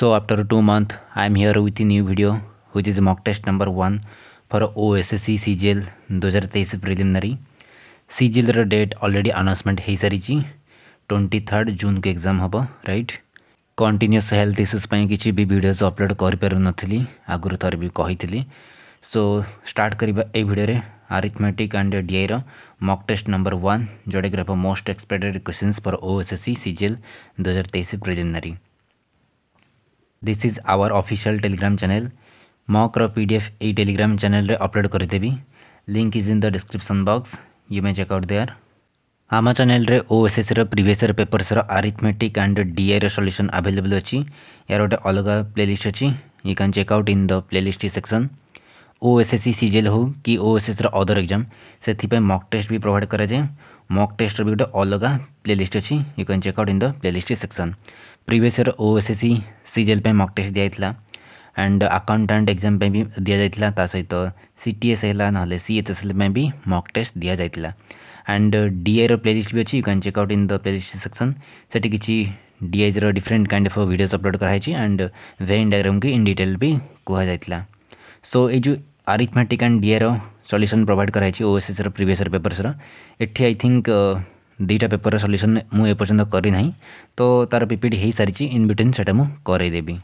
So after two month I am here with new video which is mock test number one for O S S C C G L दो हजार तेईस preliminary C G L रेट already announcement हो सारी twenty third June को exam हम right continuous health issues किसी भी भिडियो अपलोड कर पार नी आगु थर भी कही सो स्टार्ट करीडियो आरिथमेटिक एंड डीआईर मॉक टेस्ट नंबर वन जोटा कि most expected question for O S S C C G L दो हजार तेईस preliminary this is our official Telegram channel मक्र पी डी एफ यही टेलीग्राम चैनल अपलोड करदेवि link is in the description box you may check out there आम channel रे OSS रो previous year papers रो आरिथमेटिक एंड डीआई रो solution available अछि यार गोटे अलग प्लेलिस्ट अच्छी you can check out in the playlist section OSSC CGL हो कि ओएसएस रो अदर एग्जाम से मॉक टेस्ट भी प्रोवाइड कराए ମକ୍ ଟେଷ୍ଟର ବି ଗୋଟେ ଅଲଗା ପ୍ଲେଲିଷ୍ଟ ଅଛି you can check out in the playlist section previous year O S S C CGL ପାଇଁ ମକ୍ ଟେଷ୍ଟ ଦିଆଯାଇଥିଲା ଆଣ୍ଡ ଆକାଉଣ୍ଟାଣ୍ଟ ଏକ୍ଜାମ୍ ପାଇଁ ବି ଦିଆଯାଇଥିଲା ତା ସହିତ ସି ଟି ଏସ୍ ହେଲା ନହେଲେ ସି ଏଚ୍ ଏସ୍ ଏଲ୍ ପାଇଁ ବି ମକ୍ ଟେଷ୍ଟ ଦିଆଯାଇଥିଲା ଆଣ୍ଡ ଡିଆଇର ପ୍ଲେଲିଷ୍ଟ ବି ଅଛି you can check out in the playlist section ସେଠି କିଛି ଡିଆଇର different kind of videos upload କରାହେଇଛି ଆଣ୍ଡ ଭେନ୍ ଡାଇଗ୍ରାମ୍କୁ ଇନ୍ ଡିଟେଲ୍ ବି କୁହାଯାଇଥିଲା ସୋ ଏଇ ଯେଉଁ ଆରିଥମେଟିକ୍ ଆଣ୍ଡ ଡିଆର ସଲ୍ୟୁସନ୍ ପ୍ରୋଭାଇଡ଼ କରାଯାଇଛି ଓଏସ୍ଏସ୍ର ପ୍ରିଭିୟସ୍ ପେପର୍ସର ଏଠି ଆଇ ଥିଙ୍କ ଦୁଇଟା ପେପର୍ର ସଲ୍ୟୁସନ୍ ମୁଁ ଏପର୍ଯ୍ୟନ୍ତ କରିନାହିଁ ତ ତା'ର ପିପିଟି ହୋଇସାରିଛି ଇନ୍ ବିଟୱିନ୍ ସେଇଟା ମୁଁ କରାଇଦେବି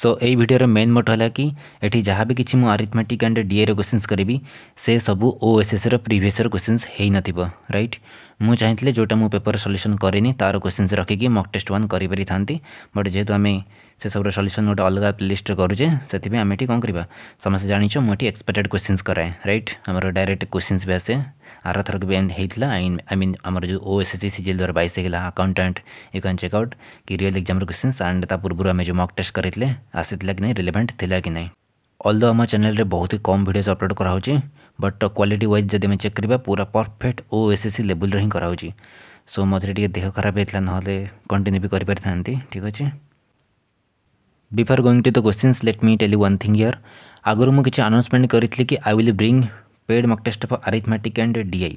ସୋ ଏଇ ଭିଡ଼ିଓର ମେନ୍ ମୋଟ ହେଲା କି ଏଠି ଯାହା ବି କିଛି ମୁଁ ଆରିଥମେଟିକ୍ ଆଣ୍ଡ ଡିଏର କ୍ୱେଶ୍ଚିନ୍ସ କରିବି ସେ ସବୁ ଓ ଏସ୍ ଏସ୍ର ପ୍ରିଭିୟସ୍ର କ୍ୱେଶ୍ଚିନ୍ସ ହୋଇନଥିବ ରାଇଟ୍ ମୁଁ ଚାହିଁଥିଲେ ଯେଉଁଟା ମୁଁ ପେପର ସଲ୍ୟୁସନ୍ କରିନି ତା'ର କ୍ୱେଶ୍ଚିନ୍ସ ରଖିକି ମକ୍ ଟେଷ୍ଟ ୱାନ୍ କରିପାରିଥାନ୍ତି ବଟ୍ ଯେହେତୁ ଆମେ से सब सल्यूसन गोटे अलग लिस्ट करुचे से आम कौन करवा समस्त जाच मुझे एक्सपेक्टेड क्वेश्चन कराए रईट आम डायरेक्ट क्वेश्चन भी आसे आर थरक भी एमती आई मीन आम जो ओ एस एस सी जेल द्वारा बैस है आकाउंटाट ये चेकआउट कि रियल एक्जाम क्वेश्चन आंड पूर्व आम जो मक टेस्ट करते आसी कि नहीं रिलेभेन्ट थी कि नहीं अल्दो आम चेल बहुत ही कम भिडियो अपलोड कराँ बट क्वाट व्वज जब आम चेक करवा पूरा perfect O S S C level रही कराँ सो मझे टे देह खराब होता ना कंटिन्यू भी करें ठीक अच्छे before going to the questions let me tell one thing year ଆଗରୁ ମୁଁ କିଛି ଆନାଉନ୍ସମେଣ୍ଟ କରିଥିଲି କି I will bring paid mock test for arithmetic and DI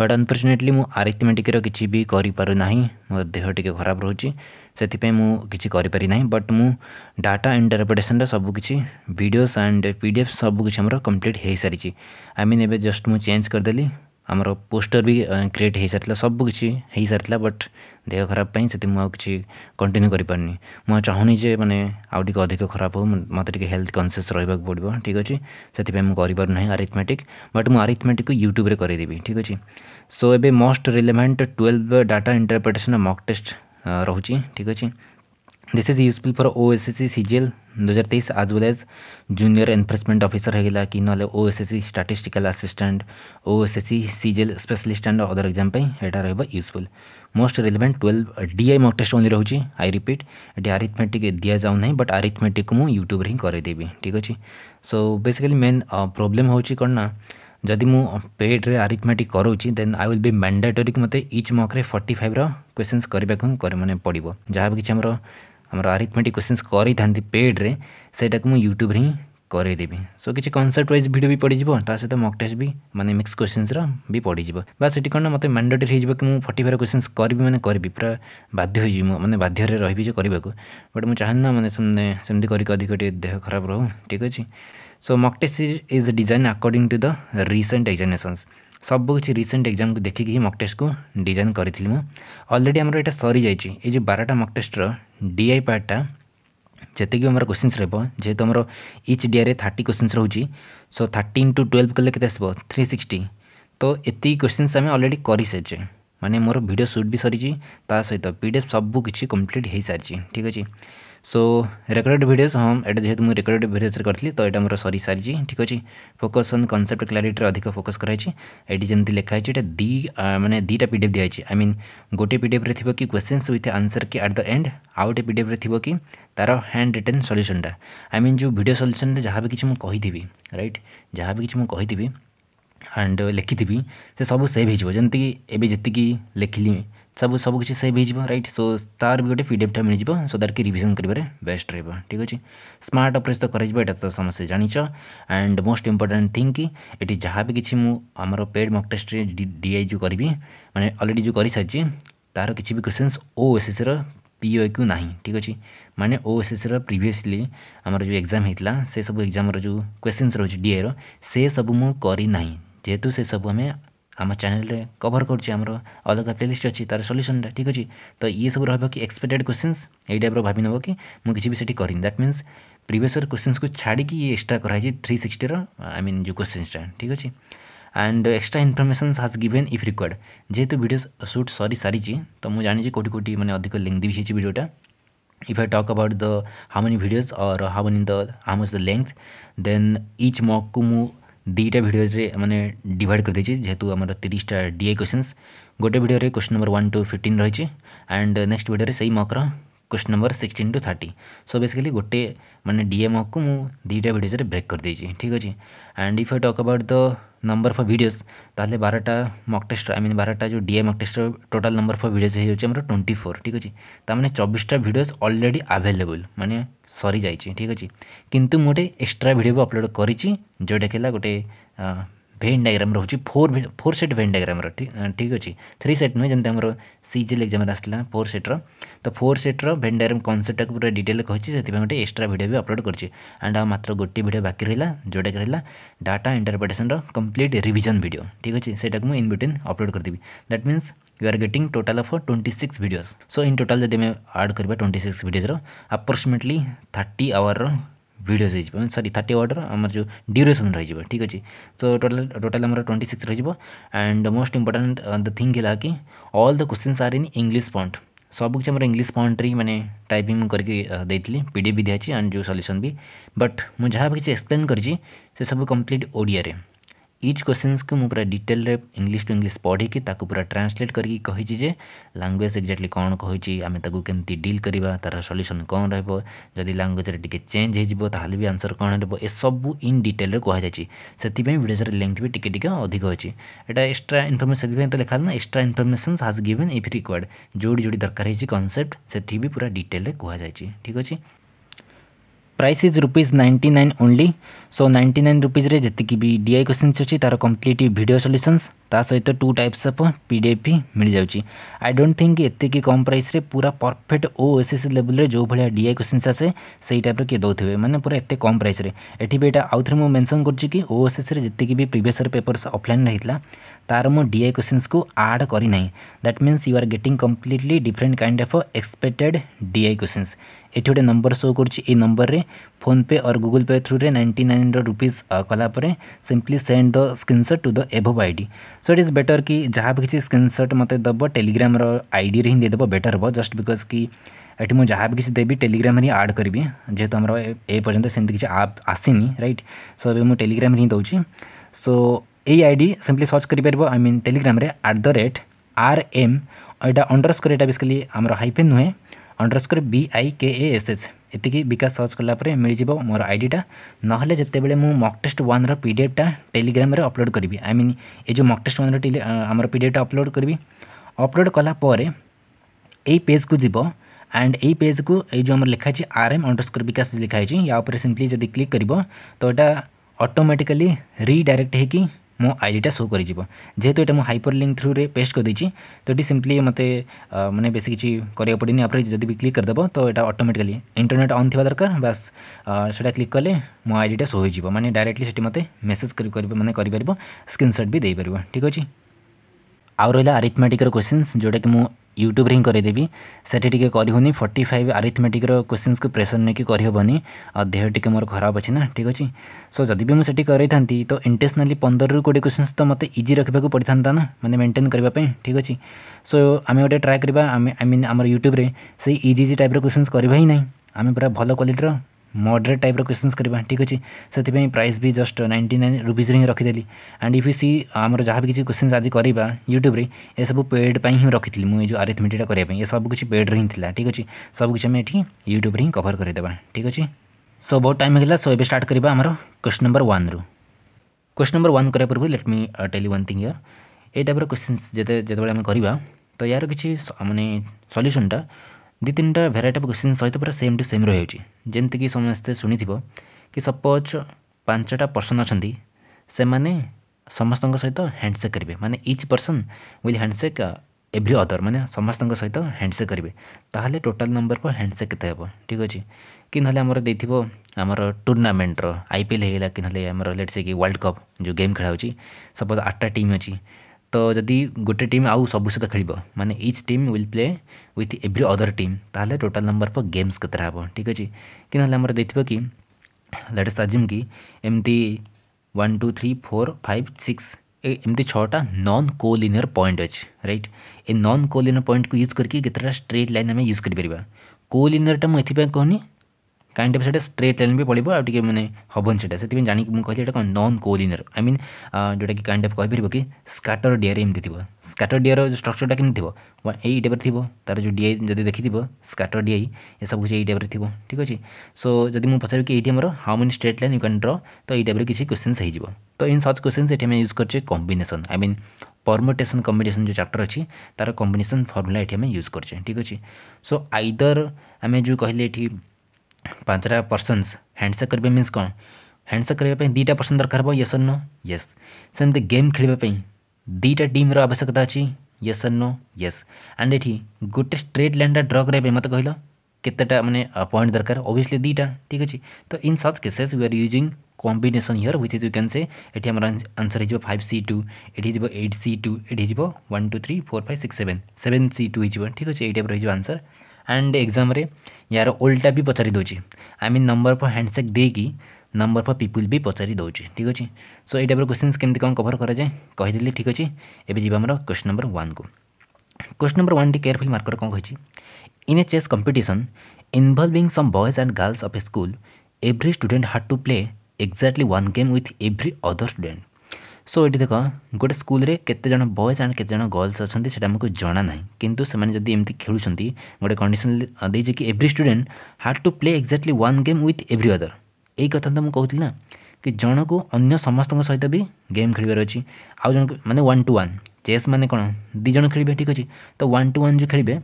but unfortunately ମୁଁ ଆରିଥମେଟିକ୍ର କିଛି ବି କରିପାରୁନାହିଁ ମୋ ଦେହ ଟିକେ ଖରାପ ରହୁଛି ସେଥିପାଇଁ ମୁଁ କିଛି କରିପାରିନାହିଁ ବଟ୍ ମୁଁ ଡାଟା ଇଣ୍ଟରପ୍ରିଟେସନ୍ର ସବୁକିଛି videos and P D F ସବୁକିଛି ଆମର କମ୍ପ୍ଲିଟ୍ ହୋଇସାରିଛି ଆଇ ମିନ୍ ଏବେ ଜଷ୍ଟ ମୁଁ ଚେଞ୍ଜ କରିଦେଲି ଆମର ପୋଷ୍ଟର ବି କ୍ରିଏଟ୍ ହୋଇସାରିଥିଲା ସବୁ କିଛି ହୋଇସାରିଥିଲା ବଟ୍ ଦେହ ଖରାପ ପାଇଁ ସେଠି ମୁଁ ଆଉ କିଛି କଣ୍ଟିନ୍ୟୁ କରିପାରୁନି ମୁଁ ଚାହୁଁନି ଯେ ମାନେ ଆଉ ଟିକେ ଅଧିକ ଖରାପ ହେଉ ମୋତେ ଟିକେ ହେଲ୍ଥ କନସିୟସ୍ ରହିବାକୁ ପଡ଼ିବ ଠିକ୍ ଅଛି ସେଥିପାଇଁ ମୁଁ କରିପାରୁନାହିଁ ଆରିଥମେଟିକ୍ ବଟ୍ ମୁଁ ଆରିଥମେଟିକ୍କୁ ୟୁଟ୍ୟୁବରେ କରିଦେବି ଠିକ୍ ଅଛି ସୋ ଏବେ most relevant twelve data interpretation mock test ରହୁଛି ଠିକ୍ ଅଛି this is useful for O S S S C G L हजार तेईस as well as junior enforcement officer हो गला कि ना O S S C statistical assistant O S S C CGL specialist and other exam यहाँ रहा useful most relevant twelve DI mock test only रही I repeat ये arithmetic दि जाऊना बट आरिथमेटिक मुझ यूट्यूब हिं करदेवि ठीक अच्छे सो बेसिकली मेन प्रोब्लेम हो कौन ना जदि मु पेड्रे आरिथमेटिक करोची then I will be mandatory मत इच मक्रे फर्टी फाइव क्वेश्चन करने मैंने पड़ो जहाँ भी किसी ଆମର ଆରିଥମେଟିକ୍ କୋଶ୍ଚିନ୍ସ କରିଥାନ୍ତି ପେଡ଼୍ରେ ସେଇଟାକୁ ମୁଁ ୟୁଟ୍ୟୁବ୍ରେ ହିଁ କରେଇଦେବି ସୋ କିଛି କନସେପ୍ଟ ୱାଇଜ୍ ଭିଡ଼ିଓ ବି ପଡ଼ିଯିବ ତା ସହିତ ମକ୍ ଟେଷ୍ଟ ବି ମାନେ ମିକ୍ସ କୋଶ୍ଚିନ୍ସର ବି ପଡ଼ିଯିବ ବା ସେଠି କ'ଣ ମୋତେ ମ୍ୟାଣ୍ଡେଟରୀ ହେଇଯିବ କି ମୁଁ ଫର୍ଟି ଫାଇଭ୍ କୋଶ୍ଚିନ୍ସ କରିବି ମାନେ କରିବି ପୁରା ବାଧ୍ୟ ହେଇଯିବି ମୁଁ ମାନେ ବାଧ୍ୟରେ ରହିବି ଯେ କରିବାକୁ ବଟ୍ ମୁଁ ଚାହେଁ ନା ମାନେ ସେମିତି କରିକି ଅଧିକ ଟିକେ ଦେହ ଖରାପ ରହୁ ଠିକ୍ ଅଛି so mock test is design according to the recent examinations ସବୁକିଛି ରିସେଣ୍ଟ ଏକ୍ଜାମକୁ ଦେଖିକି ହିଁ ମକ୍ ଟେଷ୍ଟକୁ ଡିଜାଇନ୍ କରିଥିଲି ମୁଁ ଅଲରେଡ଼ି ଆମର ଏଇଟା ସରିଯାଇଛି ଏଇ ଯେଉଁ ବାରଟା ମକ୍ ଟେଷ୍ଟର ଡିଆଇ ପାର୍ଟଟା ଯେତିକି ଆମର କୋଶ୍ଚିନ୍ସ ରହିବ ଯେହେତୁ ଆମର ଇଚ୍ ଡିଆରେ ଥାର୍ଟି କୋଶ୍ଚିନ୍ସ ରହୁଛି ସୋ ଥାର୍ଟି ଇଣ୍ଟୁ ଟୁଏଲ୍ଭ କଲେ କେତେ ଆସିବ ଥ୍ରୀ ସିକ୍ସଟି ତ ଏତିକି କୋଶ୍ଚିନ୍ସ ଆମେ ଅଲରେଡ଼ି କରିସାରିଛେ ମାନେ ମୋର ଭିଡ଼ିଓ ସୁଟ୍ ବି ସରିଛି ତା ସହିତ ପି ଡି ଏଫ୍ ସବୁ କିଛି କମ୍ପ୍ଲିଟ୍ ହୋଇସାରିଛି ଠିକ୍ ଅଛି सो रेकर्डेड भिडिओस ହଁ ଏଇଟା ଯେହେତୁ ମୁଁ ରେକର୍ଡେଡ୍ ଭିଡ଼ିଓସ୍ରେ କରିଥିଲି ତ ଏଇଟା ମୋର ସରିସାରିଛି ଠିକ୍ ଅଛି ଫୋକସ୍ ଅନ୍ କନସେପ୍ଟ କ୍ଲାରିଟିରେ ଅଧିକ ଫୋକସ୍ କରାଯାଇଛି ଏଇଠି ଯେମିତି ଲେଖା ହେଇଛି ଏଇଟା ଦୁଇ ମାନେ ଦୁଇଟା ପି ଡି ଏଫ୍ ଦିଆହେଇଛି ଆଇ ମିନ୍ ଗୋଟିଏ ପି ଡି ଏଫ୍ରେ ଥିବ କି କ୍ୱେଶ୍ଚିନ୍ସ ୱିଥ୍ ଆନ୍ସର୍ କି ଆଟ୍ ଦ ଏଣ୍ଡ ଆଉ ଗୋଟେ ପି ଡି ଏଫ୍ରେ ଥିବ କି ତା'ର ହ୍ୟାଣ୍ଡ ରିଟେନ୍ ସଲ୍ୟୁସନ୍ଟା ଆଇ ମିନ୍ ଯେଉଁ ଭିଡ଼ିଓ ସଲ୍ୟୁସନ୍ରେ ଯାହା ବି କିଛି ମୁଁ କହିଥିବି ରାଇଟ୍ ଯାହା ବି କିଛି ମୁଁ କହିଥିବି ଆଣ୍ଡ ଲେଖିଥିବି ସେ ସବୁ ସେଭ୍ ହେଇଯିବ ଯେମିତିକି ଏବେ ଯେତିକି ଲେଖିଲି सब सब किसी सेव हो रईट सो तार भी गोटे पी मिल जाए सो दैट कि रिविजन करेंगे बेस्ट रहा ठीक अच्छे स्मार्ट अप्रोच तो करा तो समस्ते जाच एंड मोस्ट इंपोर्टां थिंग कि ये जहाँ भी किसी मुझे पेड मक टेस्ट डीआई जो करी मैंने अलरेडी जो कर सारी तार किसी भी question O S S PO Q ना ठीक अच्छे मानने ओ एस एस रिवियसली आमर जो एक्जाम होता से सब एक्जाम जो क्वेश्चन रोचे डीए रो से सब मुझे करना जेहेतु से सब आम आम चेल्रे कभर कर अलग प्लेलीस्ट अच्छी तरह सल्यूसनटा ठीक अच्छे तो ये सब रहा कि एक्सपेक्टेड क्वेश्चन ये टाइप भाव नब कि मुझे भी सीटी करें दैट मीनस प्रिवियस क्वेश्चन को छाड़ी ये एक्सट्रा कराई थ्री सिक्सटर आई मीन जो क्वेश्चनटा ठीक अच्छे and extra information has given if required जेहेतु भिड सुट सरी सारी तो मुझे जानी कौटी कौटी मैंने अधिक लेंदी भी भिडटा if i talk about the how many videos or how many the how much the length then each mock ku mu দুইটা ভিডিওরে মানে ডিভাইড করে দিয়েছি যেহেতু আমার তিরিশটা ডিএ কোশ্চেন্স গোটে ভিডিওরে question number one two fifteen রয়েছে অ্যান্ড নেক্সট ভিডিওরে সেই মকর question number sixteen to thirty so basically गोटे मैंने डीएमओ को मु दुईटा भिडियोस ब्रेक कर देछि ठीक अच्छे and if I talk about the number for videos ताले बारटा मॉक टेस्ट आई मीन बारटा जो DI mock test total number for videos हे ट्वेंटी फोर ठीक अच्छे ता माने 24टा अलरेडी आभेलेबुल मैंने सरी जाए ठीक अछि किंतु मोटे एक्स्ट्रा भिडियो अपलोड करिछि जोटा केला गोटे भेन डायग्राम रोच four four set Venn diagram ठीक अच्छे थ्री सेट नुहे जमी आम सीजेल एक्जाम आसाला फोर सेट्र तो फोर सेट्र भेन डायग्राम कनसेप्ट पूरा डिटेल कही से गोटे एक्सट्रा भिड भी अपलोड करें एंड मात्र गोटे भिड बाकी रहा जोटा कि रहा data interpretation complete revision video ठीक अच्छे से इन बिटवीन अपलोड करदेवी that means you are getting total of twenty six video so in total जब आम आड करवा twenty six videos approximately thirty hour videos হয়ে সরি থার্টি ওয়ার্ডর আমার যে ডিউরেসন রয়েছে ঠিক আছে সো টোটাল টোটাল আমার सिक्स रही है and most important the thing है कि all the question are in English point सब इंग्लीश पॉइंट ही मैंने टाइपिंग करके देती पी डी भी दिखाई एंड जो सल्यूसन भी बट मुझे जहाँ भी किसी एक्सप्लेन कर सब कम्प्लीट ओडिया इच क्वेश्चन को मुझे पूरा detail English English to English पढ़ी पूरा ट्रांसलेट करके लांगुएज एक्जाक्टली कौन कही आम कमी डिल करवा तार सल्यूसन कौन रही लांगुएज टी चेज हो भी आंसर कौन रु इन डिटेल कहुपाई भिडियो लेंथ भी टी टे अधिक अच्छी एटा एक्सट्रा इनफर्मेशन से लिखा ना extra information has given if required जोड़ी जोड़ी दरकार होती कनसेप्ट से भी पूरा डिटेल कहुच ठीक अच्छे price is rupees ninety nine only so ninety nine रुपीज्रे जी भी डीआई क्वेश्चन अच्छी तार कम्प्लीट भिड सल्यूसन्स सहित two types of P PDF भी मिल जाऊँगी आई डोंट थिंक एत कम प्राइस पूरा perfect O S S level जो भाया डीआई क्वेश्चन आसे से टाइप किए दौथे मैंने पूरा एत कम प्राइस ये भी यहाँ आउे मुझे मेनसन करुच्ची ओ एस एस जी भी प्रिभस पेपर्स अफलाइन रही तार मुझ डीआई क्वेश्चन को आड करना that means you are getting completely different kind of expected DI question ये गोटे नंबर शो कर नंबर में फोन पे और गूगल पे थ्रु रे नाइंटी नाइन हंड्रेड रुपीज कलापर simply send the screenshot to the एभो I D so it is better कि जहाँ भी किसी स्क्रीनसट मत दब टेलीग्राम आई डी हिंदी देदेव बेटर हे जस्ट बिकज कि ये मुझे जहाँ भी किसी देवी टेलीग्राम ही आड करी जेहेत आम एपर्तंत सेम आप आसी रईट सो ए टेलीग्राम हिं दौर सो ये आई डी सीम्पली सर्च कर पार I mean Telegram at the rate R M और यहाँ अंडरस्कोर यहाँ बेसिकली आम हाइपे नुहे अंडरस्कोर बी आई के एस एच ଏତିକି ବିକାଶ ସର୍ଚ୍ଚ କଲା ପରେ ମିଳିଯିବ ମୋର ଆଇଡ଼ିଟା ନହେଲେ ଯେତେବେଳେ ମୁଁ ମକ୍ ଟେଷ୍ଟ ୱାନ୍ର ପି ଡି ଏଫ୍ଟା ଟେଲିଗ୍ରାମରେ ଅପଲୋଡ଼ କରିବି ଆଇ ମିନ୍ ଏ ଯେଉଁ ମକ୍ ଟେଷ୍ଟ ୱାନ୍ର ଆମର ପି ଡି ଏଫ୍ଟା ଅପଲୋଡ଼ କରିବି ଅପଲୋଡ଼ କଲା ପରେ ଏଇ ପେଜ୍କୁ ଯିବ ଆଣ୍ଡ ଏଇ ପେଜ୍କୁ ଏଇ ଯେଉଁ ଆମର ଲେଖା ହେଇଛି ଆର୍ ଏମ୍ ଅଣ୍ଡରସ୍କୋର ବିକାଶ ଲେଖା ହେଇଛି ୟା ଉପରେ ସିମ୍ପଲି ଯଦି କ୍ଲିକ୍ କରିବ ତ ଏଇଟା ଅଟୋମେଟିକାଲି ରିଡାଇରେକ୍ଟ ହେଇକି ମୋ ଆଇଡ଼ିଟା ଶୋ କରିଯିବ ଯେହେତୁ ଏଇଟା ମୁଁ ହାଇପର ଲିଙ୍କ୍ ଥ୍ରୁରେ ପେଷ୍ଟ କରିଦେଇଛି ତ ଏଠି ସିମ୍ପଲି ମୋତେ ମାନେ ବେଶୀ କିଛି କରିବାକୁ ପଡ଼ିନି ଆପରେ ଯଦି ବି କ୍ଲିକ୍ କରିଦେବ ତ ଏଇଟା ଅଟୋମେଟିକାଲି ଇଣ୍ଟରନେଟ୍ ଅନ୍ ଥିବା ଦରକାର ବାସ୍ ସେଇଟା କ୍ଲିକ୍ କଲେ ମୋ ଆଇଡ଼ିଟା ଶୋ ହୋଇଯିବ ମାନେ ଡାଇରେକ୍ଟଲି ସେଠି ମୋତେ ମେସେଜ୍ କରିପାରିବ ମାନେ କରିପାରିବ ସ୍କ୍ରିନସଟ୍ ବି ଦେଇପାରିବ ଠିକ୍ ଅଛି ଆଉ ରହିଲା ଆରିଥମେଟିକ୍ର କ୍ୱେଶ୍ଚିନ୍ସ ଯେଉଁଟାକି ମୁଁ ୟୁଟ୍ୟୁବ୍ରେ ହିଁ କରେଇଦେବି ସେଠି ଟିକେ କରିହେଉନି ଫର୍ଟି ଫାଇଭ୍ ଆରିଥମେଟିକ୍ର କୋଶ୍ଚିନ୍ସକୁ ପ୍ରେସର୍ ନେଇକି କରିହେବନି ଆଉ ଦେହ ଟିକେ ମୋର ଖରାପ ଅଛି ନା ଠିକ୍ ଅଛି ସୋ ଯଦି ବି ମୁଁ ସେଠି କରେଇଥାନ୍ତି ତ ଇଣ୍ଟେସନାଲି ପନ୍ଦରରୁ କୋଡ଼ିଏ କୋଶ୍ଚିନ୍ସ ତ ମୋତେ ଇଜି ରଖିବାକୁ ପଡ଼ିଥାନ୍ତା ନା ମାନେ ମେଣ୍ଟେନ୍ କରିବା ପାଇଁ ଠିକ୍ ଅଛି ସୋ ଆମେ ଗୋଟେ ଟ୍ରାଏ କରିବା ଆମେ ଆଇ ମିନ୍ ଆମର ୟୁଟ୍ୟୁବ୍ରେ ସେଇ ଇଜି ଇଜି ଟାଇପ୍ର କୋଶ୍ଚିନ୍ସ କରିବା ହିଁ ନାହିଁ ଆମେ ପୁରା ଭଲ କ୍ୱାଲିଟିର मडरेट टाइप्र क्वेश्चन करवा ठीक अच्छे से प्राइस भी जस्ट नाइंटी नाइन रुपीज हिं रखिदेली एंड इफ सी आम जहाँ भी किसी क्वेश्चन आज करवा यूट्यूब्रे सब पेड पर हिं रखी मुझे जो आरिथमेटिका ये सब कुछ पेड हिं था ठीक अच्छे सब किसी आम ये यूट्यूब्रे हिं कभर करदे ठीक अच्छे सो बहुत टाइम होगा सो ए स्टार्ट करवा आमर क्वेश्चन नंबर वन रु क्वेश्चन नंबर वन करने पूर्व let me tell one thing इयर ये टाइप क्वेश्चन जिते जो आम करवा तो यार किसी मानने सल्यूसनटा ଦୁଇ ତିନିଟା ଭେରାଇଟି ଅଫ୍ କ୍ୱେଶ୍ଚିନ୍ ସହିତ ପୁରା ସେମ୍ ଟୁ ସେମ୍ ରହିଯାଉଛି ଯେମିତିକି ସମସ୍ତେ ଶୁଣିଥିବ କି ସପୋଜ୍ ପାଞ୍ଚଟା ପର୍ସନ୍ ଅଛନ୍ତି ସେମାନେ ସମସ୍ତଙ୍କ ସହିତ ହ୍ୟାଣ୍ଡସେକ୍ କରିବେ ମାନେ each person will handshake every other ମାନେ ସମସ୍ତଙ୍କ ସହିତ ହ୍ୟାଣ୍ଡସେକ୍ କରିବେ ତାହେଲେ ଟୋଟାଲ୍ ନମ୍ବର ଫର୍ ହ୍ୟାଣ୍ଡସେକ୍ କେତେ ହେବ ଠିକ୍ ଅଛି କି ନହେଲେ ଆମର ଦେଇଥିବ ଆମର ଟୁର୍ଣ୍ଣାମେଣ୍ଟର ଆଇ ପି ଏଲ୍ ହେଇଗଲା କି ନହେଲେ ଆମର ଲେଟ୍ ସେ କି ୱାର୍ଲଡ଼ କପ୍ ଯେଉଁ ଗେମ୍ ଖେଳା ହେଉଛି ସପୋଜ୍ ଆଠଟା ଟିମ୍ ଅଛି तो जदि गोटे टीम आउ सबुस खेल माने each team will play with every other team तेल टोटाल नंबर अफ गेम्स के ठीक अच्छे कि ना आम देखिए कि लैट साजिम कि एमती one two three four five six एमती छा नन कोलिनियर पॉइंट अच्छे रईट ए नन कोलिनियर पॉइंट को यूज करके स्ट्रेट लाइन आम यूज करपरिया कोलिनियरटा मुझे कहनी କାହିଁକିନା ସେଇଟା ଷ୍ଟ୍ରେଟ୍ ଲାଇନ୍ ବି ପଡ଼ିବ ଆଉ ଟିକେ ମାନେ ହେବନି ସେଇଟା ସେଥିପାଇଁ ଜାଣିକି ମୁଁ କହିଲି ଏଇଟା କ'ଣ ନନ୍ କୋଲିନିୟର ଆଇ ମିନ୍ ଯେଉଁଟାକି କାଇଣ୍ଡ ଅଫ୍ କହିପାରିବ କି ସ୍କାଟର ଡିଆରେ ଏମିତି ଥିବ ସ୍କାଟର ଡିଆର ଷ୍ଟ୍ରକ୍ଚରଟା କେମିତି ଥିବ ଏଇ ଟାଇପ୍ରେ ଥିବ ତା'ର ଯେଉଁ ଡିଆଇ ଯଦି ଦେଖିଥିବ ସ୍କାଟର ଡିଆଇ ଏସବୁ କିଛି ଏଇ ଟାଇପ୍ରେ ଥିବ ଠିକ୍ ଅଛି ସୋ ଯଦି ମୁଁ ପଚାରିବି କି ଏଇଠି ଆମର how many straight line you can draw ତ ଏଇ ଟାଇପ୍ରେ କିଛି क्वेश्चन ହେଇଯିବ ତ ଇନ୍ ସଚ୍ क्वेश्चन ଏଠି ଆମେ ୟୁଜ୍ କରୁଛେ combination I mean permutation combination जो चैप्टर अच्छी तार कम्बिनेसन फर्मुला ये आम यूज करें ठीक अच्छे सो आईदर आम जो कहले ये ପାଞ୍ଚଟା ପର୍ସନ୍ସ ହ୍ୟାଣ୍ଡସେକ୍ କରିବା ମିନ୍ସ କ'ଣ ହ୍ୟାଣ୍ଡସେକ୍ କରିବା ପାଇଁ ଦୁଇଟା ପର୍ସନ୍ ଦରକାର ହେବ ୟେସ୍ ଅର୍ ନୋ ୟେସ୍ ସେମିତି ଗେମ୍ ଖେଳିବା ପାଇଁ ଦୁଇଟା ଟିମ୍ର ଆବଶ୍ୟକତା ଅଛି yes or no yes and ଏଠି ଗୋଟେ ଷ୍ଟ୍ରେଟ୍ ଲାଇନ୍ଟା ଡ୍ର କରିବା ପାଇଁ ମୋତେ କହିଲ କେତେଟା ମାନେ ପଏଣ୍ଟ ଦରକାର ଓଭିୟସଲି ଦୁଇଟା ଠିକ୍ ଅଛି ତ in such cases we are using combination here which is you can say ଏଠି ଆମର ଆନ୍ସର୍ ହେଇଯିବ ଫାଇଭ୍ ସି ଟୁ ଏଠି ହେଇଯିବ ଏଇଟ୍ ସି ଟୁ ଏଠି ହେଇଯିବ one two three four five six seven seven C two ହେଇଯିବ ଠିକ୍ ଅଛି ଏଇ ଟାଇପ୍ର ହେଇଯିବ ଆନ୍ସର୍ ଆଣ୍ଡ ଏକ୍ଜାମ୍ରେ ୟାର ଓଲ୍ଟା ବି ପଚାରି ଦେଉଛି I mean number for handshake ଦେଇକି ନମ୍ବର ଫର୍ ପିପୁଲ୍ ବି ପଚାରି ଦେଉଛି ଠିକ୍ ଅଛି ସୋ ଏଇ ଟାଇପ୍ର କ୍ୱେଶ୍ଚିନ୍ସ କେମିତି କ'ଣ କଭର୍ କରାଯାଏ କହିଦେଲି ଠିକ୍ ଅଛି ଏବେ ଯିବା ଆମର କ୍ୱେଶ୍ଚନ୍ ନମ୍ବର ୱାନ୍କୁ କ୍ୱେଶ୍ଚନ୍ ନମ୍ବର ୱାନ୍ଟି କେୟାରଫୁଲ୍ ମାର୍କର କ'ଣ କହିଛି in a chess competition involving some boys and girls of a school, every student had to play exactly one game with every other student. So এটি দেখ গোটে স্কুলরে কেতে জন বয়েজ আন্ড কেতে জন গর্লস অনেক সেটা আমাকে জনা না কিন্তু সে যদি এমতি খেলুচার গোটে কন্ডিশন দিয়েছে কি every student had to play exactly one game with every other এই কথা তো মুখি না କି ଜଣକୁ ଅନ୍ୟ ସମସ୍ତଙ୍କ ସହିତ ବି ଗେମ୍ ଖେଳିବାର ଅଛି ଆଉ ଜଣକୁ ମାନେ ୱାନ୍ ଟୁ ୱାନ୍ ଚେସ୍ ମାନେ କ'ଣ ଦୁଇ ଜଣ ଖେଳିବେ ଠିକ୍ ଅଛି ତ ୱାନ୍ ଟୁ ୱାନ୍ ଯେଉଁ ଖେଳିବେ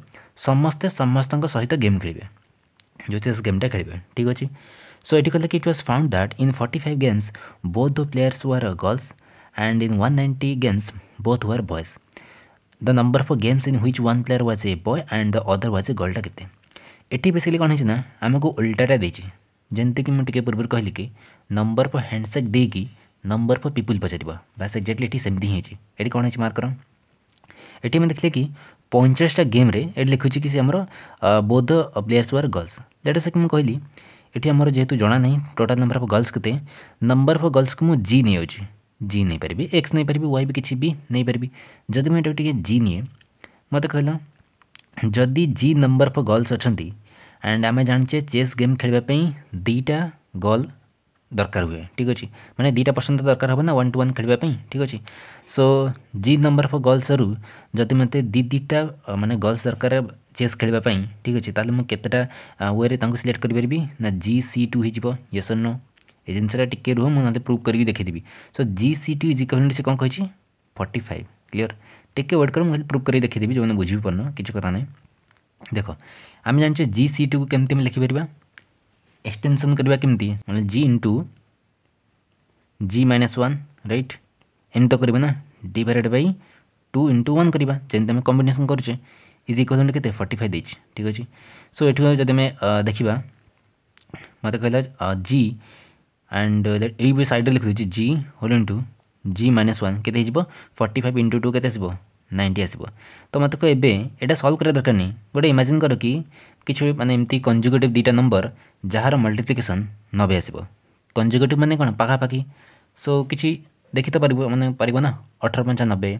ସମସ୍ତେ ସମସ୍ତଙ୍କ ସହିତ ଗେମ୍ ଖେଳିବେ ଯେଉଁ ଚେସ୍ ଗେମ୍ଟା ଖେଳିବେ ଠିକ୍ ଅଛି ସୋ ଏଠି କହିଲା କି it was found that in forty five games both the players were girls and in 190 games both were boys. The number of games in which one player was a boy and the other was a girl टा केते eighty basically कौन है ना आम को उल्टाटा देती जमती कि मुझे पूर्व कहली कि नंबर पर हैंडसेक दे कि नंबर पर पीपुल पचार बास एक्जाक्टली ये सेमती होती ये कौन है मार्कर ये आम देखिए कि ପଇଁଚାଳିଶଟା ଗେମ୍ରେ ଏଠି ଲେଖୁଛି କି ସେ ଆମର both players were girls that is ମୁଁ କହିଲି ଏଠି ଆମର ଯେହେତୁ ଜଣା ନାହିଁ ଟୋଟାଲ୍ ନମ୍ବର ଅଫ୍ ଗର୍ଲସ୍ କେତେ ନମ୍ବର ଅଫ୍ ଗର୍ଲସ୍କୁ ମୁଁ ଜି ନେଇଯାଉଛି ಜಿ ନେଇ ପାରିବି ଏକ୍ସ ନେଇପାରିବି ୱାଇ ବି କିଛି ବି ନେଇପାରିବି ଯଦି ମୁଁ ଏଟାକୁ ଟିକେ ଜି ନିଏ ମୋତେ କହିଲା ଯଦି ଜି ନମ୍ବର ଅଫ୍ ଗର୍ଲସ ଅଛନ୍ତି ଆଣ୍ଡ ଆମେ ଜାଣିଛେ ଚେସ୍ ଗେମ୍ ଖେଳିବା ପାଇଁ ଦୁଇଟା ଗର୍ଲ ଦରକାର ହୁଏ ଠିକ୍ ଅଛି ମାନେ ଦୁଇଟା ପର୍ସନ୍ ତ ଦରକାର ହେବ ନା ୱାନ୍ ଟୁ ୱାନ୍ ଖେଳିବା ପାଇଁ ଠିକ୍ ଅଛି ସୋ ଜି ନମ୍ବର ଅଫ୍ ଗର୍ଲସରୁ ଯଦି ମୋତେ ଦୁଇ ଦୁଇଟା ମାନେ ଗର୍ଲସ ଦରକାର ଚେସ୍ ଖେଳିବା ପାଇଁ ଠିକ୍ ଅଛି ତାହେଲେ ମୁଁ କେତେଟା ୱେରେ ତାଙ୍କୁ ସିଲେକ୍ଟ କରିପାରିବି ନା ଜି ସି ଟୁ ହୋଇଯିବ ୟେସ୍ ଅର୍ ନୋ ये जिनसा टी रु मुझे प्रूफ करके देखेदेवि सो जी सी टू जी कहनी से कौन कही फर्टी फाइव क्लीयर टी वेट कर मुझे प्रूफ करके देखेदेवि जो मैंने बुझी भी पार्न किसी कथ ना देख आम जानचे जि सी टू कोमी लिखिपर एक्सटेनसन करवा कमी मैंने G into G minus one right एम तो करना divided by two into one जमी आम कम्बेसन करे इज इक्वल टू के फर्टी फाइव देखिए सो ये जब देखा मत कह जी एंड लेट ए भी सैड्रे लिखिदे G whole into G minus one के फर्टी फाइव इंटू टू के नाइंटी आसो तो मत एवं यहाँ सल्व करा दरकार नहीं गोटे इमाजिन कर कि किसी मैंने एमती कंजुगेटिव दुईटा नंबर जार मल्टीप्लिकेसन नबे आसो कंजुगेटिव मैंने कौन पखापाखी सो किसी देखी तो पार मैंने पार ना अठर पंचानबे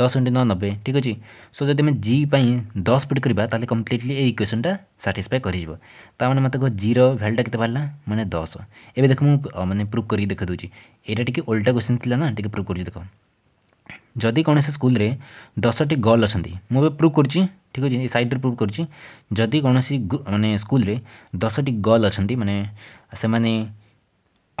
দশ ইন্টু নব্বই ঠিক আছে সো যদি আমি জি পাই দশ পুট করা তাহলে কমপ্লিটলি এই ইকুয়েশনটা সাটিসফাই করিযোগ তা মানে মতো জির ভ্যালুটা কেতে বাহারা মানে দশ এবে দেখ মু মানে প্রুভ করি দেখা দেছি এটা টিকি ওল্টা কোশ্চিন লা না টিকি প্রুভ করছি দেখ যদি কোণী স্কুলরে দশটি গর্ল অনেক মু প্রুভ করছি ঠিক আছে এই সাইড্রে প্রুভ করছি যদি কোণী মানে স্কুলরে দশটি গর্ল অনেক মানে সে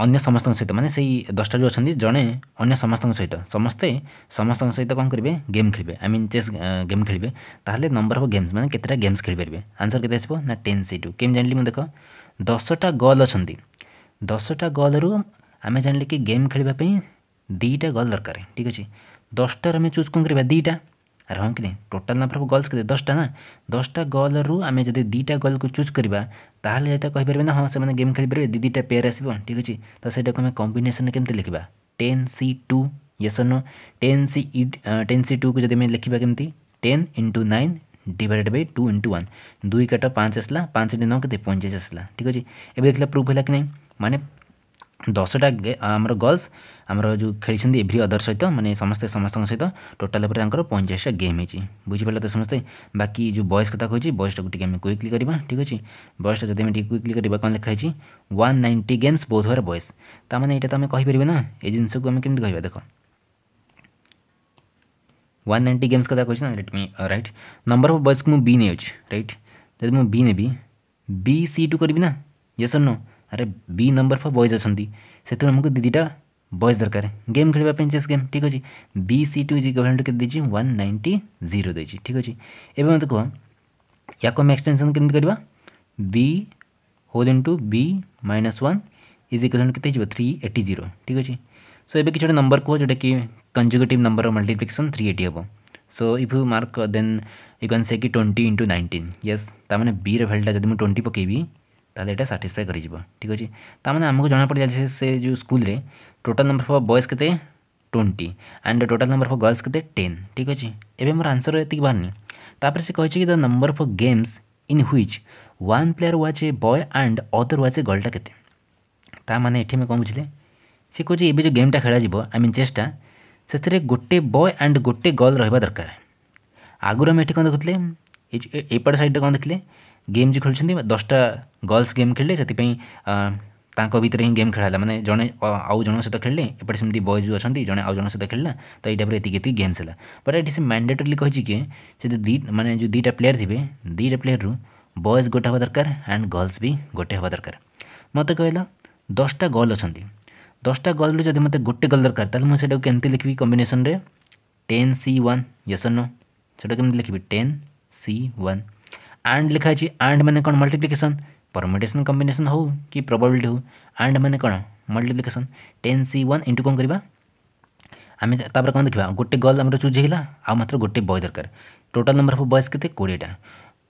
अन्य समस्त सहित माने से दसटा जो अच्छा जड़े अन्य समस्त सहित समस्ते समस्त सहित कौन करेंगे गेम खेलेंगे आई मीन चेस गेम खेलेंगे ताहले नंबर अफ गेम्स मैंने केतटा गेम्स खेलीपर आंसर के ना टेन सी टू केम जानी देख दसटा गल अच्छा दसटा गल रु आम जान ली कि गेम खेलवाई दीटा गल दरकार ठीक अच्छे दसटार आम चूज कौन करवा दीटा आर हाँ कि नहीं टोटाल नंबर अफ गर्ल्स के दसटा ना दसटा गर्ल रु आम जब दुटा गर्ल को चूज करवा कहपर ना हाँ से गेम खेल पारे दी दुटा पेयर आसो ठीक अच्छे तो सहीटा को कम्बेसन केमी लिखा टेन सी टू ये सर न ten C ten C two को जब लिखा कमी ten into nine divided by two into one दुई कट पाँच आसला पाँच इंटू नौ कैसे पैंचाश आसला ठीक अच्छे एवं देखा प्रूफ है कि नहीं मानने दसटा आम गर्ल्स आम जो खेल एभ्री अदर सहित मैंने समस्त समस्त सहित टोटाल पर पैंचाशा गेम होती बुझीपाल तो समस्ते बाकी जो बयस कथा कहूँ बयसटा को क्विकली करा ठीक अच्छे बयसटा जब क्विकली कर कौन है वन नाइंटी गेम्स बहुत हर बयस ता मैंने यहाँ तो आम कहीपरि ना ये जिनस को आम कमी कह देख वन नाइंटी गेम्स क्या कहना रईट नंबर अफ बयस को मुझ बी नहीं रईट जब मुझे बी ने बी सी टू करी ना ये सर नो अरे बी नंबर अफ बयज अच्छा से दीदीटा बॉयज़ दरकार गेम खेल चेस गेम ठीक अच्छे B C two is equivalent के देजी वन नाइंटी जीरो देजी ठीक अच्छे एवं मत तो कह या को एक्सटेनसन केमी B whole into B minus one is equivalent के थ्री एटी जीरो ठीक अच्छे सो ए किसी नंबर कह जोटा कि conjugative number multiplication three eighty हे so if you mark then you can say कि ट्वेंटी इंटु नाइंटीन येस ताने बी रैल्यूटा जब ट्वेंटी पकेबी তাহলে এটা স্যাটিসফাই করে যাব ঠিক আছে তার মানে আমাকে জনা পড়ে যাচ্ছে टोटाल नंबर फॉर बॉयज के twenty and total number for girls के टेन ठीक अच्छे एवं मोर आंसर ये बाहर तापर से कही the number for games in which one player was a boy and other was a गर्लटा के मैंने ये कौन बुझे सी कहे ये जो गेमटा खेल आई मीन चेसटा से गोटे बय आंड गोटे गर्ल रहा दरकार आगुरी आम ये कौन देखुले एपट सैड्रे कौन देखे गेम जो खेलुँच दसटा गर्ल्स गेम खेलें से भितर ही गेम खेला मैंने जे आउ जन सहित खेलने पर बयज जो अच्छा जे आउ जन सहित खेलना तो ये ये गेम्स है बट ये से मैंडेटरी कही कि मैंने जो दुटा प्लेयर थे दुटा प्लेयर रू बयज गोटे हाँ दरकार एंड गर्ल्स भी गोटे हाँ दरकार मत कह दसटा गर्ल अच्छा दसटा गर्ल जब मतलब गोटे गर्ल दरकार मुझे कमी लिखी कम्बेसन में ten C one yes no सेटा के लिखी टेन सी वन एंड लिखा है मैंने कौन मल्टीप्लिकेसन परमिटेसन कम्बेसन हो कि प्रोबिलिटी हो एंड मैंने कौन multiplication ten C one into कौन करवा आम तर कौन देखा गोटे गर्ल आम चूज होगा आ मात्र गोटे बय दरकार टोटाल नंबर अफ बयज के कोड़ेटा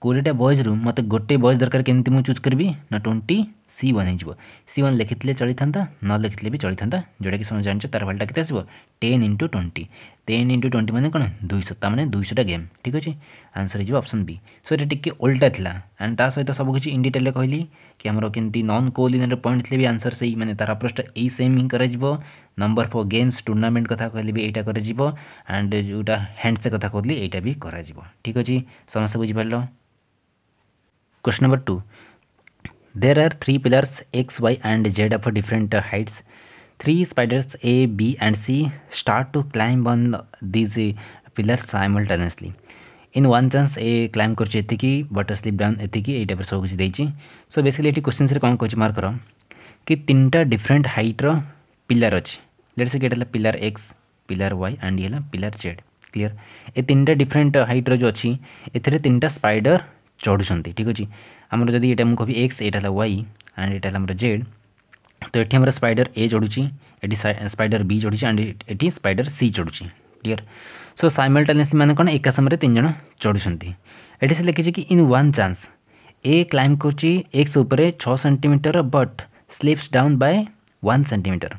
कोड़ेटा बयज्रु मत गोटे बयज दरकार के चूज करी ना ट्वेंटी सी वन हो सी वन लिखी चली था न लिखी भी चली था जोटा कि समझ जान तार भाल्टा के ten into twenty ten into twenty মানে কোণ দুইশ তা মানে দুইশটা গেম ঠিক আছে আনসর হয়ে অপসন বি সো এটা টিকি ওল্টা লা আন্ড তা সহ সব কিছু ইন ডিটেলে কহিলি কি আমার কেমি নন কোলিনের পয়েন্ট লে বি আনসর সেই মানে তার আপ্রোচটা এই সেম হি করা নম্বর ফর গেমস টুর্নামেন্ট কথা কহিলি বি এইটা করা আন্ড যেটা হ্যান্ডসে কথা কহিলি এইটা বি করা ঠিক আছে সমস্ত বুঝিপারল question number two There are three pillars x, y and z of different heights Three spiders A, B and C start to climb on these pillars simultaneously. In one chance a climb करती वाटर slip down एतिकी ये type सब किसी so basically ये question कौन कह mark कर कि तीन टा डिफरेन्ट हाइट्र पिलार अच्छे लेट्स से है pillar X pillar Y and ये पिलार जेड क्लीयर ए तीन टा डिफरेन्ट हाइट्र जो अच्छी एथे टा स्पाइडर चढ़ुंट ठीक अच्छे आमर जब ये कह एक्स ये वाई एंड यहाँ जेड तो ये आम spider A चढ़ुची spider B चढ़ुची and ये स्पाइडर सी चढ़ुची क्लीयर सो सैमलटेनियस मैंने कौन एका समय तीन जन चढ़ुंट से लिखी कि in one chance a climb कर X centimeter but slips down by one centimeter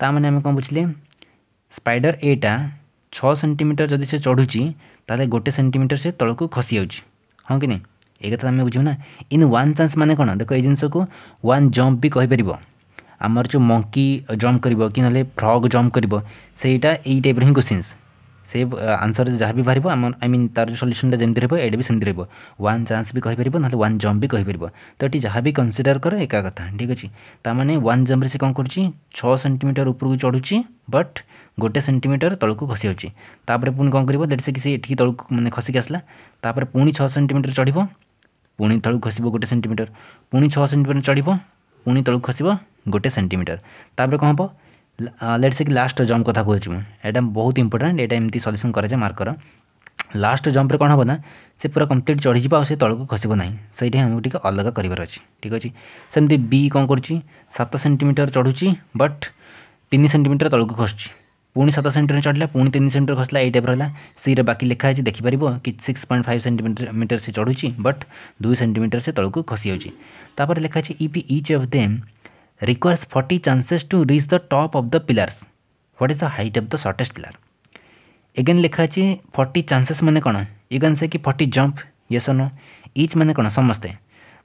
तामें कौन बुझे स्पाइडर एटा छः सेमिटर जदि से चढ़ुच्चे गोटे सेमिटर से तौक खसी जाऊँच हाँ कि नहीं एक कथा तो बुझे ना इन वन चान्स मैंने कौन देख य जिनस को वन जम्प भी कहीपर ଆମର ଯେଉଁ ମଙ୍କି ଜମ୍ପ କରିବ କି ନହେଲେ ଫ୍ରଗ୍ ଜମ୍ପ କରିବ ସେଇଟା ଏଇ ଟାଇପ୍ର ହିଁ କୋଶ୍ଚିନ୍ସ ସେ ଆନ୍ସର୍ ଯାହା ବି ବାହାରିବ ଆମ ଆଇ ମିନ୍ ତା'ର ଯେଉଁ ସଲ୍ୟୁସନ୍ଟା ଯେମିତି ରହିବ ଏଇଟା ବି ସେମିତି ରହିବ ୱାନ୍ ଚାନ୍ସ ବି କହିପାରିବ ନହେଲେ ୱାନ୍ ଜମ୍ପ ବି କହିପାରିବ ତ ଏଠି ଯାହା ବି କନସିଡ଼ର କର ଏକା କଥା ଠିକ୍ ଅଛି ତା'ମାନେ ୱାନ୍ ଜମ୍ପରେ ସେ କ'ଣ କରୁଛି ଛଅ ସେଣ୍ଟିମିଟର ଉପରକୁ ଚଢ଼ୁଛି ବଟ୍ ଗୋଟେ ସେଣ୍ଟିମିଟର ତଳକୁ ଖସି ଯାଉଛି ତାପରେ ପୁଣି କ'ଣ କରିବ ଦେଟ୍ ସେ କି ସେ ଏଠିକି ତଳକୁ ମାନେ ଖସିକି ଆସିଲା ତାପରେ ପୁଣି ଛଅ ସେଣ୍ଟିମିଟର ଚଢ଼ିବ ପୁଣି ତଳକୁ ଖସିବ ଗୋଟେ ସେଣ୍ଟିମିଟର ପୁଣି ଛଅ ସେଣ୍ଟିମିଟର ଚଢ଼ିବ ପୁଣି ତଳକୁ ଖସିବ गोटे सेंटीमिटर तापर कौन हम लेट्स कि लास्ट जम्प कथ कहूँ बहुत इंपोर्टां ये एमती सल्यूसन कर मार्कर लास्ट जम्प्रे कौन हाँ ना से पूरा कंप्लीट चढ़ी जा तौक खसबना से अलग करार ठीक अच्छे सेमती बी कौन करत सेमिटर चढ़ुची बट तीन सेमिटर तौक खस पुणी सत सेमिटर चढ़ला पुणी तीन सेमिटर खसला ये टाइप रहा सी बाकी लिखा है देखिपार कि six point five centimeter meter से चढ़ुची बट दुई सेमिटर से तौक खसी जाऊँगी लिखा है if each of them requires 40 chances to reach the top of the pillars. What is the height of the shortest pillar? Again लिखा अच्छे 40 chances माने कौन? Again से कि 40 jump yes or no? Each माने कौन? समझते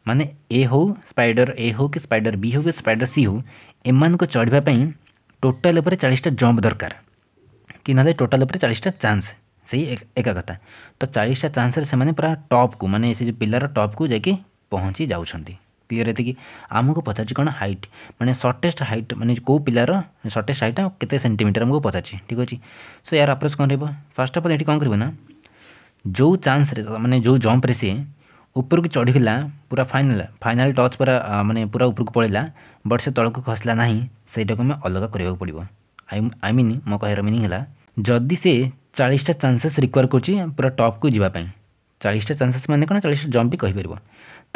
माने ए हो स्पाइडर ए हो कि स्पाइडर बी हो कि स्पाइडर सी हो ଏମାନଙ୍କୁ ଚଢ଼ିବା ପାଇଁ ଟୋଟାଲ୍ ଉପରେ ଚାଳିଶଟା ଜମ୍ପ ଦରକାର କି ନହେଲେ ଟୋଟାଲ୍ ଉପରେ ଚାଳିଶଟା ଚାନ୍ସ ସେଇ ଏକା କଥା ତ ଚାଳିଶଟା ଚାନ୍ସରେ ସେମାନେ ପୁରା ଟପ୍କୁ ମାନେ ସେ ଯେଉଁ को ଟପ୍କୁ ଯାଇକି ପହଞ୍ଚି क्लीयर है कि आमको पचार हाइट मैंने सर्टेस्ट हाइट मैंने कोई पिलार सर्टेस्ट हाइट के सेमिटर आमको पचार ठीक अच्छे सो यार अप्रोच कौन रही है फास्ट अफ अल्ल ये कौन करना जो चान्स मैंने जो जम्प्रे सी ऊपर चढ़ी चढ़ा पूरा फाइनाल फाइनाल टच पूरा मानने पूरा उपरक पड़ेगा बट से तौक खसला ना से अलग करवाक पड़ो आई मीन मो कह मिनिंग है जदि से चालीसटा चान्सेस रिक्वयर करपक जावाई चालीसटा चान्सेस मैंने कौन चालीसटा जम्प भी कहीपर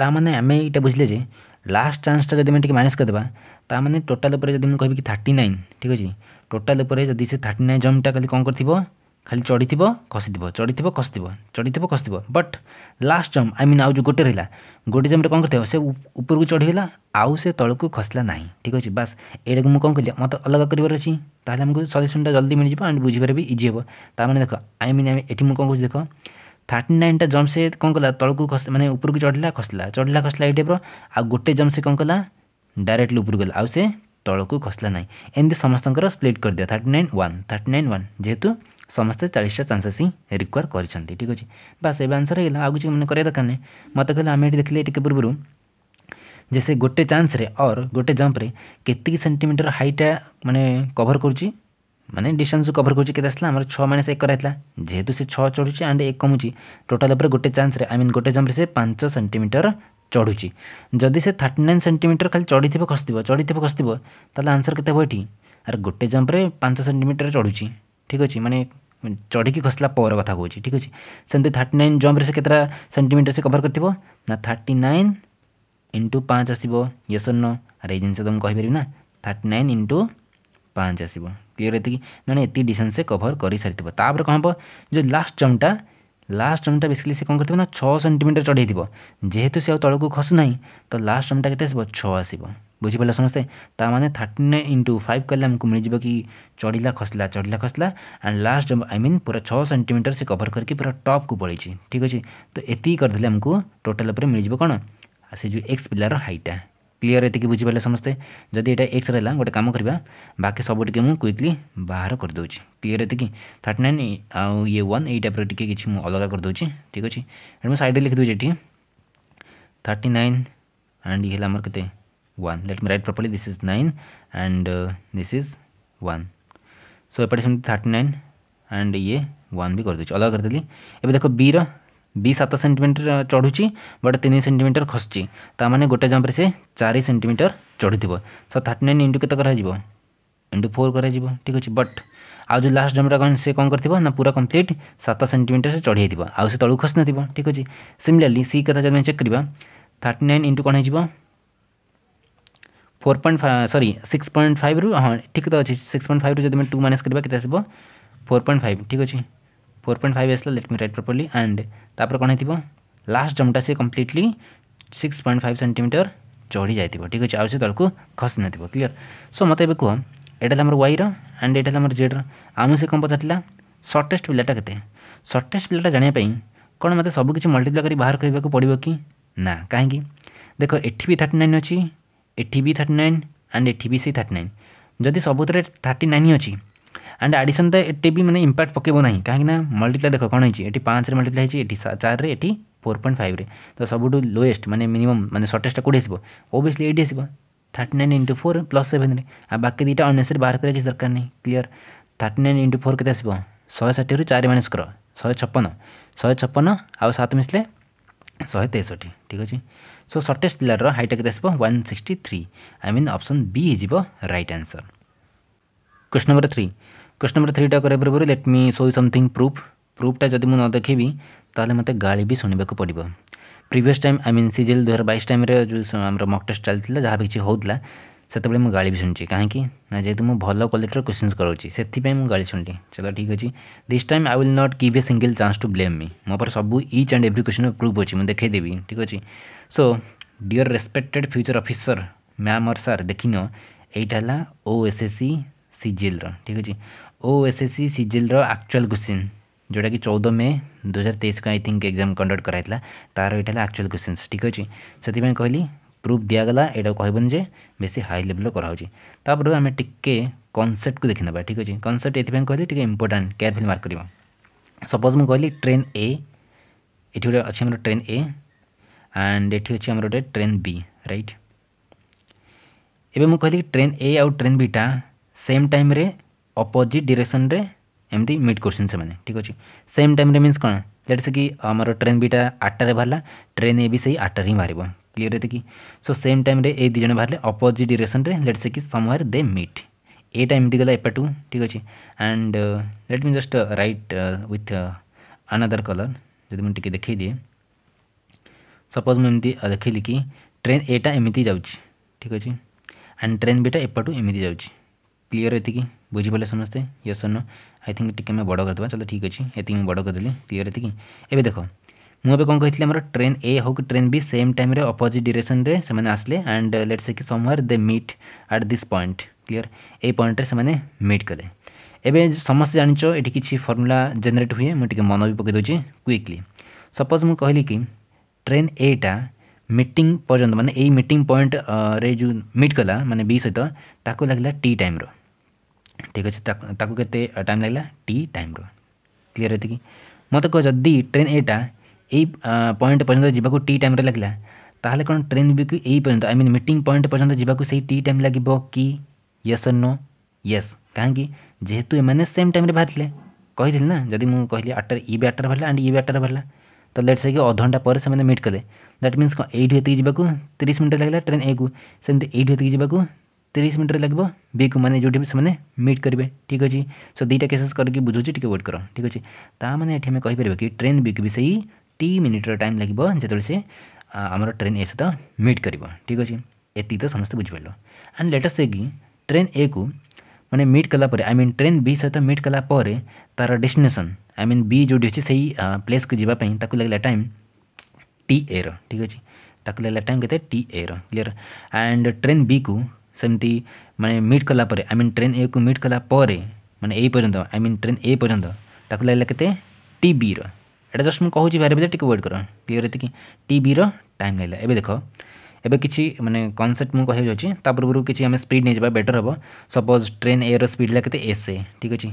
ତାମାନେ ଆମେ ଏଇଟା ବୁଝିଲେ ଯେ ଲାଷ୍ଟ ଚାନ୍ସଟା ଯଦି ଆମେ ଟିକେ ମ୍ୟାନେଜ୍ କରିଦେବା ତାମାନେ ଟୋଟାଲ୍ ଉପରେ ଯଦି ମୁଁ କହିବି କି ଥାର୍ଟି ନାଇନ୍ ଠିକ୍ ଅଛି ଟୋଟାଲ୍ ଉପରେ ଯଦି ସେ ଥାର୍ଟି ନାଇନ୍ ଜମିଟା ଖାଲି କ'ଣ କରିଥିବ ଖାଲି ଚଢ଼ିଥିବ ଖସିଥିବ ଚଢ଼ିଥିବ ଖସିଥିବ ଚଢ଼ିଥିବ ଖସିଥିବ but last jump I mean ଆଉ ଯେଉଁ ଗୋଟେ ରହିଲା ଗୋଟେ ଜମ୍ପରେ କ'ଣ କରିଥିବ ସେ ଉପରକୁ ଚଢ଼ିଗଲା ଆଉ ସେ ତଳକୁ ଖସିଲା ନାହିଁ ଠିକ୍ ଅଛି ବାସ୍ ଏଇଟାକୁ ମୁଁ କ'ଣ କହିଲି ମୋତେ ଅଲଗା କରିବାର ଅଛି ତାହେଲେ ଆମକୁ ସଲ୍ୟୁସନ୍ଟା ଜଲ୍ଦି ମିଳିଯିବ ଆଣ୍ଡ ବୁଝିବାରେ ବି ଇଜି ହେବ ତା'ମାନେ ଦେଖ ଆଇ ମିନ୍ ଆମେ ଏଠି ମୁଁ କ'ଣ କହୁଛି ଦେଖ 39 점세 કોન કલા તળકુ ખસ મને ઉપર ક ચડલા ખસલા ચડલા ક સ્લાઇડ પ્રો આ ગોટે જમ્પ સ કોન કલા ડાયરેક્ટલી ઉપર ગલ આસે તળકુ ખસલા નહી એ સમસ્તં કર સ્પ્લીટ કર દયા 391 391 જેતુ સમસ્ત 40 સે ચાન્સસ રીકવાર કર ચંતી ઠીક હોજી બસ એ આન્સર આ ગી મને કરે દકને મત કહી લે અમે હી દેખલી ટીક પર બરુ જેસે ગોટે ચાન્સ રે ઓર ગોટે જમ્પ રે કિતકી સેન્ટીમીટર હાઈટ મને કવર કરુચી ମାନେ ଡିଷ୍ଟାନ୍ସକୁ କଭର୍ କରୁଛି କେତେ ଆସିଲା ଆମର ଛଅ ମାଇନସ୍ ଏକ କରାହେଇଥିଲା ଯେହେତୁ ସେ ଛଅ ଚଢ଼ୁଛି ଆଣ୍ଡ ଏକ କମୁଛି ଟୋଟାଲ୍ ଉପରେ ଗୋଟେ ଚାନ୍ସରେ ଆଇ ମିନ୍ ଗୋଟେ ଜମ୍ପରେ ସେ ପାଞ୍ଚ ସେଣ୍ଟିମିଟର ଚଢ଼ୁଛି ଯଦି ସେ ଥାର୍ଟି ନାଇନ୍ ସେଣ୍ଟିମିଟର ଖାଲି ଚଢ଼ିଥିବ ଖସିଥିବ ଚଢ଼ିଥିବ ଖସିଥିବ ତାହେଲେ ଆନ୍ସର୍ କେତେ ହେବ ଏଠି ଆରେ ଗୋଟେ ଜମ୍ପରେ ପାଞ୍ଚ ସେଣ୍ଟିମିଟର ଚଢ଼ୁଛି ଠିକ୍ ଅଛି ମାନେ ଚଢ଼ିକି ଖସିଲା ପରେ କଥା କହୁଛି ଠିକ୍ ଅଛି ସେମିତି ଥାର୍ଟି ନାଇନ୍ ଜମ୍ପରେ ସେ କେତେଟା ସେଣ୍ଟିମିଟର ସେ କଭର୍ କରିଥିବ ନା ଥାର୍ଟି ନାଇନ୍ ଇଣ୍ଟୁ ପାଞ୍ଚ ଆସିବ ୟେସ୍ ଅର୍ ନୋ ଆରେ ଏଇ ଜିନିଷ ତ ମୁଁ କହିପାରିବି ନା ଥାର୍ଟି ନାଇନ୍ ଇଣ୍ଟୁ ପାଞ୍ଚ ଆସିବ क्लीयर ये मैंने ये डिस्टेंस से कभर कर सारी तापर कौन हम जो लास्ट चमटा लास्ट चमटा बेसिकली से कौन कर ना छः सेमिटर चढ़े थी जेहेतु से आलू खसुना तो लास्ट चमटा के आस आस बुझीपाल समस्ते मैंने थर्टीन इंटू फाइव कले आमको मिल जाए कि चढ़ला खसला चढ़ला खसला एंड लास्ट जब आई मीन पूरा छः सेन्टीमीटर से कभर करके पूरा टप को पड़ी ठीक अच्छे तो ये करदे आमको टोटाल मिल जाए कौन से जो एक्स पिलार हाइटा क्लीयर ये बुझीपारे समस्ते जदि यहाँ एक्स रहा गोटे कम करवा बाकी सब टे क्विकली बाहर करदे क्लीयर ये थर्ट नाइन आउ ये वन यही टाइप रे कि अलग करदे ठीक अच्छे मुझे सैड्रे लिखिदे ये थर्टी नाइन एंड ये आम के one let me write properly this is nine and this is one so एपटे से थर्टी नाइन एंड ये वन भी करदे अलग करदे एवं देख बी र बी सत सेमिटर चढ़ुची बट तीन सेमिटर खसुच्च मैंने गोटे जम्प्रे से चार सेमिटर चढ़ुव सो थर्टी नाइन इंटू के इंटु फोर कर ठीक अच्छे बट आज जो लास्ट जम्प्रा कौन से कौन कर पूरा कम्प्लीट सत सेमिटर से चढ़ी आउ से तलू खसी नाव ठीक अच्छे सीमिलली सी क्या जब चेक करवा थर्टी नाइन इंटु कौन हो four point five sorry six point five रू हाँ ठीक तो अच्छे सिक्स पॉइंट फाइव रू जब टू माइनस करवा के फोर पॉइंट फाइव ठीक अच्छे फोर पॉइंट फाइव आसला let me write properly and तापर कौन हो लास्ट जम्टा से completely six point five centimeter चढ़ी जाइए ठीक अच्छे आउ से खसी न क्लीयर सो मत ए कह यहाँ आम वाई रंड यहाँ आम जेड्र आम से कौन पचारा सर्टेस्ट पिलाटा के सर्टेस्ट पिलाटा जानापी कौन मत सबकि मल्टीप्लाई कर बाहर करने को पड़ो कि ना कहीं देख एटी भी थर्टी नाइन अच्छी एटी भी थर्टी नाइन एंड एटी भी सी थर्टी नाइन जदि सबुत थर्टी नाइन अच्छी ଆଣ୍ଡ ଆଡ଼ିସନ୍ ତ ଏତେ ବି ମାନେ ଇମ୍ପାକ୍ଟ ପକାଇବ ନାହିଁ କାହିଁକିନା ମଲ୍ଟିପ୍ଲାଏ ଦେଖ କ'ଣ ହେଇଛି ଏଠି ପାଞ୍ଚରେ ମଲ୍ଟିପ୍ଲାଏ ହେଇଛି ଏଠି ଚାରିରେ ଏଠି ଫୋର୍ ପଏଣ୍ଟ ଫାଇଭ୍ରେ ତ ସବୁଠୁ ଲୋଏଷ୍ଟ ମାନେ ମିନିମମ୍ ମାନେ ସର୍ଟେଷ୍ଟଟା କେଉଁଠି ଆସିବ ଓବିୟସ୍ଲି ଏଇଠି ଆସିବ thirty nine into four plus সেভেনরে আর বাকি দুইটা অনেসের বাহার করার কিছু দরকার নেই clear thirty nine into four কেতে আসব শহে ষাঠিরু চারি মাইনস কর শহে ছপন শহে ছপন আউ সাত মিশলে শহে তেষট্টি ঠিক আছে সো সর্টেস্ট পিলার হাইটা কেতে আসব one sixty three I mean option B হয়ে right answer question number three question number थ्रीटा କରିବା ପୂର୍ବରୁ ଲେଟ୍ ମି ସୋ ସମଥିଙ୍ଗ ପ୍ରୁଫ୍ ପ୍ରୁଫ୍ଟା ଯଦି ମୁଁ ନ ଦେଖିବି ତାହେଲେ ମୋତେ ଗାଳି ବି ଶୁଣିବାକୁ ପଡ଼ିବ previous time I mean CGL ଦୁଇ ହଜାର ବାଇଶ ଟାଇମ୍ରେ ଯେଉଁ ଆମର ମକ୍ ଟେଷ୍ଟ ଚାଲିଥିଲା ଯାହା ବି କିଛି ହେଉଥିଲା ସେତେବେଳେ ମୁଁ ଗାଳି ବି ଶୁଣିଛି କାହିଁକି ନା ଯେହେତୁ ମୁଁ ଭଲ କ୍ୱାଲିଟିର କ୍ୱେଶ୍ଚିନ୍ସ କରାଉଛି ସେଥିପାଇଁ ମୁଁ ଗାଳି ଶୁଣିଲି ଚଲ ଠିକ୍ ଅଛି this time I will not give a single chance to blame me ମୋ ପାଖରେ ସବୁ ଇଚ୍ ଆଣ୍ଡ ଏଭ୍ରି କ୍ୱେଶ୍ଚିନ୍ର ପ୍ରୁଫ୍ ଅଛି ମୁଁ ଦେଖାଇଦେବି ଠିକ୍ ଅଛି so dear respected future officer ma'am or sir ଦେଖିନିଅ ଏଇଟା ହେଲା ଓ ଏସ୍ ଏସ୍ ସି ସିଜିଏଲ୍ର ଠିକ୍ ଅଛି O S S C CGL actual question जोटा कि चौदह मे दुई हजार तेईस को आई थिंक एग्जाम कंडक्ट कराई था तार यहाँ आक्चुअल क्वेश्चन ठीक अच्छे से कहली प्रूफ दिगला यहाँ कहबन जे बेस हाई लेवल कराऊपर आम टे कनसेप्ट को देखने ठीक अच्छे कनसेप्ट ये कहली टी इम्पोर्टां केयरफुल मार्क कर सपोज मुझे कहली ट्रेन ए ये गोटे अच्छे ट्रेन ए एंड एमर गोटे ट्रेन बी रईट एवं मुझे कहली ट्रेन ए आउ ट्रेन बीटा सेम टाइम अपोजिट डिरेक्शन एमती मिट करें ठीक अच्छे सेम टाइम मीनस कौन जैसे कि आम ट्रेन भीटा आठटे बाहर ट्रेन ए भी सही आठटे ही बाहर क्लीयर है कि सो सेम टाइम ये जन बाहर अपोजिट डिरेक्शन लेट से कि समय दे मीट ये टाइम एमती गला एपटू ठीक अच्छे and let me just write with another colour जब मुझे देख दिए सपोज मुझे देख ली कि ट्रेन एटा एमती uh, जा ठीक अच्छे एंड ट्रेन भीटा एपटू एमती जायर है कि ବୁଝିପାରିଲେ ସମସ୍ତେ ୟସ୍ ନ ଆଇ ଥିଙ୍କ ଟିକେ ଆମେ ବଡ଼ କରିଦେବା ଚାଲ ଠିକ୍ ଅଛି ଏତିକି ମୁଁ ବଡ଼ କରିଦେଲି କ୍ଲିଅର୍ ଏତିକି ଏବେ ଦେଖ ମୁଁ ଏବେ କ'ଣ କହିଥିଲି ଆମର ଟ୍ରେନ୍ ଏ ହେଉ କି ଟ୍ରେନ୍ ବି ସେମ୍ ଟାଇମ୍ରେ ଅପୋଜିଟ୍ ଡିରେକ୍ସନ୍ରେ ସେମାନେ ଆସିଲେ ଆଣ୍ଡ ଲେଟ୍ସ କି somewhere they meet at this point clear ଏଇ ପଏଣ୍ଟରେ ସେମାନେ ମିଟ୍ କଲେ ଏବେ ସମସ୍ତେ ଜାଣିଛ ଏଠି କିଛି ଫର୍ମୁଲା ଜେନେରେଟ୍ ହୁଏ ମୁଁ ଟିକେ ମନ ବି ପକାଇ ଦେଉଛି କ୍ୱିକ୍ଲି ସପୋଜ୍ ମୁଁ କହିଲି କି ଟ୍ରେନ୍ ଏଟା ମିଟିଂ ପର୍ଯ୍ୟନ୍ତ ମାନେ ଏଇ ମିଟିଂ ପଏଣ୍ଟରେ ଯେଉଁ ମିଟ୍ କଲା ମାନେ ବି ସହିତ ତାକୁ ଲାଗିଲା ଟି ଟାଇମ୍ର ठीक अच्छे के टाइम लगे टी टाइम क्लीयर कि मत कह जदि ट्रेन एटा य पॉइंट पर्यटन जावाक टी टाइम लगेगा तेल कौन ट्रेन भी कि यही पर्यटन आई मीन मीट पॉइंट पर्यटन जावाक टी टाइम लगे कि येस नो ये कहीं जेहेतु एम सेम टाइम बाहर थे कही ना जदि मुझे कहली आठटे इ भी आठटे बाहर एंड इ भी आठटे बाहर तो लेट से अधघंटा पर मीट कले दैट मीनस कौन ये जाक तीस मिनट लगेगा ट्रेन ए को सेमती ये जाक ତିରିଶ ମିନିଟ୍ରେ ଲାଗିବ ବିକୁ ମାନେ ଯେଉଁଠି ସେମାନେ ମିଟ୍ କରିବେ ଠିକ୍ ଅଛି ସୋ ଦୁଇଟା କେସେସ୍ କରିକି ବୁଝୁଛି ଟିକେ ୱେଟ୍ କର ଠିକ୍ ଅଛି ତା'ମାନେ ଏଠି ଆମେ କହିପାରିବା କି ଟ୍ରେନ୍ ବିକୁ ବି ସେଇ ଟି ମିନିଟ୍ର ଟାଇମ୍ ଲାଗିବ ଯେତେବେଳେ ସେ ଆମର ଟ୍ରେନ୍ ଏ ସହିତ ମିଟ୍ କରିବ ଠିକ୍ ଅଛି ଏତିକି ତ ସମସ୍ତେ ବୁଝିପାରିଲ ଆଣ୍ଡ ଲେଟେଷ୍ଟ ସେ କି ଟ୍ରେନ୍ ଏକୁ ମାନେ ମିଟ୍ କଲାପରେ ଆଇ ମିନ୍ ଟ୍ରେନ୍ ବି ସହିତ ମିଟ୍ କଲା ପରେ ତା'ର ଡେଷ୍ଟିନେସନ୍ ଆଇ ମିନ୍ ବି ଯେଉଁଠି ଅଛି ସେଇ ପ୍ଲେସ୍କୁ ଯିବା ପାଇଁ ତାକୁ ଲାଗିଲା ଟାଇମ୍ ଟି ଏର ଠିକ୍ ଅଛି ତାକୁ ଲାଗିଲା ଟାଇମ୍ କେତେ ଟି ଏର କ୍ଲିଅର୍ ଆଣ୍ଡ ଟ୍ରେନ୍ ବିକୁ ସେମିତି ମାନେ ମିଟ୍ କଲା ପରେ ଆଇ ମିନ୍ ଟ୍ରେନ୍ ଏକୁ ମିଟ୍ କଲା ପରେ ମାନେ ଏଇ ପର୍ଯ୍ୟନ୍ତ ଆଇ ମିନ୍ ଟ୍ରେନ୍ ଏ ପର୍ଯ୍ୟନ୍ତ ତାକୁ ଲାଗିଲା କେତେ ଟି ବିର ଏଇଟା ଜଷ୍ଟ ମୁଁ କହୁଛି ଭାରିବିଲେ ଟିକେ ୱେଟ୍ କର କ୍ଲିଅର୍ ଏତିକି ଟି ବିର ଟାଇମ୍ ଲାଗିଲା ଏବେ ଦେଖ ଏବେ କିଛି ମାନେ କନସେପ୍ଟ ମୁଁ କହିବାକୁ ଯାଉଛି ତା ପୂର୍ବରୁ କିଛି ଆମେ ସ୍ପିଡ୍ ନେଇଯିବା ବେଟର୍ ହେବ ସପୋଜ୍ ଟ୍ରେନ୍ ଏର ସ୍ପିଡ୍ ହେଲା କେତେ ଏସ୍ ଏ ଠିକ୍ ଅଛି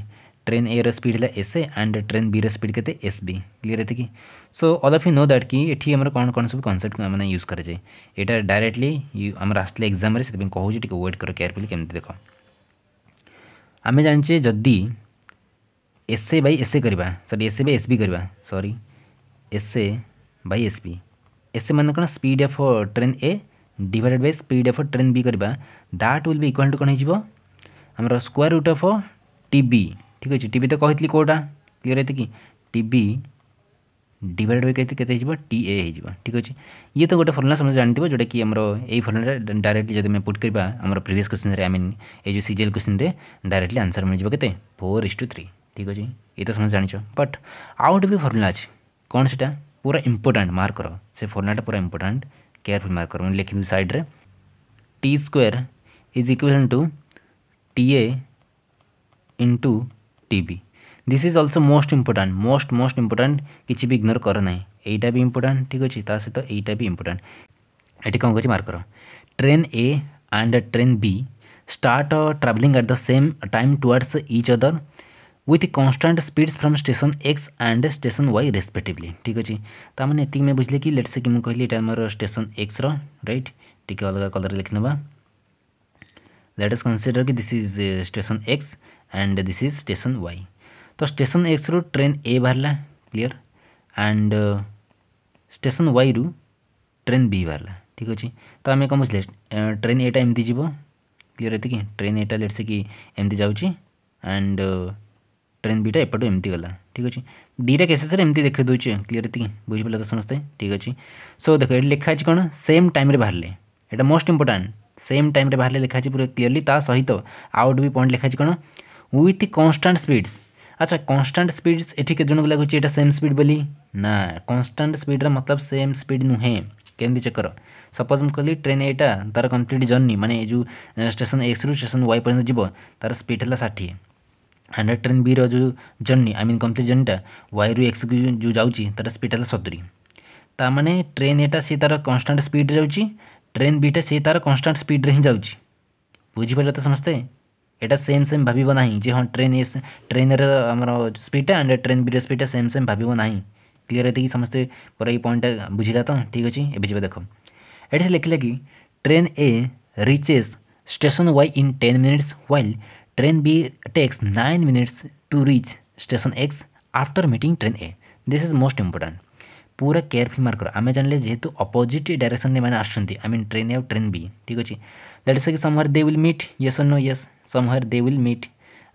ट्रेन ए रीड है S A and train B speed के एस बी क्लीयर है कि so all of you know that कि ये आम कौन कौन सब कनसेप्ट मैंने यूज कराए यहाँ डायरेक्टली आम आसते एक्जाम से कहूँ टे व्वेट कर केयरफुल केमती देख आम जानचे जदि S A by S A करवा sorry S A by S B करवा sorry S A by S B S A मान कौन speed of train A divided by speed of train B करवा दैट विल भी equal to कौन हो आमर square root of T B ठीक अच्छे टी तो कही कौटा क्लीयर है कि टी डिडेड बै के टीए हो ठीक अच्छे ये तो गोटे फर्मुला समझे जानते जोटा कि आम फर्मुला डायरेक्टली जब पुट करवा आम previous question I mean you CGL question में डायरेक्टली आंसर मिल जाए फोर इस टू थ्री ठीक अच्छे ये तो समझे जान बट आउ गोटे भी फर्मुला अच्छे कौन सीटा पूरा इंपोर्टाट मार्क कर से फर्मुलाटा पूरा इंपोर्टाट केयरफुल मार्क कर लिखी थी सैड्रे टी स्क्वेर इज इक्वेशन to T A into T this is also most important most most important किसी भी इग्नोर करना ना यहीटा भी इम्पोर्टाट ठीक अच्छे ता सहित यहीटा भी इम्पोर्टाट ये कौन कर मार्क कर train A and train B start travelling at the same time towards each other with constant speeds from station X and station Y respectively ठीक अच्छे तो मैंने ये मैं बुझे कि लेट्स कि मुझे कहली ये मोर स्टेसन एक्स रईट टी अलग कलर लिखने लेट्स कनसीडर कि this is station X and this is station Y तो स्टेशन एक्स रु ट्रेन ए बाहरला क्लीयर एंड स्टेशन वाई रु ट्रेन बी बाहरला ठीक अच्छे तो आम कौन बुझे ट्रेन एटा एमती जीव क्लीयर ये कि ट्रेन एटा लेट से कि एमती जाऊँच एंड ट्रेन बीटा एपटू एमती गला ठीक अच्छे दुईटा केसेस एमती देखे दूचे क्लीयर ये बुझीपाल तो समस्ते ठीक अच्छे सो देख ये लिखा कौन सेम टाइम बाहर यहाँ मोस्ट इंपोर्टां सेम टाइम बाहर लिखा पूरा क्लीयरली ता सहित आउट भी पॉइंट लिखा कौन উইথ কনস্ট্যান্ট স্পিডস আচ্ছা কনস্ট্যান্ট স্পিডস এটিকে জনক লাগুচি এটা সেম স্পিড বলি না কনস্ট্যান্ট স্পিডর মতলব সেম স্পিড নুহে কেমি চেক কর সপোজ মু কলি ট্রেন এইটা তার কমপ্লিট জর্নি মানে এই যে স্টেশন এক্স রু স্টেশন ওয়াই পর্যন্ত যাব তার স্পিড হল ষাঠিয়ে हंड्रेड ट्रेन बी रो जर्नी आई मीन कम्प्लीट जर्नीटा वाई रु एक्स को जो जाऊँगी तार स्पीड है सतुरी ताने ट्रेन एटा सी तार कन्स्टाट स्पीड जाऊँगी ट्रेन बीटा सी तार कन्स्टाट स्पीड हिं जाऊँगी बुझीपार तो समस्ते यहाँ सेम सेम भाव ना जे हाँ train train speed and train ब्रिज स्पीडा सेम सेम भाव ना क्लीयर ये समस्ते पूरा ये पॉइंट बुझला तो ठीक अच्छे एवं जी देख ये लिखले कि train A reaches station Y in ten minutes while train B takes nine minutes to reach station X after meeting train A this is most important पूरा केयरफुल मार्क आम जानले जेहतु अपोजिट डायरेक्शन में मैंने आस ट्रेन ए ट्रेन बी ठीक अच्छे that let's समय दे विल मीट येस और no yes somewhere they will meet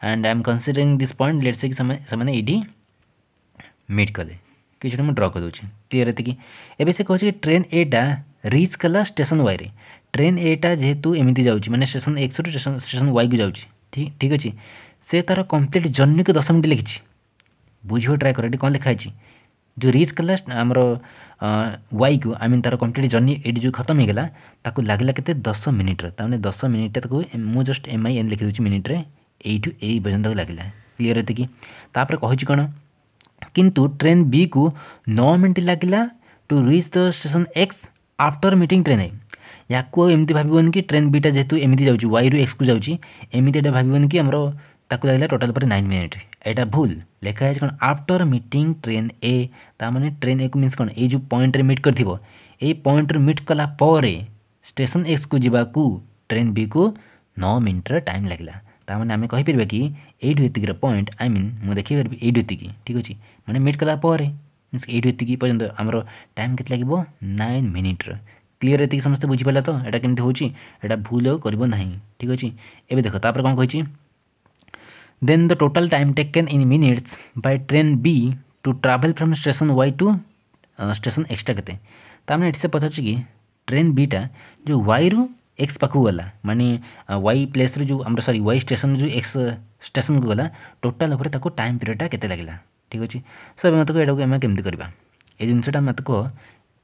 and I am considering this point let's say कि समय समय ने एडी meet कले तो कि जो मुझे ड्र कर दूँ क्लीयर ये एवं से कहे ट्रेन एटा रिच कला स्टेसन वाई ट्रेन एटा जेहेतु एमती जाऊँगी मैंने स्टेसन एक्स रु स्टेसन स्टेसन वाई को जाऊँगी ठीक ठीक अच्छे से तार कम्प्लीट जर्नी को दस मिनट लिखी बुझे ट्राए कर कौन लिखाई जो रिच कला आमर वाइक आइमिन तार कम्प्लिट जर्नी एटी जो खत्म होगा ताको लगला के दस मिनिट्र ताने दस मिनिट्रे मु जस्ट एम आई एन लिखिदे मिनिट्रे यू यही पर्यटन लगला क्लीयर ये कि तापर कही कौन किंतु ट्रेन बी को नौ मिनट लगला to reach the station X after meeting train A या एमती भावन कि ट्रेन बीटा जेहेतु एमती जाऊँ वाई रु एक्स को जाऊँ एमती भावन कि आमर তাকে लगे टोटाल पर नाइन मिनिट এটা ভুল লেখা হয়েছে কারণ আফটর মিটিং ট্রেন এ তার মানে ট্রেন এ কু মিন্স কোণ এই যে পয়েন্টরে মিট করে এই পয়েন্টরে মিট কলা পরে স্টেশন এক্স কু नौ मिनिट्र टाइम लगला तार आम कहीपर कि एट पॉइंट आई मीन मुझे देखिपर एट ठीक अच्छे मैंने मिट कला मीनस एट एति पर्यटन आमर टाइम के लगे नाइन मिनिट्र क्लीयर एति समस्त बुझीपारा तो यहाँ केमी हो भूल करना ठीक अच्छे एवं देख तापर कौन कही Then the total time taken in minutes by train B to travel from station Y to uh, station X टा कहते तामने इट्से पता चली ट्रेन B टा जो Y रू X पाखु गला माने Y प्लेस रू जो हमरा सॉरी Y स्टेशन जो X स्टेशन को गला टोटल ऊपर ताको टाइम पीरियड टा केते लागिला ठीक अछि सो एमे तको एटाको एमे केमति करबा ए जिनसटा मत को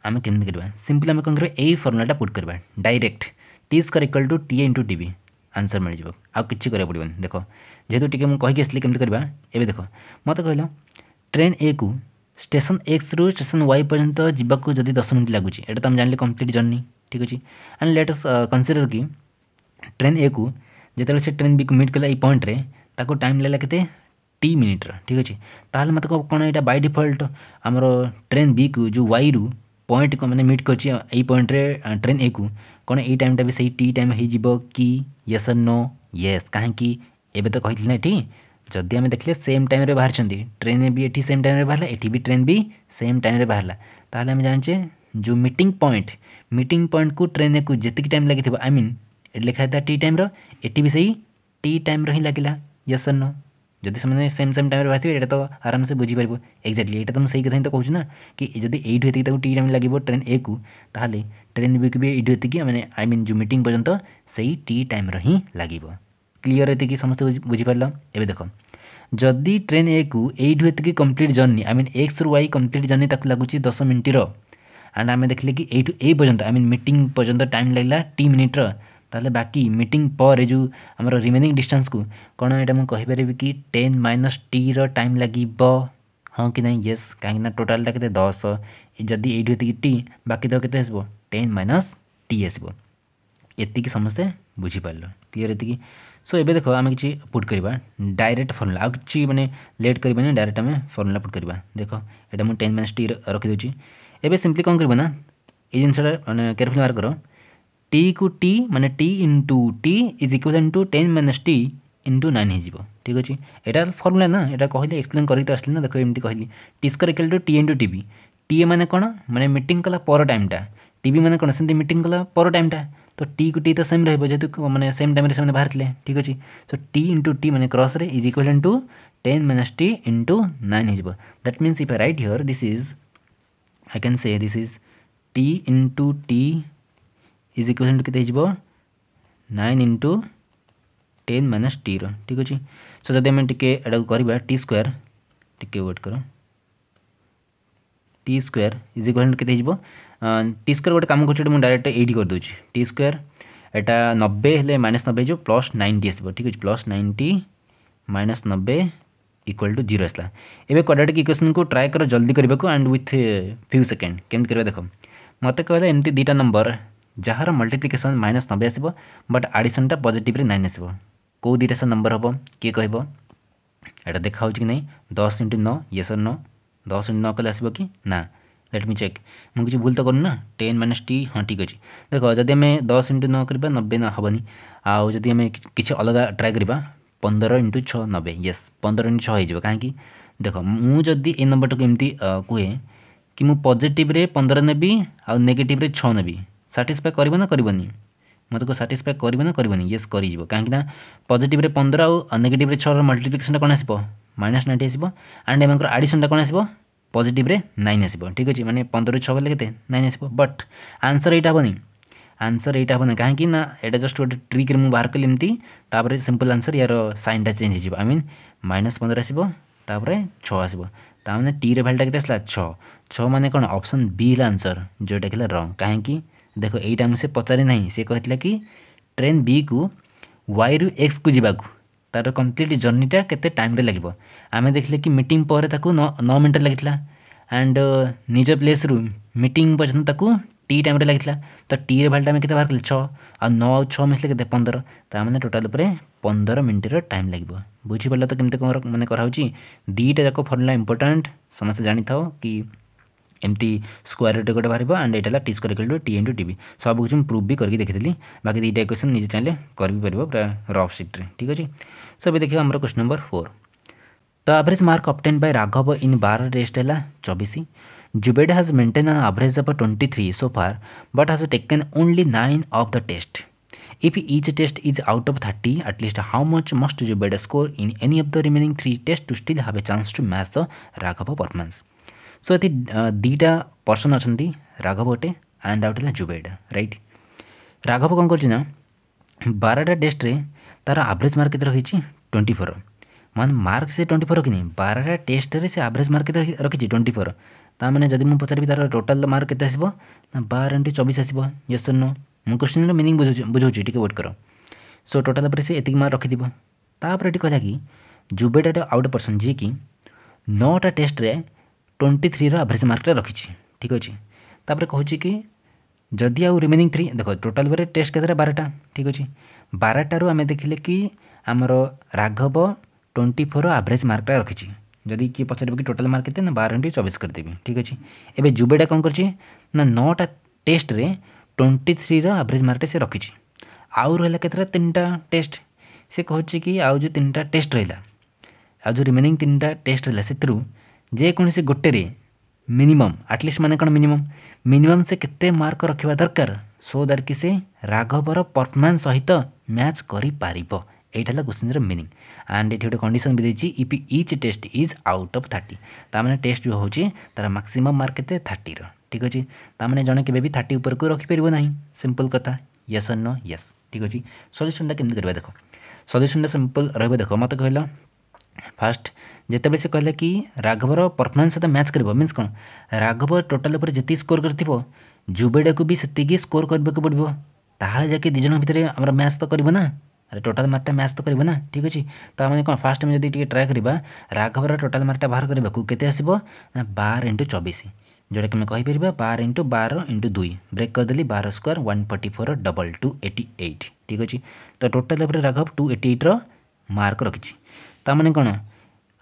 आमे केमति करबा सिंपल आमे कोन करबा ए फॉर्मूलाटा पुट करबा direct t square equal to T into T answer मिल जाव आ कि पड़ोन देख जेहतु टी मुझे आसली कमी करवा एवं देख मत कहल ट्रेन ए को स्टेसन एक्स रु स्टेसन वाई पर्यंत जावाक जदि दस मिनट लगुच ये तो आम जान कम्प्लीट जर्नी ठीक अच्छे एंड लेटस कनसीडर कि ट्रेन ए को जिते से ट्रेन बी को मिट कला पॉइंट्रे ताको टाइम लगे के टी मिनिट्र ठीक अच्छे ताल मत कौन यहाँ बै डिफल्ट आमर ट्रेन बी को जो वाई रु पॉइंट मैंने मिट कर पॉइंट ट्रेन ए को कौन ये टाइम टा तो भी सही टी टाइम हो कि येस नो ये कहीं एब तो कही ये जदि आम देखे सेम टाइम बाहर ट्रेन भी ये सेम टाइम बाहर ये भी ट्रेन भी सेम टाइम बाहर तेल आम जानचे जो मीट पॉइंट मीट पॉइंट को ट्रेन को जितकी टाइम लगे आई मीन ये लिखाई था टी टाइम ये भी सही टी टाइम हिं लगला येस नो जदि से सेम सेम टाइम बाहर थे ये तो आराम से बुझीपार एक्जाक्टली ये तो मुझे सही कथा ही तो कहूँ ना कि जदि यही टी टाइम लगे ट्रेन ए को ଟ୍ରେନ୍ ବେକେ ବି ଏଇଠି ଏତିକି ମାନେ ଆଇ ମିନ୍ ଯେଉଁ ମିଟିଂ ପର୍ଯ୍ୟନ୍ତ ସେଇ ଟି ଟାଇମ୍ର ହିଁ ଲାଗିବ କ୍ଲିଅର୍ ଏତିକି ସମସ୍ତେ ବୁଝିପାରିଲ ଏବେ ଦେଖ ଯଦି ଟ୍ରେନ୍ ଏକୁ ଏଇଠୁ ଏତିକି କମ୍ପ୍ଲିଟ୍ ଜର୍ଣ୍ଣି ଆଇ ମିନ୍ ଏକ୍ସରୁ ୱାଇ କମ୍ପ୍ଲିଟ୍ ଜର୍ଣ୍ଣି ତାକୁ ଲାଗୁଛି ଦଶ ମିନିଟ୍ର ଆଣ୍ଡ ଆମେ ଦେଖିଲେ କି ଏଇଠୁ ଏଇ ପର୍ଯ୍ୟନ୍ତ ଆଇ ମିନ୍ ମିଟିଂ ପର୍ଯ୍ୟন্ত ଟାଇମ୍ ଲାଗିଲା ଟି ମିନିଟ୍ର ତାହେଲେ ବାକି ମିଟିଂ ପରେ ଯେଉଁ ଆମର ରିମେନିଂ ଡିଷ୍ଟାନ୍ସକୁ କ'ଣ ଏଇଟା ମୁଁ କହିପାରିବି କି ଟେନ୍ ମାଇନସ୍ ଟିର ଟାଇମ୍ ଲାଗିବ ହଁ କି ନାହିଁ ୟେସ୍ କାହିଁକିନା ଟୋଟାଲ୍ଟା କେତେ ଦଶ ଯଦି ଏଇଠୁ ଏତିକି ଟି ବାକି ତ କେତେ ଆସିବ टेन माइनस टी आसब ଏତିକି ସମସ୍ତେ ବୁଝିପାରିଲ କ୍ଲିଅର୍ ଏତିକି ସୋ ଏବେ ଦେଖ ଆମେ କିଛି ପୁଟ୍ କରିବା ଡାଇରେକ୍ଟ ଫର୍ମୁଲା ଆଉ କିଛି ମାନେ ଲେଟ୍ କରିବାନି ଡାଇରେକ୍ଟ ଆମେ ଫର୍ମୁଲା ପୁଟ୍ କରିବା ଦେଖ ଏଇଟା ମୁଁ ଟେନ୍ ମାଇନସ୍ ଟି ରଖିଦେଉଛି ଏବେ ସିମ୍ପଲି କ'ଣ କରିବ ନା ଏଇ ଜିନିଷଟା ମାନେ କେୟାରଫୁଲି ମାର୍କ କର ଟିକୁ ଟି ମାନେ T into T is equal into ten minus T into nine ହେଇଯିବ ଠିକ୍ ଅଛି ଏଇଟା ଫର୍ମୁଲା ନା ଏଇଟା କହିଲେ ଏକ୍ସପ୍ଲେନ୍ କରିକି ତ ଆସିଲି ନା ଦେଖ ଏମିତି କହିଲି T square equal to T into T B T ମାନେ କ'ଣ ମାନେ ମିଟିଂ କଲା ପର ଟାଇମ୍ଟା टी मैंने कौन से मीट कला पर टाइम टा तो टी को टी तो सेम रहे जेहतु मैंने सेम टाइम से बाहर थे ठीक अच्छे सो टी इंटु टी मैंने क्रस is equal into ten minus t into nine हो that means if I write here this is I can say this is t into t is equal to k nine into ten minus t रीक अच्छे so जब टेटा करवा t square t कर t square is equal into k t square ଗୋଟେ କାମ କରୁଛି ମୁଁ ଡାଇରେକ୍ଟ ଏଇଠି କରିଦେଉଛି ଟି ସ୍କୋୟାର ଏଇଟା ନବେ ହେଲେ ମାଇନସ୍ ନବେ ହେଇଯିବ ପ୍ଲସ୍ ନାଇଣ୍ଟି ଆସିବ ଠିକ୍ ଅଛି ପ୍ଲସ୍ ନାଇଣ୍ଟି ମାଇନସ୍ ନବେ ଇକ୍ୱାଲ୍ ଟୁ ଜିରୋ ଆସିଲା ଏବେ କ୍ୱାଡ୍ରାଟିକ୍ ଇକ୍ୱେସନ୍କୁ ଟ୍ରାଏ କର ଜଲ୍ଦି କରିବାକୁ ଆଣ୍ଡ ୱିଥ୍ ଫ୍ୟୁ ସେକେଣ୍ଡ କେମିତି କରିବା ଦେଖ ମୋତେ କହିଲା ଏମିତି ଦୁଇଟା ନମ୍ବର ଯାହାର ମଲ୍ଟିପ୍ଲିକେସନ୍ ମାଇନସ୍ ନବେ ଆସିବ ବଟ୍ ଆଡ଼ିସନ୍ଟା ପଜିଟିଭ୍ରେ ନାଇନ୍ ଆସିବ କେଉଁ ଦୁଇଟା ସେ ନମ୍ବର ହେବ କିଏ କହିବ ଏଇଟା ଦେଖାହେଉଛି କି ନାହିଁ ଦଶ ଇଣ୍ଟୁ ନଅ ୟେସ୍ ନଅ ଦଶ ଇଣ୍ଟୁ ନଅ କଲେ ଆସିବ କି ନା लेट मी चेक मुझे भूल तो करूँ टेन माइनस टी हाँ ठीक अच्छे देख जदि दस इंटू न करवा नब्बे ना हेनी आदि आम किसी अलग ट्राए करवा पंदर इंटू छ नब्बे ये पंदर इंटू छः कहीं देख मुझे ए नंबर टाक एमती कहे कि मुझ पजिटिव पंदर नेबी आ नेगेटिव छ नेबी साटिस्फाए कर ना करनी मत को साटिस्फाए कर ना करनी येस कर कहीं पजिटिव पंदर आ नेगेटिव मल्टीप्लिकेसन कौन आस माइनस नाइंटी आसो आंड एम आडिशन कौन आसो পজিটিভ্রে নাইন আসব ঠিক আছে মানে পনেরো ছ বেলে কেতে নাইন আসব বট আনসর এইটা হবনি আনসর এইটা হবনি কাহি না এটা জস্ট গোটে ট্রিক্রে মু বাহার কলি এমতি তাপরে সিম্পল আনসর ইয়ার সাইনটা চেঞ্জ হয়ে আই মিন মাইনাস পনেরো আসব তাপরে ছ আসব ତା ମାନେ ଟିର ଭ୍ୟାଲ୍ୟୁଟା କେତେ ଆସିଲା ଛଅ ଛଅ ମାନେ କ'ଣ ଅପସନ୍ ବି ହେଲା ଆନ୍ସର୍ ଯେଉଁଟାକି ହେଲା ରଙ୍ଗ କାହିଁକି ଦେଖ ଏଇଟା ମୁଁ ସେ ପଚାରି ନାହିଁ ସେ କହିଥିଲା କି ଟ୍ରେନ୍ ବିକୁ ୱାଇରୁ ଏକ୍ସକୁ ଯିବାକୁ ତା'ର କମ୍ପ୍ଲିଟ୍ ଜର୍ଣ୍ଣିଟା କେତେ ଟାଇମ୍ରେ ଲାଗିବ ଆମେ ଦେଖିଲେ କି ମିଟିଂ ପରେ ତାକୁ ନଅ ମିନିଟ୍ ଲାଗିଥିଲା ଆଣ୍ଡ ନିଜ ପ୍ଲେସ୍ରୁ ମିଟିଂ ପର୍ଯ୍ୟନ୍ତ ତାକୁ ଟି ଟାଇମ୍ରେ ଲାଗିଥିଲା ତ ଟିରେ ଭାଲ୍ୟୁଟା ଆମେ କେତେ ବାହାର କଲେ ଛଅ ଆଉ ନଅ ଆଉ ଛଅ ମିଶିଲେ କେତେ ପନ୍ଦର ତା ମାନେ ଟୋଟାଲ୍ ଉପରେ ପନ୍ଦର ମିନିଟ୍ର ଟାଇମ୍ ଲାଗିବ ବୁଝିପାରିଲ ତ କେମିତି କ'ଣ ମାନେ କରାହେଉଛି ଦୁଇଟା ଯାକ ଫର୍ମୁଲା ଇମ୍ପୋର୍ଟାଣ୍ଟ ସମସ୍ତେ ଜାଣିଥାଅ କି ଏମିତି ସ୍କୋୟାର ରୁଟ୍ ଗୋଟେ ବାହାରିବ ଆଣ୍ଡ ଏଇଟା ହେଲା t square equal to T into ଟି ବି ସବୁ କିଛି ମୁଁ ପ୍ରୁଭ୍ ବି କରିକି ଦେଖିଥିଲି ବାକି ଦୁଇଟା ଇକ୍ୱେସନ୍ ନିଜେ ଚାହିଁଲେ କରିବି ପାରିବ ପୁରା ରଫ୍ ସିଟ୍ରେ ଠିକ୍ ଅଛି ସୋ ଏବେ ଦେଖିବା ଆମର question number four The average mark obtained by Raghava in bar race Della Chobisi. Jubeda has maintained an average of 23 so far, but has taken only 9 of the test. If each test is out of 30, at least how much must Jubeda score in any of the remaining 3 tests to still have a chance to match the Raghava performance? So, it is দুইটা person অনেক রাঘবটে and out ହେଲା ଜୁବେଡ଼ା right ରାଘବ କ'ଣ କରୁଛି ନା ବାରଟା ଟେଷ୍ଟରେ ତା'ର ଆଭରେଜ୍ ମାର୍କ କେତେ ରହିଛି ଟ୍ୱେଣ୍ଟି ଫୋର୍ ମାନେ ମାର୍କ ସେ ଟ୍ୱେଣ୍ଟି ଫୋର୍ ରଖିନି ବାରଟା ଟେଷ୍ଟରେ ସେ ଆଭରେଜ୍ ମାର୍କ କେତେ ରଖିଛି ଟ୍ୱେଣ୍ଟି ଫୋର୍ ତା ମାନେ ଯଦି ମୁଁ ପଚାରିବି ତା'ର ଟୋଟାଲ୍ ମାର୍କ କେତେ ଆସିବ ନା ବାର ଏଣ୍ଟି ଚବିଶ ଆସିବ ୟେସ୍ ନୋ ମୁଁ କ୍ୱେଶ୍ଚିନ୍ର ମିନିଂ ବୁଝାଉଛି ବୁଝାଉଛି ଟିକେ ୱେଟ୍ କର ସୋ ଟୋଟାଲ୍ ଉପରେ ସେ ଏତିକି ମାର୍କ ରଖିଥିବ ତା'ପରେ ଏଠି କହିଲା କି ଜୁବେଟାଟା ଆଉ ଗୋଟେ ପର୍ସନ୍ ଯିଏକି ନଅଟା ଟେଷ୍ଟରେ ଟ୍ୱେଣ୍ଟି ଥ୍ରୀର ଆଭରେଜ୍ ମାର୍କଟା ରଖିଛି ଠିକ୍ ଅଛି ତାପରେ କହୁଛି କି ଯଦି ଆଉ ରିମେନିଂ ଥ୍ରୀ ଦେଖ ଟୋଟାଲ୍ ପରେ ଟେଷ୍ଟ କେତେଟା ବାରଟା ଠିକ୍ ଅଛି ବାରଟାରୁ ଆମେ ଦେଖିଲେ କି ଆମର ରାଘବ ट्वेंटी फोर आवरेज मार्कटा रखी जदि किए पचार कि टोटाल मार्क के बार इंटू चौबीस करदेवि ठीक अच्छे एवं जुबेटा कौन करना नौटा टेस्ट रे ट्वेंटी थ्री रवरेज मार्कटा से रखी आउ रहा के तीन टेस्ट से कहूँ कि आउ जो तीन टा टेस्ट रहा ଆଉ ଯେଉଁ ରିମେନିଂ ତିନିଟା ଟେଷ୍ଟ ରହିଲା जेकोसी गोटे मिनिमम ମିନିମମ୍ मैंने ମାନେ मिनिमम मिनिमम से ସେ मार्क रखा दरकार सो ସୋ कि से राघवर ରାଘବର सहित मैच कर କରିପାରିବ यहीटा है क्वेश्चन रिनिंग एंड ये गोटे कंडीशन भी देती if each test is out of thirty test जो हूँ तार मैक्सीम मार्क के थर्टर ठीक अच्छे तेज़ जन के थर्टी को रखिपर ना सिंपल कथ यस और नो यस ठीक अच्छे सल्यूसनटा के देख सल्यूसनटा सिंपल रही देख मत कह फास्ट जिते बे कह कि राघवर परफमेन्स सहित मैच कर मीन कौन राघव टोटाल पर जी स्कोर कर जुबेड़ा को भी सेकोर करने को पड़ो ताकि दिजा भितर आम मैच तो करना ଆରେ ଟୋଟାଲ୍ ମାର୍କଟା ମ୍ୟାଚ୍ ତ କରିବ ନା ଠିକ୍ ଅଛି ତା'ମାନେ କ'ଣ ଫାର୍ଷ୍ଟ ଆମେ ଯଦି ଟିକେ ଟ୍ରାଏ କରିବା ରାଘବର ଟୋଟାଲ୍ ମାର୍କଟା ବାହାର କରିବାକୁ କେତେ ଆସିବ ନା ବାର ଇଣ୍ଟୁ ଚବିଶ ଯେଉଁଟାକି ଆମେ କହିପାରିବା ବାର ଇଣ୍ଟୁ ବାର ଇଣ୍ଟୁ ଦୁଇ ବ୍ରେକ୍ କରିଦେଲି ବାର square one forty four double to eighty eight ଠିକ୍ ଅଛି ତ ଟୋଟାଲ୍ ଉପରେ ରାଘବ ଟୁ ଏଇଟି ଏଇଟ୍ର ମାର୍କ ରଖିଛି ତା'ମାନେ କ'ଣ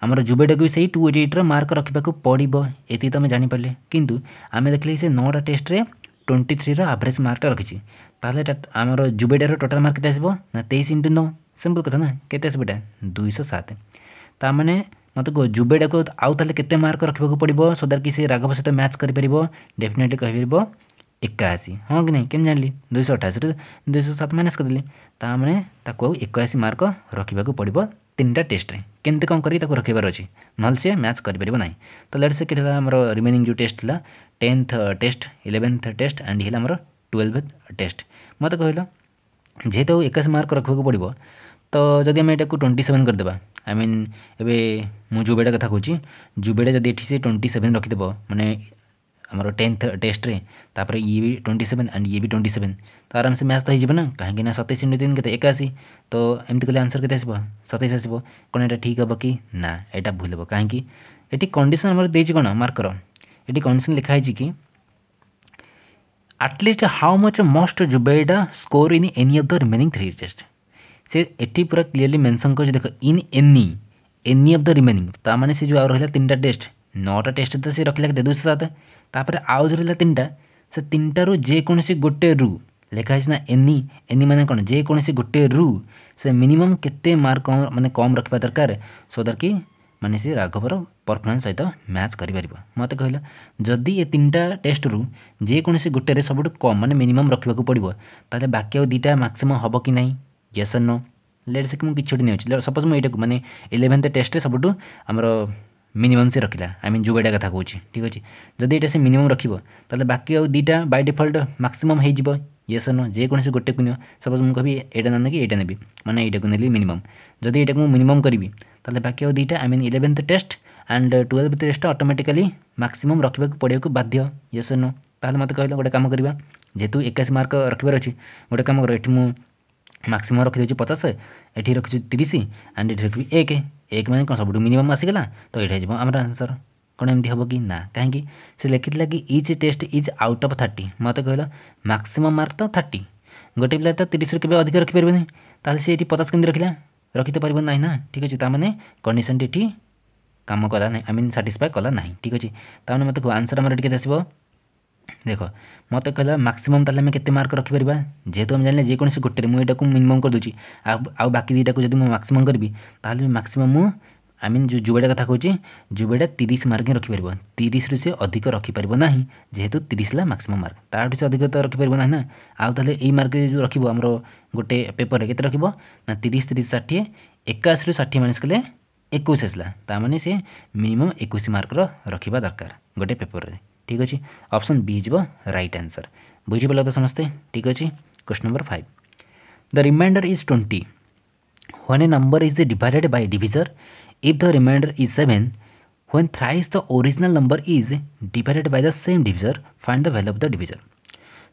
ଆମର ଯୁବେଟାକୁ ବି ସେଇ ଟୁ ଏଇଟି ଏଇଟ୍ର ମାର୍କ ରଖିବାକୁ ପଡ଼ିବ ଏତିକି ତ ଆମେ ଜାଣିପାରିଲେ କିନ୍ତୁ ଆମେ ଦେଖିଲେ ସେ ନଅଟା ଟେଷ୍ଟରେ ଟ୍ୱେଣ୍ଟି ଥ୍ରୀର ଆଭରେଜ୍ ମାର୍କଟା ରଖିଛି ताले आम जुबेडर टोटाल मार्क आसो ना तेईस इंटू नौ सिंपल कथा ना के दुईश सात ताने मत जुबेड को आउ ताल के मार्क रखा पड़ो सो दर कि राघव सहित मैच करेफिनेटली कह पड़े एकाशी हाँ कि नहीं कम जान ली दुईश अठाशी दुईश सात माइनस कर दी ताने एकाशी मार्क रखा पड़ो तीन टा टेस्ट केमती कौन कर रखबार अच्छे ना सी मैच करना तो लेट से कि आम रिमेनिंग जो टेस्ट था tenth test eleventh test and twelve test ମୋତେ କହିଲ ଯେହେତୁ ଏକାଶୀ ମାର୍କ ରଖିବାକୁ ପଡ଼ିବ ତ ଯଦି ଆମେ ଏଟାକୁ ଟ୍ୱେଣ୍ଟି ସେଭେନ୍ କରିଦେବା ଆଇ ମିନ୍ ଏବେ ମୁଁ ଜୁବେଡ଼ା କଥା କହୁଛି ଜୁବେଡ଼ା ଯଦି ଏଠି ସେ ଟ୍ୱେଣ୍ଟି ସେଭେନ୍ ରଖିଦେବ ମାନେ ଆମର ଟେନ୍ଥ ଟେଷ୍ଟରେ ତାପରେ ଇଏ ବି ଟ୍ୱେଣ୍ଟି ସେଭେନ୍ ଆଣ୍ଡ ଇଏ ବି ଟ୍ୱେଣ୍ଟି ସେଭେନ୍ ତ ଆରାମସେ ମ୍ୟାଥ୍ ତ ହେଇଯିବ ନା କାହିଁକି ନା ସତେଇଶ ଇଣ୍ଟୁ ତିନି କେତେ ଏକାଅଶୀ ତ ଏମିତି କଲେ ଆନ୍ସର୍ କେତେ ଆସିବ ସତେଇଶ ଆସିବ କ'ଣ ଏଇଟା ଠିକ୍ ହେବ କି ନା ଏଇଟା ଭୁଲ ହେବ କାହିଁକି ଏଠି କଣ୍ଡିସନ୍ ଆମର ଦେଇଛି କ'ଣ ମାର୍କର ଏଠି କଣ୍ଡିସନ୍ ଲେଖା ହେଇଛି କି at least how much must must score in any of the remaining three test tests? से एटी पूरा क्लीयरली मेनसन कर देख in any any of the remaining ता से जो आ रहा तीन टेस्ट नौटा टेस्ट तो सी रखिला दे दूसरे साथ तापर आउ जो रहा तीन से तीन रु जेकोसी गोटे रु लिखाई ना एनी एनी मैंने कौन जेकोसी गोटे रु से मिनिमम के मार्क कम मानते कम रखा दरकार सो दैट कि ମାନେ ସେ ରାଘବର ପରଫର୍ମାନ୍ସ ସହିତ ମ୍ୟାଚ୍ କରିପାରିବ ମୋତେ କହିଲା ଯଦି ଏ ତିନିଟା ଟେଷ୍ଟରୁ ଯେକୌଣସି ଗୋଟେରେ ସବୁଠୁ କମ୍ ମାନେ ମିନିମମ୍ ରଖିବାକୁ ପଡ଼ିବ ତାହେଲେ ବାକି ଆଉ ଦୁଇଟା ମାକ୍ସିମମ୍ ହେବ କି ନାହିଁ ୟେସ୍ ଆର୍ ନୋ ଲେଟ୍ ସେକି ମୁଁ କିଛି ଗୋଟେ ନେଉଛି ସପୋଜ୍ ମୁଁ ଏଇଟାକୁ ମାନେ ଇଲେଭେନ୍ଥ ଟେଷ୍ଟରେ ସବୁଠୁ ଆମର ମିନିମମ୍ ସେ ରଖିଲା ଆଇ ମିନ୍ ଯୁଗଟା କଥା କହୁଛି ଠିକ୍ ଅଛି ଯଦି ଏଇଟା ସେ ମିନିମମ୍ ରଖିବ ତାହେଲେ ବାକି ଆଉ ଦୁଇଟା ବାଇ ଡିଫଲ୍ଟ ମାକ୍ସିମମ୍ ହେଇଯିବ ୟେସ୍ ନ ଯେକୌଣସି ଗୋଟେକୁ ନିଅ ସପୋଜ୍ ମୁଁ କହିବି ଏଇଟା ନେବି ଏଇଟା ନେବି ମାନେ ଏଇଟାକୁ ନେଲି ମିନିମମ୍ ଯଦି ଏଇଟାକୁ ମୁଁ ମିନିମମ୍ କରିବି লে বাকি ও দিটা I mean 11th test and 12th test automatically maximum রাখিবক পড়িয়াক বাধ্য ইয়েস অর নো তাহলে মতে কইল গডা কাম করিবা যেতু 81 মার্ক রাখিবর আছে গডা কাম ৰেটমু ম্যাক্সিমাম রাখি যো 50 এটি রাখি 30 এটি রাখি 1 এ 1 মানে কোন সবটো মিনিমাম আসি গলা তো এটাই হবো আমাৰ আনসার কোন এমতি হবো কি না কাহে কি সে লিখিলা কি each test is out of 30 মতে কইলা ম্যাক্সিমাম মার্ক তো 30 গটিতে লাগি 30 ৰ কিবা অধিক রাখিবেনি তাহলে সেই 50 কেন রাখিলা রখিতে পারবেন না না ঠিক আছে তার মানে কন্ডিশনটি এটি কাম কলা না আই মিন স্যাটিসফাই কলা না ঠিক আছে তার মানে মতো আনসর আমার টিকিয়ে আসব দেখ মতো কহিল মাক্সিমম তাহলে আমি কেতে মার্ক রখিপারা যেহেতু আমি জানি যেকোন গোটে মু এটা মিনিমম করে দেছি আউ বাকি দুইটা যদি মু মাক্সিমম করবি তাহলে মাক্সিমম মু আই মিন যে যুবেড়া কথা কହୁଛି যুবেড়া তিরিশ মার্ক ହିଁ ରଖିପାରିବ ତିରିଶରୁ ସେ ଅଧିକ ରଖିପାରିବ ନାହିଁ ଯେହେତୁ ତିରିଶ ହେଲା ମାକ୍ସିମମ୍ ମାର୍କ ତା'ଠୁ ସେ ଅଧିକ ତ ରଖିପାରିବ ନାହିଁ ନା ଆଉ ତାହେଲେ ଏଇ ମାର୍କ ଯେଉଁ ରଖିବ ଆମର ଗୋଟେ ପେପର୍ରେ କେତେ ରଖିବ ନା ତିରିଶ ତିରିଶ ଷାଠିଏ ଏକାଅଶୀରୁ ଷାଠିଏ ମାଇନସ୍ କଲେ ଏକୋଇଶ ଆସିଲା ତା'ମାନେ ସେ ମିନିମମ୍ ଏକୋଇଶ ମାର୍କର ରଖିବା ଦରକାର ଗୋଟେ ପେପର୍ରେ ଠିକ୍ ଅଛି ଅପସନ୍ ବି ହେଇଯିବ ରାଇଟ୍ ଆନ୍ସର୍ ବୁଝିପାରିଲ ତ ସମସ୍ତେ ଠିକ୍ ଅଛି question number five the remainder is twenty one a number is divided by divisor if the remainder is 7 when thrice the original number is divided by the same divisor find the value of the divisor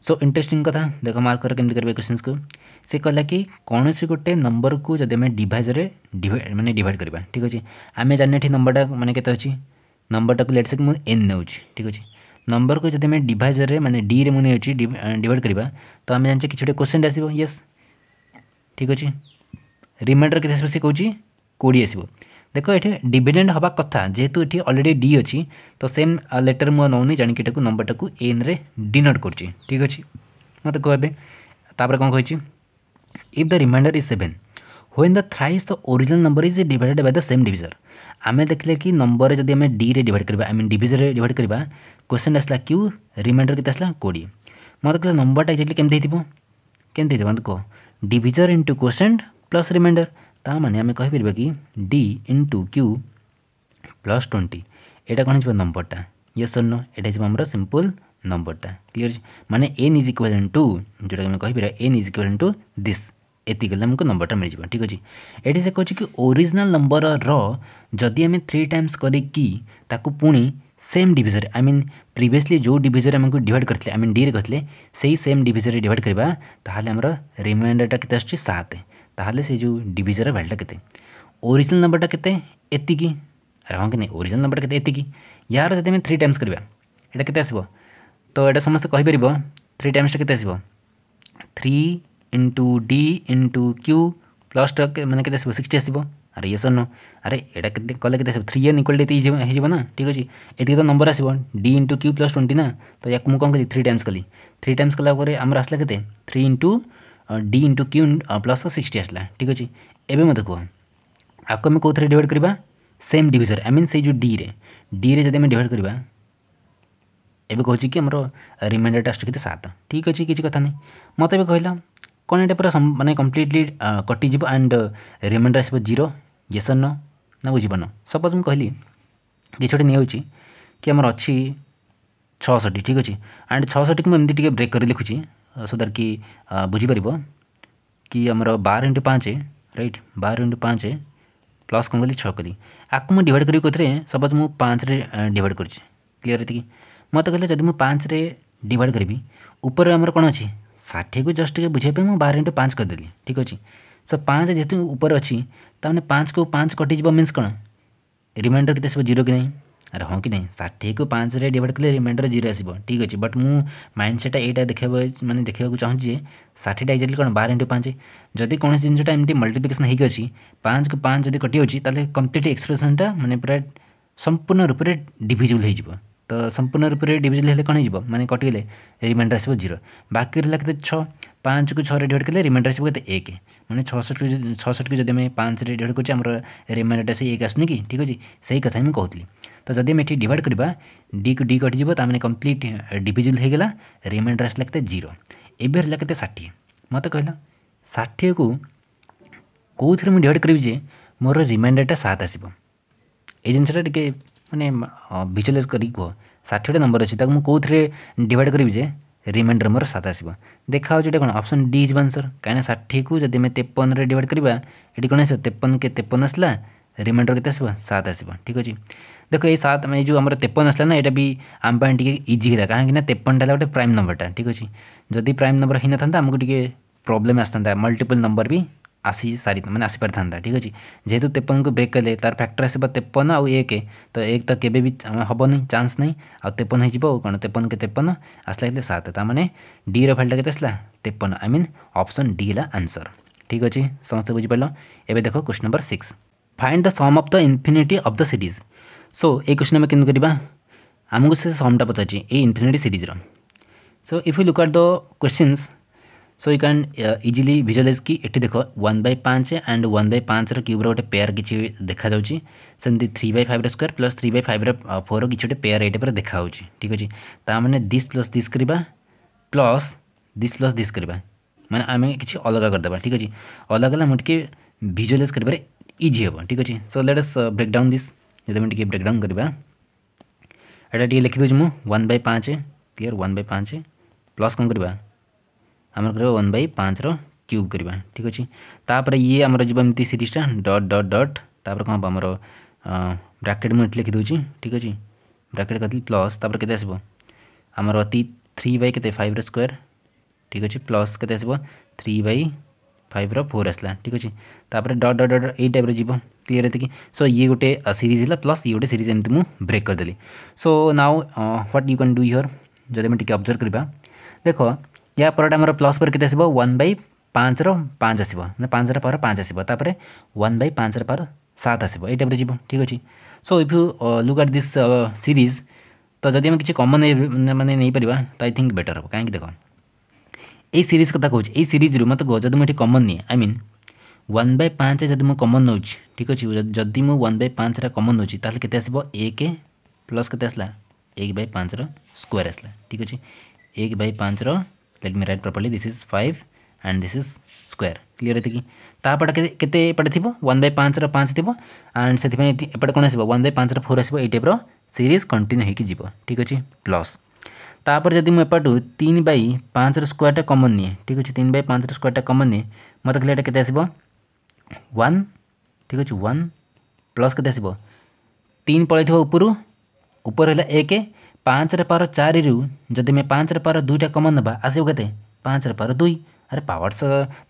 so interesting कथ देख mark कर करवा question को से कहला कि कौन से गोटे नंबर को जब आम डिभाइजर मैंने डिड करवा ठीक अच्छे आम जाने नंबरटा मैंने के नंबरटा को लेट मुझे एन ने ठीक अच्छे नंबर को जब में मैंने डी रे मुझे डिवाइड करवा तो आम जानते कि क्वेश्चन आसो ये ठीक अच्छे रिमाइंडर कैसे कौन कोड़ी आसो ଦେଖ ଏଠି ଡିଭିଡେଣ୍ଡ ହେବା କଥା ଯେହେତୁ ଏଠି ଅଲରେଡ଼ି ଡି ଅଛି ତ ସେମ୍ ଲେଟର୍ ମୁଁ ନେଉନି ଜାଣିକି ଏଟାକୁ ନମ୍ବରଟାକୁ ଏନ୍ରେ ଡିନୋଟ୍ କରୁଛି ଠିକ୍ ଅଛି ମୋତେ କହିବେ ତାପରେ କ'ଣ କହିଛି if the remainder is seven when the thrice the original number is divided by the same divisor আমি দেখলে কি নম্বরে যদি আমি ডি রে ডিভাইড করা আই মিন ডিভিজরে ডিভাইড করা কোশ্চেন আসলা কিউ রিমাইন্ডর কেতে আসলা কোড়িয়ে মতো দেখলে নম্বরটা এক্সাক্টলি কেমতি হইব কেমতি হইব মতো কহ divisor into quotient plus remainder ताने कहीपर कि d into q plus twenty एटा कौन हो नंबरटा ये सर नो एटा हो सीम्पल नंबरटा क्लीयर मैंने एन इज इक्वाल टू जोटा कहपर n is equal to this एति गलेक नंबरटा मिल जाए ठीक अच्छे ये से कहे कि ओरिजिनाल नंबर रदि आम थ्री टाइम्स करके पुणी same division I mean previously जो डिजन आम डिड करते आई मीन डी करते सेम डिजन डिड करवा रिमैंडरटा के सात তাহলে সে যে ডিভিজরটা কততে ओरिजिनल নাম্বারটা কততে এত কি আর হং কি না ओरिजिनल নাম্বারটা কততে এত কি ইয়ার যদি আমি 3 টাইমস করিবা এটা কত আসিবো তো এটা সমস্যা কই বেরিবো 3 টাইমস কত আসিবো 3 * d * q + 20 মানে কত সব 60 আসিবো আরে ইয়েস অর নো আরে এডা কত কল কত সব 3 ই इक्वलिटी হিজব না ঠিক আছে এত কি তো নাম্বার আসিবো d * q + 20 না তো ইয়াক মুক অঙ্ক 3 টাইমস কলি 3 টাইমস কল করলে আমরা আসলে কত 3 * d into q plus sixty আসলা ঠিক আছে এবে মতো কুহ আকু আমি কোথায় ডিভাইড করা সেম ডিভিজর আই মিন সেই যে ডি রে ডি রে যদি আমি ডিভাইড করা এবে কৌছি কি আমার রিমাইন্ডারটা আসছে কেতে সাত ঠিক আছে কিছু কথা নাই মতো এবে কহিলা কোণ এটা পুরা মানে কমপ্লিটলি কটিযোগ আন্ড রিমাইন্ডার আসবে জিরো ইয়েস নো না বুঝিপার সপোজ মু কহিলি কিছু গোটে নিয়েছি কি আমার অছি ছষট্টি ঠিক আছে আন্ড ছষট্টি মু এমনি টিকিয়ে ব্রেক করে লিখুছি ସୁଧାରିକି ବୁଝିପାରିବ କି ଆମର ବାର ଇଣ୍ଟୁ ପାଞ୍ଚ ରାଇଟ୍ ବାର ଇଣ୍ଟୁ ପାଞ୍ଚ ପ୍ଲସ୍ କ'ଣ କଲି ଛଅ କଲି ଆକୁ ମୁଁ ଡିଭାଇଡ଼ କରିବି କେଉଁଥିରେ ସପୋଜ୍ ମୁଁ ପାଞ୍ଚରେ ଡିଭାଇଡ଼ କରିଛି କ୍ଲିଅର୍ ଏତିକି ମୋତେ କହିଲେ ଯଦି ମୁଁ ପାଞ୍ଚରେ ଡିଭାଇଡ଼ କରିବି ଉପରେ ଆମର କ'ଣ ଅଛି ଷାଠିଏକୁ ଜଷ୍ଟ ଟିକେ ବୁଝିବା ପାଇଁ ମୁଁ ବାର ଇଣ୍ଟୁ ପାଞ୍ଚ କରିଦେଲି ଠିକ୍ ଅଛି ସୋ ପାଞ୍ଚ ଯେହେତୁ ଉପରେ ଅଛି ତା'ମାନେ ପାଞ୍ଚକୁ ପାଞ୍ଚ କଟିଯିବ ମିନ୍ସ କ'ଣ ରିମାଇଣ୍ଡର କେତେ ଆସିବ ଜିରୋ କି ନାହିଁ ଆରେ ହଁ କି ନାହିଁ ଷାଠିଏକୁ ପାଞ୍ଚରେ ଡିଭାଇଡ଼ କଲେ ରିମାଇଣ୍ଡର ଜିରୋ ଆସିବ ଠିକ୍ ଅଛି ବଟ୍ ମୁଁ ମାଇଣ୍ଡ ସେଟ୍ଟା ଏଇଟା ଦେଖାଇବା ମାନେ ଦେଖିବାକୁ ଚାହୁଁଛି ଯେ ଷାଠିଏଟା ଏକ୍ଜାକ୍ଟଲି କ'ଣ ବାର ଇଣ୍ଟୁ ପାଞ୍ଚ ଯଦି କୌଣସି ଜିନିଷଟା ଏମିତି ମଲ୍ଟିପ୍ଲିକେସନ୍ ହେଇକି ଅଛି ପାଞ୍ଚକୁ ପାଞ୍ଚ ଯଦି କଟିଯାଉଛି ତାହେଲେ କମ୍ପ୍ଲିଟ୍ ଏକ୍ସପ୍ରେସନ୍ଟା ମାନେ ପୁରା ସମ୍ପୂର୍ଣ୍ଣ ରୂପରେ ଡିଭିଜିବୁଲ୍ ହେଇଯିବ ତ ସମ୍ପୂର୍ଣ୍ଣ ରୂପରେ ଡିଭିଜନ୍ ହେଲେ କ'ଣ ହେଇଯିବ ମାନେ କଟିଗଲେ ରିମାଇଣ୍ଡର ଆସିବ ଜିରୋ ବାକି ରହିଲା କେତେ ଛଅ ପାଞ୍ଚକୁ ଛଅରେ ଡିଭାଇଡ଼ କଲେ ରିମାଇଣ୍ଡର ଆସିବ କେତେ ଏକ ମାନେ ଛଅଷଠିକୁ ଛଅଷଠିକୁ ଯଦି ଆମେ ପାଞ୍ଚରେ ଡିଭାଇଡ଼ କରୁଛେ ଆମର ରିମାଇଣ୍ଡରଟା ସେ ଏକ ଆସୁନି କି ଠିକ୍ ଅଛି ସେଇ କଥା ମୁଁ କହୁଥିଲି ତ ଯଦି ଆମେ ଏଠି ଡିଭାଇଡ଼ କରିବା ଡିକୁ ଡି କଟିଯିବ ତା'ମାନେ କମ୍ପ୍ଲିଟ୍ ଡିଭିଜିଲ୍ ହେଇଗଲା ରିମାଇଣ୍ଡର ଆସିଲା କେତେ ଜିରୋ ଏବେ ହେଲା କେତେ ଷାଠିଏ ମୋତେ କହିଲା ଷାଠିଏକୁ କେଉଁଥିରେ ମୁଁ ଡିଭାଇଡ଼ କରିବି ଯେ ମୋର ରିମାଇଣ୍ଡରଟା ସାତ ଆସିବ এই জিনিসটা টিকিয়ে मैंने भिजुअल कर षाठीटे नंबर अच्छी अच्छे कौन करी जे रिमाइंडर मोर सात आस देखा ये कौन अप्सन डी जी आंसर कहीं षाठी को जब तेपन में डिवाइड करवा ये कौन आस तेपन के तेपन आसला रिमाइंडर के सात आस ठीक अच्छे देख ये सात मैं जो आम तेपन आसला ना ये भी आम टे इजी है कहीं तेपनटा गोटे प्राइम नंबरटा ठीक अच्छे जदि प्राइम नंबर ही आमको टे प्रोब्लेम आसता मल्टीपल नंबर भी आसी सारी तो मैंने आशी था ठीक अच्छे जेहेतु तो तेपन को ब्रेक कले तार फैक्टर आस तेपन आउ एक तो एक तो केवे भी हेनी चान्स ना आेपन हो कौन तेपन के तेपन आसला सात ता मैंने डी रैल्यूटा के तेपन आई मीन अप्सन डी है आंसर ठीक अच्छे समस्त बुझिपार एवं देख question number six find the sum of the infinity of the series so ये क्वेश्चन आम केमी आमको से समटा पचार infinity series so if you look at the question so you can easily visualize कि ये देख वन बै पाँच एंड वन बै पाँच र्यूब्र गोटे पेयर किसी देखा सेमती three by five square plus three by five रोर कि गोटे पेयर ये पर देखा ठीक अच्छे ताने दिस् प्लस दिस् करवा प्लस दिस् प्लस दिस् करवा मैंने आम किसी अलग करदे ठीक अच्छे अलग है मुझे भिजुआलाइज कर इजी हे ठीक अच्छे so let us break this जब आम ब्रेक करवा यहाँ टे लिखिदे मुझ वन बै पाँच क्लीयर वन बै पाँच प्लस कौन करवा आमर कर वन बै पाँच र्यूब करवा ठीक अच्छे तापर ये आम जमी सीरीजटा डट डट डट तापर कौन हम ब्राकेट मुझे लिखिदे ठीक अच्छे ब्राकेट करी प्लस तापर के आमर अति थ्री बै के फाइव स्क्वयर ठीक अच्छे प्लस के थ्री बै फाइव फोर आसला ठीक अच्छे तापर डट डट डट यही टाइप जी क्लीयर ये सो ये गोटे सीरीज है प्लस ये गोटे सीरीज एमती मुझे ब्रेक करदे so now what you can do your जब टी अब्जर्व करवा देख या पर आम प्लस पर कितने वन बै पाँच रच आस पाँच पर पाँच आसपे वन बै पाँच पर सात आस टाइप जी ठीक अच्छे so if you look at this series तो जब कि कमन मैंने नहीं पार तो आई थिंक बेटर हम कहीं देख ये सीरीज क्या कहे ये सीरीज रू मत कह जब मुझे कमन निए आई मीन वन बै पाँच जब मुझे कमन नौ ठीक अच्छे जदि मुझ वन बै पाँच कमन नौ तेल के एक प्लस के एक बै पाँच स्क्वयर आसला ठीक अच्छे एक बै पाँच let me write properly this is five and this is square clear है कि तापट के एपटे थी वन बै पाँच रंच थी एंड से एपटे कौन आसो बै पाँच रोर आस टाइप सीरीज कंटिन्यू हो ठीक अच्छे प्लस तापर जदि मुझु तीन बै पाँच स्क्वयरटा कमन निए ठीक अच्छे तीन बै पाँच स्क्वयरटा कमन निए मत खाली यहाँ के वन ठीक अच्छे व्लस प्लस के तीन पलैथ ऊपर ऊपर एक ପାଞ୍ଚରେ ପାୱାର ଚାରିରୁ ଯଦି ଆମେ ପାଞ୍ଚରେ ପାୱାର ଦୁଇଟା କମନ୍ ନେବା ଆସିବ କେତେ ପାଞ୍ଚରେ ପାୱାର ଦୁଇ ଆରେ ପାୱାର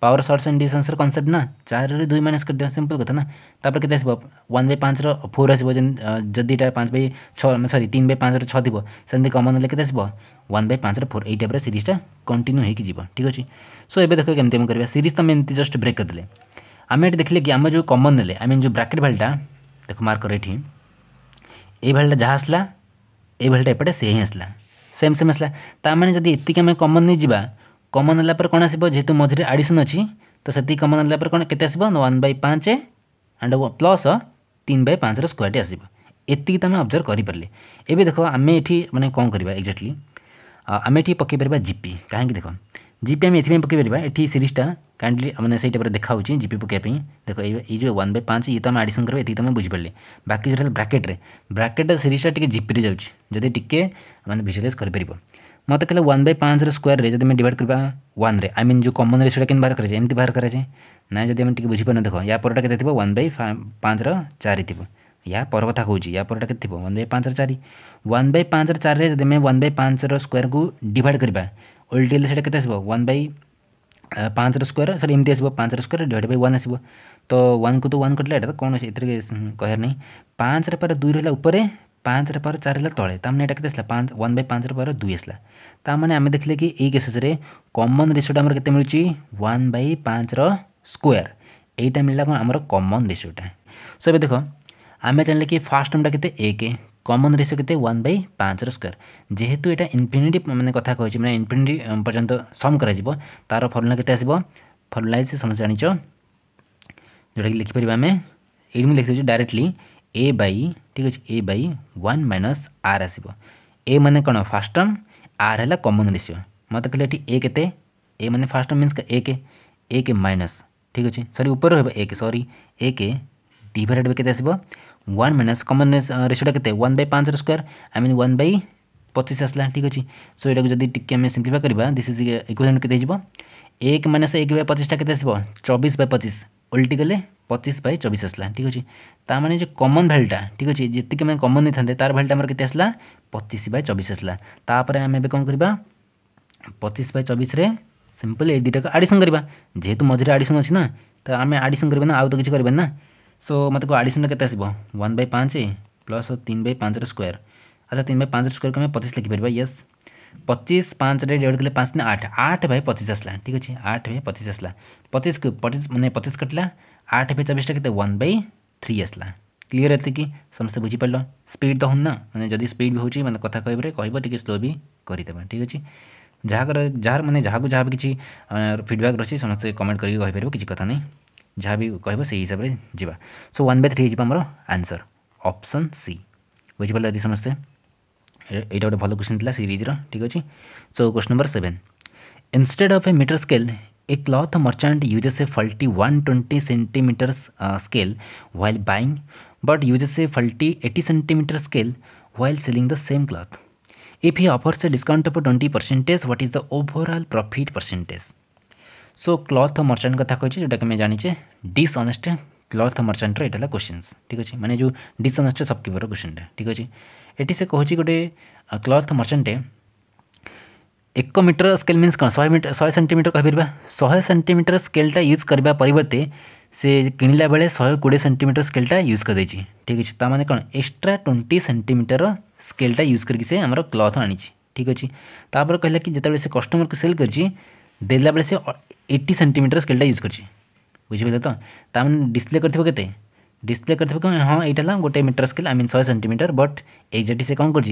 ପାୱାର ସର୍ଟସ୍ ଆଣ୍ଡ ଡିସନ୍ସର କନସେପ୍ଟ ନା ଚାରିରୁ ଦୁଇ ମାଇନସ୍ କରିଦେବା ସିମ୍ପଲ୍ କଥା ନା ତାପରେ କେତେ ଆସିବ ୱାନ୍ ବାଇ ପାଞ୍ଚର ଫୋର୍ ଆସିବ ଯଦି ଏଇଟା ପାଞ୍ଚ ବାଇ ଛଅ ସରି ତିନି ବାଇ ପାଞ୍ଚର ଛଅ ଥିବ ସେମିତି କମନ୍ ହେଲେ କେତେ ଆସିବ ୱାନ୍ ବାଇ ପାଞ୍ଚର ଫୋର୍ ଏଇ ଟାଇପ୍ର ସିରିଜ୍ଟା କଣ୍ଟିନ୍ୟୁ ହେଇକି ଯିବ ଠିକ୍ ଅଛି ସୋ ଏବେ ଦେଖ କେମିତି ଆମେ କରିବା ସିରିଜ୍ ତୁମେ ଏମିତି ଜଷ୍ଟ ବ୍ରେକ୍ କରିଦେଲେ ଆମେ ଏଠି ଦେଖିଲେ କି ଆମେ ଯେଉଁ କମନ୍ ନେଲେ ଆଇ ମିନ୍ ଯେଉଁ ବ୍ରାକେଟ୍ ଭାଲ୍ଟା ଦେଖ ମାର୍କ କର ଏଠି ଏଇ ଭାଲ୍ଟା ଯାହା ଆସିଲା ଏଇଭଳି ଏପଟେ ସେ ହିଁ ଆସିଲା ସେମ୍ ସେମ୍ ଆସିଲା ତା'ମାନେ ଯଦି ଏତିକି ଆମେ କମନ୍ ନେଇଯିବା କମନ୍ ହେଲା ପରେ କ'ଣ ଆସିବ ଯେହେତୁ ମଝିରେ ଆଡ଼ିସନ୍ ଅଛି ତ ସେତିକି କମନ୍ ହେଲା ପରେ କ'ଣ କେତେ ଆସିବ ୱାନ୍ ବାଇ ପାଞ୍ଚ ଆଣ୍ଡ ପ୍ଲସ୍ ତିନି ବାଇ ପାଞ୍ଚର ସ୍କୋୟାରଟି ଆସିବ ଏତିକି ତୁମେ ଅବଜର୍ଭ କରିପାରିଲେ ଏବେ ଦେଖ ଆମେ ଏଠି ମାନେ କ'ଣ କରିବା ଏକ୍ଜାକ୍ଟଲି ଆମେ ଏଠି ପକାଇପାରିବା ଜିପି କାହିଁକି ଦେଖ जीपी आम ए पकईपरिया ये सीरीजा कैंडली मैंने से टाइप देखा हो जीपी पकड़ा देख ये जो वन बै पाँच ये तो आम आडिशन करेंगे ये तुम बुझीपाले बाकी जो है ब्राकेट्रे ब्राकेट सीरीजा टी जीपी जाऊँगी टी मैंने भिजुलाइज कर पार मत कह वन बै पाँच स्क्वयर में जब डिवाइड करवा वन में आई मीन जो कमन रेसियो कि बाहर कराए बाहर कराए ना जब टे बुझ देख या पर कैसे थी वन बै पाँच रार थी या पर कथ कौन या पर कैसे थी वन बै पाँच रार वन बै पाँच रार जब वन बै पाँच स्क्वयर को डिवाइड करवा ଅଲ୍ଟିଏଲ୍ ସେଇଟା କେତେ ଆସିବ ୱାନ୍ ବାଇ ପାଞ୍ଚର ସ୍କୋୟାର ସରି ଏମିତି ଆସିବ ପାଞ୍ଚର ସ୍କୋୟାର ଡିଭାଇଡ଼ ବାଇ ୱାନ୍ ଆସିବ ତ ୱାନ୍କୁ ତ ୱାନ୍ କଟିଲା ଏଇଟା ତ କ'ଣ ଏଥିରେ କହିବାର ନାହିଁ ପାଞ୍ଚର ପାର ଦୁଇ ରହିଲା ଉପରେ ପାଞ୍ଚର ପାର ଚାରି ହେଲା ତଳେ ତାମାନେ ଏଇଟା କେତେ ଆସିଲା ପାଞ୍ଚ ୱାନ୍ ବାଇ ପାଞ୍ଚର ପାର ଦୁଇ ଆସିଲା ତାମାନେ ଆମେ ଦେଖିଲେ କି ଏଇ କେସେସ୍ରେ କମନ୍ ରେସିଓଟା ଆମର କେତେ ମିଳୁଛି ୱାନ୍ ବାଇ ପାଞ୍ଚର ସ୍କୋୟାର ଏଇଟା ମିଳିଲା କ'ଣ ଆମର କମନ୍ ରେସିଓଟା ସୋ ଏବେ ଦେଖ ଆମେ ଜାଣିଲେ କି ଫାର୍ଷ୍ଟ ଟର୍ମଟା କେତେ ଏକ কমন রেসিও কেতে ওয়ান বাই পাঁচর স্কোয়ার যেহেতু এটা ইনফিনিটি মানে কথা কী মানে ইনফিনিটি পর্যন্ত সম করা তার ফর্মুলা কেতে আসব ফর্মুলা সে সমস্ত জাঁচ যেটা কি লিখিপার আমি এইটি মু লিখিদেছি ডাইরেক্টলি ए बै ठीक अच्छे a by one minus r आस ए मैंने कौन फास्ट टर्म आर है कमन रेसीो मत कहले ये एक ए मैंने फास्ट टर्म मीनस एक एक माइनस ठीक अच्छे सरी उपर रही एक सरी एक डिडेड बाय के आसो ୱାନ୍ ମାଇନସ୍ କମନ୍ ରେସିଓଟା କେତେ ୱାନ୍ ବାଇ ପାଞ୍ଚର square I mean one by ପଚିଶ ଆସିଲା ଠିକ୍ ଅଛି ସୋ ଏଇଟାକୁ ଯଦି ଟିକେ ଆମେ ସିମ୍ପ୍ଲିଫାଏ କରିବା ଦିସ୍ ଇଜ୍ ଇକ୍ୱାଲେଣ୍ଟ କେତେ ହେଇଯିବ ଏକ ମାଇନସ୍ ଏକ ବାଇ ପଚିଶଟା କେତେ ଆସିବ ଚବିଶ ବାଇ ପଚିଶ ଓଲ୍ଟି ଗଲେ ପଚିଶ ବାଇ ଚବିଶ ଆସିଲା ଠିକ୍ ଅଛି ତା ମାନେ ଯେ କମନ୍ ଭ୍ୟାଲୁଟା ଠିକ୍ ଅଛି ଯେତିକି ଆମେ କମନ୍ ନେଇଥାନ୍ତେ ତା'ର ଭ୍ୟାଲୁଟା ଆମର କେତେ ଆସିଲା ପଚିଶ ବାଇ ଚବିଶ ଆସିଲା ତାପରେ ଆମେ ଏବେ କ'ଣ କରିବା ପଚିଶ ବାଇ ଚବିଶରେ ସିମ୍ପଲ୍ ଏଇ ଦୁଇଟାକୁ ଆଡ଼ିସନ୍ କରିବା ଯେହେତୁ ମଝିରେ ଆଡ଼ିସନ୍ ଅଛି ନା ତ ଆମେ ଆଡ଼ିସନ୍ କରିବା ନା ଆଉ ତ କିଛି କରିବା ନା सो मतलब आडिसन के वन बै पाँच प्लस तीन बै पाँच स्क्वयर अच्छा तीन बै पाँच स्क्वयर को आम लिखिपर यस पचीस पाँच डिवाइड कले पाँच दिन आठ आठ बै पचीस आसला ठीक अच्छे आठ बै पचीस आसला पचीस पचिश मैंने पचिश कटला आठ बै चबिशटा के वन बै थ्री आसला क्लीयर ये कि समस्त बुझीपार स्पीड तो ना मैंने जब स्पीड भी होची मैंने कथा कहबरे कह स्लो भी करदे ठीक अच्छे जहाँ जहाँ मैंने जहाँ जहाँ भी किसी फिडबैक् रही समस्त कमेंट करके कहपर किसी कथा नहीं जहाँ भी कह से हिसाब से जावा सो वन बै थ्री आमर आंसर ऑप्शन सी बुझीपारे ये समस्ते यहाँ गोटे भल क्वेश्चन था सीरीज्र ठीक अच्छे so question number seven instead of a meter scale a cloth merchant uses a faulty one twenty centimeter scale while buying but uses a faulty eighty centimeter scale while selling the same cloth if he offers a discount of twenty percentage what is the overall profit percentage so cloth merchant कथ कही जोटा कि जाने डिसअनेस्ट cloth मर्चेंटर ये question ठीक अच्छे मैंने जो डिसअनेस्ट सबकीपर क्वेश्चन टे ठीक अच्छे ये कहे गोटे क्लथ मर्चेंटे एक मीटर स्केल मीन कौन शहे मीटर शहे सेमिटर कहपर शहे सेमिटर स्केलटा यूज करने परे से किणला बेले शहे कोड़े सेमिटर स्केलटा यूज कर देती ठीक अच्छे तमें कौन एक्सट्रा ट्वेंटी सेन्टीमिटर स्केलटा यूज करके आम क्लथ आनी ठीक अच्छे तापर कहला कि जिते से कस्टमर को सेल कर देला बेले से एट्टी सेमिटर स्केलटा यूज कर बुझे तो मैं डिस्प्ले करते डिस्प्ले कर हाँ यहाँ गोटे मीटर स्केल आई मीन शहे सेमिटर बट एक्जाक्ट से कौन कर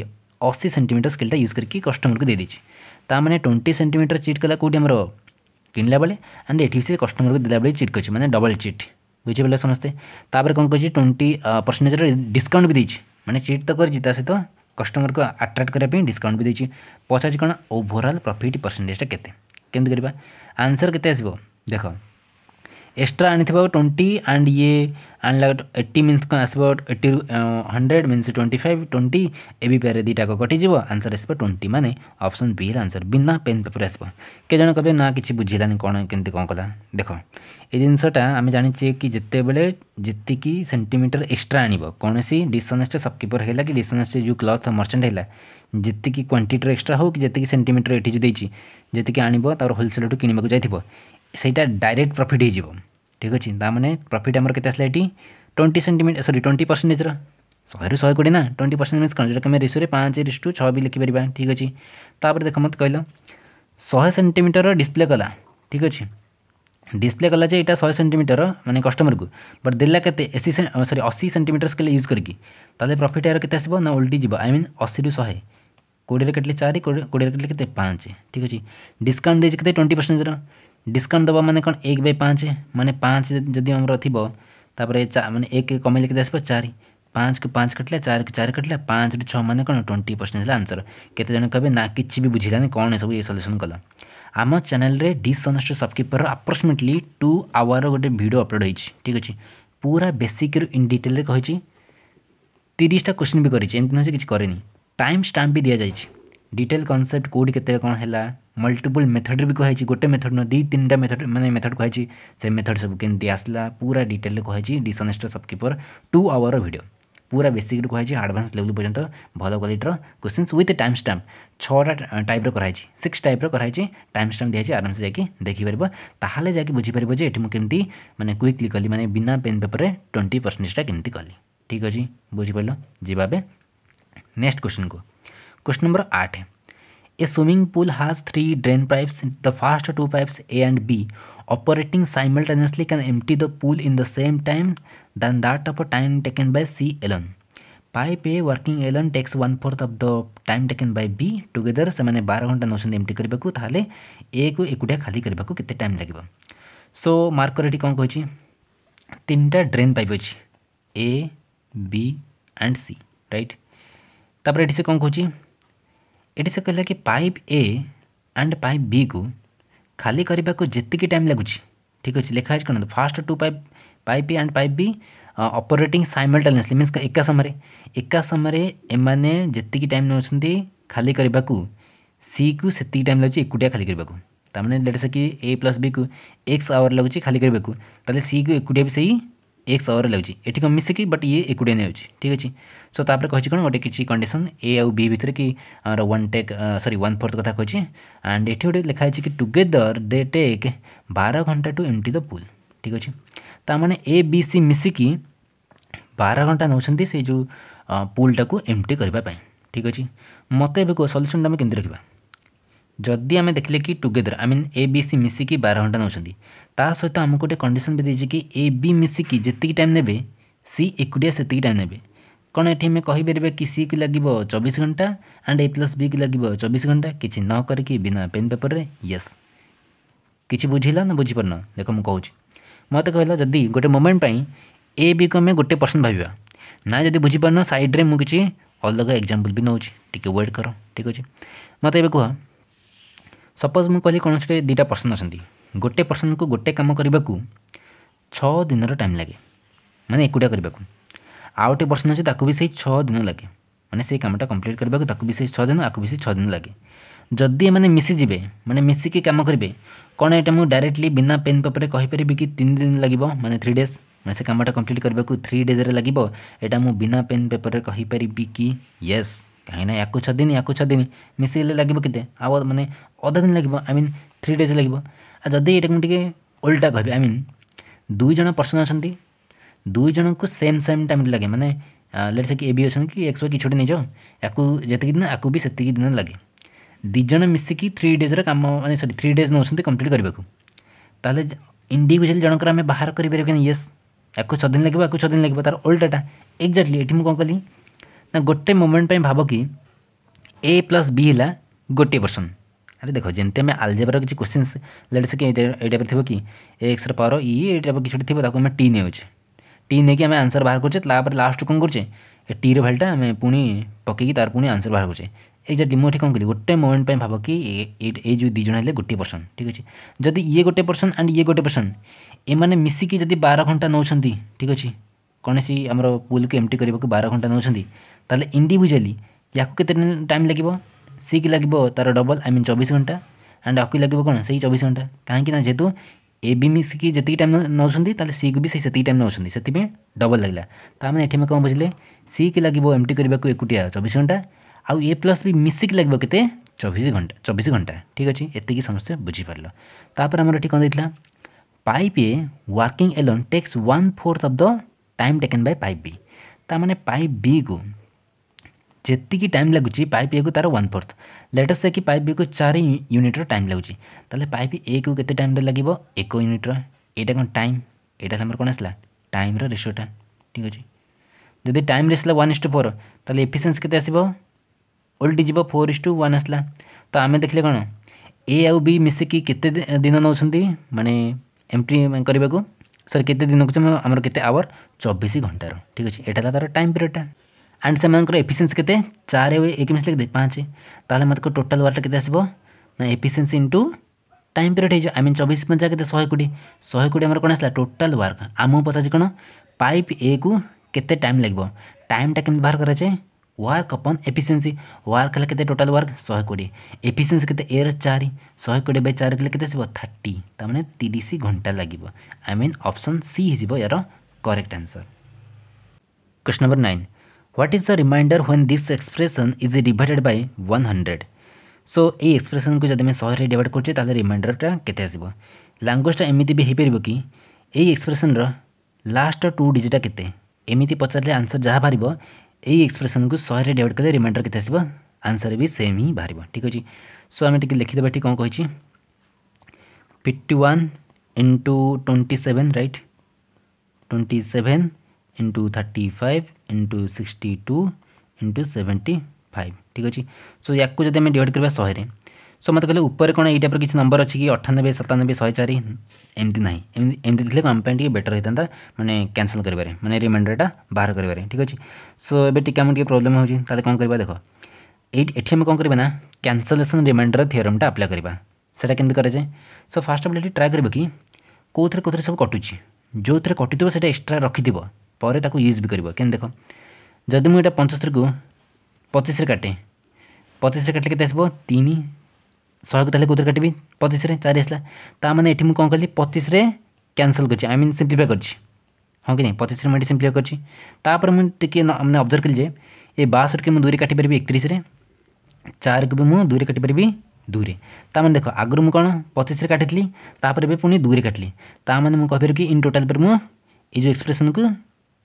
अशी सेमिटर स्केलटा यूज करके कस्टमर को देदेज ताने ट्वेंटी सेन्टीमिटर चिट कला कौटी आम किणला बेले एंड ये सी कस्टमर को देला बेले चिट कर मैंने डबल चिट बुझे पड़े समस्ते कौन कर ट्वेंटी परसेंटेज डिस्काउंट भी देती मैंने चिट तो कर सहित कस्टमर को आट्राक्ट करने डिस्काउंट भी देती पचार कौन ओभरअल प्रफिट परसेंटेजा के केमती करवा आंसर के देख एक्सट्रा आनी ट्वेंटी एंड ये आनला एट्टी मीन कौन आसो eighty hundred means twenty five twenty ए भी पेयर दुटाक कटिज आंसर आस ट्वेंटी मैंने अप्सन बी आंसर बिना पेन पेपर आस जन कह ना कि बुझेलानी कौन कमी कौन कला देख ये जिनसटा आम जाचे कि जिते बेले जी सेमिटर एक्सट्रा आन कौन डिसअनेस्ट तो सपकिपर है कि डिसअनेस्ट तो जो क्लथ मर्चेंट है जितकी क्वांटीटर एक्सट्रा हो कि जितकी सेमिटर ये जो देती जितिकी तार होलसेल कि जाइए ᱥᱮটা ডাইরেক্ট প্রফিট হিজিবো ঠিক আছে তা মানে প্রফিট আমর কিতা slightly 20 centimeter sorry 20 percentage sorry 100 কোডি না 20 পার্সেন্টেজ মানে কন্ডির কামে রেশিও রে 5:6 বি লিখি পারিবা ঠিক আছে তাপরে দেখা মত কইলো 100 সেন্টিমিটার ডিসপ্লে কলা ঠিক আছে ডিসপ্লে কলা জে এটা 100 সেন্টিমিটার মানে কাস্টমার কো বাট দেলা কতে 80 সেন্টিমিটারস কে লি ইউজ করকি তালে প্রফিট আর কিতা সিবো না অলটি হিবো আই মিন 80 টু 100 কোডি রে কতলি 4 কোডি রে কত 5 ঠিক আছে ডিসকাউন্ট দে জে কতে 20 পার্সেন্টেজ ডিসকাউন্ট দেব মানে কোণ এক বাই পাঁচ মানে পাঁচ যদি আমার থাপরে মানে এক কমাই লিখে আসবে চারি पाँच को पाँच कटिला चार चार कटिला पाँच रू छ मैंने कौन ट्वेंटी परसेंट है आंसर केतजन कहे ना कि भी बुझाने कौन सब ये सल्यूसन कल आम चेल डिसनेस्ट सब्किपर आप्रोक्सीमेटली टू आवर गोटे भिड अपलोड हो ठीक अच्छे पूरा बेसिक रु इन डिटेल तीसटा क्वेश्चन भी करमती नुह कि टाइम स्टाम्प भी दि जाए ডিটেল কনসেপ্ট কোটি কেতে কোণ হল মল্টিপল মেথড বি কুহাইছি গোটে মেথড নু দুই তিনটা মেথড মানে মেথড কুহাইছি সে মেথড সব কেমতি আসলা পুরা ডিটেল কুহাইছি ডিসনেস্ট সবকিপর টু আওয়ার ভিডিও পুরা বেসিক্রু কুহাইছি আডভান্স লেভেল পর্যন্ত ভালো কোয়ালিটির কোশ্চিন্স উইথ টাইম স্টাম্প ছটা টাইপ্র করাইছি সিক্স টাইপ্র করাইছি টাইম স্টাম্প দিয়েছি আরামসে যাই দেখিপার তাহলে যাই বুঝিপার যে এটি কেমতি মানে কুইকলি কলি মানে বিনা পেন পেপরে টোয়েন্টি পরসেন্টেজটা কেমতি কলি ঠিক আছে বুঝিপার যাবে নেক্সট কোশ্চিন কু क्वेश्चन नंबर आठ है a swimming pool has three drain pipes the first two pipes A and B operating simultaneously can empty the pool in the same time than that of a time taken by C alone pipe A working alone takes one fourth of the time taken by B together से बार घंटा नौ MT करने को ए को एकुटिया खाली करने को time लगे सो मार्क ये कौन कही तीन टा ड्रेन पाइप अच्छी A B and C right तापर ये कौन कहूँ ये से कहला कि pipe A and pipe B को खाली करने को जितकी टाइम लगुच ठीक अच्छे लिखाई कर first two pipe pipe A and pipe B operating simultaneously mean एक समय एक समय एम जी टाइम नौ खाली करने को सी को से टाइम लगे एकुटिया खाली करने को मैंने लेटे से कि ए प्लस बी को एक्स आवर लगुच खाली करने को सी को एकुटिया भी सही एक्स आवर लगे एटी कम मिसिकी बट ये एकुटिया नहीं होती ठीक अच्छे सो तापर कही कौन गोटे किसी कंडीशन ए आउ बी भितर कि one take sorry one fourth कथा कही एंड ये गोटे लिखाई कि टुगेदर दे टेक बार घंटा टू एमटी द पुल ठीक अच्छे ताने ए बी सी मिसिकी बार घंटा नौ जो पुलटा को एमटी करने ठीक अच्छे मत ए सल्यूसन आम रखा ଯଦି ଆମେ ଦେଖିଲେ କି together I mean A B C ମିଶିକି ବାର ଘଣ୍ଟା ନେଉଛନ୍ତି ତା ସହିତ ଆମକୁ ଗୋଟେ କଣ୍ଡିସନ୍ ବି ଦେଇଛି କି ଏ ବି ମିଶିକି ଯେତିକି ଟାଇମ୍ ନେବେ ସି ଏକୁଟିଆ ସେତିକି ଟାଇମ୍ ନେବେ କ'ଣ ଏଠି ଆମେ କହିପାରିବା କି ସି କି ଲାଗିବ ଚବିଶ ଘଣ୍ଟା ଆଣ୍ଡ ଏ ପ୍ଲସ୍ ବି କି ଲାଗିବ ଚବିଶ ଘଣ୍ଟା କିଛି ନ କରିକି ବିନା ପେନ୍ ପେପର୍ରେ ୟେସ୍ କିଛି ବୁଝିଲା ନା ବୁଝିପାରୁନ ଦେଖ ମୁଁ କହୁଛି ମୋତେ କହିଲା ଯଦି ଗୋଟେ ମୋମେଣ୍ଟ ପାଇଁ ଏ ବିକୁ ଆମେ ଗୋଟେ ପର୍ସେଣ୍ଟ ଭାବିବା ନା ଯଦି ବୁଝିପାରୁନ ସାଇଡ଼୍ରେ ମୁଁ କିଛି ଅଲଗା ଏକ୍ଜାମ୍ପଲ୍ ବି ନେଉଛି ଟିକେ ୱେଟ୍ କର ଠିକ୍ ଅଛି ମୋତେ ଏବେ କୁହ ସପୋଜ୍ ମୁଁ କହିଲି କୌଣସି ଦୁଇଟା ପର୍ସନ୍ ଅଛନ୍ତି ଗୋଟେ ପର୍ସନ୍କୁ ଗୋଟେ କାମ କରିବାକୁ ଛଅ ଦିନର ଟାଇମ୍ ଲାଗେ ମାନେ ଏକୁଟିଆ କରିବାକୁ ଆଉ ଗୋଟେ ପର୍ସନ୍ ଅଛି ତାକୁ ବି ସେଇ ଛଅ ଦିନ ଲାଗେ ମାନେ ସେଇ କାମଟା କମ୍ପ୍ଲିଟ୍ କରିବାକୁ ତାକୁ ବି ସେଇ ଛଅ ଦିନ ଆକୁ ବି ସେଇ ଛଅ ଦିନ ଲାଗେ ଯଦି ଏମାନେ ମିଶିଯିବେ ମାନେ ମିଶିକି କାମ କରିବେ କ'ଣ ଏଇଟା ମୁଁ ଡାଇରେକ୍ଟଲି ବିନା ପେନ୍ ପେପର୍ରେ କହିପାରିବି କି ତିନି ଦିନ ଲାଗିବ ମାନେ ଥ୍ରୀ ଡେଜ୍ ମାନେ ସେ କାମଟା କମ୍ପ୍ଲିଟ୍ କରିବାକୁ ଥ୍ରୀ ଡେଜ୍ରେ ଲାଗିବ ଏଇଟା ମୁଁ ବିନା ପେନ୍ ପେପର୍ରେ କହିପାରିବି କି ୟେସ୍ କାହିଁକିନା ୟାକୁ ଛଅ ଦିନ ୟାକୁ ଛଅ ଦିନ ମିଶିଗଲେ ଲାଗିବ କେତେ ଆଉ ମାନେ ଅଧା ଦିନ ଲାଗିବ ଆଇ ମିନ୍ ଥ୍ରୀ ଡେଜ୍ ଲାଗିବ ଆଉ ଯଦି ଏଇଟାକୁ ମୁଁ ଟିକେ ଓଲ୍ଟା କହିବି ଆଇ ମିନ୍ ଦୁଇ ଜଣ ପର୍ସନ୍ ଅଛନ୍ତି ଦୁଇ ଜଣଙ୍କୁ ସେମ୍ ସେମ୍ ଟାଇମ୍ରେ ଲାଗେ ମାନେ ଲେଟ୍ ସେ କି ଏ ବି ଅଛନ୍ତି କି ଏକ୍ସ ୱାଇ କିଛି ଗୋଟେ ନେଇଛ ୟାକୁ ଯେତିକି ଦିନ ଆକୁ ବି ସେତିକି ଦିନ ଲାଗେ ଦୁଇ ଜଣ ମିଶିକି ଥ୍ରୀ ଡେଜ୍ର କାମ ମାନେ ସରି ଥ୍ରୀ ଡେଜ୍ ନେଉଛନ୍ତି କମ୍ପ୍ଲିଟ୍ କରିବାକୁ ତାହେଲେ ଇଣ୍ଡିଭିଜୁଆଲି ଜଣଙ୍କର ଆମେ ବାହାର କରିପାରିବା କି ୟେସ୍ ୟାକୁ ଛଅ ଦିନ ଲାଗିବ ୟାକୁ ଛଅ ଦିନ ଲାଗିବ ତା'ର ଓଲ୍ଟାଟା ଏକ୍ଜାକ୍ଟଲି ଏଠି ମୁଁ କ'ଣ କଲି ନା ଗୋଟେ ମୋମେଣ୍ଟ ପାଇଁ ଭାବ କି ଏ ପ୍ଲସ୍ ବି ହେଲା ଗୋଟିଏ ପର୍ସନ୍ ଆରେ ଦେଖ ଯେମିତି ଆମେ ଆଲଜେବ୍ରାର କିଛି କୋଶ୍ଚିନ୍ସ ଲେଟ୍ ସେ ଏଇ ଟାଇପ୍ର ଥିବ କି ଏକ୍ସର ପାୱାର ଇ ଏଇ ଟାଇପ୍ର କିଛିଟି ଥିବ ତାକୁ ଆମେ ଟି ନେଉଛେ ଟି ନେଇକି ଆମେ ଆନ୍ସର ବାହାର କରୁଛେ ତାପରେ ଲାଷ୍ଟ କ'ଣ କରୁଛେ ଏ ଟିର ଭ୍ୟାଲ୍ୟୁଟା ଆମେ ପୁଣି ପକେଇକି ତାର ପୁଣି ଆନ୍ସର ବାହାର କରୁଛେ ଏଇ ଯଦି ମୁଁ ଏଠି କ'ଣ କଲି ଗୋଟେ ମୋମେଣ୍ଟ ପାଇଁ ଭାବ କି ଏଇ ଯେଉଁ ଦୁଇ ଜଣ ହେଲେ ଗୋଟିଏ ପର୍ସନ୍ ଠିକ୍ ଅଛି ଯଦି ଇଏ ଗୋଟେ ପର୍ସନ୍ ଆଣ୍ଡ ଇଏ ଗୋଟେ ପର୍ସନ୍ ଏମାନେ ମିଶିକି ଯଦି ବାର ଘଣ୍ଟା ନେଉଛନ୍ତି ଠିକ୍ ଅଛି କୌଣସି ଆମର ପୁଲ୍କୁ ଏମ୍ଟି କରିବାକୁ ବାର ଘଣ୍ଟା ନେଉଛନ୍ତି ତାହେଲେ ଇଣ୍ଡିଭିଜୁଆଲି ୟାକୁ କେତେ ଟାଇମ୍ ଲାଗିବ सी କି ଲାଗିବ ତା'ର ଡବଲ୍ ଆଇ ମିନ୍ ଚବିଶ ଘଣ୍ଟା ଆଣ୍ଡ ଆକୁ ଲାଗିବ କ'ଣ ସେଇ ଚବିଶ ଘଣ୍ଟା କାହିଁକି ନା ଯେହେତୁ ଏ ବି ମିଶିକି ଯେତିକି ଟାଇମ୍ ନେଉଛନ୍ତି ତାହେଲେ ସିକୁ ବି ସେଇ ସେତିକି ଟାଇମ୍ ନେଉଛନ୍ତି ସେଥିପାଇଁ ଡବଲ୍ ଲାଗିଲା ତା'ମାନେ ଏଠି ଆମେ କ'ଣ ବୁଝିଲେ ସି କି ଲାଗିବ ଏମିତି କରିବାକୁ ଏକୁଟିଆ ଚବିଶ ଘଣ୍ଟା ଆଉ ଏ ପ୍ଲସ୍ ବି ମିଶିକି ଲାଗିବ କେତେ ଚବିଶ ଘଣ୍ଟା ଚବିଶ ଘଣ୍ଟା ଠିକ୍ ଅଛି ଏତିକି ସମସ୍ତେ ବୁଝିପାରିଲ ତାପରେ ଆମର ଏଠି କ'ଣ ଦେଇଥିଲା pipe A working alone takes one fourth of the time taken by pipe B ତା'ମାନେ ପାଇପ୍ ବିକୁ जी टाइम लगुच पाइप ए को तार वन फोर्थ लेटर से कि पाइप बी को चार यूनिट्र टाइम लगे पाइप ए को कैसे टाइम लगे एक यूनिट्र यहाँ कौन टाइम यहाँ कौन आसा टाइम रेसोटा ठीक अच्छे जदि टाइम आसला वन इस टू फोर तेल एफिसीय के ओल्ड जी फोर इस टू वन आसला तो आम देखे कौन ए आउ बी मिसिकी के दिन नौ मानने एम टी सर के दिन कुछ आमर आवर चौबीस घंटार ठीक अच्छे एटा तार टाइम पीरियडा ଆଣ୍ଡ ସେମାନଙ୍କର ଏଫିସିଏନ୍ସି କେତେ ଚାରି ଏକ ମିଶି ଲେଖିଦେ ପାଞ୍ଚ ତାହେଲେ ମୋତେ ଟୋଟାଲ୍ ୱାର୍କଟା କେତେ ଆସିବ ନା ଏଫିସିଏନ୍ସି ଇଣ୍ଟୁ টাইম পিরিয়ড হয়ে যায় আই মিন চবিশ পঞ্চা কেতে শহে কোটি শহে কোটি আমার কোণ আসলা টোটাল ওয়ার্ক আমি পচারছি কোণ পাইপ এ কু কেতে টাইম লাগব টাইমটা কেমন বাহার করা যায় ওয়ার্ক অপন এফিসিয়েন্সি ওয়ার্ক হলে কেতে টোটাল ওয়ার্ক শহে কোটি এফিসিয়েন্সি কেতে এর চারি শহে কোটি বাই চারি কলে কেতে আসব থার্টি তার মানে তিরিশ ঘন্টা লাগিব আই মিন অপশন সি হয়ে যাব এর correct answer question number nine What is the reminder when this expression is divided by 100? So এই এক্সপ্রেসনকে যদি আমি শহে ডিভাইড করছি তাহলে রিমাইন্ডরটা কেতে আসব ল্যাঙ্গুয়েজটা এমিতি বি হয়েপার কি এই এক্সপ্রেসনর লাস্ট টু ডিজিটটা কেতে এমিতি পচারে আনসর যা বাহার এই এক্সপ্রেসনকে শহে ডিভাইড কলে রিমাইন্ডর কেতে আসব আনসর বি সেম হি বাহার ঠিক আছে সো আমি টিকি লিখিদেবা এটি কম কী fifty one into twenty seven right twenty seven into thirty five into sixty two into seventy five ठीक अच्छे सो या जब आम डिवाइड करवा शहे सो मत कहले उपर कौन ये टाइप किसी नंबर अच्छी अठानबे सतानबे शहे चार एमती ना एमती थे आम बेटर होता मैंने क्यासल करें मैंने रिमाइंडरटा बाहर करें ठीक अच्छे सो एवं टी आम प्रोब्लेम होता कौन करवा देख ये कौन करवा ना कैनसलेसन रिमाइंडर थियोरमटा आप्लाय करवा ସେଇଟା କେମିତି କରାଯାଏ ସୋ ଫାର୍ଷ୍ଟ ଅଫ୍ ଅଲ୍ ଏଠି ଟ୍ରାଏ କରିବ କି କେଉଁଥିରେ କେଉଁଥିରେ ସବୁ କଟୁଛି ଯେଉଁଥିରେ କଟୁଥିବ ସେଇଟା ଏକ୍ସଟ୍ରା পাবরে তাকু ইউজ ভি করিবা কেন দেখো যদি মই এটা 75 কো 25 রে কাটি 25 রে কাটলে কি তেসবো 3 সহায়ক তালে কো উদর কাটিবি 25 রে 4 আছেলা তা মানে এতিম কো গল 25 রে ক্যানসেল করিছি আই মিন সিম্পলিফাই করিছি হ কি নাই 25 রে মই সিম্পলিফাই করিছি তা পর মই তকে আমি অবজার্ভ করি যে এ 62 কে মই দুরে কাটি পারিবি 31 রে 4 কে মই দুরে কাটি পারিবি দুরে তা মানে দেখো আগর ম কোনা 25 রে কাটিতলি তা পর বে পুনই দুরে কাটিলি তা মানে মই কইব যে ইন টোটাল পর ম এই যে এক্সপ্রেশন কো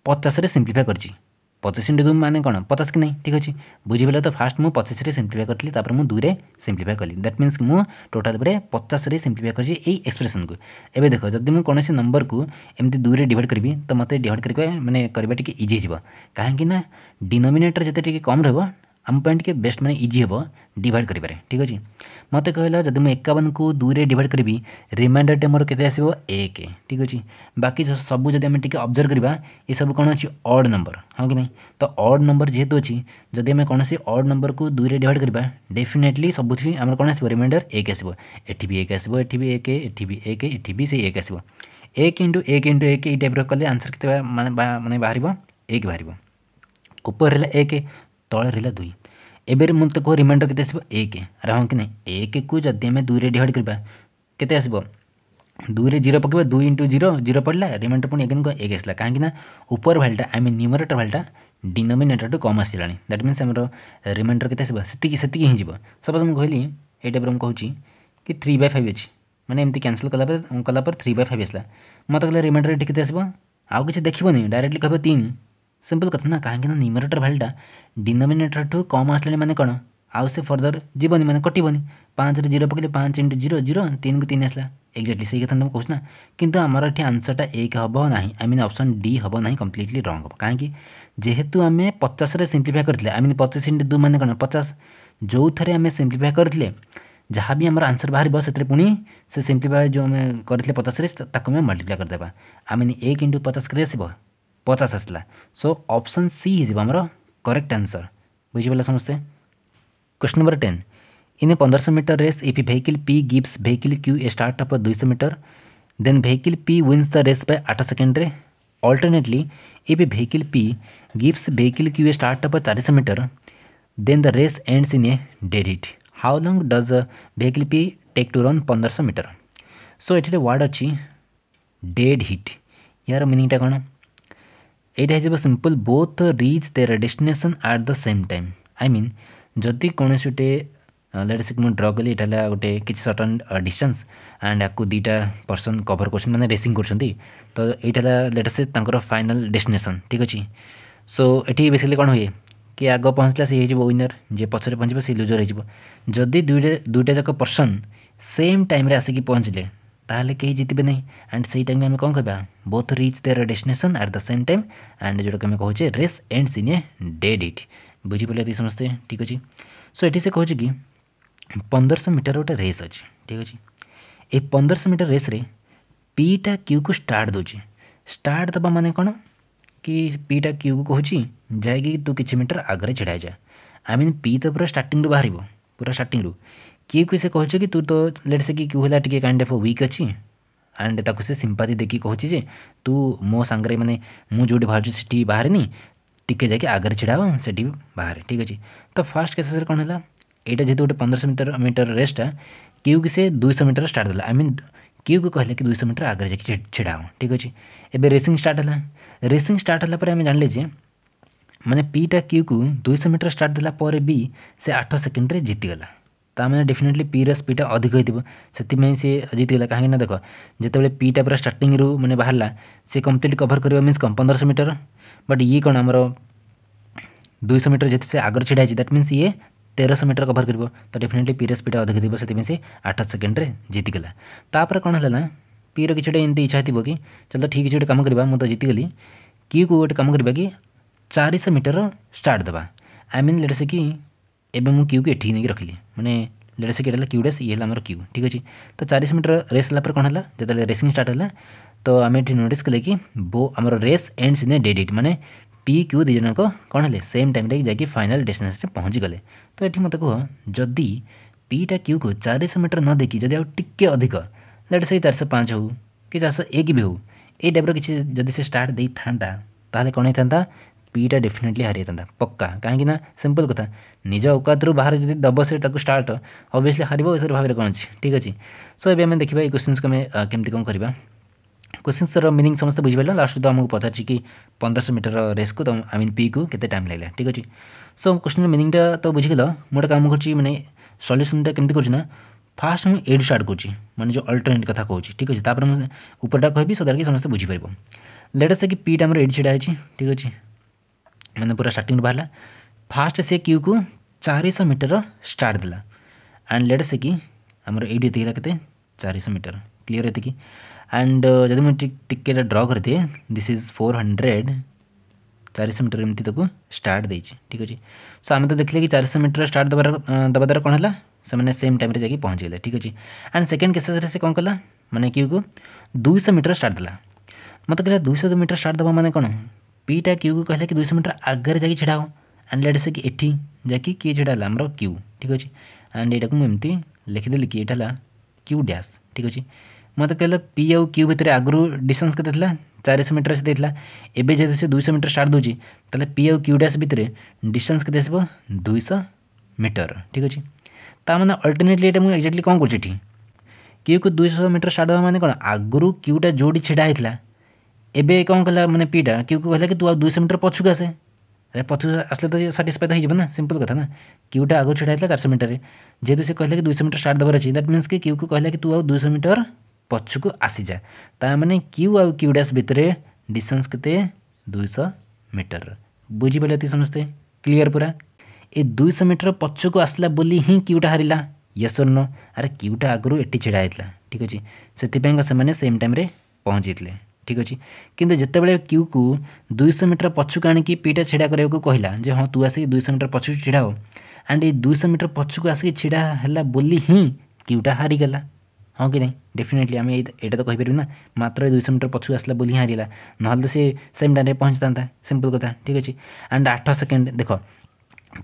ପଚାଶରେ ସିମ୍ପ୍ଲିଫାଏ କରିଛି ପଚିଶ ଇଣ୍ଟୁ ଦୁଇ ମାନେ କ'ଣ ପଚାଶ କି ନାହିଁ ଠିକ୍ ଅଛି ବୁଝିପାରିଲେ ତ ଫାଷ୍ଟ ମୁଁ ପଚିଶରେ ସିମ୍ପ୍ଲିଫାଏ କରିଥିଲି ତାପରେ ମୁଁ ଦୁଇରେ ସିମ୍ପ୍ଲିଫାଏ କଲି ଦ୍ୟାଟ୍ ମିନ୍ସ ମୁଁ ଟୋଟାଲ୍ ପରେ ପଚାଶରେ ସିମ୍ପ୍ଲିଫାଏ କରିଛି ଏଇ ଏକ୍ସପ୍ରେସନ୍କୁ ଏବେ ଦେଖ ଯଦି ମୁଁ କୌଣସି ନମ୍ବରକୁ ଏମିତି ଦୁଇରେ ଡିଭାଇଡ଼ କରିବି ତ ମୋତେ ଡିଭାଇଡ଼ କରିବା ମାନେ କରିବା ଟିକିଏ ଇଜି ହେଇଯିବ କାହିଁକି ନା ଡିନୋମିନେଟର୍ ଯେତେ ଟିକିଏ କମ୍ ରହିବ आम के बेस्ट मैंने इजी हे डिड कर ठीक अच्छे मत कहला जब मुझे एकावन को दुई रे डिड करी रिमाइंडरटे मोर के आसो एक ठीक अच्छे बाकी सब जब आम अबजर्व करवा ये सब कौन अच्छी अड नंबर हाँ कि नहीं तो अड नंबर जेहतु अच्छी जदि आम कौन से अड नंबर को दुई डिड करवा डेफिनेटली सब आम कौन आस रिमाइंडर एक आस भी एक आस एटी भी एक एक भी से एक आस एक इंटु एक इंटु एक टाइप कले आंसर के मैंने बाहर एक बाहर ऊपर है एक तले रहा दुई एबर मुझे कह रिमाइंडर के एक रहा कि नहीं एक को जदि आम दुई डिड करवा के दुई जीरो पकड़ा दुई इंटू जीरो जीरो पड़ा रिमाइंडर पुणी एक दिन एक आसा कहीं उपर भाइलटा आम न्यूमरेटर भाइलटा डिनोमेटर टू कम आसा दैट मीनस रिमाइंडर के सपोज मुझे कहली ये टाइप मुझे कहूँ कि थ्री बै फाइव अच्छी मैंने एमती क्यासल कलापर कलापर थ्री बै फाइव आसला मत कह रिमाइंडर ठीक आसो आउ किसी देखनी डायरेक्टली कह तीन सिंपल कथ ना कहीं निमेरेटर भाई डिनोमेटर ठूँ कम आस मैंने कौन आउ से फर्दर जीवन मैंने कटिवन पाँच जीरो पकड़े पाँच इंट जीरो जीरो तीन को तीन आसला एक्जाक्टली सही कथा तुम कौन ना कि आमर ये आंसरटा एक हम ना आई मीन अप्सन डी हम ना कम्प्लीटली रंग हम कहीं जेहतु आम पचास सीम्प्लीफाए करें आई मीन पचास इंट दू मैंने कौन पचास जो थे आम सीम्प्लीफाए करते जहाँ भी आम आंसर बाहर से पुणी से सीम्प्लीफाए जो आम करें पचास मल्टीप्लाए करदे आई मीन एक इंटु पचास कैसे पचास आसला सो ଅପସନ୍ सी ହେଇଯିବ ଆମର କରେକ୍ଟ ଆନ୍ସର୍ ବୁଝିପାରିଲା समस्ते question number ten in a पंद्रह सौ metre race if vehicle P gives vehicle Q a start of दुई सौ metre then vehicle P wins the race by आठ second alternately if vehicle P gives vehicle Q a start of चार सौ metre then the race ends in a dead heat how long does vehicle P take to run पंद्रह सौ metre so ये ward अच्छी dead hit यार मिनिंगटा कौन ଏଇଟା ହେଇଯିବ simple both reach there destination at the same time I mean ଯଦି କୌଣସି ଗୋଟେ ଲେଟ୍ ସେ ମୁଁ ଡ୍ର କଲି ଏଇଟା ହେଲା ଗୋଟେ କିଛି ସଟନ୍ ଡିଷ୍ଟାନ୍ସ ଆଣ୍ଡ ଆକୁ ଦୁଇଟା ପର୍ସନ୍ କଭର୍ କରୁଛନ୍ତି ମାନେ ରେସିଂ କରୁଛନ୍ତି ତ ଏଇଟା ହେଲା ଲେଟ୍ ସେ ତାଙ୍କର ଫାଇନାଲ୍ ଡେଷ୍ଟିନେସନ୍ ଠିକ୍ ଅଛି ସୋ ଏଠି ବେସିକାଲି କ'ଣ ହୁଏ କି ଆଗ ପହଞ୍ଚିଲା ସେ ହେଇଯିବ ୱିନର୍ ଯିଏ ପଛରେ ପହଞ୍ଚିବ ସେ ଲୁଜର୍ ହେଇଯିବ ଯଦି ଦୁଇଟା ଦୁଇଟା ଯାକ ପର୍ସନ୍ ସେମ୍ ଟାଇମ୍ରେ ଆସିକି ପହଞ୍ଚିଲେ ताल कहीं जितबे ना एंड से टाइम आम कौन कह both reach there destination at the same time and जोटा कि कहे race ends in a dead heat बुझीपाल समस्ते ठीक अच्छे सो ये से कहे कि सौ मीटर गोटे रेस अच्छे ठीक अच्छे ए सौ मीटर रेस रे पीटा क्यू को स्टार्ट दूचे स्टार्ट दबा मैंने कौन कि पीटा क्यू को कहूँ जाए कि तू कि मीटर आगे ढड़ा जा आई मीन पी तो पूरा स्टार्ट बाहर पूरा स्टार्ट କିଏ କିଏ ସେ କହିଛ କି ତୁ ତ ଲେଟ୍ ସେ କି କ୍ୟୁ ହେଲା ଟିକେ କାଇଣ୍ଡ ଅଫ୍ ୱିକ୍ ଅଛି ଆଣ୍ଡ ତାକୁ ସେ ସିମ୍ପାତି ଦେଖି କହୁଛି ଯେ ତୁ ମୋ ସାଙ୍ଗରେ ମାନେ ମୁଁ ଯେଉଁଠି ବାହାରୁଛି ସେଠି ବାହାରେନି ଟିକେ ଯାଇକି ଆଗରେ ଛିଡ଼ା ହେବ ସେଠି ବାହାରେ ଠିକ୍ ଅଛି ତ ଫାର୍ଷ୍ଟ କେସେସ୍ରେ କ'ଣ ହେଲା ଏଇଟା ଯେହେତୁ ଗୋଟେ ପନ୍ଦରଶହ ମିଟର ମିଟର ରେସ୍ଟା କ୍ୟୁକି ସେ ଦୁଇଶହ ମିଟର ଷ୍ଟାର୍ଟ ଦେଲା ଆଇ ମିନ୍ କ୍ୟୁକୁ କହିଲେ କି ଦୁଇଶହ ମିଟର ଆଗରେ ଯାଇକି ଛିଡ଼ା ହେବ ଠିକ୍ ଅଛି ଏବେ ରେସିଂ ଷ୍ଟାର୍ଟ ହେଲା ରେସିଂ ଷ୍ଟାର୍ଟ ହେଲା ପରେ ଆମେ ଜାଣିଲେ ଯେ ମାନେ ପିଟା କ୍ୟୁକୁ ଦୁଇଶହ ମିଟର ଷ୍ଟାର୍ଟ ଦେଲା ପରେ ବି ସେ ଆଠ ସେକେଣ୍ଡରେ ଜିତିଗଲା तामें डेफिनेटली पी रीटा अधिक होतीपे सी जीति कहीं देख जो पीटा पूरा स्टार्ट रू मैंने बाहर से कम्प्लीट कभर कर मीनस कम पंद्रह मीटर बट ये कौन आमर दुई मीटर जेहत से आगर ढड़ा दैट मीन ये तेरह मीटर कभर कर तो डेफिनेटली पी रीटा अधिक थी से आठ सेकेंड्रे जीति गलापर कौन है ना पी रिछटे एमती इच्छा थी कि चल तो ठीक अच्छे गोटे कम करवा मुझे जीति गली कि गोटे कम करवा कि चार शौ मीटर स्टार्ट दे आई मीन लेट कि ଏବେ ମୁଁ କ୍ୟୁକୁ ଏଠିକି ନେଇକି ରଖିଲି ମାନେ ଲେଟ୍ ସେ କେଟ୍ ହେଲା କ୍ୟୁ ଡେସ୍ ଇଏ ହେଲା ଆମର କ୍ୟୁ ଠିକ୍ ଅଛି ତ ଚାଳିଶ ମିନିଟ୍ର ରେସ୍ ହେଲା ପରେ କ'ଣ ହେଲା ଯେତେବେଳେ ରେସିଂ ଷ୍ଟାର୍ଟ ହେଲା ତ ଆମେ ଏଠି ନୋଟିସ୍ କଲେ କି ବୋ ଆମର race ends in a dead heat ମାନେ ପି କ୍ୟୁ ଦୁଇ ଜଣଙ୍କ କ'ଣ ହେଲେ ସେମ୍ ଟାଇମ୍ରେ ଯାଇକି ଫାଇନାଲ୍ ଡେଷ୍ଟିନେସନ୍ରେ ପହଞ୍ଚିଗଲେ ତ ଏଠି ମୋତେ କୁହ ଯଦି ପିଟା କ୍ୟୁକୁ ଚାରିଶହ ମିଟର ନ ଦେଖି ଯଦି ଆଉ ଟିକିଏ ଅଧିକ ଲେଟ୍ ସେ ଚାରିଶହ ପାଞ୍ଚ ହେଉ କି ଚାରିଶହ ଏକ ବି ହେଉ ଏଇ ଟାଇପ୍ର କିଛି ଯଦି ସେ ଷ୍ଟାର୍ଟ ଦେଇଥାନ୍ତା ତାହେଲେ କ'ଣ ହେଇଥାନ୍ତା पीटा ଡେଫିନେଟଲି ହାରିଯାଇଥାନ୍ତା ପକ୍କା କାହିଁକି ନା ସିମ୍ପଲ୍ କଥା ନିଜ ଔକାତରୁ ବାହାରେ ଯଦି ଦେବ ସେ ତାକୁ ଷ୍ଟାର୍ଟ ଅବଭିୟସ୍ଲି ହାରିବ ଏଥିରେ ଭାବରେ अच्छे ଅଛି ଠିକ୍ ଅଛି ସୋ ଏବେ ଆମେ ଦେଖିବା ଏଇ କ୍ୱେଶ୍ଚିନ୍ସକୁ ଆମେ କେମିତି କ'ଣ मिनिंग समस्त बुझिपार लास्ट तो आमको पचार कि पंद्रह मीटर रेस को आई मीन पी को केते टाइम लगे ठीक अच्छे सो क्वेश्चन मिनिंगटा तो बुझीगल मुझे कम कर सल्यूसनटा कमी करना फास्ट मुझे एडु स्टार्ट कर मैंने जो अल्टरनेट कथ कौन ठीक अच्छे मुझे उपरटा कह सो दैट कि समस्त बुझीपर लेटेस्ट कि पीटा टाइम एड छाड़ा ठीक अच्छे ମାନେ ପୁରା ଷ୍ଟାର୍ଟିଂରୁ ବାହାରିଲା ଫାଷ୍ଟ ସେ କ୍ୟୁକୁ ଚାରିଶହ ମିଟର ଷ୍ଟାର୍ଟ ଦେଲା ଆଣ୍ଡ ଲେଟ୍ ସେ କି ଆମର ଏଇଠି ଏତିକି ହେଲା କେତେ ଚାରିଶହ ମିଟର କ୍ଲିଅର୍ ଏତିକି ଆଣ୍ଡ ଯଦି ମୁଁ ଟିକେ ଡ୍ର କରିଦିଏ ଦିସ୍ ଇଜ୍ ଫୋର୍ ହଣ୍ଡ୍ରେଡ଼ ଚାରିଶହ ମିଟର ଏମିତି ତାକୁ ଷ୍ଟାର୍ଟ ଦେଇଛି ଠିକ୍ ଅଛି ସୋ ଆମେ ତ ଦେଖିଲେ କି ଚାରିଶହ ମିଟର ଷ୍ଟାର୍ଟ ଦେବାର ଦେବା ଦ୍ୱାରା କ'ଣ ହେଲା ସେମାନେ ସେମ୍ ଟାଇମ୍ରେ ଯାଇକି ପହଞ୍ଚିଗଲେ ଠିକ୍ ଅଛି ଆଣ୍ଡ ସେକେଣ୍ଡ କେସେସ୍ରେ ସେ କ'ଣ କଲା ମାନେ କ୍ୟୁକୁ ଦୁଇଶହ ମିଟର ଷ୍ଟାର୍ଟ ଦେଲା ମୋତେ କହିଲା ଦୁଇଶହ ମିଟର ଷ୍ଟାର୍ଟ ଦେବା ମାନେ କ'ଣ ପିଟା କ୍ୟୁକୁ କହିଲା କି ଦୁଇଶହ ମିଟର ଆଗରେ ଯାଇକି ଛିଡ଼ା ହଉ ଆଣ୍ଡ ଲେଟ୍ ସେ କି ଏଠି ଯାଇକି କିଏ ଛିଡ଼ା ହେଲା ଆମର କ୍ୟୁ ଠିକ୍ ଅଛି ଆଣ୍ଡ ଏଇଟାକୁ ମୁଁ ଏମିତି ଲେଖିଦେଲି କି ଏଇଟା ହେଲା କ୍ୟୁ ଡ୍ୟାସ୍ ଠିକ୍ ଅଛି ମୋତେ କହିଲା ପି ଆଉ କ୍ୟୁ ଭିତରେ ଆଗରୁ ଡିଷ୍ଟାନ୍ସ କେତେ ଥିଲା ଚାରିଶହ ମିଟର ସେ ଦେଇଥିଲା ଏବେ ଯେହେତୁ ସେ ଦୁଇଶହ ମିଟର ଷ୍ଟାର୍ଟ ଦେଉଛି ତାହେଲେ ପି ଆଉ କ୍ୟୁ ଡ୍ୟାସ୍ ଭିତରେ ଡିଷ୍ଟାନ୍ସ କେତେ ଆସିବ ଦୁଇଶହ ମିଟର ଠିକ୍ ଅଛି ତା ମାନେ ଅଲ୍ଟରନେଟଲି ଏଇଟା ମୁଁ ଏକ୍ଜାକ୍ଟଲି କ'ଣ କରୁଛି ଏଠି କ୍ୟୁକୁ ଦୁଇଶହ ମିଟର ଷ୍ଟାର୍ଟ ହେବା ମାନେ କ'ଣ ଆଗରୁ କ୍ୟୁଟା ଯେଉଁଠି ଛିଡ଼ା ହେଇଥିଲା एबे कौन कहला मैंने पीटा क्यू क्यू कहला कि तू आ दुई मीटर पछुक आसे अरे पछु आसले तो साटिसफाई तो हो ना सिंपल कथा ना क्यूटा आगे छिड़ा होता चार सौ मीटर जेहतु से कहला कि दुई मीटर स्टार्ट देवर अच्छी दैट मीनस कि क्यू क्यू कहला कि तू आ दुई मीटर पछुक आसी जा मैंने क्यू आउ क्यू डैस भितर डिस्टान्स के दुईश मीटर बुझीपाल अति समस्ते क्लीयर पूरा ए दुईश मीटर पछुक आसला बोली ही क्यूटा हारा येस और नो अरे क्यूटा आगुरी ढड़ा होता ठीक अच्छे से सेम टाइम पहुँची ଠିକ୍ ଅଛି କିନ୍ତୁ ଯେତେବେଳେ କ୍ୟୁକୁ ଦୁଇଶହ ମିଟର ପଛକୁ ଆଣିକି ପିଟା ଛିଡ଼ା କରିବାକୁ କହିଲା ଯେ ହଁ ତୁ ଆସିକି ଦୁଇଶହ ମିଟର ପଛକୁ ଛିଡ଼ା ହୋ ଆଣ୍ଡ ଏଇ ଦୁଇଶହ ମିଟର ପଛକୁ ଆସିକି ଛିଡ଼ା ହେଲା ବୋଲି ହିଁ କ୍ୟୁଟା ହାରିଗଲା ହଁ କି ନାହିଁ ଡେଫିନେଟଲି ଆମେ ଏଇଟା ତ କହିପାରିବୁ ନା ମାତ୍ର ଏ ଦୁଇଶହ ମିଟର ପଛକୁ ଆସିଲା ବୋଲି ହିଁ ହାରିଲା ନହେଲେ ତ ସେ ସେମ୍ ଟାଇମ୍ରେ ପହଞ୍ଚିଥାନ୍ତା ସିମ୍ପଲ୍ କଥା ଠିକ୍ ଅଛି ଆଣ୍ଡ ଆଠ ସେକେଣ୍ଡ ଦେଖ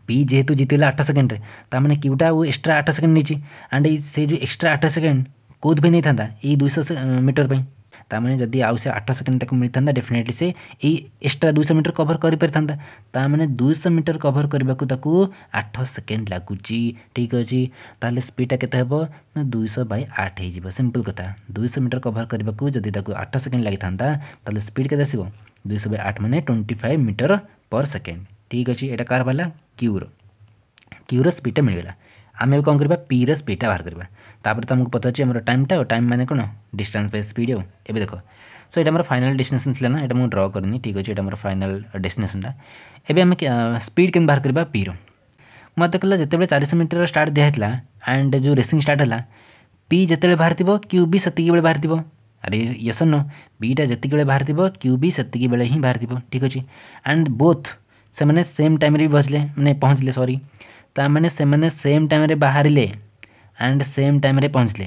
ପି ଯେହେତୁ ଜିତିଲା ଆଠ ସେକେଣ୍ଡରେ ତା'ମାନେ କ୍ୟୁଟା ଆଉ ଏକ୍ସଟ୍ରା ଆଠ ସେକେଣ୍ଡ ନେଇଛି ଆଣ୍ଡ ଏଇ ସେ ଯେଉଁ ଏକ୍ସଟ୍ରା ଆଠ ସେକେଣ୍ଡ କେଉଁଥିପାଇଁ ନେଇଥାନ୍ତା ଏଇ ଦୁଇଶହ ମିଟର ପାଇଁ ତାମାନେ ଯଦି ଆଉ ସେ ଆଠ ସେକେଣ୍ଡ ତାକୁ ମିଳିଥାନ୍ତା ଡେଫିନେଟଲି ସେ ଏଇ ଏକ୍ସଟ୍ରା ଦୁଇଶହ ମିଟର କଭର କରିପାରିଥାନ୍ତା ତାମାନେ ଦୁଇଶହ ମିଟର କଭର କରିବାକୁ ତାକୁ ଆଠ ସେକେଣ୍ଡ ଲାଗୁଛି ଠିକ୍ ଅଛି ତାହେଲେ ସ୍ପିଡ଼ଟା କେତେ ହେବ ନା ଦୁଇଶହ ବାଇ ଆଠ ହେଇଯିବ ସିମ୍ପଲ୍ କଥା ଦୁଇଶହ ମିଟର କଭର କରିବାକୁ ଯଦି ତାକୁ ଆଠ ସେକେଣ୍ଡ ଲାଗିଥାନ୍ତା ତାହେଲେ ସ୍ପିଡ଼ କେତେ ଆସିବ ଦୁଇଶହ ବାଇ ଆଠ ମାନେ twenty five metre per second ଠିକ୍ ଅଛି ଏଇଟା କାହାର ବାହାରିଲା କ୍ୟୁର କ୍ୟୁର ସ୍ପିଡ଼ଟା ମିଳିଗଲା ଆମେ କ'ଣ କରିବା ପିର ସ୍ପିଡ଼ଟା ବାହାର କରିବା ତାପରେ ତୁମକୁ ପଚାରୁଛି ଆମର ଟାଇମ୍ଟା ଆଉ ଟାଇମ୍ ମାନେ କ'ଣ ଡିଷ୍ଟାନ୍ସ ବାଇ ସ୍ପିଡ଼ ଆଉ ଏବେ ଦେଖ ସୋ ଏଇଟା ଆମର ଫାଇନାଲ୍ ଡେଷ୍ଟିନେସନ୍ ଥିଲା ନା ଏଇଟା ମୁଁ ଡ୍ର କରିନି ଠିକ୍ ଅଛି ଏଇଟା ଆମର ଫାଇନାଲ୍ ଡେଷ୍ଟିନେସନ୍ଟା ଏବେ ଆମେ ସ୍ପିଡ଼ କେମିତି ବାହାର କରିବା ପିର ମୋତେ କହିଲା ଯେତେବେଳେ ଚାଳିଶ ମିଟର ଷ୍ଟାର୍ଟ ଦିଆହେଇଥିଲା ଆଣ୍ଡ ଯେଉଁ ରେସିଂ ଷ୍ଟାର୍ଟ ହେଲା ପି ଯେତେବେଳେ ବାହାରିଥିବ କ୍ୟୁ ବି ସେତିକି ବେଳେ ବାହାରିଥିବ ଆରେ ୟସ୍ ନୋ ବିଟା ଯେତିକି ବେଳେ ବାହାରିଥିବ କ୍ୟୁ ବି ସେତିକି ବେଳେ ହିଁ ବାହାରିଥିବ ଠିକ୍ ଅଛି ଆଣ୍ଡ ବୋଥ୍ ସେମାନେ ସେମ୍ ଟାଇମ୍ରେ ବି ପହଞ୍ଚିଲେ ମାନେ ପହଞ୍ଚିଲେ ସରି ତା'ମାନେ ସେମାନେ ସେମ୍ ଟାଇମ୍ରେ ବାହାରିଲେ ଆଣ୍ଡ ସେମ୍ ଟାଇମ୍ରେ ପହଞ୍ଚିଲେ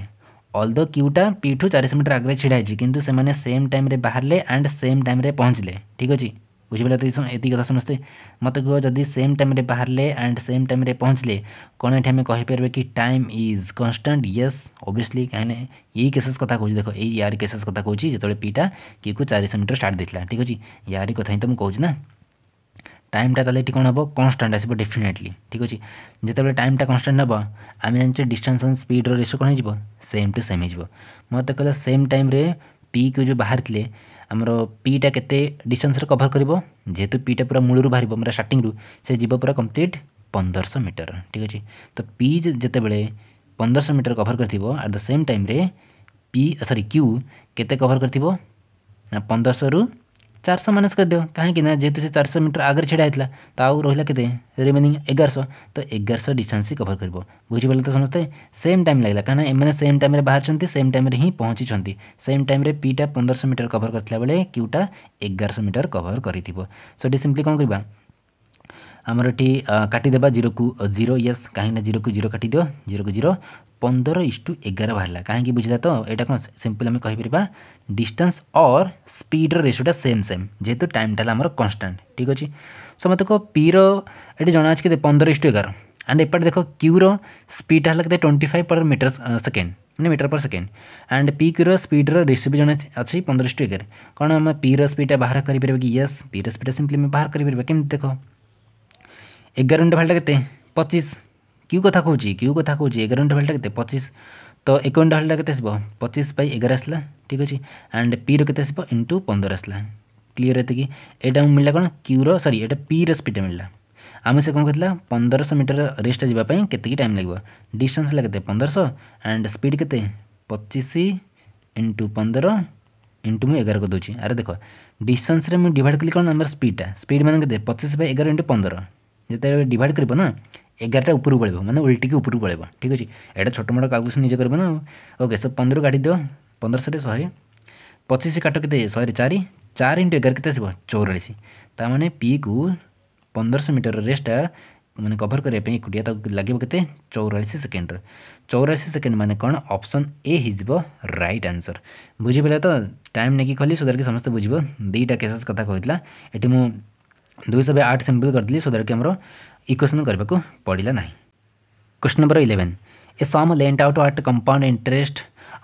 ଅଲ୍ଦୋ କ୍ୟୁଟା ପିଠୁ ଚାରିଶହ ମିଟର ଆଗରେ ଛିଡ଼ା ହେଇଛି କିନ୍ତୁ ସେମାନେ ସେମ୍ ଟାଇମ୍ରେ ବାହାରିଲେ ଆଣ୍ଡ ସେମ୍ ଟାଇମ୍ରେ ପହଞ୍ଚିଲେ ଠିକ୍ ଅଛି ବୁଝିପାରିଲେ ଏତିକି କଥା ସମସ୍ତେ ମୋତେ କୁହ ଯଦି ସେମ୍ ଟାଇମ୍ରେ ବାହାରିଲେ ଆଣ୍ଡ ସେମ୍ ଟାଇମ୍ରେ ପହଞ୍ଚିଲେ କ'ଣ ଏଠି ଆମେ କହିପାରିବା କି time is constant yes obviously କାହିଁକି ଏଇ କେସେସ୍ କଥା କହୁଛି ଦେଖ ଏଇ ୟାରି କେସେସ୍ କଥା କହୁଛି ଯେତେବେଳେ ପିଟା କିକୁ ଚାରିଶହ ମିଟର ଷ୍ଟାର୍ଟ ଦେଇଥିଲା ଠିକ୍ ଅଛି ୟାରି କଥା ହିଁ ତ ମୁଁ କହୁଛି ନା টাইমটা তাহলে এটি কোণ হব কনস্টাট আসবে ডেফিনেটলি ঠিক আছে যেতবে টাইমটা কনস্টাট হব আমি জানিছে ডিষ্টান্স অন স্পিড্র রেসো কোণ হয়ে সেম টু সেম হয়ে মতো কহিল সেম টাইম্রে পি কু যে বাহারি আমার পিটা কেতে ডিষ্টান্সরে কভর করব যেহেতু পিটা পুরা মূলর বাহার পুরা স্টার্টিংরু সে যাব পুরা কমপ্লিট পনেরশো মিটর ঠিক আছে তো পি যেতবে পনেরশো মিটর কভর করে আট দ সেম টাইম্রে পি সরি কিউ কেতে কভর করে না পনেরশো चारशे माइनस कर दो कहीं कि ना जेहेतु से चार सौ मीटर आगे छेड़ा होता तो रहा के रिमेनिंग एगारश तो एगारश डिस्टान्स कभर कर बुझीपाल तो समस्ते सेम टाइम लगला कहीं एम सेम टाइम बाहर सेम टाइम हिं पहुँची सेम टाइम पीटा पंद्रह मीटर कभर करता बेले क्यूटा एगारश मीटर कभर कर सो ये सिंपली कौन करवा आमर ये काटिदे जीरो को जीरो यस कहीं जीरो को जीरो काटिद जीरो को जीरो पंदर इस टू एगार बाहर कहीं बुझला तो यहाँ कौन सिंपल आम कहीपर ডিষ্টান্স অর স্পিড্র রেসিওটা সেম সেম যেহেতু টাইমটা হল আমার কনস্টাট ঠিক আছে সো মতো কো পির এটি জনা আছে কেতে পনেরো ইস্টু এগার আন্ড এপটে দেখ কিউর স্পিডটা হল কেতে twenty five per metre second ମାନେ ମିଟର ପର୍ ସେକେଣ୍ଡ ଆଣ୍ଡ ପିକ୍ର ସ୍ପିଡ଼୍ର ରେସିପି ଜଣେ ଅଛି ପନ୍ଦର ଟୁ ଏଗାର କ'ଣ ଆମେ ପିର ସ୍ପିଡ଼୍ଟା ବାହାର କରିପାରିବା କି ୟେସ୍ ପିର ସ୍ପିଡ଼୍ଟା ସିମ୍ପଲି ଆମେ ବାହାର କରିପାରିବା କେମିତି ଦେଖ ଏଗାର ଘଣ୍ଟା ଭାଲ୍ଟା କେତେ ପଚିଶ କ୍ୟୁ କଥା କହୁଛି କ୍ୟୁ କଥା କହୁଛି ଏଗାର ଘଣ୍ଟା ଭାଲ୍ଟା କେତେ ପଚିଶ तो एक ঢালটা কেতে আসব পঁচিশ বাই এগার আসলা ঠিক আছে আন্ড পির কেতে আসব ইন্টু পনেরো আসলা ক্লিয়ার এতকি এটা মিললা কোণ কিউর সরি এটা পির স্পিড आम से कौन कहला पंदरश मीटर रेस्ट जावाई के टाइम लगे डिस्टेंस है के पंदरश एंड स्पीड के पचीस इंटू पंदर इंटू मुझे एगार कर दूसरी अरे देख डिस्टेंस मुझे डिवाइड कली कौन आम स्पीडटा स्पीड मैंने के पचिश बै एगार इंटू पंदर जिते डिड कर ଏଗାରଟା ଉପରକୁ ପଳେଇବ ମାନେ ଓଲ୍ଟିକି ଉପରକୁ ପଳେଇବ ଠିକ୍ ଅଛି ଏଇଟା ଛୋଟ ମୋଟ କାଲକୁଲେସନ୍ ନିଜେ କରିବ ନା ଓକେ ସୋ ପନ୍ଦର କାଟି ଦିଅ ପନ୍ଦରଶହରେ ଶହେ ପଚିଶ କାଟ କେତେ ଶହେରେ ଚାରି ଚାରି ଇଣ୍ଟୁ ଏଗାର କେତେ ଆସିବ ଚଉରାଳିଶ ତା'ମାନେ ପିକୁ ପନ୍ଦରଶହ ମିଟର ରେସ୍ଟା ମାନେ କଭର୍ କରିବା ପାଇଁ ଏକୁଟିଆ ତାକୁ ଲାଗିବ କେତେ ଚଉରାଳିଶ ସେକେଣ୍ଡର ଚଉରାଳିଶ ସେକେଣ୍ଡ ମାନେ କ'ଣ ଅପସନ୍ ଏ ହେଇଯିବ ରାଇଟ୍ ଆନ୍ସର୍ ବୁଝିପାରିଲା ତ ଟାଇମ୍ ନେଇକି ଖୋଲି ସୋଦ୍ରାକି ସମସ୍ତେ ବୁଝିବ ଦୁଇଟା କେସେସ୍ କଥା କହିଥିଲା ଏଠି ମୁଁ ଦୁଇଶହ ଆଠ ସିମ୍ପଲ୍ କରିଦେଲି ସୋଦ୍ରାକି ଆମର इक्वेसन करने को पड़ा ना question number eleven a sum lent out at compound interest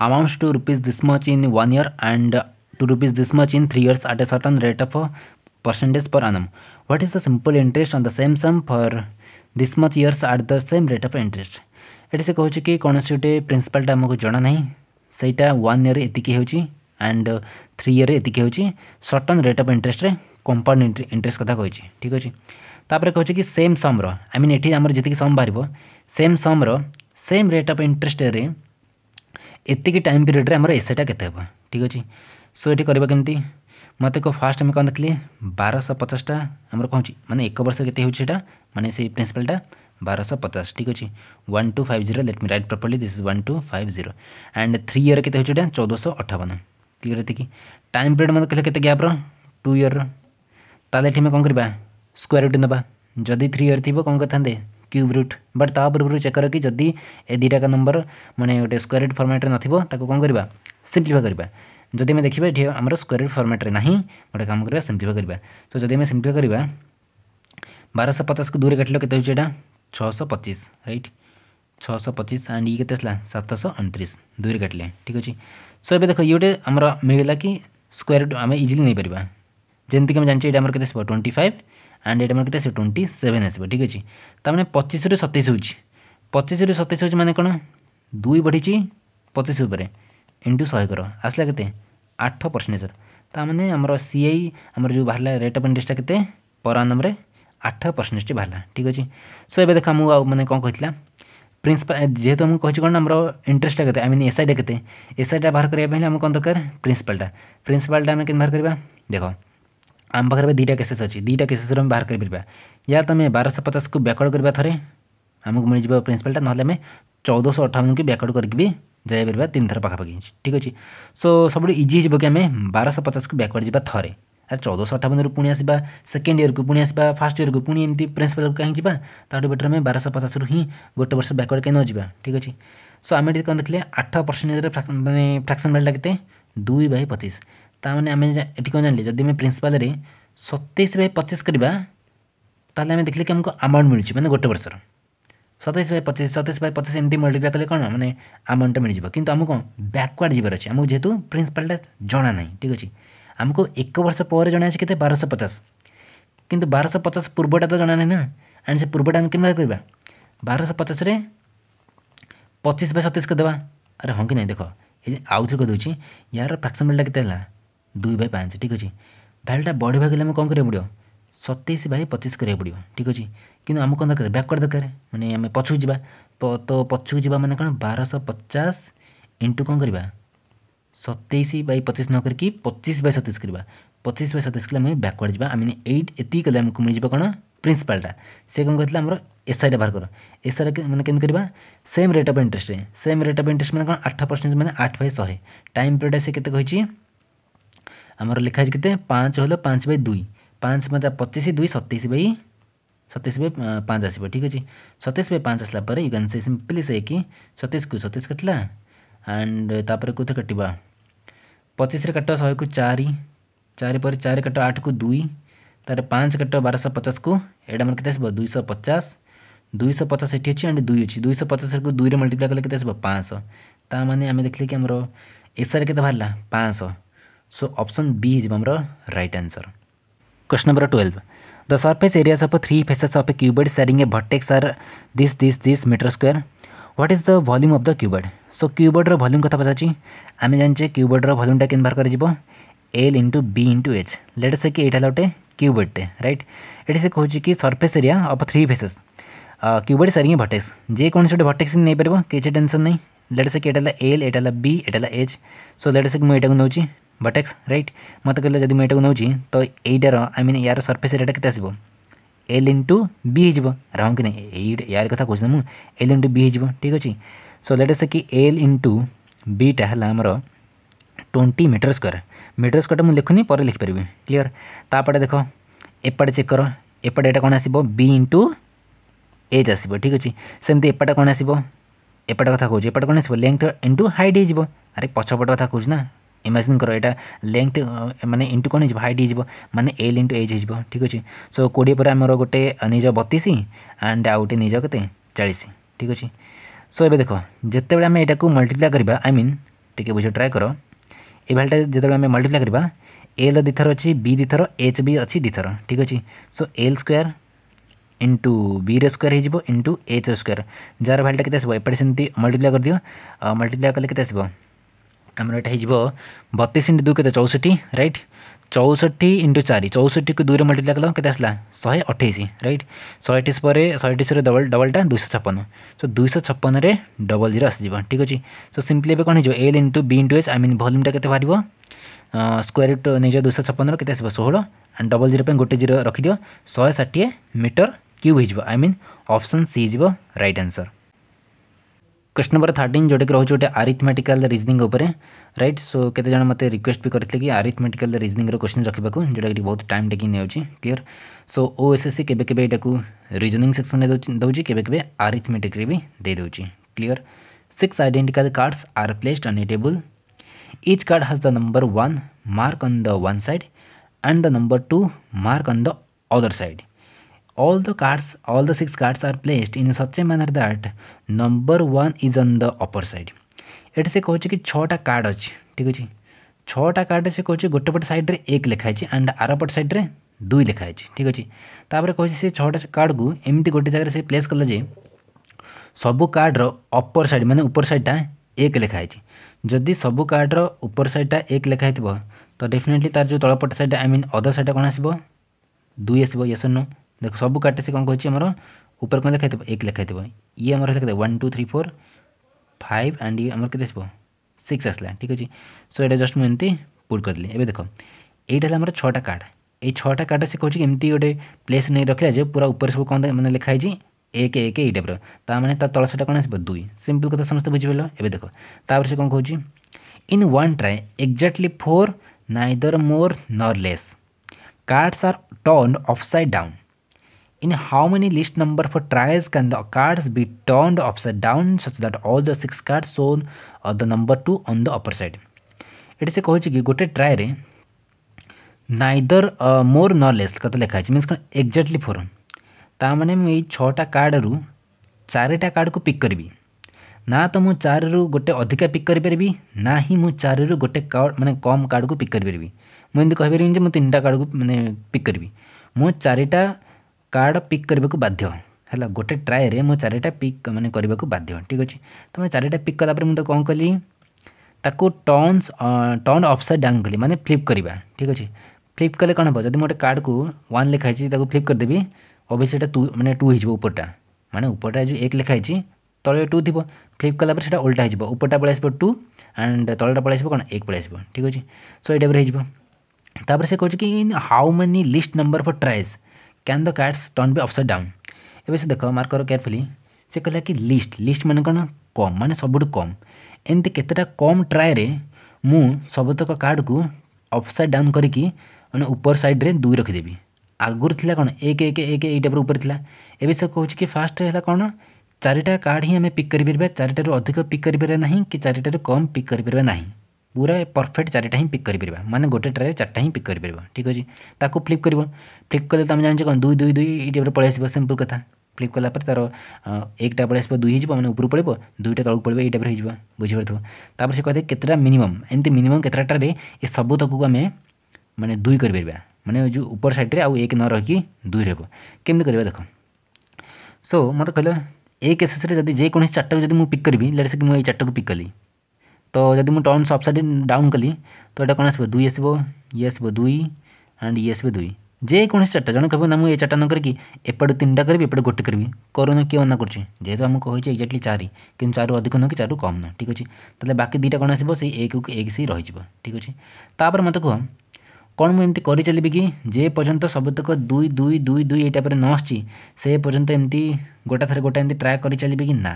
amount to rupees this much in one year and two rupees this much in three years at a certain rate of percentage per annum what is the simple interest on the same sum for this much years at the same rate of interest ये से कहे कि कौन से गोटे principal आमको जाना ना से वन इयर एति एंड थ्री इयर एति certain rate of interest compound interest कथा कही ठीक अच्छे ତାପରେ କହୁଛି କି ସେମ୍ ସମର ଆଇ ମିନ୍ ଏଠି ଆମର ଯେତିକି ସମ୍ ବାହାରିବ ସେମ୍ ସମର ସେମ୍ ରେଟ୍ ଅଫ୍ ଇଣ୍ଟରେଷ୍ଟରେ ଏତିକି ଟାଇମ୍ ପିରିୟଡ଼ରେ ଆମର ଏସ୍ଏଟା କେତେ ହେବ ଠିକ୍ ଅଛି ସୋ ଏଠି କରିବା କେମିତି ମୋତେ କେଉଁ ଫାର୍ଷ୍ଟ ଆମେ କ'ଣ ଦେଖିଲି ବାରଶହ ପଚାଶଟା ଆମର କହୁଛି ମାନେ ଏକ ବର୍ଷ କେତେ ହେଉଛି ସେଇଟା ମାନେ ସେଇ ପ୍ରିନ୍ସିପାଲ୍ଟା ବାରଶହ ପଚାଶ ଠିକ୍ ଅଛି one two five zero let me write properly this is one two five zero and three year କେତେ ହେଉଛି ଏଇଟା ଚଉଦଶହ ଅଠାବନ କ୍ଲିୟର୍ ଏତିକି ଟାଇମ୍ ପିରିୟଡ଼୍ ମୋତେ କହିଲେ କେତେ ଗ୍ୟାପ୍ର ଟୁ ଇୟର୍ର ତାହେଲେ ଏଠି ଆମେ କ'ଣ କରିବା स्क्वयर रुट ना जदि थ्री इयर थी कौन करते क्यूब रुट बट पूर्व चेक कर कि जदि ए दुटाक नंबर मैंने गोटे स्क्वयर रुट फर्माट्रे ना कौन करवा सीम्प्लीफाई करवा जदि देखिए ये आम स्क्वयर रुट फर्माट्रे ना गोटे काम करवा सीम्प्लीफाई करवा तो जदि सीम्प्लीफाई करवा बारश पचास को दूरी काटल के छःश पचीस रईट छःश पचीस एंड ये सतश अंतीस दूरी काटिले ठीक अच्छे सो ए देखो ये गोटे आम मिलला कि स्क्वयर रुट आम इजिली नहीं पार जमी जानते ये ट्वेंटी फाइव ଆଣ୍ଡ ଏଇଟା ଆମର କେତେ ଆସିବ ଟ୍ୱେଣ୍ଟି ସେଭେନ୍ ଆସିବ ଠିକ୍ ଅଛି ତାମାନେ ପଚିଶରୁ ସତେଇଶ ହେଉଛି ପଚିଶରୁ ସତେଇଶ ହେଉଛି ମାନେ କ'ଣ ଦୁଇ ବଢ଼ିଛି ପଚିଶ ଉପରେ ଇଣ୍ଟୁ ଶହେ କର ଆସିଲା କେତେ ଆଠ ପରସେଣ୍ଟ ସାର୍ ତାମାନେ ଆମର ସିଆଇ ଆମର ଯେଉଁ ବାହାରିଲା ରେଟ୍ ଅଫ୍ ଇଣ୍ଟରେଷ୍ଟଟା କେତେ ପର ଆନମ୍ରେ ଆଠ ପରସେଣ୍ଟେଜ୍ ବାହାରିଲା ଠିକ୍ ଅଛି ସୋ ଏବେ ଦେଖ ଆମକୁ ଆଉ ମାନେ କ'ଣ କହିଥିଲା ପ୍ରିନ୍ସିପାଲ ଯେହେତୁ ଆମକୁ କହିଛି କ'ଣ ଆମର ଇଣ୍ଟରେଷ୍ଟଟା କେତେ ଆଇ ମିନ୍ ଏସ୍ଆଇଟା କେତେ ଏସ୍ଆଇଟା ବାହାର କରିବା ପାଇଁ ହେଲେ ଆମକୁ କ'ଣ ଦରକାର ପ୍ରିନ୍ସିପାଲଟା ପ୍ରିନ୍ସିପାଲଟା ଆମେ କେମିତି ବାହାର କରିବା ଦେଖ आम पाखे दुटा केसेस अच्छी दुईटा केसेस बाहर कर या तुम बारश पचास को ब्याकआउट करवा थे आमको मिल जाए प्रिन्सीपालटा ना आम अठावन की ब्याकआउट करके जापर तीन थर पाखापाखि ठीक अच्छे सो सब इजी हो कि आम बारश पचास को बैकवर्ड जा थे आर चौदहश अठावन रू पुणी आसवा सेकेंड इयर को पुणी आसा फास्ट इयर को पुणी एमती प्रिन्सीपाल कहीं जाठू बेटर आम बारश पचास रू हिं गोटे वर्ष ब्याकवर्ड कहीं नजा ठीक अच्छे सो आम कौन देखे आठ परसेंटेज मैंने फ्राक्शन भैया के दुई बै पचिश ତାମାନେ ଆମେ ଏଠି କ'ଣ ଜାଣିଲେ ଯଦି ଆମେ ପ୍ରିନ୍ସିପାଲ୍ରେ ସତେଇଶ ବାଇ ପଚିଶ କରିବା ତାହେଲେ ଆମେ ଦେଖିଲେ କି ଆମକୁ ଆମାଉଣ୍ଟ ମିଳୁଛି ମାନେ ଗୋଟେ ବର୍ଷର ସତେଇଶ ବାଇ ପଚିଶ ସତେଇଶ ବାଇ ପଚିଶ ଏମିତି ମଲ୍ଟିପ୍ଲାଏ କଲେ କ'ଣ ମାନେ ଆମାଉଣ୍ଟଟା ମିଳିଯିବ କିନ୍ତୁ ଆମକୁ କ'ଣ ବ୍ୟାକୱାର୍ଡ଼ ଯିବାର ଅଛି ଆମକୁ ଯେହେତୁ ପ୍ରିନ୍ସିପାଲ୍ଟା ଜଣା ନାହିଁ ଠିକ୍ ଅଛି ଆମକୁ ଏକ ବର୍ଷ ପରେ ଜଣା ଅଛି କେତେ ବାରଶହ ପଚାଶ କିନ୍ତୁ ବାରଶହ ପଚାଶ ପୂର୍ବଟା ତ ଜଣା ନାହିଁ ନା ଆଣ୍ଡ ସେ ପୂର୍ବଟା ଆମେ କେମିତି କରିବା ବାରଶହ ପଚାଶରେ ପଚିଶ ବାଇ ସତେଇଶ କରିଦେବା ଆରେ ହଁ କି ନାହିଁ ଦେଖ ଏ ଆଉଥରେ କରିଦେଉଛି ୟାର ଫ୍ରାକ୍ସନ୍ ବେଲ୍ଟା କେତେ ହେଲା ଦୁଇ ବାଇ ପାଞ୍ଚ ଠିକ୍ ଅଛି ଭ୍ୟାଲ୍ୟୁଟା ବଡ଼ ଭାଗ ହେଲେ ଆମେ କ'ଣ କରିବାକୁ ପଡ଼ିବ ସତେଇଶ ବାଇ ପଚିଶ କରିବାକୁ ପଡ଼ିବ ଠିକ୍ ଅଛି କିନ୍ତୁ ଆମକୁ କ'ଣ ଦରକାର ବ୍ୟାକ୍ୱାର୍ଡ଼ ଦରକାର ମାନେ ଆମେ ପଛକୁ ଯିବା ତ ପଛକୁ ଯିବା ମାନେ କ'ଣ ବାରଶହ ପଚାଶ ଇଣ୍ଟୁ କ'ଣ କରିବା ସତେଇଶ ବାଇ ପଚିଶ ନ କରିକି ପଚିଶ ବାଇ ସତେଇଶ କରିବା ପଚିଶ ବାଇ ସତେଇଶ କଲେ ଆମେ ବ୍ୟାକ୍ୱାର୍ଡ଼ ଯିବା ଆମେ ଏଇଟ୍ ଏତିକି କଲେ ଆମକୁ ମିଳିଯିବ କ'ଣ ପ୍ରିନ୍ସିପାଲ୍ଟା ସେ କ'ଣ କହିଥିଲା ଆମର ଏସ୍ଆଇଟା ବାହାର କର ଏସ୍ଆଇଟା ମାନେ କେମିତି କରିବା ସେମ୍ ରେଟ୍ ଅଫ୍ ଇଣ୍ଟରେଷ୍ଟରେ ସେମ୍ ରେଟ୍ ଅଫ୍ ଇଣ୍ଟରେଷ୍ଟ ମାନେ କ'ଣ ଆଠ ପରସେଣ୍ଟ ମାନେ ଆଠ ବାଇ ଶହେ ଟାଇମ୍ ପିରିୟଡ଼ଟା ସେ କେତେ କହିଛି ଆମର ଲେଖା ଅଛି କେତେ ପାଞ୍ଚ ହଲ ପାଞ୍ଚ ବାଇ ଦୁଇ ପାଞ୍ଚ ପଞ୍ଚା ପଚିଶ ଦୁଇ ସତେଇଶ ବାଇ ସତେଇଶ ବାଇ ପାଞ୍ଚ ଆସିବ ଠିକ୍ ଅଛି ସତେଇଶ ବାଇ ପାଞ୍ଚ ଆସିଲା ପରେ ୟୁ କ୍ୟାନ୍ ସେ ସିମ୍ପଲି ସେ କି ସତେଇଶକୁ ସତେଇଶ କାଟିଲା ଆଣ୍ଡ ତାପରେ କେଉଁଥିରେ କାଟିବା ପଚିଶରେ କାଟ ଶହେକୁ ଚାରି ଚାରି ପରେ ଚାରି କାଟ ଆଠକୁ ଦୁଇ ତା'ପରେ ପାଞ୍ଚ କାଟ ବାରଶହ ପଚାଶକୁ ଏଇଟା ଆମର କେତେ ଆସିବ ଦୁଇଶହ ପଚାଶ ଦୁଇଶହ ପଚାଶ ଏଠି ଅଛି ଆଣ୍ଡ ଦୁଇ ଅଛି ଦୁଇଶହ ପଚାଶକୁ ଦୁଇରେ ମଲ୍ଟିପ୍ଲାଏ କଲେ କେତେ ଆସିବ ପାଞ୍ଚଶହ ତା ମାନେ ଆମେ ଦେଖିଲେ କି ଆମର ଏସ୍ଆର୍ କେତେ ବାହାରିଲା ପାଞ୍ଚଶହ सो ऑप्शन बी इज हमारा right answer question number twelve the surface areas of three faces of a cubed sharing a vertex are this this this metre square what is the volume of the cuboid so क्यूबर्डर volume कथ पचाची आम जानचे क्यूबर्डर भल्यूमटा के बाहर कर L into B into H let say कि यहाँ गोटे क्यूबर्डटे रईट ये से कहे कि surface area of three faces cuboid सारी भटेक्स जेकोसी गोटे भटेक्स नहीं पार किसी टेनसन नहीं लेट से कि एल एटा बी एटाला एच सो लेट से मुझे नौ ବଟ୍ ଏକ୍ସ ରାଇଟ୍ ମୋତେ କହିଲେ ଯଦି ମୁଁ ଏଇଟାକୁ ନେଉଛି ତ ଏଇଟାର ଆଇ ମିନ୍ ୟାର ସର୍ଫେସ୍ ଏରିଆଟା କେତେ ଆସିବ ଏଲ୍ ଇଣ୍ଟୁ ବି ହେଇଯିବ ଆରେ ହଁ କି ନାହିଁ ଏଇ ୟାର କଥା କହୁଛି ମୁଁ ଏଲ୍ ଇଣ୍ଟୁ ବି ହେଇଯିବ ଠିକ୍ ଅଛି ସୋ ଲେଟ୍ ସେ କି ଏଲ୍ ଇଣ୍ଟୁ ବିଟା ହେଲା ଆମର ଟ୍ୱେଣ୍ଟି ମିଟର ସ୍କୋୟାର ମିଟର ସ୍କୋୟାରଟା ମୁଁ ଲେଖୁନି ପରେ ଲେଖିପାରିବି କ୍ଲିଅର୍ ତାପଟେ ଦେଖ ଏପଟେ ଚେକ୍ କର ଏପଟେ ଏଇଟା କ'ଣ ଆସିବ ବି ଇଣ୍ଟୁ ଏଜ୍ ଆସିବ ଠିକ୍ ଅଛି ସେମିତି ଏପଟେ କ'ଣ ଆସିବ ଏପଟେ କଥା କହୁଛି ଏପଟେ କ'ଣ ଆସିବ ଲେନ୍ଥ ଇଣ୍ଟୁ ହାଇଟ୍ ହେଇଯିବ ଆରେ ପଛପଟ କଥା କହୁଛି ନା ইমাজিন কর এটা লেন্থ মানে ইন্টু কোণ হয়ে হাইট হয়ে মানে এল ইন্টু এইচ হয়ে ঠিক আছে সো কোড়িয়ে পরে আমার গোটে নিজ বতিশ আন্ড আউ গোটে নিজ কেতে চাশ ঠিক আছে সো এবে দেখ যেতবে আমি এটা মল্টিপ্লাই করা আই মিন টিকি বুঝ ট্রাই কর এই ভ্যালুটা যেত আমি মল্টিপ্লাই করা এল দ্বিথর অছি বি দ্বিথর এচ বি অছি দ্বিথর ঠিক আছে সো এল স্কোয়ার ইন্টু বির স্কোয়ার হয়ে ইন্টু এচ স্কোয়ার যার ভ্যালুটা কেতে আসব এপটে সেমি মল্টিপ্লাই করে দিও মল্টিপ্লাই কলে কেতে আসব ଆମର ଏଇଟା ହେଇଯିବ ବତିଶ ଇଣ୍ଟୁ ଦୁଇ କେତେ ଚଉଷଠି ରାଇଟ୍ ଚଉଷଠି ଇଣ୍ଟୁ ଚାରି ଚଉଷଠିକୁ ଦୁଇରେ ମଲ୍ଟିପ୍ଲାଏ କଲା କେତେ ଆସିଲା ଶହେ ଅଠେଇଶ ରାଇଟ୍ ଶହେ ଅଠେଇଶ ପରେ ଶହେ ଅଠେଇଶରେ ଡବଲ ଡବଲଟା ଦୁଇଶହ ଛପନ ସୋ ଦୁଇଶହ ଛପନରେ ଡବଲ ଜିରୋ ଆସିଯିବ ଠିକ୍ ଅଛି ସୋ ସିମ୍ପଲି ଏବେ କ'ଣ ହେଇଯିବ L into B into H I mean ଭଲ୍ୟୁମ୍ଟା କେତେ ବାହାରିବ ସ୍କୋୟାର ରୁଟ୍ ନେଇଯିବ ଦୁଇଶହ ଛପନର କେତେ ଆସିବ ଷୋହଳ ଆଣ୍ଡ ଡବଲ ଜିରୋ ପାଇଁ ଗୋଟେ ଜିରୋ ରଖିଦିଅ ଶହେ ଷାଠିଏ ମିଟର କ୍ୟୁବ୍ ହେଇଯିବ ଆଇ ମିନ୍ ଅପସନ୍ ସି ହେଇଯିବ right answer question number thirteen जोटा कि रोचे गोटे आरिथमेटिकाल रिजनिंग उपर रईट सो जन मत रिक्वेस्ट भी करते कि आरिथमेटिकाल रिजनिंग क्वेश्चन रखा जोटा कि बहुत टाइम टेकिंग नेउची clear so O S S C के रिजनिंग सेक्शन में दौर आरिथमेटिक भी दे दूची six identical cards are placed on a table each card has the number one mark on the one side and the number two mark on the other side all the cards all the six cards are placed in such a manner that number 1 is on the upper side ଏଠି ସେ କହୁଛି କି ଛଅଟା card ଅଛି ଠିକ୍ ଅଛି ଛଅଟା କାର୍ଡ଼ରେ ସେ କହୁଛି ଗୋଟେ ପଟ ସାଇଡ଼୍ରେ ଏକ ଲେଖା ହେଇଛି ଆଣ୍ଡ ଆର ପଟ ସାଇଡ଼୍ରେ ଦୁଇ ଲେଖା ହେଇଛି ଠିକ୍ ଅଛି ତାପରେ କହୁଛି ସେ ଛଅଟା କାର୍ଡ଼କୁ ଏମିତି ଗୋଟେ ଜାଗାରେ ସେ ପ୍ଲେସ୍ କଲା ଯେ ସବୁ କାର୍ଡ଼ର ଅପର ସାଇଡ଼୍ ମାନେ ଉପର ସାଇଡ଼୍ଟା ଏକ ଲେଖା ହେଇଛି ଯଦି ସବୁ କାର୍ଡ଼ର ଉପର ସାଇଡ଼୍ଟା ଏକ ଲେଖା ହେଇଥିବ ତ ଡେଫିନେଟଲି ତା'ର ଯେଉଁ ତଳପଟ ସାଇଡ଼୍ଟା ଆଇ ମିନ୍ ଅଦର ସାଇଡ଼୍ଟା କ'ଣ ଆସିବ ଦୁଇ ଆସିବ ୟେସ୍ ନୋ देख सब कार्ड से कौन कहे ऊपर कौन लिखाई थोड़ा एक लिखाई थोड़ा ये आमर लिखा one two three four five and ये आमर के सिक्स आसला ठीक अच्छे सो ये जस्ट मुझे एमती पुट करदी एवं ये यहाँ छटा कार्ड ये छटा कार्ड से कहे एमती गोटे प्लेस नहीं रखा जाए पूरा उपर सब कौन मैंने लिखाई एक एक ये टाइप रामे तल से कौन आस कथा समस्त समे बुझेल एवं देख तापर से कौन कहे in one try exactly four neither more nor less cards are turn of side down In how many list number for tries can the cards be turned upside down such that all the six cards shown are the number 2 on the upper side? ଏଠି ସେ କହୁଛି କି ଗୋଟେ ଟ୍ରାଏରେ neither ମୋର ନ lace କଥା ଲେଖା ହେଇଛି means କ'ଣ ଏକ୍ଜାକ୍ଟଲି ଫୋର୍ ତା ମାନେ ମୁଁ ଏଇ ଛଅଟା କାର୍ଡ଼ରୁ ଚାରିଟା କାର୍ଡ଼କୁ ପିକ୍ କରିବି ନା ତ ମୁଁ ଚାରିରୁ ଗୋଟେ ଅଧିକା ପିକ୍ କରିପାରିବି ନା ହିଁ ମୁଁ ଚାରିରୁ ଗୋଟେ କାର୍ଡ଼ ମାନେ କମ୍ କାର୍ଡ଼କୁ ପିକ୍ କରିପାରିବି ମୁଁ ଏମିତି କହିପାରିବିନି ଯେ ମୁଁ ତିନିଟା କାର୍ଡ଼କୁ ମାନେ ପିକ୍ କରିବି ମୁଁ ଚାରିଟା कार्ड पिक करने को बाध्य है गोटे ट्राए रे मुझे चारिटा पिक मैंने करने को बाध्य ठीक अच्छे तो मैं चारिटा पिक कलापुर मुझे कौन कली टर्न टर्न अफसाइड डाउन कली मैंने फ्लिप करने ठीक अच्छे फ्लिप कले कौन हम जब मोटे कार्ड को वन लिखाई फ्लिप करदेवी अभी मैंने टू होपरटा मैंने उपरटा जो एक लिखाई तले टू थी फ्लिप कलापुर से उल्टा होपरटा पलि टू एंड तलटा पलि कौन एक पलि ठीक अच्छे सो ये टाइप से कहे कि how many list number for tries can the cards turn be upside down एवं से देख मार्क कर केयरफुली से कहला कि लिस्ट लिस्ट मैंने कौन कम मान सब कम एमती के कम ट्राए सब तक कार्ड को अफसाइड डाउन करी मैंने ऊपर में दुई रखीदेवि आगुर कौन एक एक एक ये टाइप ऊपर था एवं से कह फास्ट है कौन चारिटा कार्ड ही पिक् करें चारिटू अधिक पिक् करें ना कि चारिटू कम पिक् करें ना पूरा परफेक्ट चारिटा ही पिक् करें मैंने गोटे ट्राए चार्टा ही पिक् करें ठीक अच्छे फ्लिप कर फ्लिप कले तुम तो जान दुई दुई दुई ये टाइप पलि सिंपल कथ फ्लिप कलापर तर एकटा पलि दुई मैंने उपरू पड़े दुईटा तौक पड़े ये टाइप हो तो। बुझीपुर थोड़ा से कहते हैं कतटा मिनिमम एमती मिनिमम कतटे ये सब तक को आम मैंने दुई कर पार मैंने जो ऊपर सैड्रे आ एक न रहीकि दुई रेब केमी कर देख सो मत कह एक एस एस जब जेको चार्टा को पिक करी लेट से मुझे चार्टा को पिक कली तो जब मुझे टर्न सैड डाउन कली तो ये कौन आस दुई आसो ये आस दुई एंड ये आस दुई ଯେକୌଣସି ଚାରିଟା ଜଣେ କହିବ ନା ମୁଁ ଏଇ ଚାରିଟା ନ କରିକି ଏପଟୁ ତିନିଟା କରିବି ଏପଟେ ଗୋଟେ କରିବି କରୁନ କିଏ ମନା କରୁଛି ଯେହେତୁ ଆମକୁ କହିଛି ଏକ୍ଜାକ୍ଟଲି ଚାରି କିନ୍ତୁ ଚାରୁ ଅଧିକ ନୁହଁ କି ଚାରୁ କମ୍ ନୁହଁ ଠିକ୍ ଅଛି ତାହେଲେ ବାକି ଦୁଇଟା କ'ଣ ଆସିବ ସେଇ ଏକକୁ ଏକ ସେଇ ରହିଯିବ ଠିକ୍ ଅଛି ତାପରେ ମୋତେ କୁହ କ'ଣ ମୁଁ ଏମିତି କରିଚାଲିବି କି ଯେ ପର୍ଯ୍ୟନ୍ତ ସବୁତକ ଦୁଇ ଦୁଇ ଦୁଇ ଦୁଇ ଏଇ ଟାଇପ୍ରେ ନ ଆସିଛି ସେ ପର୍ଯ୍ୟନ୍ତ ଏମିତି ଗୋଟା ଥରେ ଗୋଟା ଏମିତି ଟ୍ରାଏ କରିଚାଲିବି କି ନା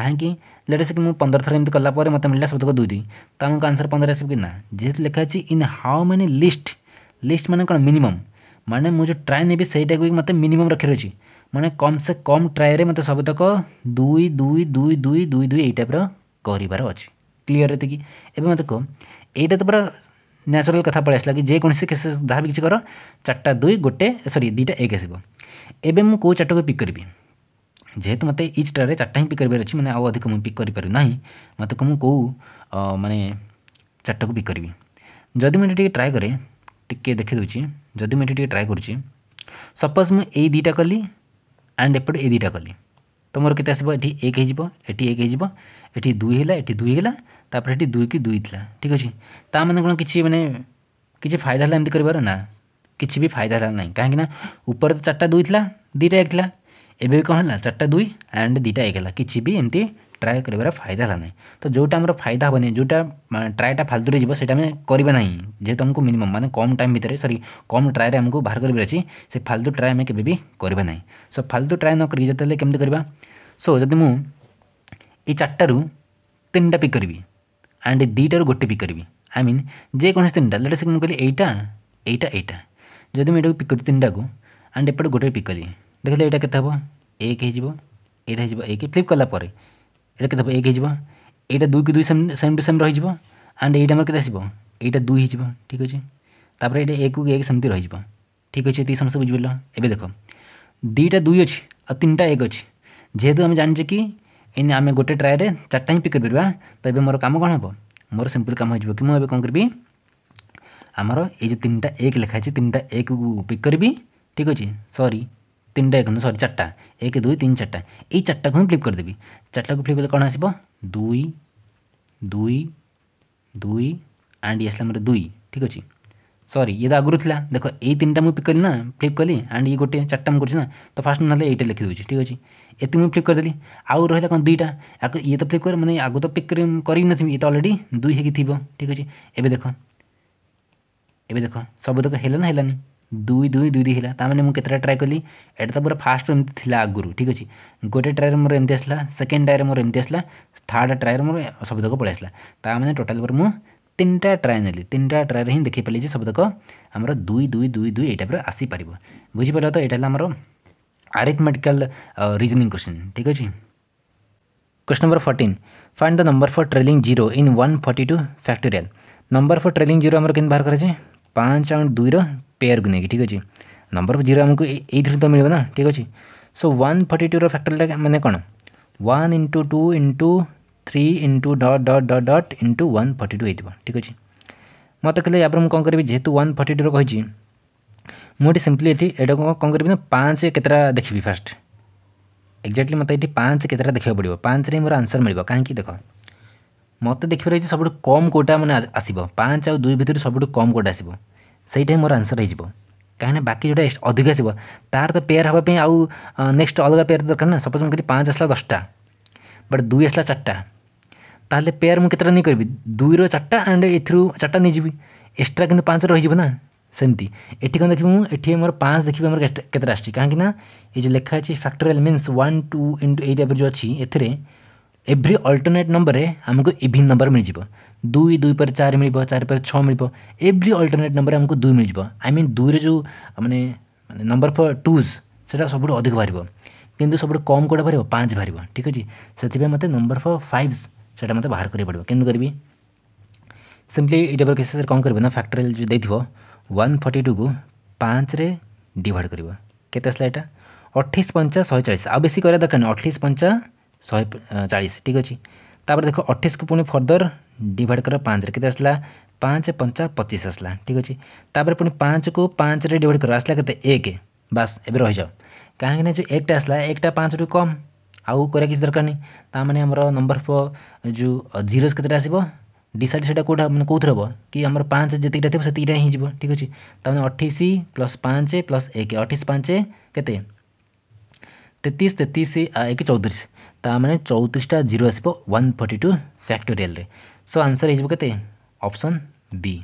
କାହିଁକି ଲେଟେଷ୍ଟ କି ମୁଁ ପନ୍ଦର ଥର ଏମିତି କଲା ପରେ ମୋତେ ମିଳିଲା ସବୁତକ ଦୁଇ ଦୁଇ ତ ଆମକୁ ଆନ୍ସର୍ ପନ୍ଦର ଆସିବ କି ନା ଯେହେତୁ ଲେଖା ଅଛି in how many list list ମାନେ କ'ଣ ମିନିମମ୍ ମାନେ ମୁଁ ଯେଉଁ ଟ୍ରାଏ ନେବି ସେଇଟାକୁ ବି ମୋତେ ମିନିମମ୍ ରଖି ରହିଛି ମାନେ କମ୍ ସେ କମ୍ ଟ୍ରାଏରେ ମୋତେ ସବୁତକ ଦୁଇ ଦୁଇ ଦୁଇ ଦୁଇ ଦୁଇ ଦୁଇ ଏଇ ଟାଇପ୍ର କରିବାର ଅଛି କ୍ଲିଅର୍ ଏତିକି ଏବେ ମୋତେ କୁହ ଏଇଟା ତ ପୁରା ନ୍ୟାଚୁରାଲ୍ କଥା ପଳେଇ ଆସିଲା କି ଯେକୌଣସି କେସେସ୍ ଯାହା ବି କିଛି କର ଚାରିଟା ଦୁଇ ଗୋଟେ ସରି ଦୁଇଟା ଏକ ଆସିବ ଏବେ ମୁଁ କେଉଁ ଚାରିଟାକୁ ପିକ୍ କରିବି ଯେହେତୁ ମୋତେ ଇଚ୍ ଟାରେ ଚାରିଟା ହିଁ ପିକ୍ କରିବାର ଅଛି ମାନେ ଆଉ ଅଧିକ ମୁଁ ପିକ୍ କରିପାରିବି ନାହିଁ ମୋତେ ମୁଁ କେଉଁ ମାନେ ଚାରିଟାକୁ ପିକ୍ କରିବି ଯଦି ମୁଁ ଏଇଟା ଟିକେ ଟ୍ରାଏ କରେ ଟିକେ ଦେଖିଦେଉଛି ଯଦି ମୁଁ ଏଠି ଟିକେ ଟ୍ରାଏ କରୁଛି ସପୋଜ୍ ମୁଁ ଏଇ ଦୁଇଟା କଲି ଆଣ୍ଡ ଏପଟେ ଏଇ ଦୁଇଟା କଲି ତ ମୋର କେତେ ଆସିବ ଏଠି ଏକ ହେଇଯିବ ଏଠି ଏକ ହେଇଯିବ ଏଠି ଦୁଇ ହେଲା ଏଠି ଦୁଇ ହେଲା ତାପରେ ଏଠି ଦୁଇ କି ଦୁଇ ଥିଲା ଠିକ୍ ଅଛି ତା ମାନେ କ'ଣ କିଛି ମାନେ କିଛି ଫାଇଦା ହେଲା ଏମିତି କରିବାର ନା କିଛି ବି ଫାଇଦା ହେଲା ନାହିଁ କାହିଁକିନା ଉପରେ ତ ଚାରିଟା ଦୁଇ ଥିଲା ଦୁଇଟା ଏକ ଥିଲା ଏବେ କ'ଣ ହେଲା ଚାରିଟା ଦୁଇ ଆଣ୍ଡ ଦୁଇଟା ଏକ ହେଲା କିଛି ବି ଏମିତି ଟ୍ରାଏ କରିବାର ଫାଇଦା ହେଲା ନାହିଁ ତ ଯେଉଁଟା ଆମର ଫାଇଦା ହେବନି ଯେଉଁଟା ଟ୍ରାଏଟା ଫାଲତୁରେ ଯିବ ସେଇଟା ଆମେ କରିବା ନାହିଁ ଯେହେତୁ ଆମକୁ ମିନିମମ୍ ମାନେ କମ୍ ଟାଇମ୍ ଭିତରେ ସରି କମ୍ ଟ୍ରାଏରେ ଆମକୁ ବାହାର କରିବାର ଅଛି ସେ ଫାଲତୁ ଟ୍ରାଏ ଆମେ କେବେ ବି କରିବା ନାହିଁ ସୋ ଫାଲତୁ ଟ୍ରାଏ ନ କରିକି ଯେତେବେଳେ କେମିତି କରିବା ସୋ ଯଦି ମୁଁ ଏଇ ଚାରିଟାରୁ ତିନିଟା ପିକ୍ କରିବି ଆଣ୍ଡ ଦୁଇଟାରୁ ଗୋଟେ ପିକ୍ କରିବି ଆଇ ମିନ୍ ଯେକୌଣସି ତିନିଟା ଲେଟ୍ ମୁଁ କହିଲି ଏଇଟା ଏଇଟା ଏଇଟା ଯଦି ମୁଁ ଏଇଟାକୁ ପିକ୍ କରିବି ତିନିଟାକୁ ଆଣ୍ଡ ଏପଟେ ଗୋଟେ ପିକ୍ କଲି ଦେଖିଲେ ଏଇଟା କେତେ ହେବ ଏକ ହେଇଯିବ ଏଇଟା ହେଇଯିବ ଏକ ଫ୍ଲିପ୍ କଲା ପରେ এটা কেতে হব এক হয়ে এইটা দুই কি দুই সেম টু সেম রহিযিব আন্ড এইটা আমার কেতে আসব এইটা দুই হয়ে ঠিক আছে তাপরে এটা এক এক সেমতি রহিযিব ঠিক আছে এই সমস্ত বুঝিপার এবে দেখ দুইটা দুই অছি আর তিনটা এক অছি যেহেতু আমি জানিছে কি ଏଇନେ ଆମେ ଗୋଟେ ଟ୍ରାଏରେ ଚାରିଟା ହିଁ ପିକ୍ କରିପାରିବା ତ ଏବେ ମୋର କାମ କ'ଣ ହେବ ମୋର ସିମ୍ପଲ୍ କାମ ହୋଇଯିବ କି ମୁଁ ଏବେ କ'ଣ କରିବି ଆମର ଏଇ ଯେଉଁ ତିନିଟା ଏକ ଲେଖା ହେଇଛି ତିନିଟା ଏକକୁ ପିକ୍ କରିବି ଠିକ୍ ଅଛି ସରି তিনটা এখান সরি চারটা এক দুই তিন চারটা এই চারটাকে আমি ফ্লিপ করেদেবি চারটাকে ফ্লিপ কলে কোণ আসব দুই দুই দুই আন্ড ইয়ে আসলে আমার দুই ঠিক আছে সরি ইয়ে তো আগুর লা দেখ এই তিনটা মু পিক কলি না ফ্লিপ কলি আন্ড ইয়ে গোটে চারটা মু করছি না তো ফার্স্ট নহলে এইটা লিখি দেছি ঠিক আছে এতে মু ফ্লিপ করেদেলি আউ রহিলা কোন দুইটা ইয়ে তো ফ্লিপ করে মানে আগু তো পিক করি নথিবি ইয়ে তো অলরেডি দুই হেকি থিব ঠিক আছে এবে দেখ এবে দেখ সবুতক হেলা না হেলানি ଦୁଇ ଦୁଇ ଦୁଇ ଦୁଇ ହେଲା ତା'ମାନେ ମୁଁ କେତେଟା ଟ୍ରାଏ କଲି ଏଇଟା ତ ପୁରା ଫାଷ୍ଟ ଏମିତି ଥିଲା ଆଗରୁ ଠିକ୍ ଅଛି ଗୋଟେ ଟ୍ରାଏରେ ମୋର ଏମିତି ଆସିଲା ସେକେଣ୍ଡ ଟ୍ରାଏରେ ମୋର ଏମିତି ଆସିଲା ଥାର୍ଡ଼ ଟ୍ରାଏରେ ମୋର ସବୁତକ ପଳେଇ ଆସିଲା ତା'ମାନେ ଟୋଟାଲ୍ ପରେ ମୁଁ ତିନିଟା ଟ୍ରାଏ ନେଲି ତିନିଟା ଟ୍ରାଏରେ ହିଁ ଦେଖିପାରିଲି ଯେ ସବୁତକ ଆମର ଦୁଇ ଦୁଇ ଦୁଇ ଦୁଇ ଏଇ ଟାଇପ୍ର ଆସିପାରିବ ବୁଝିପାରିଲ ତ ଏଇଟା ହେଲା ଆମର ଆରିଥମେଟିକାଲ୍ ରିଜନିଂ କୋଶ୍ଚିନ୍ ଠିକ୍ ଅଛି question number fourteen find the number for trailing zero in one forty two factorial number for trailing zero आम कि बाहर कर पाँच आउंड दुईर পেয়ারকু নেই ঠিক আছে নম্বর জিরো আমি এইথর তো মিলবে না ঠিক আছে সো ওয়ান ফর্টি টুর ফ্যাক্টরটা মানে কোণ one into two into three into dot dot dot dot into one forty two হয়ে ঠিক আছে মতো কলে ইয়াপরে কম করবি যেহেতু ওয়ান ফর্টি টুর কী ମୁଁ ଏଠି ସିମ୍ପଲି ଏଠି ଏଇଟାକୁ କ'ଣ କରିବି ନା ପାଞ୍ଚ କେତେଟା ଦେଖିବି ଫାଷ୍ଟ ଏକ୍ଜାକ୍ଟଲି ମୋତେ ଏଠି ପାଞ୍ଚ କେତେଟା ଦେଖିବାକୁ ପଡ଼ିବ ପାଞ୍ଚରେ ହିଁ ମୋର ଆନ୍ସର୍ ମିଳିବ କାହିଁକି ଦେଖ ମୋତେ ଦେଖିବାର ହେଇଛି ସବୁଠୁ କମ୍ କେଉଁଟା ମାନେ ଆସିବ ପାଞ୍ଚ ଆଉ ଦୁଇ ଭିତରୁ ସବୁଠୁ କମ୍ କେଉଁଟା ଆସିବ ସେଇଟା ହିଁ ମୋର ଆନ୍ସର୍ ହେଇଯିବ କାହିଁକିନା ବାକି ଯେଉଁଟା ଅଧିକ ଆସିବ ତା'ର ତ ପେୟାର ହେବା ପାଇଁ ଆଉ ନେକ୍ସଟ ଅଲଗା ପେୟାର ଦରକାର ନା ସପୋଜ୍ ମୁଁ କହିଲି ପାଞ୍ଚ ଆସିଲା ଦଶଟା ବଟ୍ ଦୁଇ ଆସିଲା ଚାରିଟା ତାହେଲେ ପେୟାର ମୁଁ କେତେଟା ନେଇକରିବି ଦୁଇର ଚାରିଟା ଆଣ୍ଡ ଏଥିରୁ ଚାରିଟା ନେଇଯିବି ଏକ୍ସଟ୍ରା କିନ୍ତୁ ପାଞ୍ଚ ରହିଯିବ ନା ସେମିତି ଏଠି କ'ଣ ଦେଖିବି ମୁଁ ଏଠି ମୋର ପାଞ୍ଚ ଦେଖିବି ଆମର କେତେଟା ଆସିଛି କାହିଁକି ନା ଏ ଯେଉଁ ଲେଖା ଅଛି factorial means one two into ଏଇ ଟାଇପ୍ର ଯେଉଁ ଅଛି ଏଥିରେ ଏଭ୍ରି ଅଲ୍ଟରନେଟ୍ ନମ୍ବରରେ ଆମକୁ ଇଭିନ୍ ନମ୍ବର ମିଳିଯିବ দুই দুই পরে চার মিলব চারি পরে ছ মিলব এভ্রি অল্টরনেট নম্বর আমাকে দুই মিলব আই মিন দুইরে যে মানে মানে নম্বর ফর টুজ সেটা সবুঠ অধিক বাহার কিন্তু সবুঠ কম কোটা বাহার পাঁচ বাহার ঠিক আছে সেপাই মতো নম্বর ফর ফাইভস সেটা মতো বাহার করা পড়ব কেমন করবি সিম্পলি এই টাইপর কেসেস কম করবে না ফ্যাক্টরিয়াল যে দেইথিব 142 কু 5 রে ডিভাইড করিব কেতে আসলা এটা 28 50 140 আর বেশি করা দরকার না 28 50 140 ঠিক আছে तापर देख अठाइस को पुणी फर्दर डिवाइड कर पाँच के आसला पाँच पंचा पचिश आसला ठीक अच्छे तापर पुणी पाँच को पाँच डिवाइड कर आसला के एक बास एवं रही जाओ कहीं जो एकटा आसला एकटा पाँच टू कम आउ कर किसी दरकार नहीं मैंने आमर नंबर जो जीरोज के आसो ডিসাইড সেটা मैंने মানে কোথায় कि आम पाँच পাঁচ थी से সেতিকটা হয়ে যাব ঠিক আছে प्लस অঠেইশ প্লস পাঁচ প্লস এক অঠেইশ পাঁচ কেতে তেত্রিশ তেত্রিশ তার चौतीसटा जीरो আসব one forty two factorial so answer হয়ে যাব option B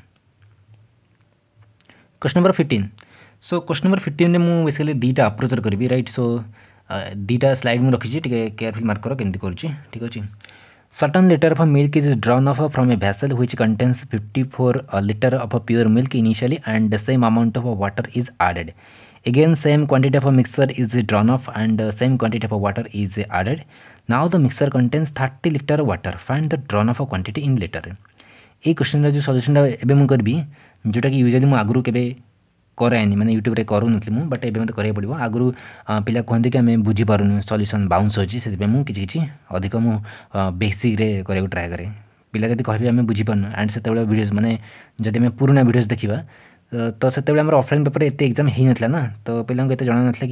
question number fifteen so question number fifteen में मुझे बेसिकली दुटा अप्रोचर करी रईट सो दुटा स्लाइड मुझे रखी टे केयरफुल मार्क कर कमी कर ठीक अच्छे certain litre of milk is drawn off from a vessel which contains fifty four litre of pure milk initially and same amount of water is added again same quantity of a is uh, is of and same quantity of of is is now the mixture contains thirty litre water find the drawn off a quantity in litre a question जो सजेसन एवं मुझे करी जोटा कि यूजुआली मुझे आगुरी के कराएनि मैंने यूट्यूब करूनी मुझे बट एवं मतलब करा पड़ो आगुरी पिला कहते कि आम बुझीपुन सल्यूसन बाउंस होती से मुझे किसी अधिक मु बेसिक्रे करा ट्राए कै ପିଲା जब କହିବେ ଆମେ ବୁଝିପାରୁନୁ एंड से ଭିଡ଼ିଓଜ୍ ମାନେ ଯଦି ଆମେ ପୁରୁଣା ଭିଡ଼ିଓଜ୍ ଦେଖିବା ତ ସେତେବେଳେ ଆମର ଅଫଲାଇନ୍ ପେପର୍ ଏତେ ଏକ୍ଜାମ୍ ହେଇନଥିଲା ନା ତ ପିଲାଙ୍କୁ ଏତେ ଜଣାନଥିଲା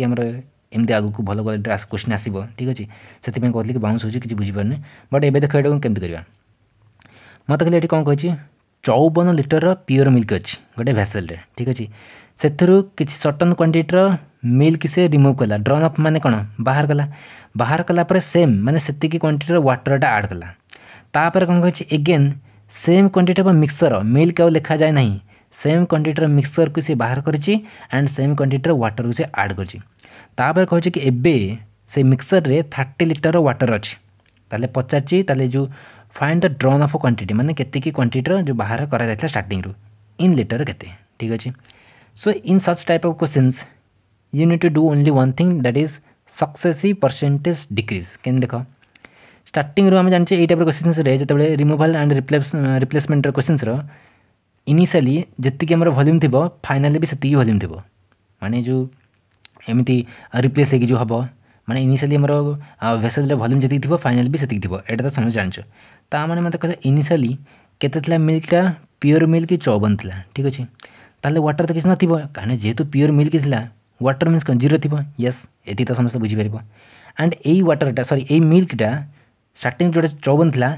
ଏମିତି ଆଗକୁ ଭଲ କ୍ୱାଲିଟିର କ୍ୱେଶ୍ଚିନ୍ ଆସିବ ଠିକ୍ ଅଛି ସେଥିପାଇଁ କହୁଥିଲି କି ବାଉନ୍ସ ହେଉଛି କିଛି ବୁଝିପାରୁନି ବଟ୍ ଏବେ ଦେଖ ଏଇଟାକୁ କେମିତି କରିବା ମୋତେ କହିଲେ ଏଠି କ'ଣ କହିଛି ଚଉବନ ଲିଟରର ପିଓର ମିଲ୍କ ଅଛି ଗୋଟେ ଭେସେଲରେ ଠିକ୍ ଅଛି ସେଥିରୁ କିଛି ସଟନ୍ କ୍ୱାଣ୍ଟିଟିର ମିଲ୍କ ସେ ରିମୁଭ୍ କଲା ଡ୍ରନ୍ ଅଫ୍ ମାନେ କ'ଣ ବାହାର କଲା ବାହାର କଲା ପରେ ସେମ୍ ମାନେ ସେତିକି କ୍ୱାଣ୍ଟିଟିର ୱାଟରଟା ଆଡ଼୍ କଲା ତାପରେ କ'ଣ କହିଛି ଏଗେନ୍ ସେମ୍ କ୍ୱାଣ୍ଟିଟି ବା ମିକ୍ସର ମିଲ୍କ ଆଉ ଲେଖାଯାଏ ନାହିଁ सेम क्वांटीटर मिक्सर को सी बाहर करछि सेम क्वांटिटर वाटर को सी ऐड करछि तापर कहछ से मिक्सचर रे 30 लिटर वाटर अछि ताले पचारछि जो find the drawn off quantity माने के क्वांटीटर जो बाहर करा जायतला स्टार्टिंग रु इन लिटर के ठीक अछि so in such type of questions you need to do only one thing that is successive percentage decrease केन देख स्टार्टिंग आम जानचे ये टाइप क्वेश्चन रे जो removal and replace replacement question initially ଯେତିକି ଆମର ଭଲ୍ୟୁମ୍ ଥିବ ଫାଇନାଲି ବି ସେତିକି ଭଲ୍ୟୁମ୍ ଥିବ ମାନେ ଯେଉଁ ଏମିତି ରିପ୍ଲେସ୍ ହେଇକି ଯେଉଁ ହେବ ମାନେ ଇନିସିଆଲି ଆମର ଭେସେଲ୍ରେ ଭଲ୍ୟୁମ୍ ଯେତିକି ଥିବ ଫାଇନାଲି ବି ସେତିକି ଥିବ ଏଇଟା ତ ସମସ୍ତେ ଜାଣିଛ ତା ମାନେ ମୋତେ କହିଲେ ଇନିସିଆଲି କେତେ ଥିଲା ମିଲ୍କଟା ପିଓର ମିଲ୍କ ଚଉବନ ଥିଲା ଠିକ୍ ଅଛି ତାହେଲେ ୱାଟର୍ ତ କିଛି ନଥିବ କାରଣ ଯେହେତୁ ପିଓର ମିଲ୍କ ଥିଲା ୱାଟର୍ ମିନ୍ସ କ'ଣ ଜିରୋ ଥିବ ୟେସ୍ ଏତିକି ତ ସମସ୍ତେ ବୁଝିପାରିବ ଆଣ୍ଡ ଏଇ ୱାଟର୍ଟା ସରି ଏଇ ମିଲ୍କଟା ଷ୍ଟାର୍ଟିଂ ଯେଉଁଟା ଚଉବନ ଥିଲା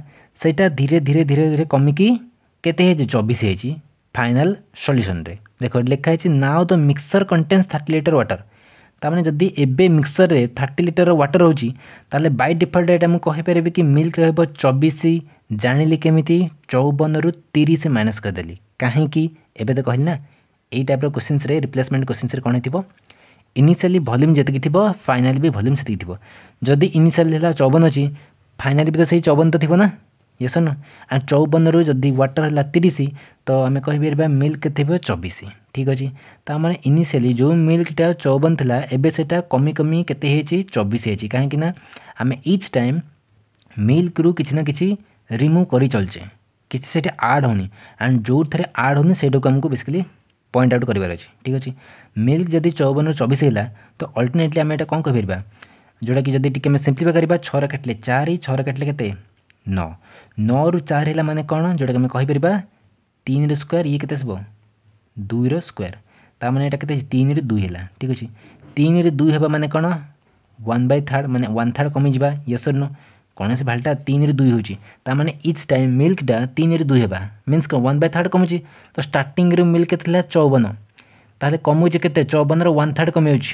ସେଇଟା ଧୀରେ ଧୀରେ ଧୀରେ ଧୀରେ କମିକି କେତେ ହେଇଛି ଚବିଶ ହେଇଛି ଫାଇନାଲ୍ ସଲ୍ୟୁସନ୍ରେ ଦେଖ ଲେଖା ହେଇଛି now the mixture contains thirty litre water ତାମାନେ ଯଦି ଏବେ ମିକ୍ସର୍ରେ ଥାର୍ଟି ଲିଟର ୱାଟର ରହୁଛି ତାହେଲେ ବାଇ ଡିଫଲ୍ଟ ଏଇଟା ମୁଁ କହିପାରିବି କି ମିଲ୍କ ରହିବ ଚବିଶ ଜାଣିଲି କେମିତି ଚଉବନରୁ ତିରିଶ ମାଇନସ୍ କରିଦେଲି କାହିଁକି ଏବେ ତ କହିଲି ନା ଏଇ ଟାଇପ୍ର କୋଶ୍ଚିନ୍ସରେ ରିପ୍ଲେସମେଣ୍ଟ କୋଶ୍ଚିନ୍ସରେ କ'ଣ ହେଇଥିବ ଇନିସିଆଲି ଭଲ୍ୟୁମ୍ ଯେତିକି ଥିବ ଫାଇନାଲି ବି ଭଲ୍ୟୁମ୍ ସେତିକି ଥିବ ଯଦି ଇନିସିଆଲି ହେଲା ଚଉବନ ଅଛି ଫାଇନାଲି ବି ତ ସେଇ ଚଉବନ ତ ଥିବ ନା ୟେସ୍ ନ ଆଣ୍ଡ ଚଉବନରୁ ଯଦି ୱାଟର୍ ହେଲା ତିରିଶ ତ ଆମେ କହିପାରିବା ମିଲ୍କ କେତେ ହେବ ଚବିଶ ଠିକ୍ ଅଛି ତା'ମାନେ ଇନିସିଆଲି ଯେଉଁ ମିଲ୍କଟା ଚଉବନ ଥିଲା ଏବେ ସେଇଟା କମି କମି କେତେ ହେଇଛି ଚବିଶ ହେଇଛି କାହିଁକି ନା ଆମେ ଇଚ୍ ଟାଇମ୍ ମିଲ୍କରୁ କିଛି ନା କିଛି ରିମୁଭ୍ କରି ଚାଲିଛେ କିଛି ସେଇଠି ଆଡ଼୍ ହେଉନି ଆଣ୍ଡ ଯେଉଁଥିରେ ଆଡ଼୍ ହେଉନି ସେଇଟାକୁ ଆମକୁ ବେସିକାଲି ପଏଣ୍ଟ ଆଉଟ୍ କରିବାର ଅଛି ଠିକ୍ ଅଛି ମିଲ୍କ ଯଦି ଚଉବନରୁ ଚବିଶ ହେଲା ତ ଅଲ୍ଟରନେଟଲି ଆମେ ଏଇଟା କ'ଣ କହିପାରିବା ଯେଉଁଟାକି ଯଦି ଟିକେ ଆମେ ସିମ୍ପ୍ଲିଫାଏ କରିବା ଛଅରେ କାଟିଲେ ଚାରି ଛଅରେ କାଟିଲେ କେତେ ନଅ ନଅରୁ ଚାରି ହେଲା ମାନେ କ'ଣ ଯେଉଁଟାକି ଆମେ କହିପାରିବା ତିନିର ସ୍କୋୟାର ଇଏ କେତେ ଆସିବ ଦୁଇର ସ୍କୋୟାର ତା ମାନେ ଏଇଟା କେତେ ଅଛି ତିନିରୁ ଦୁଇ ହେଲା ଠିକ୍ ଅଛି ତିନିରୁ ଦୁଇ ହେବା ମାନେ କ'ଣ ୱାନ୍ ବାଇ ଥାର୍ଡ଼ ମାନେ ୱାନ୍ ଥାର୍ଡ଼ କମିଯିବା ୟେସର୍ ନୋ କୌଣସି ଭାଲ୍ୟୁଟା ତିନିରୁ ଦୁଇ ହେଉଛି ତା ମାନେ ଇଚ୍ ଟାଇମ୍ ମିଲ୍କଟା ତିନିରୁ ଦୁଇ ହେବା ମିନ୍ସ କ'ଣ ୱାନ୍ ବାଇ ଥାର୍ଡ଼ କମୁଛି ତ ଷ୍ଟାର୍ଟିଂରୁ ମିଲ୍କ କେତେ ଥିଲା ଚଉବନ ତାହେଲେ କମୁଛି କେତେ ଚଉବନର ୱାନ୍ ଥାର୍ଡ଼ କମିଯାଉଛି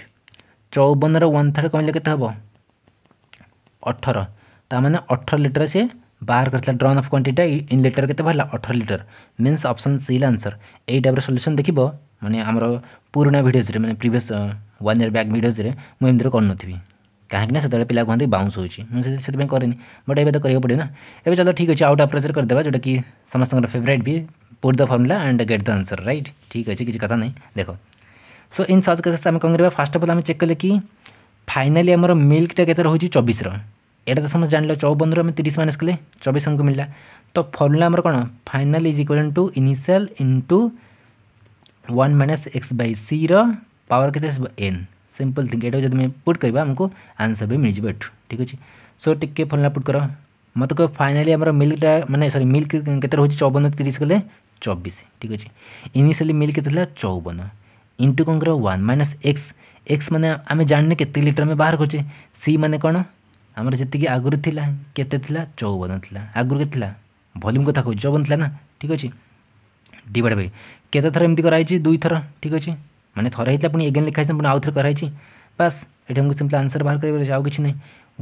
ଚଉବନର ୱାନ୍ ଥାର୍ଡ଼ କମିଲେ କେତେ ହେବ ଅଠର ତା ମାନେ ଅଠର ଲିଟର ସିଏ बाहर करता ड्रन अफ क्वांटिटा इन लिटर के अठर litre means option C answer यहीटापर सल्यूसन देख मैंने आमर पुराणा भिडियोजे मैंने प्रिवियस वन इयर बैक भिडियोजे मुझे करी कहीं से पिला कहते बाउंस होती कैनि बट ए तो कराया पड़े ना ए चलो ठीक अच्छे आउट अप्रोच करदे जोटा कि समस्त फेवरेट भी put the formula and get the answer right ठीक अच्छे किसी कथा नहीं देख सो इन सर्च केसेस आम कौन कर फास्ट अफ अल्ल आम चेक कले कि फाइनाली आम मिल्कटा के रोचे चबीस एटा तो जान लो चौवन रु आम तीस माइनस कले चबीस अंक मिलला तो फर्मूला आम कौन final is equal to initial into one minus X by C रवर के एन सिंपल थिंग यू जब पुट करवामुक आंसर भी मिल जाए ठीक अच्छे सो टे फर्मूला पुट कर मत कह फाइनाली आम मिल्कटा मैंने सरी मिल्क के मतलब चौवन तीस कले चबीस ठीक अच्छे इनिशियाली मिल्क के चौवन इंटू कौन कर वन माइनस एक्स एक्स मैंने आम जानने के लिटर में बाहर करे सी मैंने कौन ଆମର ଯେତିକି ଆଗରୁ ଥିଲା କେତେ ଥିଲା ଚଉବନ ଥିଲା ଆଗରୁ କେତେ ଥିଲା ଭଲ୍ୟୁମ୍ କଥା କହୁଛି ଚଉବନ ଥିଲା ନା ଠିକ୍ ଅଛି ଡିଭାଇଡ଼ ବାଇ କେତେ ଥର ଏମିତି କରାହେଇଛି ଦୁଇଥର ଠିକ୍ ଅଛି ମାନେ ଥରେ ହେଇଥିଲା ପୁଣି ଏଗେନ୍ ଲେଖା ହେଇଛି ପୁଣି ଆଉ ଥରେ କରାହେଇଛି ବାସ୍ ଏଠି ଆମକୁ ସିମ୍ପଲି ଆନ୍ସର୍ ବାହାର କରିବାର ଅଛି ଆଉ କିଛି ନାହିଁ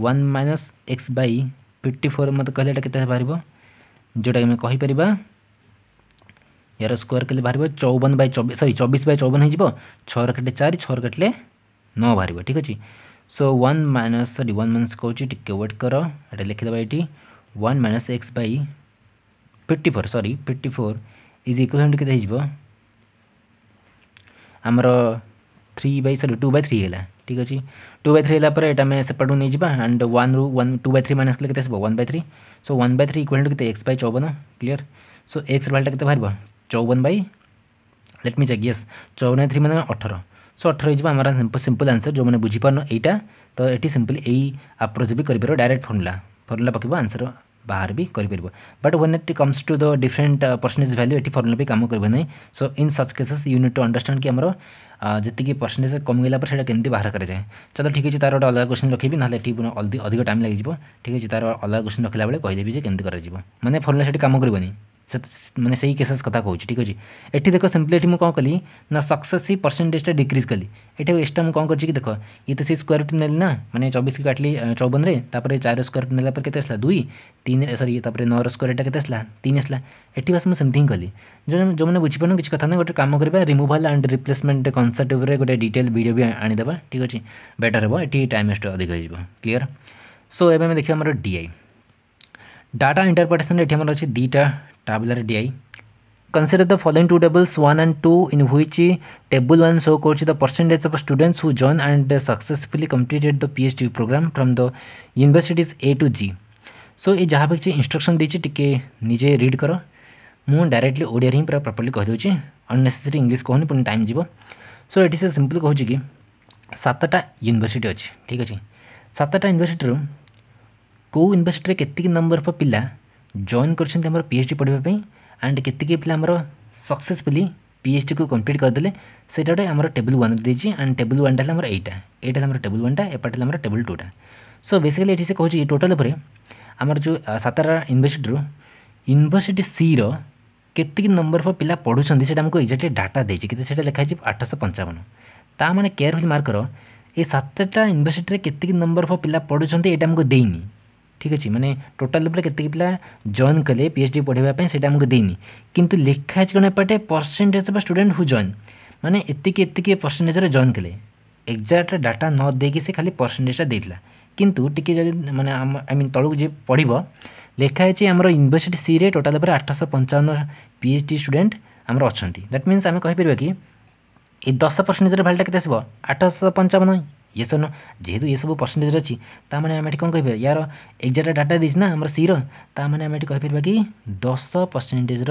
one minus X by fifty four ମୋତେ କହିଲେ ଏଇଟା କେତେ ବାହାରିବ ଯେଉଁଟାକି ଆମେ କହିପାରିବା ୟାର ସ୍କୋୟାର କଲେ ବାହାରିବ ଚଉବନ ବାଇ ଚବିଶ ସରି ଚବିଶ ବାଇ ଚଉବନ ହେଇଯିବ ଛଅର କାଟିଲେ ଚାରି ଛଅର କାଟିଲେ ନଅ ବାହାରିବ ଠିକ୍ ଅଛି so one minus sorry one minus कौच टी वेट कर ये लिखिदे ये one minus X by fifty four sorry fifty four is to के आमर थ्री बै सरी टू बै थ्री है ठीक अच्छे टू बै थ्री है यहाँ सेपट नहीं जा एंड वन रु one two by three minus कले कैसे one by three so one by three equal to के एक्स बै चौवन क्लीयर सो एक्स भैल्यूटा के बाहर चौवन बै लेट मी चेक ये चौवन थ्री मैंने अठर सो अठर হয়ে सिंपल আমার जो मैंने যে यहीटा तो ये এটি यही आप्रोच भी कर direct formula formula formula answer बाहर भी कर but when it comes to the different percentage value ये फर्मुला भी कम कर ना so in such cases you need to understand कि आमर जी परसेंटेज कमिगला पर सेमती बाहर कराए चलो ठीक है तार गोटे अलग क्वेश्चन रखी ना अधिक टाइम लगे ठीक है तार अलग क्वेश्चन रखा बेले कहीदेवी जो केमी मैंने फर्मुला से कम करनी मैंने से ही केसेस कथ कौन ठीक अच्छे ये देख सीम्पली कौन कली ना सक्सेस ही परसेंटेजा डिक्रीज कली एट एक्सट्रा मुझे कौन कर देख ये तो सी स्क्वयर फिट ना मैंने चबीस की काटली चौवन में चार स्क्वयर फिट ना के दुई तीन सरी नौर स्क्वयर एटा के तीन आसला एटी बस मुझे सेमती ही कली जो जो मैंने बुझीपाल किसी कथ ना गोटे काम करवा रिमुवाल एंड रिप्लेसमेंट कनसेप्ट गोटे डिटेल भिड भी आनीदे ठीक अच्छे बेटर हे ये टाइम वेस्ट अधिक हो क्लीयर सो एम देखिए डीआई डाटा इंटरप्रिटेशन ये अच्छे दुटा tabular di. Consider the following two tables 1 and 2 in which table 1 show the percentage of students who join and successfully completed the PhD program from the universities A to G. So so, ये जहाँ पे instruction देचे टी निजे read कर मु directly Odia हिं पूरा प्रपर्ली कहीदे अन्नेसेसरी इंग्लीश कहूनी पुणी टाइम जी सो ये से सिंपल कहूँ कि सातटा यूनिभर्सीट अच्छे ठीक अच्छे सातटा यूनिभर्सीटर कौ यूनिभर्सीटर के नंबर पर पिला ଜଏନ୍ କରିଛନ୍ତି ଆମର ପି ଏଚ୍ ଡି ପଢ଼ିବା ପାଇଁ ଆଣ୍ଡ କେତିକି ପିଲା ଆମର ସକ୍ସେସଫୁଲି ପି ଏଚ୍ ଡିକୁ କମ୍ପ୍ଲିଟ୍ କରିଦେଲେ ସେଇଟା ଗୋଟେ ଆମର ଟେବୁଲ୍ ୱାନ୍ ଦେଇଛି ଆଣ୍ଡ ଟେବୁଲ୍ ୱାନ୍ଟା ହେଲା ଆମର ଏଇଟା ଏଇଟା ହେଲା ଆମର ଟେବୁଲ୍ ୱାନ୍ଟା ଏପଟେ ହେଲା ଆମର ଟେବୁଲ୍ ଟୁଟା ସୋ ବେସିକାଲି ଏଠି ସେ କହୁଛି ଏ ଟୋଟାଲ୍ ଉପରେ ଆମର ଯେଉଁ ସାତାରା ୟୁନିଭର୍ସିଟିରୁ ୟୁନିଭର୍ସିଟି ସିର କେତିକି ନମ୍ବର ଅଫ୍ ପିଲା ପଢ଼ୁଛନ୍ତି ସେଇଟା ଆମକୁ ଏକ୍ଜାକ୍ଟଲି ଡାଟା ଦେଇଛି କିନ୍ତୁ ସେଇଟା ଲେଖା ଲେଖାହେଇଛି ଆଠଶହ ପଞ୍ଚାବନ ତା ମାନେ କେୟାରଫୁଲ୍ ମାର୍କର ଏ ସାତଟା ୟୁନିଭର୍ସିଟିରେ କେତିକି ନମ୍ବର ଅଫ୍ ପିଲା ପଢ଼ୁଛନ୍ତି ଏଇଟା ଆମକୁ ଦେଇନି ঠিক আছে মানে টোটাল উপরে କେତେକି ପିଲା ଜଏନ୍ କଲେ ପି ଏଚ୍ ଡି ପଢ଼ିବା ପାଇଁ ସେଇଟା ଆମକୁ ଦେଇନି କିନ୍ତୁ ଲେଖା ହେଇଛି କ'ଣ ଏପଟେ percentage of student who join ମାନେ ଏତିକି ଏତିକି ପରସେଣ୍ଟେଜ୍ରେ ଜଏନ୍ କଲେ ଏକ୍ଜାକ୍ଟ ଡାଟା ନ ଦେଇକି ସେ ଖାଲି ପରସେଣ୍ଟେଜ୍ଟା ଦେଇଥିଲା କିନ୍ତୁ ଟିକେ ଯଦି ମାନେ ଆମ ଆଇ ମିନ୍ ତଳକୁ ଯିଏ ପଢ଼ିବ ଲେଖା ହେଇଛି ଆମର ୟୁନିଭର୍ସିଟି ସିରେ ଟୋଟାଲ୍ ଉପରେ ଆଠଶହ ପଞ୍ଚାବନ ପି ଏଚ୍ ଡି ଷ୍ଟୁଡେଣ୍ଟ ଆମର ଅଛନ୍ତି ଦ୍ୟାଟ୍ ମିନ୍ସ ଆମେ କହିପାରିବା କି ଏ ଦଶ ପରସେଣ୍ଟେଜ୍ର ଭ୍ୟାଲ୍ୟୁଟା କେତେ ଆସିବ ଆଠଶହ ପଞ୍ଚାବନ ୟେସ୍ ନ ଯେହେତୁ ଏସବୁ ପରସେଣ୍ଟେଜ୍ ଅଛି ତା'ମାନେ ଆମେ ଏଠି କ'ଣ କହିପାରିବା ୟାର ଏକ୍ଜାକ୍ଟ ଡାଟା ଦେଇଛି ନା ଆମର ସିର ତା'ମାନେ ଆମେ ଏଠି କହିପାରିବା କି ଦଶ ପରସେଣ୍ଟେଜ୍ର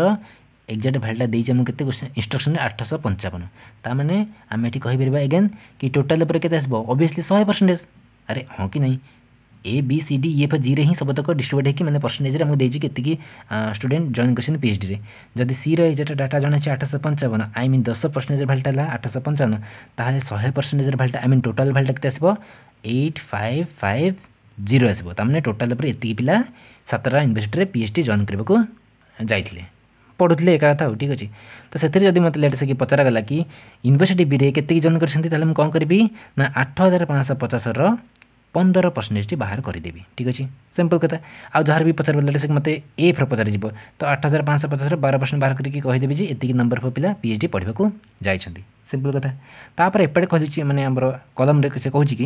ଏକ୍ଜାକ୍ଟ ଭ୍ୟାଲ୍ୟୁଟା ଦେଇଛି ଆମକୁ କେତେ ଇନଷ୍ଟ୍ରକ୍ସନ୍ରେ ଆଠଶହ ପଞ୍ଚାବନ ତା'ମାନେ ଆମେ ଏଠି କହିପାରିବା ଏଗେନ୍ କି ଟୋଟାଲ୍ ଉପରେ କେତେ ଆସିବ ଅଭିୟସ୍ଲି ଶହେ ପରସେଣ୍ଟେଜ୍ ଆରେ ହଁ କି ନାହିଁ A B C D E F G हिँ सबतक डिस्ट्रब्यूट होगी मैंने परसेंटेज आमको देती स्टूडेंट जॉइन कर पीएच डी जदि सी रेटा डाटा जन अच्छे आठश पंचावन आई मीन दस परसेंटेज भैल्यूटा है आठश पंचावन ताल शहे परसेंटेज भाल्टा आई मीन टोटाल भाल्टा के आसो फाइव फाइव जीरो आसो तामें टोटाल पर ये पिला सतटा यूनिभर्सीटी पीएच डी जॉइन करने को जाते पढ़ुले एका कथा ठीक अच्छे तो से मतलब लेट से पचार गला कि यूनिभर्सीटी बी के जेन करी ना आठ हजार पाँच पचास र ପନ୍ଦର ପରସେଣ୍ଟେଜଟି ବାହାର କରିଦେବି ଠିକ୍ ଅଛି ସିମ୍ପଲ୍ କଥା ଆଉ ଯାହାର ବି ପଚାର ବଦଳରେ ସେ ମୋତେ ଏ ଫ୍ର ପଚାରିଯିବ ତ ଆଠ ହଜାର ପାଞ୍ଚଶହ ପଚାଶରେ ବାର ପରସେଣ୍ଟ ବାହାର କରିକି କହିଦେବି ଯେ ଏତିକି ନମ୍ବର ଫୋ ପିଲା ପି ଏଚ୍ ଡି ପଢ଼ିବାକୁ ଯାଇଛନ୍ତି ସିମ୍ପଲ୍ କଥା ତାପରେ ଏପଟେ କହିଦେଉଛି ମାନେ ଆମର କଲମରେ ସେ କହୁଛି କି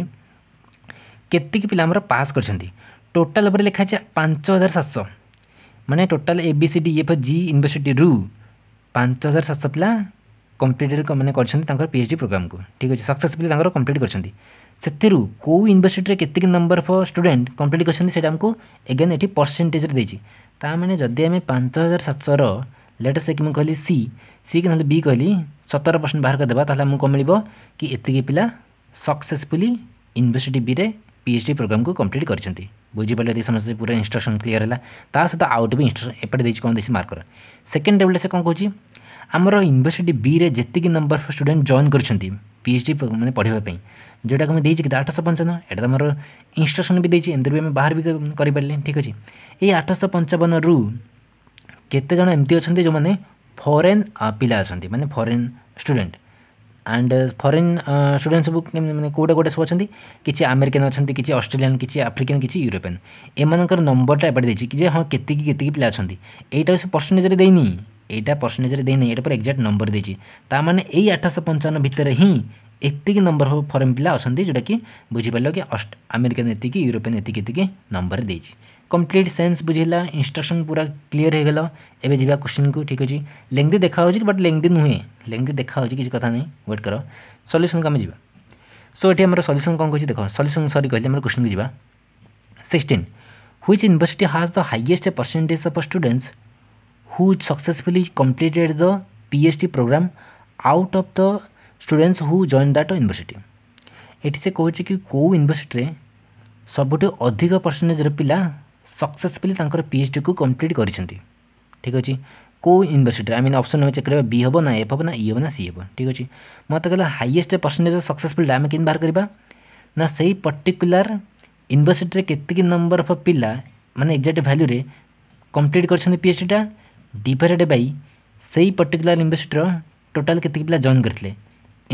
କେତିକି ପିଲା ଆମର ପାସ୍ କରିଛନ୍ତି ଟୋଟାଲ୍ ଉପରେ ଲେଖା ଅଛି ପାଞ୍ଚ ହଜାର ସାତଶହ ମାନେ total A B C D F G ୟୁନିଭର୍ସିଟିରୁ ପାଞ୍ଚ ହଜାର ସାତଶହ ପିଲା କମ୍ପ୍ଲିଟ୍ ମାନେ କରିଛନ୍ତି ତାଙ୍କର ପି ଏଚ୍ ଡି ପ୍ରୋଗ୍ରାମକୁ ଠିକ୍ ଅଛି ସକ୍ସେସଫୁଲି ତାଙ୍କର କମ୍ପ୍ଲିଟ୍ କରିଛନ୍ତି ସେଥିରୁ କେଉଁ ୟୁନିଭର୍ସିଟିରେ କେତିକି ନମ୍ବର ଫର୍ ଷ୍ଟୁଡେଣ୍ଟ କମ୍ପ୍ଲିଟ୍ କରିଛନ୍ତି ସେଇଟା ଆମକୁ ଏଗେନ୍ ଏଠି ପରସେଣ୍ଟେଜରେ ଦେଇଛି ତା'ମାନେ ଯଦି ଆମେ ପାଞ୍ଚ ହଜାର ସାତଶହର ଲେଟେଷ୍ଟ କି ମୁଁ କହିଲି ସି ସି କି ନହେଲେ ବି କହିଲି ସତର ପରସେଣ୍ଟ ବାହାର କରିଦେବା ତାହେଲେ ଆମକୁ କ'ଣ ମିଳିବ କି ଏତିକି ପିଲା ସକ୍ସେସଫୁଲି ୟୁନିଭର୍ସିଟି ବିରେ ପିଏଚ୍ ଡି ପ୍ରୋଗ୍ରାମକୁ କମ୍ପ୍ଲିଟ୍ କରିଛନ୍ତି ବୁଝିପାରିଲେ ଯଦି ସମସ୍ତେ ପୁରା ଇନଷ୍ଟ୍ରକ୍ସନ୍ କ୍ଲିୟର୍ ହେଲା ତା ସହିତ ଆଉ ଗୋଟେ ବି ଇନଷ୍ଟ୍ରକ୍ସନ୍ ଏପଟେ ଦେଇଛି କ'ଣ ଦେଇଛି ମାର୍କର ସେକେଣ୍ଡ ଟେବୁଲ୍ରେ ସେ କ'ଣ କହୁଛି ଆମର ୟୁନିଭର୍ସିଟି ବିରେ ଯେତିକି ନମ୍ବର ଷ୍ଟୁଡେଣ୍ଟ ଜଏନ୍ କରିଛନ୍ତି পিএচ ডি ମାନେ ପଢ଼ିବା ପାଇଁ ଯେଉଁଟାକୁ ମୁଁ ଦେଇଛି କେତେ ଆଠଶହ ପଞ୍ଚାବନ ଏଇଟା ତୁମର ଇନଷ୍ଟ୍ରକ୍ସନ୍ ବି ଦେଇଛି ଏମିତିରେ ବି ଆମେ ବାହାର ବି କରିପାରିଲେ ଠିକ୍ ଅଛି ଏଇ ଆଠଶହ ପଞ୍ଚାବନରୁ କେତେଜଣ ଏମିତି ଅଛନ୍ତି ଯେଉଁମାନେ ଫରେନ୍ ପିଲା ଅଛନ୍ତି ମାନେ foreign student and foreign student ସବୁ ମାନେ କେଉଁଟା କେଉଁଟା ସବୁ ଅଛନ୍ତି କିଛି ଆମେରିକାନ୍ ଅଛନ୍ତି କିଛି ଅଷ୍ଟ୍ରେଲିଆନ୍ କିଛି ଆଫ୍ରିକାନ୍ କିଛି ୟୁରୋପିଆନ୍ ଏମାନଙ୍କର ନମ୍ବରଟା ଏପଟେ ଦେଇଛି କି ଯେ ହଁ କେତିକି କେତିକି ପିଲା ଅଛନ୍ତି ଏଇଟା ସେ ପର୍ସେଣ୍ଟେଜରେ ଦେଇନି এইটা পরসেন্টেজরে দেইনি এটা পুরো এক্সাক্ট নম্বর দিয়েছি তার মানে এই আঠাশশো পঞ্চান্ন ভিতরে হি ଏତିକି ନମ୍ବର ଫରେନ୍ ପିଲା ଅଛନ୍ତି ଯେଉଁଟାକି ବୁଝିପାରିଲ କି ଆମେରିକାନ ଏତିକି ୟୁରୋପିଆନ୍ ଏତିକି ଏତିକି ନମ୍ବର ଦେଇଛି କମ୍ପ୍ଲିଟ୍ ସେନ୍ସ ବୁଝିଲା ଇନଷ୍ଟ୍ରକ୍ସନ୍ ପୁରା କ୍ଲିଅର୍ ହୋଇଗଲା ଏବେ ଯିବା କୋଶ୍ଚିନ୍କୁ ଠିକ୍ ଅଛି ଲେଙ୍ଗଦି ଦେଖାହେଉଛି କି ବଟ୍ ଲେଙ୍ଗଦି ନୁହେଁ ଲେଙ୍ଗଦି ଦେଖାହେଉଛି କିଛି କଥା ନାହିଁ ୱେଟ୍ କର ସଲ୍ୟୁସନ୍କୁ ଆମେ ଯିବା ସୋ ଏଠି ଆମର ସଲ୍ୟୁସନ୍ କ'ଣ କହିଛି ଦେଖ ସଲ୍ୟୁସନ୍ ସରି କହିଲେ ଆମର କୋଶ୍ଚିନ୍କୁ ଯିବା sixteen which university has the highest percentage of students who successfully completed the PhD program out of the students who joined that university. ଏଠି ସେ କହୁଛି କି କେଉଁ ୟୁନିଭର୍ସିଟିରେ ସବୁଠୁ ଅଧିକ ପରସେଣ୍ଟେଜର ପିଲା ସକ୍ସେସଫୁଲି ତାଙ୍କର ପିଏଚ୍ଡିକୁ କମ୍ପ୍ଲିଟ୍ କରିଛନ୍ତି ଠିକ୍ ଅଛି କେଉଁ ୟୁନିଭର୍ସିଟିରେ ଆଇ ମିନ୍ ଅପସନ୍ ଆମେ ଚେକ୍ କରିବା ବି ହେବ ନା ଏଫ୍ ହେବ ନା ଇ ହେବ ନା ସି ହେବ ଠିକ୍ ଅଛି ମୋତେ କହିଲା ହାଇଏଷ୍ଟ ପରସେଣ୍ଟେଜ ସକ୍ସେସଫୁଲିଟା ଆମେ କେମିତି ବାହାର କରିବା ନା ସେଇ ପର୍ଟିକୁଲାର ୟୁନିଭର୍ସିଟିରେ କେତିକି ନମ୍ବର ଅଫ୍ ପିଲା ମାନେ ଏକ୍ଜାକ୍ଟ ଭ୍ୟାଲ୍ୟୁରେ କମ୍ପ୍ଲିଟ୍ କରିଛନ୍ତି ପିଏଚ୍ଡିଟା দ্বিপরে বাই সেই পর্টিকুলার ইনভেস্টর টোটাল কেতিকি পিলা জয়েন করলে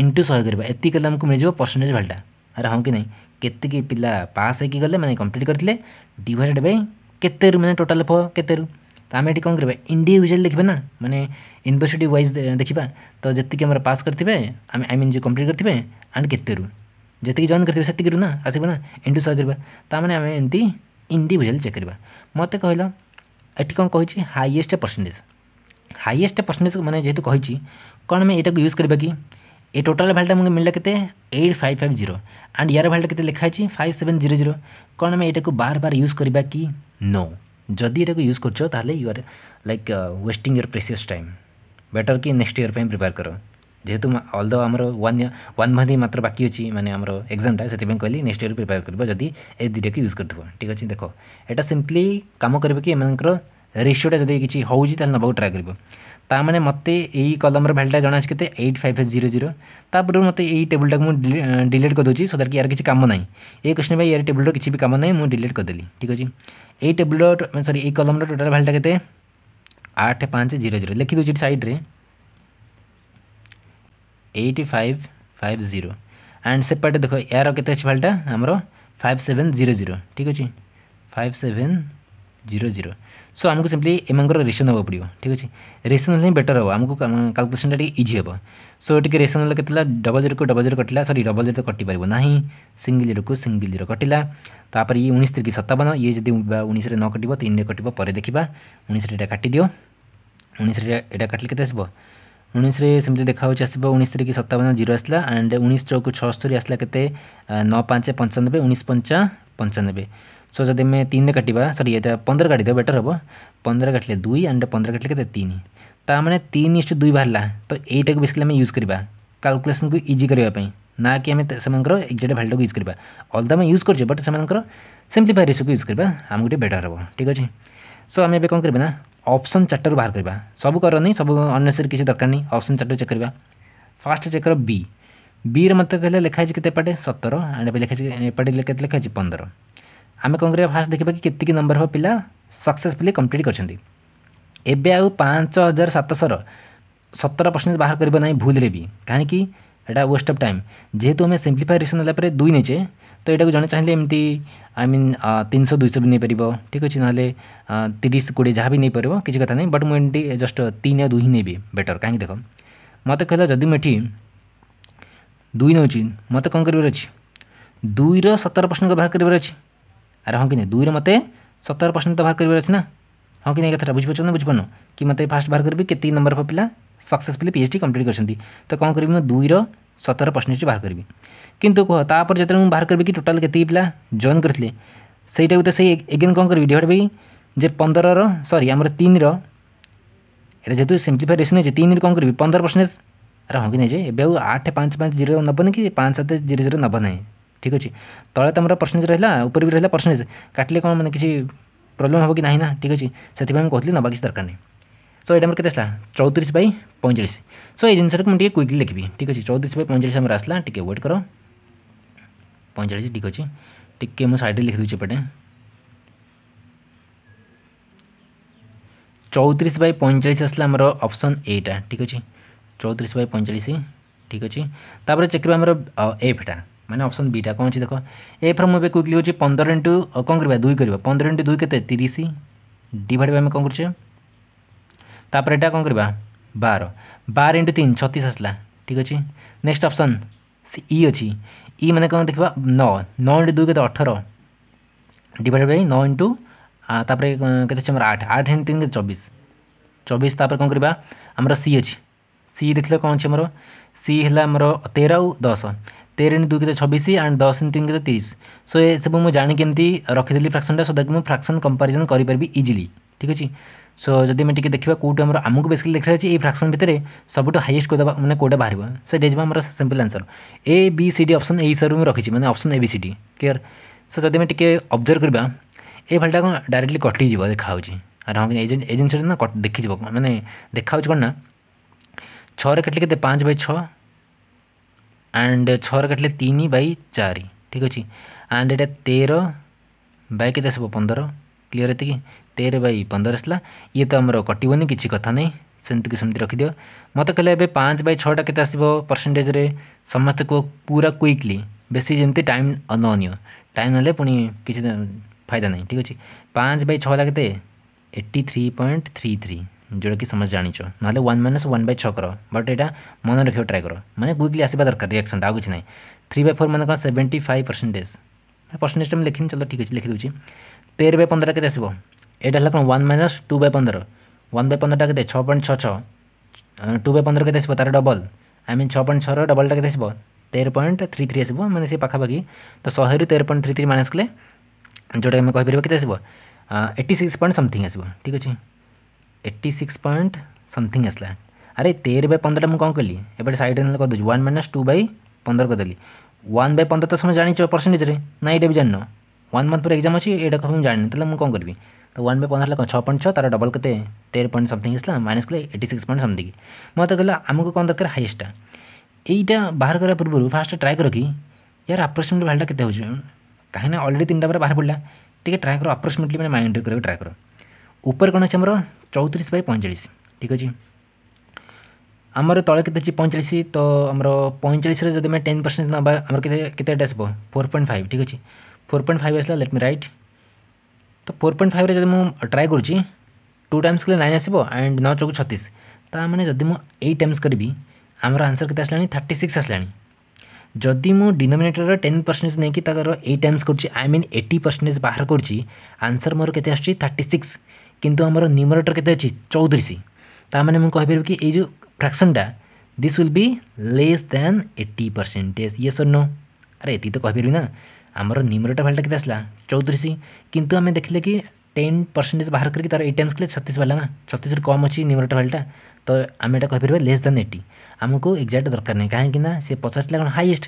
ইন্টু শহে করা এতিক কলে আমি মিলিযোগ পরসেন্টেজ ভ্যালুটা আর হ্যাঁ কি না কেতিকি পিলা পাস হয়ে গেলে মানে কমপ্লিট করলে ডিভাইডেড বাই কেতে রু মানে টোটাল ফ কেতে রু তো আমি এটি কম করবা ইন্ডিভিজুয়াল লিখবে না মানে ইউনিভার্সিটি ওয়াইজ দেখবা তো যেতিকি আমার পাস করতে আমি আই মিন যে কমপ্লিট করতে আন্ড কেতে রু যেতিকি জয়েন করতে সেতিকি রু না আসবে না ইন্টু শহে করবা তা মানে আমি এমতি ইন্ডিভিজুয়াল চেক করবা মতো কহিল এটি কম কী হাইয়েস্ট পরসেন্টেজ হাইয়েস্ট পরসেন্টেজ মানে যেহেতু কী কোণ আমি এইটা ইউজ করা কি এই টোটাল ভ্যালুটা আমাকে মিললা কেতে eight five five zero and ইয়ার ভ্যালুটা কেতে লেখা হয়েছে ফাইভ সেভেন জিরো জিরো কোণ আমি এইটাকে বার বার ইউজ করা কি নো যদি এটাকে ইউজ করছ তাহলে you are like wasting your precious time better कि नेक्स्ट इयर प्रिपेयर करो যেহেতু অলদ আমার ওয়ান ওয়ান মন্থ মাত্র বাকি অছি মানে আমার এক্সামটা সেপাই কহিলি নেক্সট ইয়ার প্রিপেয়ার করব যদি এই দুইটাকে ইউজ করব ঠিক আছে দেখ এটা সিম্পলি কাম করবে কি এমনকর রেসিওটা যদি কিছু হচ্ছে তাহলে নেওয়া ট্রাই করব তা মানে মতো এই কলমর ভ্যালুটা জনা আছে কেতে এইট ফাইভ জিরো জিরো তাপরে মতো এই টেবুলটা ডিলিট করেদি সো দ্যাট কি ইয়ার কিছু কাম নাই এই কোশ্চিন বা ইয়ার টেবুলর কিছু বি কাম নাই মু ডিলিট করেদেলি ঠিক আছে এই টেবুলর সরি এই কলমর টোটাল ভ্যালুটা কেতে আট পাঁচ জিরো জিরো লিখি দেছি সাইড্রে eight five five zero and सेपटे देख यते फालटा फाइभ सेभेन जिरो जिरो ठिक अहिले five seven zero zero so आमु सिम्पली एमासन हे पऱ्यो ठिक हो रेसनल हिँड्ने बेटर इजी आमुकसन इजी हे सो टिक रेसनल के डबल को डबल जिरो कटिला सरी डबल जिरो त कि नै सिङ्ल जिरो को जिरो कटिला तर युनिस तिरि सतावन इदि उस न कटियो तिन कटियो देखा उहाँ काटिदियो उनीहरू काटि केतेस ଉଣେଇଶରେ ସେମିତି ଦେଖାହେଉଛି ଆସିବ ଉଣେଇଶରେ କି ସତାବନ ଜିରୋ ଆସିଲା ଆଣ୍ଡ ଉଣେଇଶ ଚଉକୁ ଛଅସ୍ତରୀ ଆସିଲା କେତେ ନଅ ପାଞ୍ଚ ପଞ୍ଚାନବେ ଉଣେଇଶ ପଞ୍ଚା ପଞ୍ଚାନବେ ସୋ ଯଦି ଆମେ ତିନିରେ କାଟିବା ସରି ଏଇଟା ପନ୍ଦର କାଟିଦେବା ବେଟର୍ ହେବ ପନ୍ଦର କାଟିଲେ ଦୁଇ ଆଣ୍ଡ ପନ୍ଦର କାଟିଲେ କେତେ ତିନି ତା ମାନେ ତିନି ଇଷ୍ଟ ଦୁଇ ବାହାରିଲା ତ ଏଇଟାକୁ ବେସିକାଲି ଆମେ ୟୁଜ୍ କରିବା କାଲକୁଲେସନ୍କୁ ଇଜି କରିବା ପାଇଁ ନା କି ଆମେ ସେମାନଙ୍କର ଏକ୍ଜାକ୍ଟ ଭ୍ୟାଲ୍ୟୁଟାକୁ ୟୁଜ୍ କରିବା ଅଲଗା ଆମେ ୟୁଜ୍ କରୁଛେ ବଟ୍ ସେମାନଙ୍କର ସେମିତି ଭାରିଏସକୁ ୟୁଜ୍ କରିବା ଆମକୁ ଟିକେ ବେଟର୍ ହେବ ଠିକ୍ ଅଛି ସୋ ଆମେ ଏବେ କ'ଣ କରିବା ନା অপশন চারটার বাহার করা সবু কলর नहीं সবু অননেসেসারি কিছু দরকার नहीं অপশন চারটা চেক করা ফার্স্ট চেক কর বি বি রে মতো কহিলে লেখা হয়েছে কেতে পাটে সতের আন্ড এবার লেখা এপাটে কেতে লেখা হয়েছে পনেরো আমি কম করা ফার্স্ট দেখবা কি কেতিকি নম্বর হব পিলা सक्सेसफुली कम्प्लीट गरिन्छ ए आउ पाँच हजार सातशर सतर पर्सेन्ट बाह्र गरेको नै भुल्रे भी काहीँक एउटा वेस्ट अफ टाइम जेहेतु आम सिम्प्लिफाई रेसन होला दुई नेचे तो ଏଇଟାକୁ ଜଣେ ଚାହିଁଲେ ଏମିତି ଆଇ ମିନ୍ ତିନିଶହ ଦୁଇଶହ ବି ନେଇପାରିବ ଠିକ୍ ଅଛି ନହେଲେ ତିରିଶ କୋଡ଼ିଏ ଯାହା ବି ନେଇପାରିବ କିଛି କଥା ନାହିଁ ବଟ୍ ମୁଁ ଏମିତି ଜଷ୍ଟ ତିନି ଆଉ ଦୁଇ ହିଁ ନେବି ବେଟର୍ କାହିଁକି ଦେଖ ମୋତେ କହିଲା ଯଦି ମୁଁ ଏଠି ଦୁଇ ନେଉଛି ମୋତେ କ'ଣ କରିବାର ଅଛି ଦୁଇର ସତର ପରସେଣ୍ଟ ବାହାର କରିବାର ଅଛି ଆରେ ହଁ କି ନାହିଁ ଦୁଇର ମୋତେ ସତର ପରସେଣ୍ଟ ତ ବାହାର କରିବାର ଅଛି ନା ହଁ କି ନାହିଁ କଥାଟା ବୁଝିପାରୁଛ ନା ବୁଝିପାରୁନ କି ମୋତେ ଫାଷ୍ଟ ବାହାର କରିବି କେତିକି ନମ୍ବର ପିଲା successfully P H D complete କରିଛନ୍ତି ତ କ'ଣ କରିବି ମୁଁ ଦୁଇର ସତର ପରସେଣ୍ଟେଜ୍ ବାହାର କରିବି କିନ୍ତୁ କୁହ ତାପରେ ଯେତେବେଳେ ମୁଁ ବାହାର କରିବି କି ଟୋଟାଲ୍ କେତିକି ପିଲା ଜଏନ୍ କରିଥିଲେ ସେଇଟାକୁ ତ ସେଇ ଏଗେନ୍ କ'ଣ କରିବି ଡିଭାଇଡ଼ ବାଇ ଯେ ପନ୍ଦରର ସରି ଆମର ତିନିର ଏଇଟା ଯେହେତୁ ସିମ୍ପ୍ଲିଫାଇ ରେସନ୍ ହେଇଛି ତିନିରୁ କ'ଣ କରିବି ପନ୍ଦର ପରସେଣ୍ଟେଜ୍ ଆରେ ହଁ କି ନାହିଁ ଯେ ଏବେ ଆଉ ଆଠ ପାଞ୍ଚ ପାଞ୍ଚ ଜିରୋ ନେବନି କି ପାଞ୍ଚ ସାତ ଜିରୋ ଜିରୋ ନେବ ନାହିଁ ଠିକ୍ ଅଛି ତଳେ ତୁମର ପରସେଣ୍ଟେଜ୍ ରହିଲା ଉପରେ ବି ରହିଲା ପରସେଣ୍ଟେଜ୍ କାଟିଲେ କ'ଣ ମାନେ କିଛି ପ୍ରୋବ୍ଲେମ୍ ହେବ କି ନାହିଁ ନା ଠିକ୍ ଅଛି ସେଥିପାଇଁ ମୁଁ କହୁଥିଲି ନେବା କିଛି ଦରକାର ନାହିଁ सो यहाँ मेरे केसला चौतीस बै पैंचाश सो ये मुझे क्विकली लिखी ठीक अच्छे चौतीस बै पैंचाश मेरे आसला टी वेट कर पैंचाश ठीक अच्छे टी सैड लिखिदेपटे चौतीस बै पैंचाश आसला अप्सन एटा ठीक अच्छे चौतीस बै पैंचाश ठीक अच्छे तापर चेक करवा एफटा मैंने अप्सन बीटा कौन अच्छी देख एफ मुझे क्विकली हूँ पंद्रह इंटू कौन करवा दुई करवा पंद्रह इंटू दुई के डिड बै आम कौन करें ତାପରେ ଏଇଟା କ'ଣ କରିବା ବାର ବାର ଇଣ୍ଟୁ ତିନି ଛତିଶ ଆସିଲା ଠିକ୍ ଅଛି ନେକ୍ସଟ ଅପସନ୍ ସି ଇ ଅଛି ଇ ମାନେ କ'ଣ ଦେଖିବା ନଅ ନଅ ଇଣ୍ଟୁ ଦୁଇ କେତେ ଅଠର ଡିଭାଇଡ଼େଡ଼ ବାଇ ନଅ ଇଣ୍ଟୁ ତାପରେ କେତେ ଅଛି ଆମର ଆଠ ଆଠ ଇଣ୍ଟୁ ତିନି କେତେ ଚବିଶ ଚବିଶ ତାପରେ କ'ଣ କରିବା ଆମର ସି ଅଛି ସି ଦେଖିଲେ କ'ଣ ଅଛି ଆମର ସି ହେଲା ଆମର ତେର ଆଉ ଦଶ ତେର ଇଣ୍ଟୁ ଦୁଇ କେତେ ଛବିଶ ଆଣ୍ଡ ଦଶ ଇଣ୍ଟୁ ତିନି କେତେ ତିରିଶ ସୋ ଏସବୁ ମୁଁ ଜାଣିକି ଏମିତି ରଖିଥିଲି ଫ୍ରାକ୍ସନ୍ଟା ସୋ ଦ୍ୟାଟ୍ ମୁଁ ଫ୍ରାକ୍ସନ୍ କମ୍ପାରିଜନ୍ କରିପାରିବି ଇଜିଲି ଠିକ୍ ଅଛି সো যদি আমি টিকে দেখিবা কোটি আমার আমাকে বেসিক্যালি দেখা যাচ্ছে এই ফ্রাকশন ভিতরে সবুঠু হাইয়েস্ট কোদা মানে কোটা বাহার সেটা হচ্ছে আমার simple answer A B C D option এই হিসাবে রাখি মানে option A B C D clear so যদি আমি টিকে অবজর্ভ করা এই ভালটা কোণ ডাইরেক্টলি কটিযোগ দেখা হচ্ছে আর হ্যাঁ এই জিনিসটা না দেখিযোগ মানে দেখা হচ্ছে কোণ না ଛଅରେ କାଟିଲେ କେତେ ପାଞ୍ଚ ବାଇ ଛଅ ଆଣ୍ଡ ଛଅରେ କାଟିଲେ ତିନି ବାଇ ଚାରି ଠିକ୍ ଅଛି ଆଣ୍ଡ ଏଇଟା ତେର ବାଇ କେତେ ଆସିବ ପନ୍ଦର କ୍ଲିଅର୍ ଏତିକି ତେର ବାଇ ପନ୍ଦର ଆସିଲା ଇଏ ତ ଆମର କଟିବନି କିଛି କଥା ନାହିଁ ସେମିତିକୁ ସେମିତି ରଖିଦିଅ ମୋତେ କହିଲେ ଏବେ ପାଞ୍ଚ ବାଇ ଛଅଟା କେତେ ଆସିବ ପରସେଣ୍ଟେଜ୍ରେ ସମସ୍ତେ କୁହ ପୁରା କ୍ୱିକ୍ଲି ବେଶୀ ଯେମିତି ଟାଇମ୍ ନ ନିଅ ଟାଇମ୍ ନେଲେ ପୁଣି କିଛି ଫାଇଦା ନାହିଁ ଠିକ୍ ଅଛି ପାଞ୍ଚ ବାଇ ଛଅଟା କେତେ eighty three point three three ଯେଉଁଟାକି ସମସ୍ତେ ଜାଣିଛ ନହେଲେ ୱାନ୍ ମାଇନସ୍ ୱାନ୍ ବାଇ ଛଅ କର ବଟ୍ ଏଇଟା ମନେ ରଖିବ ଟ୍ରାଏ କର ମାନେ କ୍ୱିକ୍ଲି ଆସିବା ଦରକାର ରିଆକ୍ସନ୍ଟା ଆଉ କିଛି ନାହିଁ ଥ୍ରୀ ବାଇ ଫୋର୍ ମାନେ କ'ଣ ସେଭେଣ୍ଟି ଫାଇଭ୍ ପରସେଣ୍ଟେଜ୍ ପରସେଣ୍ଟେଜଟା ମୁଁ ଲେଖିନି ଚଲ ଠିକ୍ ଅଛି ଲେଖିଦେଉଛି ତେର ବାଇ ପନ୍ଦର କେତେ ଆସିବ एटा लगन 1 - 2/15 1/15 कते 6.66 2/15 कते 17 डबल आई मीन 6.6 ৰ ডাবল টা কতে 13.33 আসব মানে সি পাখা বাকি তো 153.33 - কলে জোটা আমি কইব কি তে আসব 86. সামথিং আসব ঠিক আছে 86. সামথিং আসলা আরে 13/15 ম কো কইলি এবে সাইডল কদুজ 1 - 2/15 কদলি 1/15 তো জানে परसेंटेज रे নাই ডিভিজন নো 1 मंथ পর এক্সাম আছে এটা কও জানন তলে ম কো কইবি तो वन बाय पंद्रह कौन छः पॉइंट छः तार डबल के तेर पॉइंट समथिंग आसला माइनस कले एटी सिक्स पॉइंट समथिंग मत कहला आमको कौन दरकार हाइएस्टा এইটা বাহার করা পূর্ব ফার্স্ট ট্রাই কর কি ইয়ার আপ্রোক্সিমেট ভ্যালুটা কেতে হচ্ছে কাহিঁকি না অলরেডি তিনটা পরে বাহার পড়লা টিকে ট্রাই কর আপ্রোক্সিমেটলি মানে মাইন্ডেড করা ট্রাই কর উপরে কোণ আছে আমার চৌত্রিশ বাই পঁয়চাশ ঠিক আছে আমার তলে কেতে আছে পঁয়চাশ তো আমার পঁয়চাশরে যদি আমি টেন পরসেন্ট নেবা আমার কেতে কেতে আসব ফোর পয়েন্ট ফাইভ ঠিক আছে ফোর পয়েন্ট ফাইভ আসলা লেট মি রাইট ତ ଫୋର୍ ପଏଣ୍ଟ ଫାଇଭ୍ରେ ଯଦି ମୁଁ ଟ୍ରାଏ କରୁଛି ଟୁ ଟାଇମ୍ସ କଲେ ନାଇନ୍ ଆସିବ ଆଣ୍ଡ ନଅ ଚଉକୁ ଛତିଶ ତା ମାନେ ଯଦି ମୁଁ ଏଇଟ୍ ଟାଇମ୍ସ କରିବି ଆମର ଆନ୍ସର୍ କେତେ ଆସିଲାଣି ଥାର୍ଟି ସିକ୍ସ ଆସିଲାଣି ଯଦି ମୁଁ ଡିନୋମିନେଟରର ଟେନ୍ ପରସେଣ୍ଟେଜ୍ ନେଇକି ତାଙ୍କର ଏଇଟ୍ ଟାଇମ୍ସ କରୁଛି ଆଇ ମିନ୍ ଏଇଟି ପରସେଣ୍ଟେଜ୍ ବାହାର କରୁଛି ଆନ୍ସର୍ ମୋର କେତେ ଆସୁଛି ଥାର୍ଟି ସିକ୍ସ କିନ୍ତୁ ଆମର ନ୍ୟୁମରେଟର କେତେ ଅଛି ଚଉତିରିଶ ତା ମାନେ ମୁଁ କହିପାରିବି କି ଏଇ ଯେଉଁ ଫ୍ରାକ୍ସନ୍ଟା this will be less than eighty percentage ଇଏ ସର୍ ନୋ ଆରେ ଏତିକି ତ କହିପାରିବି ନା ଆମର ନ୍ୟୁମରେଟର୍ ଭାଲ୍ୟୁଟା କେତେ ଆସିଲା ଚଉତିରିଶ କିନ୍ତୁ ଆମେ ଦେଖିଲେ କି টেন পরসেন্টেজ বাহার করি তার এইট টাইমস কলে ছত্রিশ বালা না ছত্রিশর কম অছি নিউমরেটর ভ্যালুটা তো আমি এটা কইপার লেস দ্যান এইটি আমি এক্জাক্ট দরকার নাই কাহি না সে পচারলে কোণ হাইয়েস্ট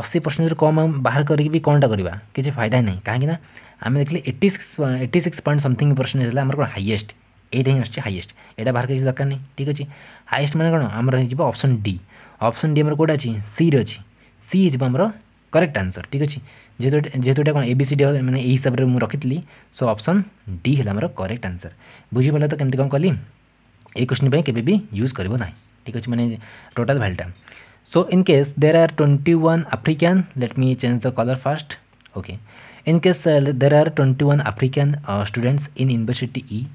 অশী পরসেন্টেজ কম বাহার করি কোণটা করা কিছু ফায়দা নাই কাহি না আমি দেখলে eighty six eighty six point something percentage হলে আমার কোণ হাইয়েস্ট এইটা হি আসছে হাইয়েস্ট এটা বাহার কিছু দরকার নাই ঠিক আছে হাইয়েস্ট মানে কোণ আমার হয়ে অপশন ডি অপশন ডি আমার কোটা আছে সি রে অছি সি হয়ে আমার করেক্ট আনসর ঠিক আছে जेहतु जेहतुटा कौन ए सी डी मैंने हिसाब से मुझे रखी थी सो अप्सन डी है मोर करेक्ट आंसर बुझी पड़े तो कमी कौन कली ये क्वेश्चन पर के यूज करना ठीक अच्छे मैंने टोटाल भैल्टा so in case there are twenty one African let me change the colour fast okay in case there are twenty one African students in university ई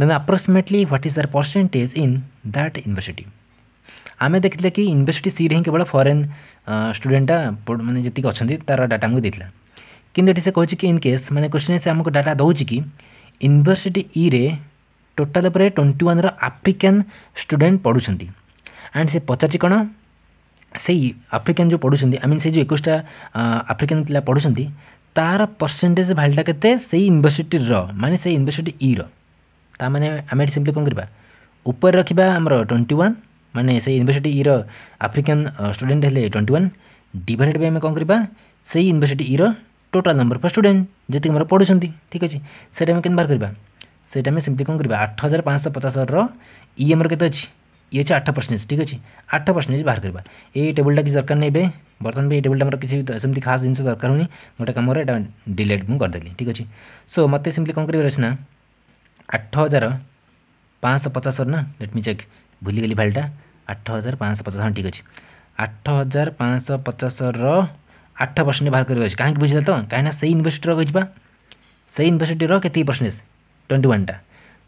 then approximately what is our percentage in that university आम देखिले कि university सी हिं केवल foreign स्टूडेंटा मैंने जी अच्छे तार data आमको देता कि इनकेस केस मैंने क्वेश्चन से आमको डाटा दौर कि यूनिवर्सिटी इ रे टोटाल उपर ट्वेंटी वन आफ्रिकान स्टूडेंट पढ़ुं एंड से पचार कौन से आफ्रिकान जो पढ़ुं आई मीन से जो एकुशटा आफ्रिकान पिला पढ़ुं तार परसेंटेज भैल्यूटा के यूनिवर्सिटी माने से यूनिवर्सिटी इ रा मैंने आम सिंपली कौन करवा ऊपर रखा आमर ट्वेंटी वन ମାନେ ସେଇ ୟୁନିଭର୍ସିଟି ଇର ଆଫ୍ରିକାନ୍ ଷ୍ଟୁଡେଣ୍ଟ ହେଲେ ଟ୍ୱେଣ୍ଟି ୱାନ୍ ଡିଭାଇଡେଡ଼ ବାଇ ଆମେ କ'ଣ କରିବା ସେଇ ୟୁନିଭର୍ସିଟି ଇର ଟୋଟାଲ୍ ନମ୍ବର ଅଫ୍ ଷ୍ଟୁଡେଣ୍ଟ ଯେତିକି ଆମର ପଢ଼ୁଛନ୍ତି ଠିକ୍ ଅଛି ସେଇଟା ଆମେ କେମିତି ବାହାର କରିବା ସେଇଟା ଆମେ ସେମିତି କ'ଣ କରିବା ଆଠ ହଜାର ପାଞ୍ଚଶହ ପଚାଶର ଇ ଆମର କେତେ ଅଛି ଇଏ ଅଛି ଆଠ ପରସେଣ୍ଟେଜ ଠିକ୍ ଅଛି ଆଠ ପରସେଣ୍ଟେଜ ବାହାର କରିବା ଏଇ ଟେବୁଲଟା କିଛି ଦରକାର ନାହିଁ ଏବେ ବର୍ତ୍ତମାନ ବି ଏଇ ଟେବୁଲଟା ଆମର କିଛି ସେମିତି ଖାସ୍ ଜିନିଷ ଦରକାର ହେଉନି ଗୋଟେ କାମରେ ଏଇଟା ଡିଲେଟ୍ ମୁଁ କରିଦେଲି ଠିକ୍ ଅଛି ସୋ ମୋତେ ସେମିତି କ'ଣ କରିବାର ଅଛି ନା ଆଠ ହଜାର ପାଞ୍ଚଶହ ପଚାଶର ନା ଲେଟ୍ ମି ଚେକ୍ ଭୁଲିଗଲି ଫାଇଲ୍ଟା ଆଠ ହଜାର ପାଞ୍ଚଶହ ପଚାଶ ହଁ ଠିକ୍ ଅଛି ଆଠ ହଜାର ପାଞ୍ଚଶହ ପଚାଶର ଆଠ ପରସେଣ୍ଟ ବାହାର କରିବାର ଅଛି କାହିଁକି ବୁଝିଲେ ତ କାହିଁକିନା ସେଇ ୟୁନିଭର୍ସିଟିର କହିଛି ବା ସେଇ ୟୁନିଭର୍ସିଟିର କେତିକି ପରସେଣ୍ଟେଜ୍ ଟ୍ୱେଣ୍ଟି ୱାନ୍ଟା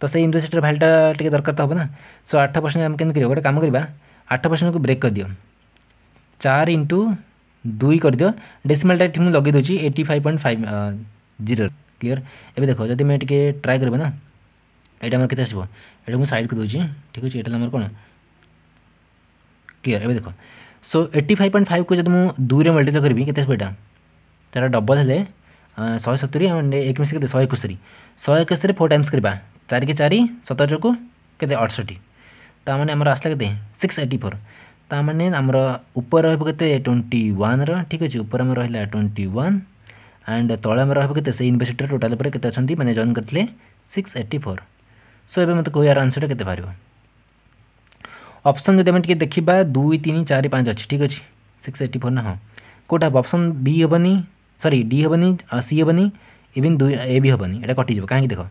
ତ ସେଇ ୟୁନିଭର୍ସିଟିର ଭ୍ୟାଲ୍ୟୁଟା ଟିକେ ଦରକାର ତ ହେବ ନା ସୋ ଆଠ ପରସେଣ୍ଟ ଆମେ କେମିତି କରିବା ଗୋଟେ କାମ କରିବା ଆଠ ପରସେଣ୍ଟକୁ ବ୍ରେକ୍ କରିଦିଅ ଚାରି ଇଣ୍ଟୁ ଦୁଇ କରିଦିଅ ଡେସିମାଲ୍ଟା ଏଠି ମୁଁ ଲଗାଇ ଦେଉଛି eighty five point five zero clear ଏବେ ଦେଖ ଯଦି ମୁଁ ଟିକେ ଟ୍ରାଏ କରିବି ନା ଏଇଟା ଆମର କେତେ ଆସିବ ଏଇଟା ମୁଁ ସାଇଡ଼କୁ ଦେଉଛି ଠିକ୍ ଅଛି ଏଇଟା ଆମର କ'ଣ क्लीयर एवं देख so eighty five point five को जब मुझे दुई मल्टीप्लाई करी के आसो तार डबल है शहे सतुरी एक मिसिक शहे एकोशी शहे एकोशी फोर टाइम्स करवा चार के चार सतर चौक के अठसठी ता मैंने आसला के सिक्स एट्टी फोर ता आमर उपर रही ट्वेंटी वन रिक अच्छे उपर आम रहा ट्वेंटी वन एंड तले आम रही से यूनिभर्सीटर टोटाल के मैंने जॉइन करते सिक्स एट्टी फोर सो ए मतलब कह यार आंसर के बाहर ଅପସନ୍ ଯଦି ଆମେ ଟିକେ ଦେଖିବା ଦୁଇ ତିନି ଚାରି ପାଞ୍ଚ ଅଛି ଠିକ୍ ଅଛି ସିକ୍ସ ଏଇଟି ଫୋର୍ ନା ହଁ କେଉଁଟା ହେବ ଅପସନ୍ ବି ହେବନି ସରି ଡି ହେବନି ସି ହେବନି ଇଭିନ୍ ଦୁଇ ଏ ବି ହେବନି ଏଇଟା କଟିଯିବ କାହିଁକି ଦେଖ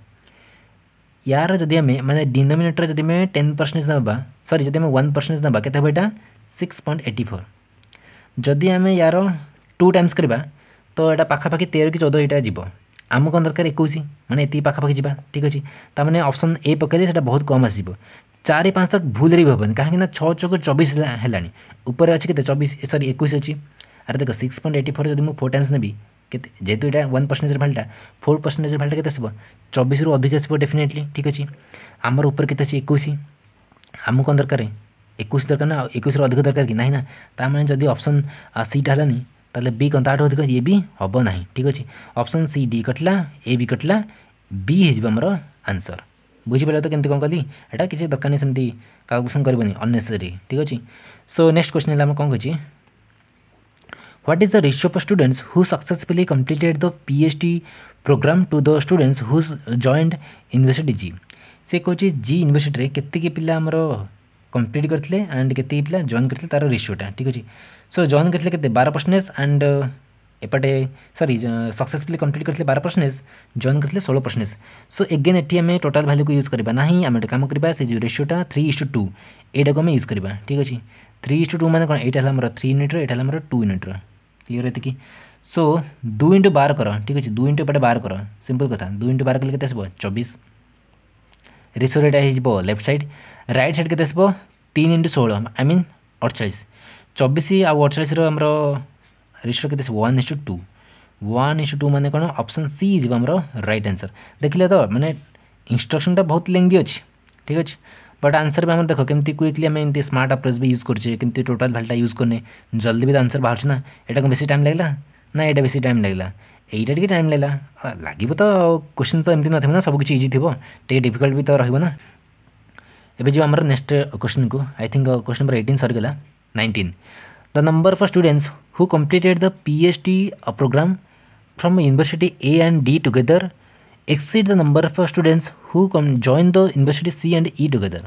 ୟାର ଯଦି ଆମେ ମାନେ ଡିନୋମିନେଟର ଯଦି ଆମେ ଟେନ୍ ପରସେଣ୍ଟେଜ୍ ନେବା ସରି ଯଦି ଆମେ ୱାନ୍ ପରସେଣ୍ଟେଜ୍ ନେବା କେତେ ହେବ ଏଇଟା ସିକ୍ସ ପଏଣ୍ଟ ଏଇଟି ଫୋର୍ ଯଦି ଆମେ ୟାର ଟୁ ଟାଇମ୍ସ କରିବା ତ ଏଇଟା ପାଖାପାଖି ତେର କି ଚଉଦ ଏଇଟା ଯିବ ଆମକୁ କ'ଣ ଦରକାର ଏକୋଇଶ ମାନେ ଏତିକି ପାଖାପାଖି ଯିବା ଠିକ୍ ଅଛି ତା'ମାନେ ଅପସନ୍ ଏ ପକାଇଲେ ସେଇଟା ବହୁତ କମ୍ ଆସିଯିବ ଚାରି ପାଞ୍ଚ ତ ଭୁଲରେ ବି ହେବନି କାହିଁକିନା ଛଅ ଛଅକୁ ଚବିଶ ହେଲାଣି ଉପରେ ଅଛି କେତେ ଚବିଶ ସରି ଏକୋଇଶ ଅଛି ଆରେ ଦେଖ ସିକ୍ସ ପଏଣ୍ଟ ଏଇଟି ଫୋର୍ ଯଦି ମୁଁ ଫୋର୍ ଟାଇମ୍ସ ନେବି କେତେ ଯେହେତୁ ଏଇଟା ୱାନ୍ ପରସେଣ୍ଟେଜ୍ ଭ୍ୟାଲ୍ୟୁଟା ଫୋର୍ ପରସେଣ୍ଟେଜ୍ ଭ୍ୟାଲ୍ୟୁଟା କେତେ ଆସିବ ଚବିଶରୁ ଅଧିକ ଆସିବ ଡେଫିନେଟଲି ଠିକ୍ ଅଛି ଆମର ଉପରେ କେତେ ଅଛି ଏକୋଇଶ ଆମକୁ କ'ଣ ଦରକାର ଏକୋଇଶ ଦରକାର ନା ଆଉ ଏକୋଇଶରୁ ଅଧିକ ଦରକାର କି ନାହିଁ ନା ତା'ମାନେ ଯଦି ଅପସନ୍ ସିଟା ହେଲାନି ତାହେଲେ ବି କ'ଣ ତା'ଠୁ ଅଧିକ ଏ ବି ହେବ ନାହିଁ ଠିକ୍ ଅଛି ଅପସନ୍ ସି ଡି କଟିଲା ଏ ବି କଟିଲା ବି ହେଇଯିବ ଆମର ଆନ୍ସର୍ ବୁଝିପାରିଲ ତ କେମିତି କ'ଣ କଲି ଏଇଟା କିଛି ଦରକାର ନାହିଁ ସେମିତି କାଲକୁଲେସନ୍ କରିବନି ଅନ୍ନେସେସରି ଠିକ୍ ଅଛି ସୋ ନେକ୍ସଟ କ୍ୱେଶ୍ଚନ୍ ହେଲା ଆମେ କ'ଣ କହିଛି What is the ratio of students who successfully completed the PhD program to the students who joined University G? से कहे जी यूनिवर्सिटी के पिला आमर कम्प्लीट करते एंड के पिला जॉइन करते तार रेसीोटा ठीक अच्छे सो जॉइन करते बार परसेंटेज एंड एपटे सरी सक्सेसफुली कंप्लीट करते बार परसेंटेज जॉइन करते षोल परसेंटेज सो एगेन ये आम टोटाल भैल्यू को यूज करवा ना आम गोटे कम करवा से जो रेसीोटा three is to two you आम यूज करवा ठीक अच्छे थ्री इस टू टू मैंने कौन यहाँ है थ्री यूनिट्र यहाँ है टू यूनिट्र क्लीयर ये सो दुई इंटू बार कर ठीक अच्छे दुई इंटू बार कर सिंपल कथा दुई इंटू बार कले के चबीश हो लेफ्ट सैड रईट सैड के तीन इंटू षोह आई मीन अड़चाश चबीस आउ अड़चाशर ରେସିଓ କେତେ ଆସିବ one two two two two मैंने कौन अप्सन सी जी आम रईट ଆମର ରାଇଟ୍ तो मैंने ତ टाइम बहुत ବହୁତ अच्छे ठीक अच्छे बट आंसर भी आम देख कमी क्विकली आम एमती स्मार्ट अप्रोच भी यूज करें कमी टोटाल भालटा यूज करने जल्दी भी तो आंसर बाहर ना यहाँ बेस टाइम लगेगा ना यहाँ बेस टाइम लगेगा यहाँ टी टाइम लगला लगे तो क्वेश्चन तो एमती ना सबकि इजी थी टे डिफिकल्ट भी तो, तो, तो रहा एवं जो आम नेक्स्ट क्वेश्चन को I think question number eighteen सरीगला nineteen The number of students who completed the PhD program from University A and D together exceed the number of students who join the University C and E together.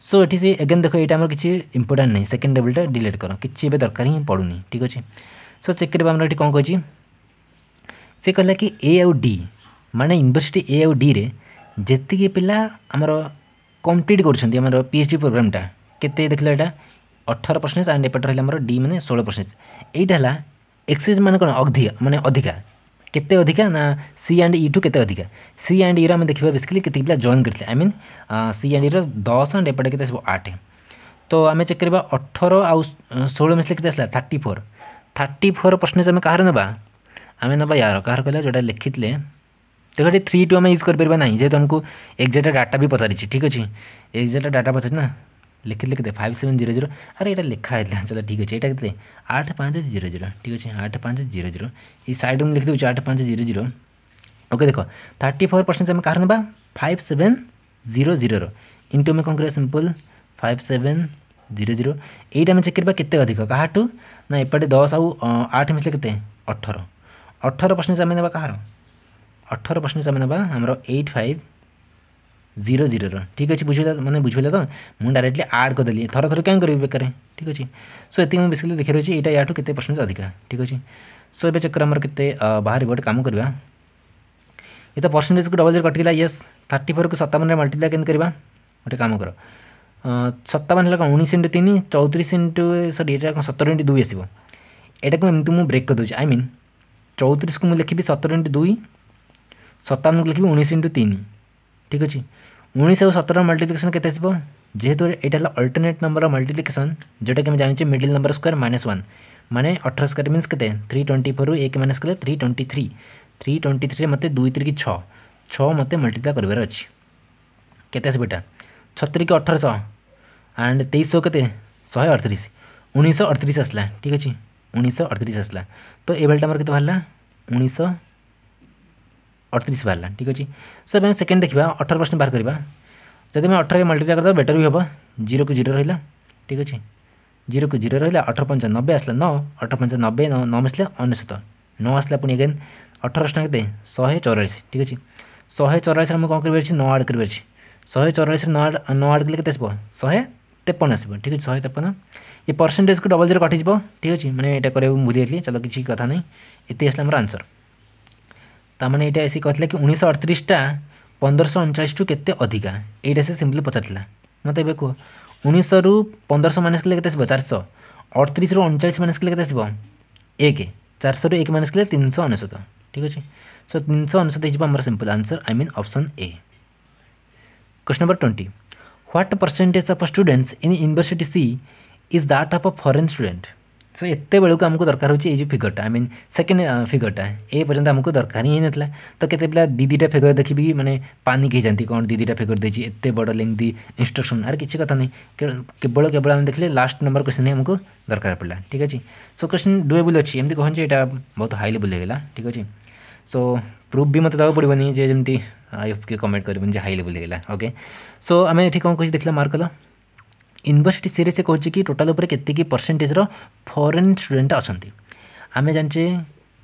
So eighty से again देख ये आम किसी इम्पोर्टां नहीं second टेबुलटा delete कर कि दरकार ही पड़ूनी ठीक अच्छे सो चेक करें आम ये कौन कही से कहला कि ए आउ डी माने यूनिवर्सिटी ए आउ डी रे जी पिला आमर कम्प्लीट कर पीएचडी प्रोग्रामटा के देखला अठर प्रश्न एंड एपट रही डी मैंने षोह प्रश्न यही एक्सीज मैंने कौन अधिक मानने अधिका के अधिका ना सी एंड टू के अधिका सी एंड इ देखा बेसिकली कितनी पिछले जॉन करते आई मीन सी एंड इ दस एंड एपटे के आठ तो आम चेक करवा अठर आउ आोह मिसले के थर्टी फोर थर्टी फोर प्रश्न आम कह ना आम ना यार कह कहला जो लिखी थे देखो थ्री टू आम यूज करना जेहतु तुमको एक्जाक्ट डाटा भी पचारि ठीक अच्छे एक्जाक्ट डाटा पचारा লিখে লিখে দে ফাইভ সেভেন জিরো জিরো আরে এটা লেখা হয়েছিল চলো ঠিক আছে এটা কেতে আট পাঁচ জিরো জিরো ঠিক আছে আট পাঁচ জিরো জিরো এই সাইড আমি লিখে দেছি আট পাঁচ জিরো জিরো ওকে দেখ থার্টি ফোর परसेंटेज আমি কাহার নেবা ফাইভ সেভেন জিরো জিরোর ইন্টু আমি কম করিবা simple five seven zero zero এইটা আমি চেক করিবা কেতে অধিক কাহাটু না এপটে দশ আউ আট মিশলে কেতে অঠর অঠর परसेंटेज আমি নেবা কাহার অঠর परसेंटेज আমি নেবা আমার এইট ফাইভ জিরো জিরোর ঠিক ଅଛି ବୁଝିଲା ମାନେ ବୁଝିପାରିଲା ତ ମୁଁ ଡାଇରେକ୍ଟଲି ଆଡ଼୍ କରିଦେଲି ଥର ଥର କାହିଁ କରିବି ବେକାର ଠିକ୍ ଅଛି ସୋ ଏତିକି ମୁଁ ବେସିକାଲି ଦେଖିରଛି ଏଇଟା ୟାଠୁ କେତେ ପରସେଣ୍ଟେଜ୍ ଅଧିକା ଠିକ୍ ଅଛି ସୋ ଏବେ ଚେକ୍ କର ଆମର କେତେ ବାହାରିବ ଗୋଟେ କାମ କରିବା ଏ ତ ପରସେଣ୍ଟେଜ୍କୁ ଡବଲ୍ ଜିରୋ କଟିଗଲା ୟେସ୍ ଥାର୍ଟି ଫୋର୍କୁ ସତାବନରେ ମଲ୍ଟିପ୍ଲାଏ କେମିତି କରିବା ଗୋଟେ କାମ କର ସତାବନ ହେଲା କ'ଣ ଉଣେଇଶ ଇଣ୍ଟୁ ତିନି ଚଉତିରିଶ ଇଣ୍ଟୁ ସରି ଏଇଟା କ'ଣ ସତର ଇଣ୍ଟୁ ଦୁଇ ଆସିବ ଏଇଟାକୁ ଏମିତି ମୁଁ ବ୍ରେକ୍ କରିଦେଉଛି ଆଇ ମିନ୍ ଚଉତିରିଶକୁ ମୁଁ ଲେଖିବି ସତର ଇଣ୍ଟୁ ଦୁଇ ସତାବନକୁ ଲେଖିବି ଉଣେଇଶ ଇଣ୍ଟୁ ତିନି ଠିକ୍ ଅଛି ଉଣେଇଶ ଆଉ ସତରର ମଲ୍ଟିପ୍ଲିକେସନ୍ କେତେ ଆସିବ ଯେହେତୁ ଏଇଟା ହେଲା ଅଲ୍ଟରନେଟ୍ ନମ୍ବରର ମଲ୍ଟିପ୍ଲିକେସନ୍ ଯେଉଁଟାକି ଆମେ ଜାଣିଛେ middle number square minus one ମାନେ ଅଠର ସ୍କୋୟାର ମିନ୍ସ କେତେ ଥ୍ରୀ ଟ୍ୱେଣ୍ଟି ଫୋର୍ରୁ ଏକ ମାଇନସ୍ କଲେ three twenty three three twenty ଥ୍ରୀରେ ମୋତେ ଦୁଇ ତିରିକି ଛଅ ଛଅ ମୋତେ ମଲ୍ଟିପ୍ଲାଏ କରିବାର ଅଛି କେତେ ଆସିବ ଏଇଟା ଛତିରିକି ଅଠରଶହ ଆଣ୍ଡ ତେଇଶଶହ କେତେ ଶହେ ଅଠତିରିଶ ଉଣେଇଶହ ଅଠତିରିଶ ଆସିଲା ଠିକ୍ ଅଛି ଉଣେଇଶହ ଅଠତିରିଶ ଆସିଲା ତ ଏଭଳିଟା ଆମର କେତେ ବାହାରିଲା ଉଣେଇଶହ ଅଠତିରିଶ ବାହାରିଲା ଠିକ୍ ଅଛି ସାର୍ ଆମେ ସେକେଣ୍ଡ ଦେଖିବା ଅଠର ପରସେଣ୍ଟ ବାହାର କରିବା ଯଦି ଆମେ ଅଠରରେ ମଲ୍ଟିପ୍ଲାଏ କରିଦେବା ବେଟର୍ ବି ହେବ ଜିରୋକୁ ଜିରୋ ରହିଲା ଠିକ୍ ଅଛି ଜିରୋକୁ ଜିରୋ ରହିଲା ଅଠର ପଞ୍ଚା ନବେ ଆସିଲା ନଅ ଅଠର ପଞ୍ଚା ନବେ ନ ମିଶିଲା ଅନେଶତ ନଅ ଆସିଲା ପୁଣି ଏଗେନ୍ ଅଠରଶହ କେତେ ଶହେ ଚଉରାଳିଶ ଠିକ୍ ଅଛି ଶହେ ଚଉରାଳିଶରେ ଆମକୁ କ'ଣ କରିବାର ଅଛି ନଅ ଆଡ଼ କରିବାର ଅଛି ଶହେ ଚଉରାଳିଶରେ ନଅ ଆଡ଼ ନଅ ଆଡ଼ କଲେ କେତେ ଆସିବ ଶହେ ତେପନ ଆସିବ ଠିକ୍ ଅଛି ଶହେ ତେପନ ଏ ପରସେଣ୍ଟେଜକୁ ଡବଲ୍ ଜିରୋ କଟିଯିବ ଠିକ୍ ଅଛି ମାନେ ଏଇଟା କରିବାକୁ ଭୁଲି ଯାଇଥିଲି ଚାଲ କିଛି କଥା ନାହିଁ ଏତେ ଆସିଲା ଆମର ଆନ୍ସର୍ तम मैंने यहाँ से कहला कि उन्नीस अड़तीसटा पंद्रह अणचाश टू के अधिका यहीटा से सीम्पली पचारा मत कह उ पंद्रह माइनस कले चार चारश अड़तीस अणचाश माइनस कले के आस एक चारश रु एक माइनस कले तीन शौ अन ठीक अच्छे सो तीन शौ हो होमर simple answer I mean option A question number twenty what percentage of students in university C is that of a foreign student so ଏତେ ବେଳକୁ ଆମକୁ ଦରକାର ହେଉଛି ଏଇ ଯେଉଁ ଫିଗରଟା ଆଇ ମିନ୍ ସେକେଣ୍ଡ ଫିଗରଟା ଏ ପର୍ଯ୍ୟନ୍ତ ଆମକୁ ଦରକାର ହିଁ ହେଇନଥିଲା ତ କେତେ ପିଲା ଦୁଇ ଦୁଇଟା ଫିଗର ଦେଖିବି ମାନେ ପାନିକ୍ ହେଇଯାନ୍ତି କ'ଣ ଦୁଇ ଦୁଇଟା ଫିଗର ଦେଇଛି ଏତେ ବଡ଼ ଏମିତି ଇନଷ୍ଟ୍ରକ୍ସନ୍ ଆରେ କିଛି କଥା ନାହିଁ କେବଳ କେବଳ ଆମେ ଦେଖିଲେ ଲାଷ୍ଟ ନମ୍ବର କ୍ୱେଶ୍ଚନ୍ ହିଁ ଆମକୁ ଦରକାର ପଡ଼ିଲା ଠିକ୍ ଅଛି ସୋ କ୍ୱେଶ୍ଚନ୍ ଡୁଏବୁଲ୍ ଅଛି ଏମିତି କହନ୍ତି ଏଇଟା ବହୁତ ହାଇ ଲେବୁଲ୍ ହେଇଗଲା ଠିକ୍ ଅଛି ସୋ ପ୍ରୁଫ୍ ବି ମୋତେ ଦେବାକୁ ପଡ଼ିବନି ଯେ ଯେମିତି ଆଇ ଏଫ୍ କିଏ କମେଣ୍ଟ କରିବନି ଯେ ହାଇ ଲେବୁଲ୍ ହେଇଗଲା ଓକେ ସୋ ଆମେ ଏଠି କ'ଣ କହିଛି ଦେଖିଲା ମାର୍କ କଲ ইউনিভার্সিটি সিরে সে কৌছে কি টোটাল উপরে কেতিকি পরসেন্টেজর ফরেন স্টুডেন্ট অনেক আমি জানিছে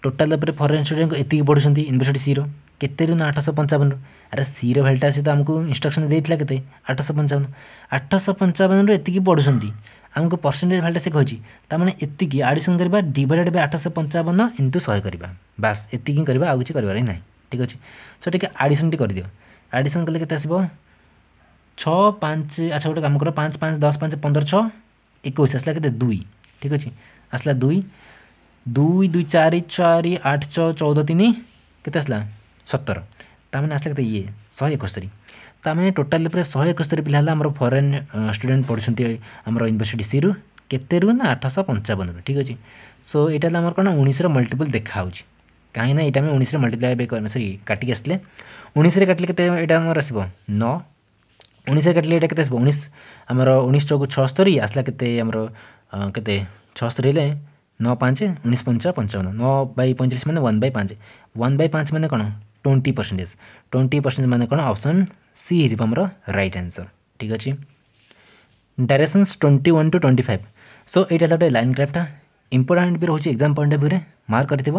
টোটাল উপরে ফরেন স্টুডেন্ট এতিকি পড়ুছেন ইউনিভার্সিটি সির কেতের না আটশো পঞ্চাবন আরে সির ভ্যালুটা সে তো আমি ইনস্ট্রকশন দিয়েছিল কেতে আটশো পঞ্চাবন আটশো পঞ্চাবন এতিকি পড়ুছেন ଆମକୁ ପରସେଣ୍ଟେଜ୍ ଭାଲ୍ୟୁଟା ସେ କହିଛି ତା ମାନେ ଏତିକି ଆଡ଼ିସନ୍ କରିବା ଡିଭାଇଡ଼େଡ଼ ବାଇ ଆଠଶହ ପଞ୍ଚାବନ ଇଣ୍ଟୁ ଶହେ କରିବା ବାସ୍ ଏତିକି କରିବା ଆଉ କିଛି କରିବାର ହିଁ ନାହିଁ ଠିକ୍ ଅଛି ସୋ ଟିକେ ଆଡ଼ିସନ୍ଟି କରିଦିଅ ଆଡ଼ିସନ୍ କଲେ କେତେ ଆସିବ ଛଅ ପାଞ୍ଚ ଆଚ୍ଛା ଗୋଟେ କାମ କର ପାଞ୍ଚ ପାଞ୍ଚ ଦଶ ପାଞ୍ଚ ପନ୍ଦର ଛଅ ଏକୋଇଶ ଆସିଲା କେତେ ଦୁଇ ଠିକ୍ ଅଛି ଆସିଲା ଦୁଇ ଦୁଇ ଦୁଇ ଚାରି ଚାରି ଆଠ ଛଅ ଚଉଦ ତିନି କେତେ ଆସିଲା ସତର ତାମାନେ ଆସିଲା କେତେ ଇଏ ଶହେ ଏକସ୍ତରୀ ତାମାନେ ଟୋଟାଲ୍ ଉପରେ ଶହେ ଏକସ୍ତରୀ ପିଲା ହେଲା ଆମର ଫରେନ୍ ଷ୍ଟୁଡେଣ୍ଟ ପଢ଼ୁଛନ୍ତି ଆମର ୟୁନିଭର୍ସିଟି ସିରୁ କେତେରୁ ନା ଆଠଶହ ପଞ୍ଚାବନରୁ ଠିକ୍ ଅଛି ସୋ ଏଇଟା ହେଲା ଆମର କ'ଣ ଉଣେଇଶର ମଲ୍ଟିପୁଲ୍ ଦେଖାହେଉଛି କାହିଁକିନା ଏଇଟା ଆମେ ଉଣେଇଶରେ ମଲ୍ଟିପ୍ଲାଏ ବାଇ ସରି କାଟିକି ଆସିଲେ ଉଣେଇଶରେ କାଟିଲେ କେତେ ଏଇଟା ଆମର ଆସିବ ନଅ ଉଣେଇଶରେ କାଟିଲେ ଏଇଟା କେତେ ଆସିବ ଉଣେଇଶ ଆମର ଉଣେଇଶ ଚଉକୁ ଛଅସ୍ତରୀ ଆସିଲା କେତେ ଆମର କେତେ ଛଅସ୍ତରୀ ହେଲେ ନଅ ପାଞ୍ଚ ଉଣେଇଶ ପଞ୍ଚା ପଞ୍ଚାବନ ନଅ ବାଇ ପଇଁଚାଳିଶ ମାନେ ୱାନ୍ ବାଇ ପାଞ୍ଚ ୱାନ୍ ବାଇ ପାଞ୍ଚ ମାନେ କ'ଣ ଟ୍ୱେଣ୍ଟି ପରସେଣ୍ଟେଜ୍ ଟ୍ୱେଣ୍ଟି ପରସେଣ୍ଟେଜ୍ ମାନେ କ'ଣ ଅପସନ୍ ସି ହେଇଯିବ ଆମର ରାଇଟ୍ ଆନ୍ସର୍ ଠିକ୍ ଅଛି directions twenty one to twenty five so ଏଇଟା ହେଲା ଗୋଟେ ଲାଇନ୍ ଗ୍ରାଫ୍ଟା ଇମ୍ପୋର୍ଟାଣ୍ଟ ବି ରହୁଛି ଏକ୍ଜାମ୍ ପଏଣ୍ଟ ଅଫ୍ ଭ୍ୟୁରେ ମାର୍କ କରିଥିବ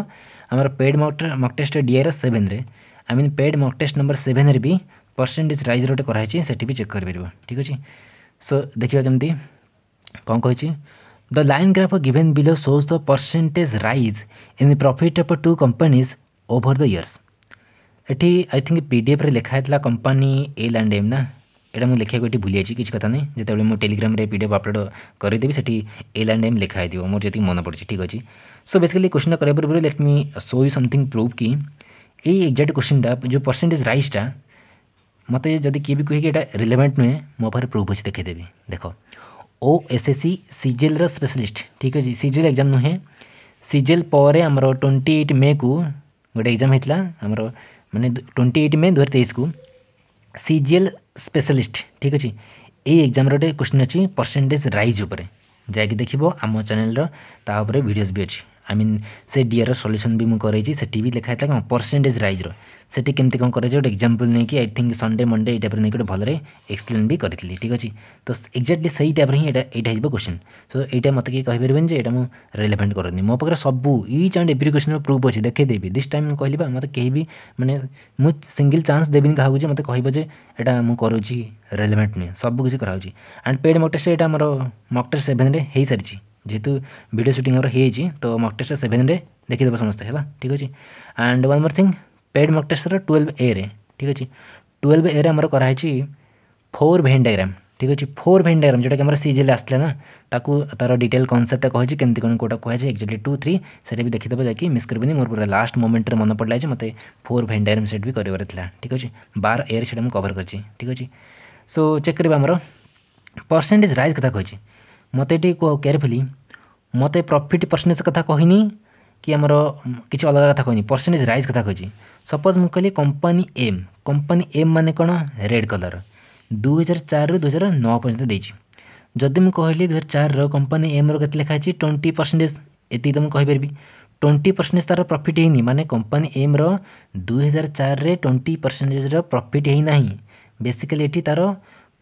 ଆମର ପେଡ଼୍ ମକ୍ ମକ୍ ଟେଷ୍ଟ ଡିଆଇର ସେଭେନ୍ରେ I mean paid mock test number ସେଭେନ୍ରେ ବି परसेंटेज राइज रोटे कराई सेठी भी चेक कर ठीक अच्छे सो देखा केमती कौन कही the line graph given below shows the percentage rise in the profit of two companies over the years ଏଠି ଆଇ ଥିଙ୍କ ପିଡ଼ିଏଫ୍ରେ ଲେଖା ହେଇଥିଲା କମ୍ପାନୀ ଏଲ୍ ଆଣ୍ଡ ଏମ୍ ନା ଏଇଟା ମୁଁ ଲେଖିବାକୁ ଏଠି ଭୁଲି ଯାଇଛି କିଛି କଥା ନାହିଁ ଯେତେବେଳେ ମୁଁ ଟେଲିଗ୍ରାମରେ ପି ଡି ଏଫ୍ ଅପଲୋଡ଼ କରିଦେବି ସେଠି ଏଲ୍ ଆଣ୍ଡ ଏମ୍ ଲେଖା ହେଇଥିବ ମୋର ଯେତିକି ମନେ ପଡ଼ୁଛି ଠିକ୍ ଅଛି ସୋ ବେସିକାଲି କୋଶ୍ଚିନ୍ଟା କରିବା ପୂର୍ବରୁ ଲେଟ୍ ମି ସୋ ୟୁ ସମଥିଙ୍ଗ ପ୍ରୁଭ୍ କି ଏଇ ଏକ୍ଜାକ୍ଟ କୋଶ୍ଚିନ୍ଟା ଯେଉଁ ପରସେଣ୍ଟେଜ୍ ରାଇଜ୍ଟା ମୋତେ ଯଦି କିଏ ବି କୁହେ କି ଏଇଟା ରିଲେଭେଣ୍ଟ ନୁହେଁ ମୋ ପାଖରେ ପ୍ରୁଫ୍ ଅଛି ଦେଖେଇଦେବି ଦେଖ ଓ ଏସ୍ ଏସ୍ ସି ସିଜେଲ୍ର ସ୍ପେଶାଲିଷ୍ଟ ଠିକ୍ ଅଛି ସିଜେଲ୍ ଏକ୍ଜାମ୍ ନୁହେଁ ସିଜେଲ୍ ପରେ ଆମର ଟ୍ୱେଣ୍ଟି ଏଇଟ୍ ମେ'କୁ ଗୋଟେ ଏକ୍ଜାମ୍ ହେଇଥିଲା ଆମର ମାନେ ଟ୍ୱେଣ୍ଟି ଏଇଟ୍ ମେ ଦୁଇହଜାର ତେଇଶକୁ ସିଜିଏଲ୍ ସ୍ପେଶାଲିଷ୍ଟ ଠିକ୍ ଅଛି ଏଇ ଏକ୍ଜାମ୍ର ଗୋଟେ କ୍ୱେଶ୍ଚିନ୍ ଅଛି ପରସେଣ୍ଟେଜ୍ ରାଇଜ୍ ଉପରେ ଯାଇକି ଦେଖିବ ଆମ ଚ୍ୟାନେଲ୍ର ତା ଉପରେ ଭିଡ଼ିଓସ୍ ବି ଅଛି ଆଇ ମିନ୍ ସେ ଡିଆର ସଲ୍ୟୁସନ୍ ବି ମୁଁ କରେଇଛି ସେଠି ବି ଲେଖା ହେଇଥିଲା କ'ଣ ପରସେଣ୍ଟେଜ୍ ରାଇଜ୍ର ସେଠି କେମିତି କ'ଣ କରାଯାଏ ଗୋଟେ ଏକ୍ଜାମ୍ପଲ୍ ନେଇକି ଆଇ ଥିଙ୍କ୍ ସଣ୍ଡେ ମଣ୍ଡେ ଏଇ ଟାଇପ୍ରେ ନେଇକି ଗୋଟେ ଭଲରେ ଏକ୍ସପ୍ଲେନ୍ ବି କରିଥିଲି ଠିକ୍ ଅଛି ତ ଏକ୍ଜାକ୍ଟଲି ସେଇ ଟାଇପ୍ରେ ହିଁ ଏଇଟା ଏଇଟା ହେଇଯିବ କୋଶ୍ଚିନ୍ ସୋ ଏଇଟା ମୋତେ କେହି କହିପାରିବେନି ଯେ ଏଇଟା ମୁଁ ରେଲେଭେଣ୍ଟ କରୁନି ମୋ ପାଖରେ ସବୁ ଇଚ୍ ଆଣ୍ଡ ଏଭ୍ରି କୋଶ୍ଚିନ୍ର ପ୍ରୁଫ୍ ଅଛି ଦେଖେଇଦେବି ଦିସ୍ ଟାଇମ୍ ମୁଁ କହିଲି ବା ମୋତେ କେହି ବି ମାନେ ମୁଁ ସିଙ୍ଗିଲ୍ ଚାନ୍ସ ଦେବିନି କାହାକୁ ଯେ ମୋତେ କହିବ ଯେ ଏଇଟା ମୁଁ କରୁଛି ରେଲେଭେଣ୍ଟ ନୁହେଁ ସବୁ କିଛି କରାହେଉଛି ଆଣ୍ଡ ପେଡ଼୍ ମକ୍ ଟେଷ୍ଟ ଏଇଟା ଆମର ମକ୍ ଟେଷ୍ଟ ସେଭେନ୍ରେ ହୋଇସାରିଛି ଯେହେତୁ ଭିଡ଼ିଓ ସୁଟିଂ ଆମର ହୋଇଯାଇଛି ତ ମକ୍ ଟେଷ୍ଟ ସେଭେନ୍ରେ ଦେଖିଦେବ ସମସ୍ତେ ହେଲା ଠିକ୍ ଅଛି and one more thing paid mock টেস্টর টুয়েলভ এ রে ঠিক আছে টুয়েলভ এ রে আমার করা হয়েছে ফোর ভেন ডায়াগ্রাম ঠিক আছে ফোর ভেন ডায়াগ্রাম যেটাকি আমার সিজিএল আসলে না তাকে তার ডিটেল কনসেপ্টটা কহিছি কেমতি কোণ কোটা কুহাছে একচুয়ালি টু থ্রি সেটা বি দেখিদেব যাকি মিস করবেনি মোর পুরা লাস্ট মোমেন্টরে মনে পড়লা যে মতো ফোর ভেন ডায়াগ্রাম সেট বি করবার লা ঠিক আছে বার এ রে সেটা মু কভার করছি ঠিক আছে সো চেক করবা আমার परसेंटेज राइज कथा कही मत केयरफुली मत प्रफिट परसेंटेज कथा कहनी କି ଆମର କିଛି ଅଲଗା କଥା କହିନି ପରସେଣ୍ଟେଜ୍ ରାଇଜ୍ କଥା କହିଛି ସପୋଜ୍ ମୁଁ କହିଲି କମ୍ପାନୀ ଏମ୍ କମ୍ପାନୀ ଏମ୍ ମାନେ କ'ଣ ରେଡ଼୍ କଲର୍ ଦୁଇ ହଜାର ଚାରିରୁ ଦୁଇ ହଜାର ନଅ ପର୍ଯ୍ୟନ୍ତ ଦେଇଛି ଯଦି ମୁଁ କହିଲି ଦୁଇ ହଜାର ଚାରିର କମ୍ପାନୀ ଏମ୍ର କେତେ ଲେଖା ଅଛି ଟ୍ୱେଣ୍ଟି ପରସେଣ୍ଟେଜ୍ ଏତିକି ତ ମୁଁ କହିପାରିବି ଟ୍ୱେଣ୍ଟି ପରସେଣ୍ଟେଜ୍ ତା'ର ପ୍ରଫିଟ୍ ହେଇନି ମାନେ କମ୍ପାନୀ ଏମ୍ର ଦୁଇ ହଜାର ଚାରିରେ ଟ୍ୱେଣ୍ଟି ପରସେଣ୍ଟେଜ୍ର ପ୍ରଫିଟ୍ ହେଇନାହିଁ ବେସିକାଲି ଏଠି ତା'ର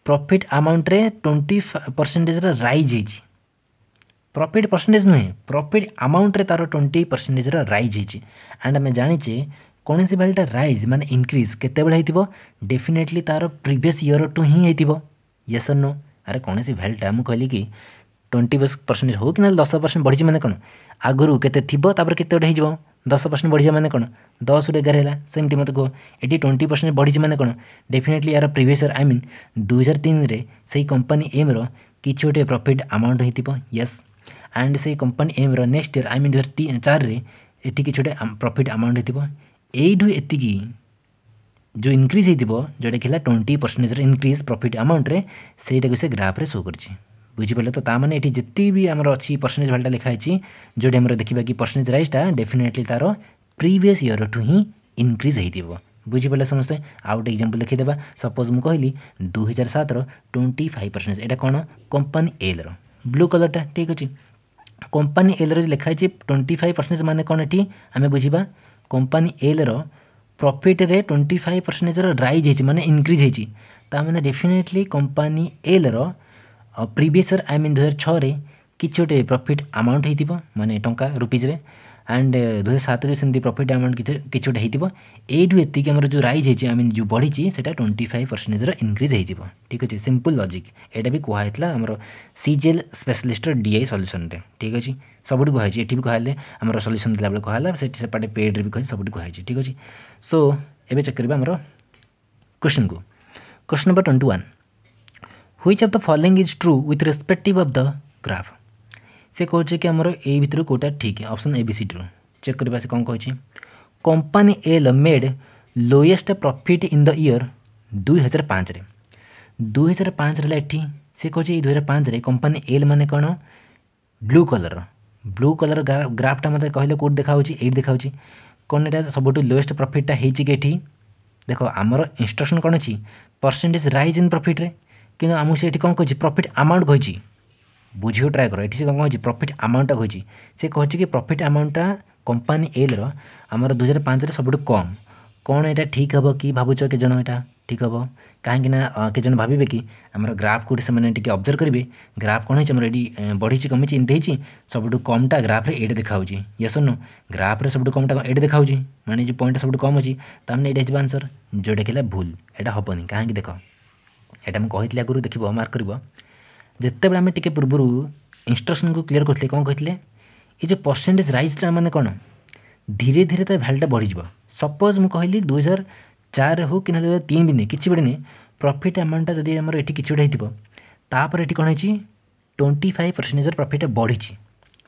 ପ୍ରଫିଟ୍ ଆମାଉଣ୍ଟରେ ଟ୍ୱେଣ୍ଟି ପରସେଣ୍ଟେଜ୍ର ରାଇଜ୍ ହେଇଛି ପ୍ରଫିଟ୍ ପରସେଣ୍ଟେଜ୍ ନୁହେଁ ପ୍ରଫିଟ୍ ଆମାଉଣ୍ଟରେ ତା'ର ଟ୍ୱେଣ୍ଟି ପରସେଣ୍ଟେଜ୍ର ରାଇଜ୍ ହେଇଛି ଆଣ୍ଡ ଆମେ ଜାଣିଛେ କୌଣସି ଭ୍ୟାଲ୍ୟୁଟା ରାଇଜ୍ ମାନେ ଇନକ୍ରିଜ୍ କେତେବେଳେ ହେଇଥିବ ଡେଫିନେଟଲି ତା'ର ପ୍ରିଭିୟସ୍ ଇୟରଠୁ ହିଁ ହେଇଥିବ ୟେସ୍ ଅର୍ ନୋ ଆରେ କୌଣସି ଭ୍ୟାଲ୍ୟୁଟା ମୁଁ କହିଲି କି ଟ୍ୱେଣ୍ଟି ପରସେଣ୍ଟେଜ୍ ହେଉ କି ନହେଲେ ଦଶ ପରସେଣ୍ଟ ବଢ଼ିଛି ମାନେ କ'ଣ ଆଗରୁ କେତେ ଥିବ ତାପରେ କେତେ ଗୋଟେ ହେଇଯିବ ଦଶ ପରସେଣ୍ଟ ବଢ଼ିଯିବ ମାନେ କ'ଣ ଦଶରୁ ଏଗାର ହେଲା ସେମିତି ମୋତେ କୁହ ଏଠି ଟ୍ୱେଣ୍ଟି ପରସେଣ୍ଟ ବଢ଼ିଛି ମାନେ କ'ଣ ଡେଫିନେଟଲି ଏହାର ପ୍ରିଭିୟସ୍ ଇୟର୍ ଆଇ ମିନ୍ ଦୁଇ ହଜାର ତିନିରେ ସେହି କମ୍ପାନୀ ଏମ୍ର କିଛି ଗୋଟେ ପ୍ରଫିଟ୍ ଆମାଉଣ୍ଟ ହେଇଥିବ ୟେସ୍ ଆଣ୍ଡ ସେଇ କମ୍ପାନୀ ଏମ୍ର ନେକ୍ସଟ ଇୟର୍ ଆଇ ମିନ୍ ଦୁଇ ହଜାର ତି ଚାରିରେ ଏଠି କିଛି ଗୋଟେ ପ୍ରଫିଟ୍ ଆମାଉଣ୍ଟ ହେଇଥିବ ଏଇଠୁ ଏତିକି ଯେଉଁ ଇନକ୍ରିଜ୍ ହେଇଥିବ ଯେଉଁଟାକି ହେଲା ଟ୍ୱେଣ୍ଟି ପରସେଣ୍ଟେଜର ଇନକ୍ରିଜ୍ ପ୍ରଫିଟ୍ ଆମାଉଣ୍ଟରେ ସେଇଟାକୁ ସେ ଗ୍ରାଫରେ ଶୋ କରିଛି ବୁଝିପାରିଲେ ତ ତା ମାନେ ଏଠି ଯେତିକି ବି ଆମର ଅଛି ପରସେଣ୍ଟେଜ ଭାଲ୍ୟୁଟା ଲେଖା ହେଇଛି ଯେଉଁଠି ଆମର ଦେଖିବା କି ପରସେଣ୍ଟେଜ ରାଇଜ୍ଟା ଡେଫିନେଟଲି ତା'ର ପ୍ରିଭିୟସ୍ ଇୟରଠୁ ହିଁ ଇନକ୍ରିଜ୍ ହେଇଥିବ ବୁଝିପାରିଲେ ସମସ୍ତେ ଆଉ ଗୋଟେ ଏକ୍ଜାମ୍ପଲ୍ ଲେଖିଦେବା ସପୋଜ୍ ମୁଁ କହିଲି ଦୁଇ ହଜାର ସାତର ଟ୍ୱେଣ୍ଟି ଫାଇଭ୍ ପରସେଣ୍ଟେଜ ଏଇଟା କ'ଣ କମ୍ପାନୀ ଏଲ୍ର ବ୍ଲୁ କଲର୍ଟା ଠିକ୍ ଅଛି কোম্পানি এলର ଯେଉଁ ଲେଖା ହେଇଛି ଟ୍ୱେଣ୍ଟି ଫାଇଭ୍ ପରସେଣ୍ଟେଜ୍ ମାନେ କ'ଣ ଏଠି ଆମେ ବୁଝିବା কোম্পানি ଏଲ୍ର ପ୍ରଫିଟ୍ରେ ଟ୍ୱେଣ୍ଟି ଫାଇଭ୍ ପରସେଣ୍ଟେଜ୍ର ରାଇଜ୍ ହେଇଛି ମାନେ ଇନକ୍ରିଜ୍ ହେଇଛି ତା'ମାନେ ଡେଫିନେଟଲି କମ୍ପାନୀ ଏଲ୍ର ପ୍ରିଭିୟସ୍ ଇୟର୍ ଆଇ ମିନ୍ ଦୁଇହଜାର ଛଅରେ କିଛି ଗୋଟେ ପ୍ରଫିଟ୍ ଆମାଉଣ୍ଟ ହେଇଥିବ ମାନେ ଟଙ୍କା ରୁପିଜ୍ରେ ଆଣ୍ଡ ଦୁଇହଜାର ସାତରେ ସେମିତି ପ୍ରଫିଟ୍ ଆମାଉଣ୍ଟ କିଛି କିଛି ଗୋଟେ ହେଇଥିବ ଏଇଠୁ ଏତିକି ଆମର ଯେଉଁ ରାଇଜ୍ ହେଇଛି ଆଇ ମିନ୍ ଯେଉଁ ବଢ଼ିଛି ସେଇଟା ଟ୍ୱେଣ୍ଟି ଫାଇଭ୍ ପରସେଣ୍ଟେଜ୍ର ଇନକ୍ରିଜ୍ ହେଇଯିବ ଠିକ୍ ଅଛି ସିମ୍ପଲ୍ ଲଜିକ୍ ଏଇଟା ବି କୁହାହେଇଥିଲା ଆମର ସିଜିଏଲ୍ ସ୍ପେଶାଲିଷ୍ଟର ଡିଆଇ ସଲ୍ୟୁସନ୍ରେ ଠିକ୍ ଅଛି ସବୁଠି କୁହାହେଇଛି ଏଠି ବି କୁହାହେଲେ ଆମର ସଲ୍ୟୁସନ୍ ଦେଲାବେଳେ କୁହାହେଲା ସେଠି ସେପଟେ ପେଡ଼୍ରେ ବି କୁହାହେଇଛି ସବୁଠି କୁହାହେଇଛି ଠିକ୍ ଅଛି ସୋ ଏବେ ଚେକ୍ କରିବା ଆମର क्वेश्चन को question number twenty one which of the following is true with respective of the graph ସେ କହୁଛି କି ଆମର ଏଇ ଭିତରୁ କେଉଁଟା ଠିକ୍ ଅପସନ୍ ଏବିସିଡ଼ିରୁ ଚେକ୍ କରିବା ସେ କ'ଣ କହିଛି company L made lowest profit in the year ଦୁଇ ହଜାର ପାଞ୍ଚରେ ଦୁଇ ହଜାର ପାଞ୍ଚରେ ହେଲା ଏଠି ସେ କହୁଛି ଏଇ ଦୁଇ ହଜାର ପାଞ୍ଚରେ କମ୍ପାନୀ ଏଲ୍ ମାନେ କ'ଣ ବ୍ଲୁ କଲର୍ ବ୍ଲୁ କଲର୍ ଗ୍ରାଫ୍ଟା ମୋତେ କହିଲେ କେଉଁଠି ଦେଖାହେଉଛି ଏଇଠି ଦେଖାହେଉଛି କ'ଣ ଏଇଟା ସବୁଠୁ ଲୋଏଷ୍ଟ ପ୍ରଫିଟ୍ଟା ହେଇଛି କି ଏଠି ଦେଖ ଆମର ଇନଷ୍ଟ୍ରକ୍ସନ୍ କ'ଣ ଅଛି ପରସେଣ୍ଟେଜ୍ ରାଇଜ୍ ଇନ୍ ପ୍ରଫିଟ୍ରେ କିନ୍ତୁ ଆମକୁ ସେ ଏଠି କ'ଣ କହିଛି ପ୍ରଫିଟ୍ ଆମାଉଣ୍ଟ କହିଛି বুঝিও ট্রাই কর এটি সে কম কী প্রফিট আমাউন্টটা কী সে কী কি প্রফিট আমাউন্টটা কোম্পানি এলর আমার দুই হাজার পাঁচরে সবুঠু কম কোণ এটা ঠিক হব কি ভাবুছ কেজন এটা ঠিক হব କାହିଁକି ନା କେଜଣ ଭାବିବେ କି ଆମର ଗ୍ରାଫ୍ କେଉଁଠି ସେମାନେ ଟିକେ ଅବଜର୍ଭ କରିବେ ଗ୍ରାଫ୍ କ'ଣ ହେଇଛି ଆମର ଏଠି ବଢ଼ିଛି କମିଛି ଏମିତି ହେଇଛି ସବୁଠୁ କମ୍ଟା ଗ୍ରାଫ୍ରେ ଏଇଠି ଦେଖାହେଉଛି ୟେସ୍ ନୁ ଗ୍ରାଫ୍ରେ ସବୁଠୁ କମ୍ଟା ଏଇଠି ଦେଖାହେଉଛି ମାନେ ଯେଉଁ ପଏଣ୍ଟଟା ସବୁଠୁ କମ୍ ଅଛି ତାମାନେ ଏଇଟା ହେଇଯିବ ଆନ୍ସର୍ ଯେଉଁଟାକି ହେଲା ଭୁଲ ଏଇଟା ହେବନି କାହିଁକି ଦେଖ ଏଇଟା ମୁଁ କହିଥିଲି ଆଗରୁ ଦେଖିବ ମାର୍କ କରିବ ଯେତେବେଳେ ଆମେ ଟିକେ ପୂର୍ବରୁ ଇନଷ୍ଟ୍ରକ୍ସନ୍କୁ କ୍ଲିଅର୍ କରିଥିଲେ କ'ଣ କହିଥିଲେ ଏ ଯେଉଁ ପରସେଣ୍ଟେଜ୍ ରାଇଜ୍ଟା ମାନେ କ'ଣ ଧୀରେ ଧୀରେ ତା ଭ୍ୟାଲ୍ୟୁଟା ବଢ଼ିଯିବ ସପୋଜ୍ ମୁଁ କହିଲି ଦୁଇ ହଜାର ଚାରି ହେଉ କି ନହେଲେ ଦୁଇ ହଜାର ତିନି ବି ନୁହେଁ କିଛି ଗୋଟେ ନୁହେଁ ପ୍ରଫିଟ୍ ଆମାଉଣ୍ଟଟା ଯଦି ଆମର ଏଠି କିଛି ଗୋଟେ ହେଇଥିବ ତାପରେ ଏଠି କ'ଣ ହେଇଛି ଟ୍ୱେଣ୍ଟି ଫାଇଭ୍ ପରସେଣ୍ଟେଜ୍ର ପ୍ରଫିଟ୍ଟା ବଢ଼ିଛି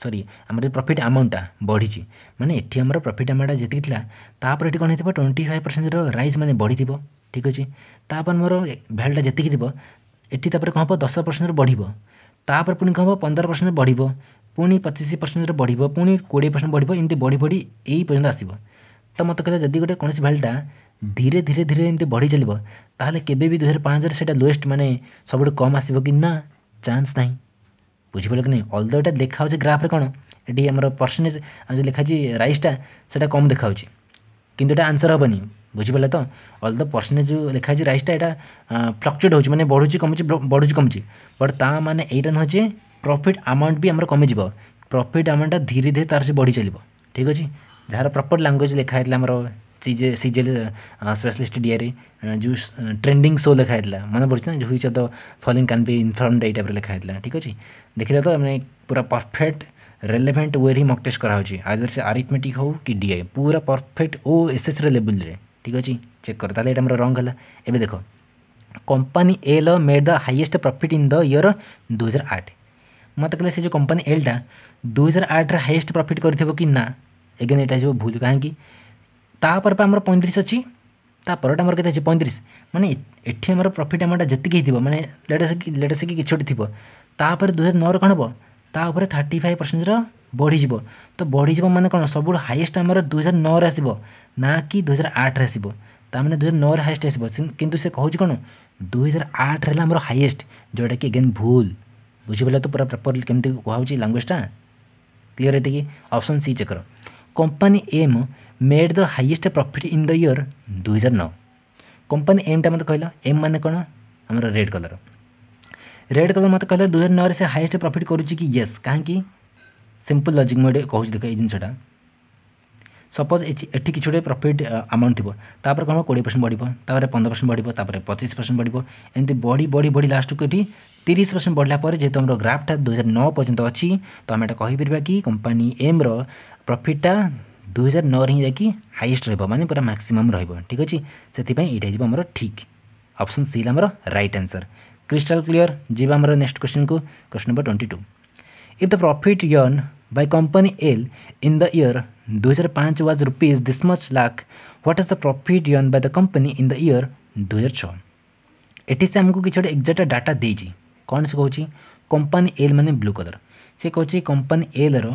ସରି ଆମର ଯେଉଁ ପ୍ରଫିଟ୍ ଆମାଉଣ୍ଟଟା ବଢ଼ିଛି ମାନେ ଏଠି ଆମର ପ୍ରଫିଟ୍ ଆମାଉଣ୍ଟଟା ଯେତିକି ଥିଲା ତାପରେ ଏଠି କ'ଣ ହେଇଥିବ ଟ୍ୱେଣ୍ଟି ଫାଇଭ୍ ପରସେଣ୍ଟର ରାଇଜ୍ ମାନେ ବଢ଼ିଥିବ ଠିକ୍ ଅଛି ତାପରେ ମୋର ଭ୍ୟାଲ୍ୟୁଟା ଯେତିକି ଥିବ ଏଠି ତାପରେ କ'ଣ ହେବ ଦଶ ପରସେଣ୍ଟରେ ବଢ଼ିବ ତାପରେ ପୁଣି କ'ଣ ହେବ ପନ୍ଦର ପରସେଣ୍ଟ ବଢ଼ିବ ପୁଣି ପଚିଶ ପରସେଣ୍ଟରେ ବଢ଼ିବ ପୁଣି କୋଡ଼ିଏ ପରସେଣ୍ଟ ବଢ଼ିବ ଏମିତି ବଢ଼ି ବଢ଼ି ଏଇ ପର୍ଯ୍ୟନ୍ତ ଆସିବ ତ ମୋତେ କହିଲା ଯଦି ଗୋଟେ କୌଣସି ଭ୍ୟାଲୁଟା ଧୀରେ ଧୀରେ ଧୀରେ ଏମିତି ବଢ଼ି ଚାଲିବ ତାହେଲେ କେବେ ବି ଦୁଇହଜାର ପାଞ୍ଚରେ ସେଇଟା ଲୋଏଷ୍ଟ ମାନେ ସବୁଠୁ କମ୍ ଆସିବ କି ନା ଚାନ୍ସ ନାହିଁ ବୁଝିପାରିଲ କି ନାହିଁ ଅଲଦ ଏଇଟା ଦେଖାହେଉଛି ଗ୍ରାଫରେ କ'ଣ ଏଠି ଆମର ପରସେଣ୍ଟେଜ୍ ଯେଉଁ ଲେଖା ହେଉଛି ରାଇସ୍ଟା ସେଇଟା କମ୍ ଦେଖାହେଉଛି କିନ୍ତୁ ଏଇଟା ଆନ୍ସର୍ ହେବନି বুঝিপারলে তো অল দ পরসেন্টেজ যে লেখা হয়েছে রাইসটা এটা ফ্লকচুয়েট হচ্ছে মানে বড়ুচি কমুচি বড়ুচি কমুচি বট তা মানে এইটা নুহে যে প্রফিট আমাউন্ট বি আমার কমিযোগ প্রফিট আমাউন্টটা ধীরে ধীরে তার সে বড়ি চলিব ঠিক আছে ଯାହାର ପ୍ରପର୍ ଲାଙ୍ଗୁଏଜ୍ ଲେଖା ହେଇଥିଲା ଆମର ସିଜେ ସିଜେଲ୍ ସ୍ପେଶାଲିଷ୍ଟ ଡିଆରେ ଯେଉଁ ଟ୍ରେଣ୍ଡିଂ ସୋ ଲେଖା ହେଇଥିଲା ମନେ ପଡ଼ୁଛି ନା which the following can be informed ଏଇ ଟାଇପ୍ର ଲେଖା ହେଇଥିଲା ଠିକ୍ ଅଛି ଦେଖିଲେ ତ ମାନେ ପୁରା ପରଫେକ୍ଟ ରେଲେଭେଣ୍ଟ ୱେରେ ହିଁ ମକ୍ ଟେଷ୍ଟ କରାହେଉଛି ଆଇଦର ସେ ଆରିଥମେଟିକ୍ ହେଉ କି ଡିଆଇ ପୁରା ପରଫେକ୍ଟ ଓ ଏସ୍ଏସ୍ର ଲେବୁଲ୍ରେ ঠিক ଅଛି ଚେକ୍ କର ତାହେଲେ ଏଇଟା ଆମର ରଙ୍ଗ ହେଲା ଏବେ ଦେଖ company L made the highest profit in the year ଦୁଇହଜାର ଆଠ ମୋତେ କହିଲେ ସେ ଯେଉଁ କମ୍ପାନୀ ଏଲ୍ଟା ଦୁଇହଜାର ଆଠରେ ହାଇଏଷ୍ଟ ପ୍ରଫିଟ୍ କରିଥିବ କି ନା ଏଗେନ୍ ଏଇଟା ହେଇଯିବ ଭୁଲ କାହିଁକି ତାପରେ ପା ଆମର ପଇଁତିରିଶ ଅଛି ତାପରଟା ଆମର କେତେ ଅଛି ପଇଁତିରିଶ ମାନେ ଏଠି ଆମର ପ୍ରଫିଟ୍ ଆମାଉଣ୍ଟଟା ଯେତିକି ହେଇଥିବ ମାନେ ଲେଟେଷ୍ଟ ଲେଟେଷ୍ଟ କି କିଛି ଗୋଟେ ଥିବ ତାପରେ ଦୁଇହଜାର ନଅରେ କ'ଣ ହେବ তা উপরে থার্টি ফাইভ ପରସେଣ୍ଟର ବଢ଼ିଯିବ ତ ବଢ଼ିଯିବ ମାନେ କ'ଣ ସବୁଠୁ ହାଇଏଷ୍ଟ ଆମର ଦୁଇହଜାର ନଅରେ ଆସିବ ନା କି ଦୁଇହଜାର ଆଠରେ ଆସିବ ତାମାନେ ଦୁଇହଜାର ନଅରେ ହାଇଏଷ୍ଟ ଆସିବ କିନ୍ତୁ ସେ କହୁଛି କ'ଣ ଦୁଇହଜାର ଆଠରେ ହେଲା ଆମର ହାଇଏଷ୍ଟ ଯେଉଁଟାକି ଏଗେନ୍ ଭୁଲ ବୁଝିପାରିଲ ତ ପୁରା ପ୍ରପର୍ଲି କେମିତି କୁହାହେଉଛି ଲାଙ୍ଗୁଏଜଟା କ୍ଲିଅର ଏତିକି ଅପସନ୍ ସି ଚେକ୍ କର company M made the highest profit in the year ଦୁଇହଜାର ନଅ କମ୍ପାନୀ ଏମ୍ଟା ମୋତେ କହିଲ ଏମ୍ ମାନେ କ'ଣ ଆମର ରେଡ଼୍ କଲର୍ ରେଡ୍ କଲର୍ ମୋତେ କହିଲେ ଦୁଇ ହଜାର ନଅରେ ସେ ହାଇଏଷ୍ଟ ପ୍ରଫିଟ୍ କରୁଛି କି ୟେସ୍ କାହିଁକି ସିମ୍ପଲ୍ ଲଜିକ୍ ମୁଁ ଏଠି କହୁଛି ଦେଖ ଏଇ ଜିନିଷଟା ସପୋଜ୍ ଏଠି କିଛି ଗୋଟେ ପ୍ରଫିଟ୍ ଆମାଉଣ୍ଟ ଥିବ ତାପରେ କ'ଣ କୋଡ଼ିଏ ପରସେଣ୍ଟ ବଢ଼ିବ ତାପରେ ପନ୍ଦର ପରସେଣ୍ଟ ବଢ଼ିବ ତାପରେ ପଚିଶ ପରସେଣ୍ଟ ବଢ଼ିବ ଏମିତି ବଢ଼ି ବଢ଼ି ବଢ଼ି ଲାଷ୍ଟକୁ ଏଠି ତିରିଶ ପରସେଣ୍ଟ ବଢ଼ିଲା ପରେ ଯେହେତୁ ଆମର ଗ୍ରାଫ୍ଟା ଦୁଇହଜାର ନଅ ପର୍ଯ୍ୟନ୍ତ ଅଛି ତ ଆମେ ଏଇଟା କହିପାରିବା କି କମ୍ପାନୀ ଏମ୍ର ପ୍ରଫିଟ୍ଟା ଦୁଇହଜାର ନଅରେ ହିଁ ଯାଇକି ହାଇଏଷ୍ଟ ରହିବ ମାନେ ପୁରା ମ୍ୟାକ୍ସିମମ୍ ରହିବ ଠିକ୍ ଅଛି ସେଥିପାଇଁ ଏଇଟା ହେଇଯିବ ଆମର ଠିକ୍ ଅପସନ୍ ସି ହେଲା ଆମର right answer Crystal clear? Jiva हमारा next question को question number twenty two if the profit earned by company L in the year 2005 was rupees this much lakh, what is the profit earned by the company in the year 2006? ଏଠି ସେ ଆମକୁ କିଛି ଗୋଟେ exact data ଦେଇଛି କ'ଣ ସେ କହୁଛି company L ମାନେ ବ୍ଲୁ କଲର୍ ସେ କହୁଛି କମ୍ପାନୀ ଏଲ୍ର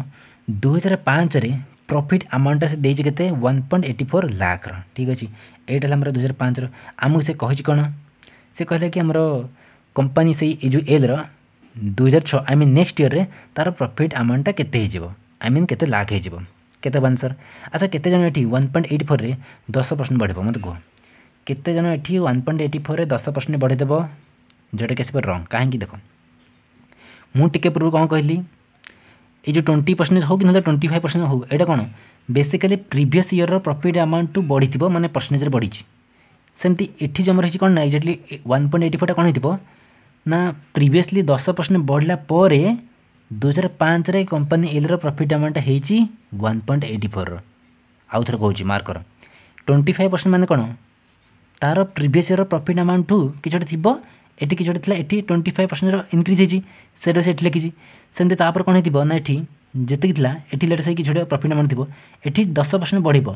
ଦୁଇହଜାର ପାଞ୍ଚରେ ପ୍ରଫିଟ୍ ଆମାଉଣ୍ଟଟା ସେ ଦେଇଛି କେତେ ୱାନ୍ ପଏଣ୍ଟ ଏଇଟି ଫୋର୍ ଲାଖ୍ର ଠିକ୍ ଅଛି ଏଇଟା ହେଲା ଆମର ଦୁଇହଜାର ପାଞ୍ଚର ଆମକୁ ସେ କହିଛି କ'ଣ ସେ କହିଲା କି ଆମର କମ୍ପାନୀ ସେଇ ଏ ଯେଉଁ ଏଲ୍ର ଦୁଇହଜାର ଛଅ ଆଇ ମିନ୍ ନେକ୍ସଟ ଇୟର୍ରେ ତା'ର ପ୍ରଫିଟ୍ ଆମାଉଣ୍ଟଟା କେତେ ହେଇଯିବ ଆଇ ମିନ୍ କେତେ ଲାଖ ହେଇଯିବ କେତେ ହେବ ଆନ୍ସର୍ ଆଚ୍ଛା କେତେ ଜଣ ଏଠି ୱାନ୍ ପଏଣ୍ଟ ଏଇଟ୍ ଫୋର୍ରେ ଦଶ ପରସେଣ୍ଟ ବଢ଼ିବ ମୋତେ କୁହ କେତେ ଜଣ ଏଠି ୱାନ୍ ପଏଣ୍ଟ ଏଇଟ୍ ଫୋର୍ରେ ଦଶ ପରସେଣ୍ଟ ବଢ଼ିଦେବ ଯେଉଁଟାକି ଆସିବ ରଙ୍ଗ କାହିଁକି ଦେଖ ମୁଁ ଟିକେ ପୂର୍ବରୁ କ'ଣ କହିଲି ଏଇ ଯେଉଁ ଟ୍ୱେଣ୍ଟି ପରସେଣ୍ଟ ହେଉ କି ନହେଲେ ଟ୍ୱେଣ୍ଟି ଫାଇଭ୍ ପରସେଣ୍ଟ ହେଉ ଏଇଟା କ'ଣ ବେସିକାଲି ପ୍ରିଭିୟସ୍ ଇୟର୍ର ପ୍ରଫିଟ୍ ଆମାଉଣ୍ଟଠୁ ବଢ଼ିଥିବ ମାନେ ପରସେଣ୍ଟେଜ୍ରେ ବଢ଼ିଛି ସେମିତି ଏଠି ଜମା ରହିଛି କ'ଣ ନା ଏକ୍ଜାକ୍ଟଲି ୱାନ୍ ପଏଣ୍ଟ ଏଇଟି ଫୋର୍ଟା କ'ଣ ହେଇଥିବ ନା ପ୍ରିଭିୟସ୍ଲି ଦଶ ପରସେଣ୍ଟ ବଢ଼ିଲା ପରେ ଦୁଇହଜାର ପାଞ୍ଚରେ କମ୍ପାନୀ ଏଲ୍ର ପ୍ରଫିଟ୍ ଆମାଉଣ୍ଟ ହେଇଛି ୱାନ୍ ପଏଣ୍ଟ ଏଇଟି ଫୋର୍ର ଆଉ ଥରେ କହୁଛି ମାର୍କର ଟ୍ୱେଣ୍ଟି ଫାଇଭ୍ ପରସେଣ୍ଟ ମାନେ କ'ଣ ତା'ର ପ୍ରିଭିୟସ୍ ଇୟର୍ର ପ୍ରଫିଟ୍ ଆମାଉଣ୍ଟଠୁ କିଛି ଗୋଟେ ଥିବ ଏଠି କିଛି ଗୋଟେ ଥିଲା ଏଠି ଟ୍ୱେଣ୍ଟି ଫାଇଭ୍ ପରସେଣ୍ଟର ଇନକ୍ରିଜ୍ ହେଇଛି ସେଇଟା ସେଠି ଲେଖିଛି ସେମିତି ତା'ପରେ କ'ଣ ହେଇଥିବ ନା ଏଠି ଯେତିକି ଥିଲା ଏଠି ଲେଟ୍ ସେଇ କିଛି ଗୋଟେ ପ୍ରଫିଟ୍ ଆମାଉଣ୍ଟ ଥିବ ଏଠି ଦଶ ପରସେଣ୍ଟ ବଢ଼ିବ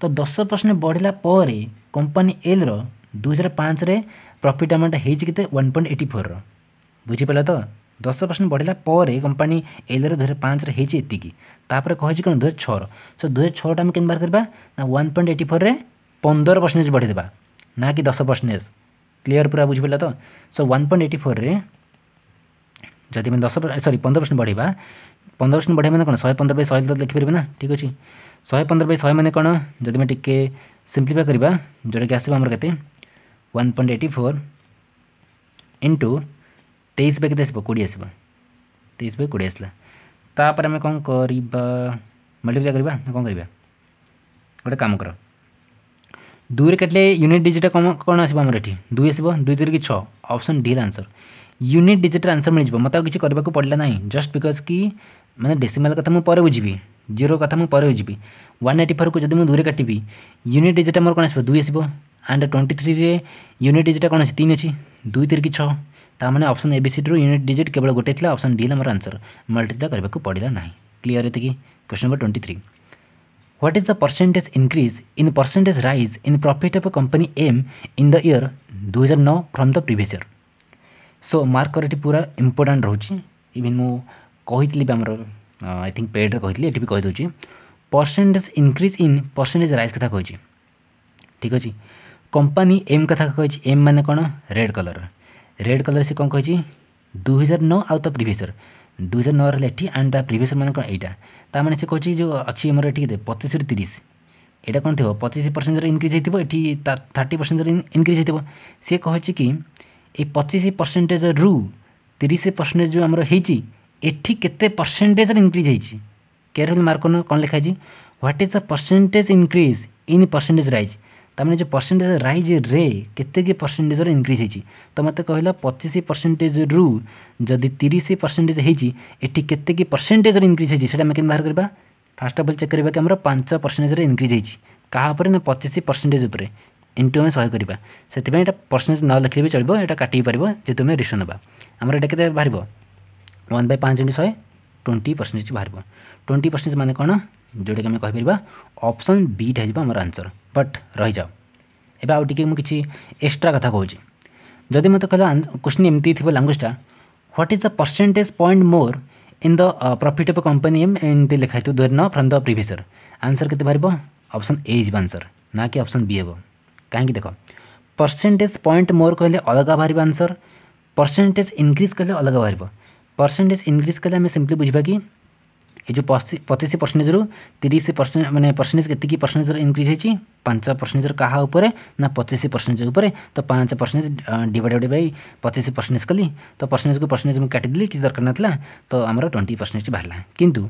ତ ଦଶ ପରସେଣ୍ଟ ବଢ଼ିଲା ପରେ କମ୍ପାନୀ ଏଲ୍ର ଦୁଇହଜାର ପାଞ୍ଚରେ ପ୍ରଫିଟ୍ ଆମାଉଣ୍ଟ ହେଇଛି କେତେ ୱାନ୍ ପଏଣ୍ଟ ଏଇଟି ଫୋର୍ର ବୁଝିପାରିଲ ତ ଦଶ ପରସେଣ୍ଟ ବଢ଼ିଲା ପରେ କମ୍ପାନୀ ଏଲ୍ରେ ଦୁଇହଜାର ପାଞ୍ଚରେ ହେଇଛି ଏତିକି ତାପରେ କହିଛି କ'ଣ ଦୁଇହଜାର ଛଅର ସୋ ଦୁଇହଜାର ଛଅଟା ଆମେ କେମିତି ବାହାର କରିବା ନା ୱାନ୍ ପଏଣ୍ଟ ଏଇଟି ଫୋର୍ରେ ପନ୍ଦର ପରସେଣ୍ଟେଜ୍ ବଢ଼େଇଦେବା ନା କି ଦଶ ପରସେଣ୍ଟେଜ୍ କ୍ଲିଅର୍ ପୁରା ବୁଝିପାରିଲା ତ ସୋ ୱାନ୍ ପଏଣ୍ଟ ଏଇଟି ଫୋର୍ରେ ଯଦି ଆମେ ଦଶ ସରି ପନ୍ଦର ପରସେଣ୍ଟ ବଢ଼େଇବା ପନ୍ଦର ପରସେଣ୍ଟ ବଢ଼େଇବା ମାନେ କ'ଣ ଶହେ ପନ୍ଦର ବାଇ ଶହେ ତ ଲେଖିପାରିବେ ନା ଠିକ୍ ଅଛି ଶହେ ପନ୍ଦର ବାଇ ଶହେ ମାନେ କ'ଣ ଯଦି ଆମେ ଟିକିଏ ସିମ୍ପ୍ଲିଫାଏ କରିବା ଯେଉଁଟାକି ଆସିବ ଆମର କେତେ one point eighty four into तेईस बै कैसे आस तेईस बै कोड़े आसला कौन कर मल्टीप्लाई करवा ना कौन करवा गोटे काम कर दुई कटे यूनिट डिजिट कौन आसमर दुई आस दुई तरह छः option D answer unit digit answer मिल जाए मत मतलब किसी करवाक पड़ा ना जस्ट बिकज कि मैंने डेसीमाल कथ मुझे बुझी जीरो कथ मुझे बुझी वन एट्टी फोर को जब मुझे काटी यूनिट डिजिट मोर कौन आस दुई आस ଆଣ୍ଡ ଟ୍ୱେଣ୍ଟି ଥ୍ରୀରେ ୟୁନିଟ୍ ଡିଜିଟ୍ଟା କ'ଣ ଅଛି ତିନି ଅଛି ଦୁଇ ତିରିକି ଛଅ ତା ମାନେ ଅପସନ୍ ଏ ବି ସିଡ଼ିରୁ ୟୁନିଟ୍ ଡିଜିଟ୍ କେବଳ ଗୋଟେ ଥିଲା ଅପସନ୍ ଡି ହେଲା ମୋର ଆନ୍ସର୍ ମଲ୍ଟିପ୍ଲାଏ କରିବାକୁ ପଡ଼ିଲା ନାହିଁ କ୍ଲିଅର୍ ଏତିକି question number twenty three What is the percentage increase in percentage rise in profit of a company M in the year 2009 from the previous year? So mark कर ये पूरा important रोची even मो कही थी भी I think paid रे कही थी ये भी कही दोची percentage increase in percentage rise कथा कही ची ठीक है जी कंपानी एम कथा कही एम मान कौन रेड कलर रेड कलर से कौन कही दुई हजार नौ आउ त प्रिभसर दुई हजार नौ है एंड ता प्रिभसर मान कौन यहीटा ताने से कहे जो अच्छी मोर ये पचिश रु तीस यहाँ कौन थी पचीस परसेंट इनक्रिज होटी थर्टी परसेंट इनक्रिज हो सी कहे कि ये पचिश परसेंटेज रु तीस परसेंटेज जो आम होते परसेंटेज इनक्रिज हो केयरफुल मार्क कौन लिखाई what is the percentage increase in percentage rise ତାମାନେ ଯେଉଁ ପରସେଣ୍ଟେଜ୍ ରାଇଜ୍ରେ କେତେ କି ପରସେଣ୍ଟେଜ୍ର ଇନକ୍ରିଜ୍ ହେଇଛି ତ ମୋତେ କହିଲା ପଚିଶ ପରସେଣ୍ଟେଜ୍ରୁ ଯଦି ତିରିଶ ପରସେଣ୍ଟେଜ୍ ହେଇଛି ଏଠି କେତେ କି ପରସେଣ୍ଟେଜ୍ର ଇନକ୍ରିଜ୍ ହେଇଛି ସେଇଟା ଆମେ କେମିତି ବାହାର କରିବା ଫାର୍ଷ୍ଟ ଅଫ୍ ଅଲ୍ ଚେକ୍ କରିବା କି ଆମର ପାଞ୍ଚ ପରସେଣ୍ଟେଜ୍ର ଇନକ୍ରିଜ୍ ହେଇଛି କାହା ଉପରେ ନା ପଚିଶ ପରସେଣ୍ଟେଜ୍ ଉପରେ ଇଣ୍ଟୁ ଆମେ ଶହେ କରିବା ସେଥିପାଇଁ ଏଇଟା ପରସେଣ୍ଟେଜ୍ ନ ଲେଖିଲେ ବି ଚଳିବ ଏଇଟା କାଟି ପାରିବ ଯେହେତୁ ଆମେ ରେସିଓ ନେବା ଆମର ଏଇଟା କେତେ ବାହାରିବ ୱାନ୍ ବାଇ ପାଞ୍ଚ ଇଣ୍ଟୁ ଶହେ ଟ୍ୱେଣ୍ଟି ପରସେଣ୍ଟେଜ୍ ବାହାରିବ ଟ୍ୱେଣ୍ଟି ପରସେଣ୍ଟେଜ୍ ମାନେ କ'ଣ ଯେଉଁଟାକି ଆମେ କହିପାରିବା ଅପସନ୍ ବିଟା ହେଇଯିବ ଆମର ଆନ୍ସର୍ ବଟ୍ ରହିଯାଉ ଏବେ ଆଉ ଟିକେ ମୁଁ କିଛି ଏକ୍ସଟ୍ରା କଥା କହୁଛି ଯଦି ମୋତେ କହିଲା କ୍ୱେଶ୍ଚିନ୍ ଏମିତି ଥିବ ଲାଙ୍ଗୁଏଜ୍ଟା what is the percentage point more in the profit of company ଏମିତି ଲେଖା ହେଇଥିବ ଧରି ନେବ from the previous year answer କେତେ ବାହାରିବ ଅପସନ୍ ଏ ହେଇଯିବ ଆନ୍ସର୍ ନା କି ଅପସନ୍ ବି ହେବ କାହିଁକି ଦେଖ ପରସେଣ୍ଟେଜ୍ ପଏଣ୍ଟ ମୋର୍ କହିଲେ ଅଲଗା ବାହାରିବ ଆନ୍ସର୍ ପରସେଣ୍ଟେଜ୍ ଇନକ୍ରିଜ୍ କହିଲେ ଅଲଗା ବାହାରିବ ପରସେଣ୍ଟେଜ୍ ଇନକ୍ରିଜ୍ କହିଲେ ଆମେ ସିମ୍ପଲି ବୁଝିବା କି ଏ ଯେଉଁ ପଚିଶ ପରସେଣ୍ଟେଜରୁ ତିରିଶ ପରସେଣ୍ଟ ମାନେ ପରସେଣ୍ଟେଜ କେତିକି ପରସେଣ୍ଟେଜର ଇନକ୍ରିଜ୍ ହେଇଛି ପାଞ୍ଚ ପରସେଣ୍ଟେଜର କାହା ଉପରେ ନା ପଚିଶ ପରସେଣ୍ଟେଜ ଉପରେ ତ ପାଞ୍ଚ ପରସେଣ୍ଟେଜ ଡିଭାଇଡ଼େଡ଼ ବାଇ ପଚିଶ ପରସେଣ୍ଟେଜ କଲି ତ ପରସେଣ୍ଟେଜକୁ ପରସେଣ୍ଟେଜ ମୁଁ କାଟିଦେଲି କିଛି ଦରକାର ନଥିଲା ତ ଆମର ଟ୍ୱେଣ୍ଟି ପରସେଣ୍ଟେଜ ବାହାରିଲା କିନ୍ତୁ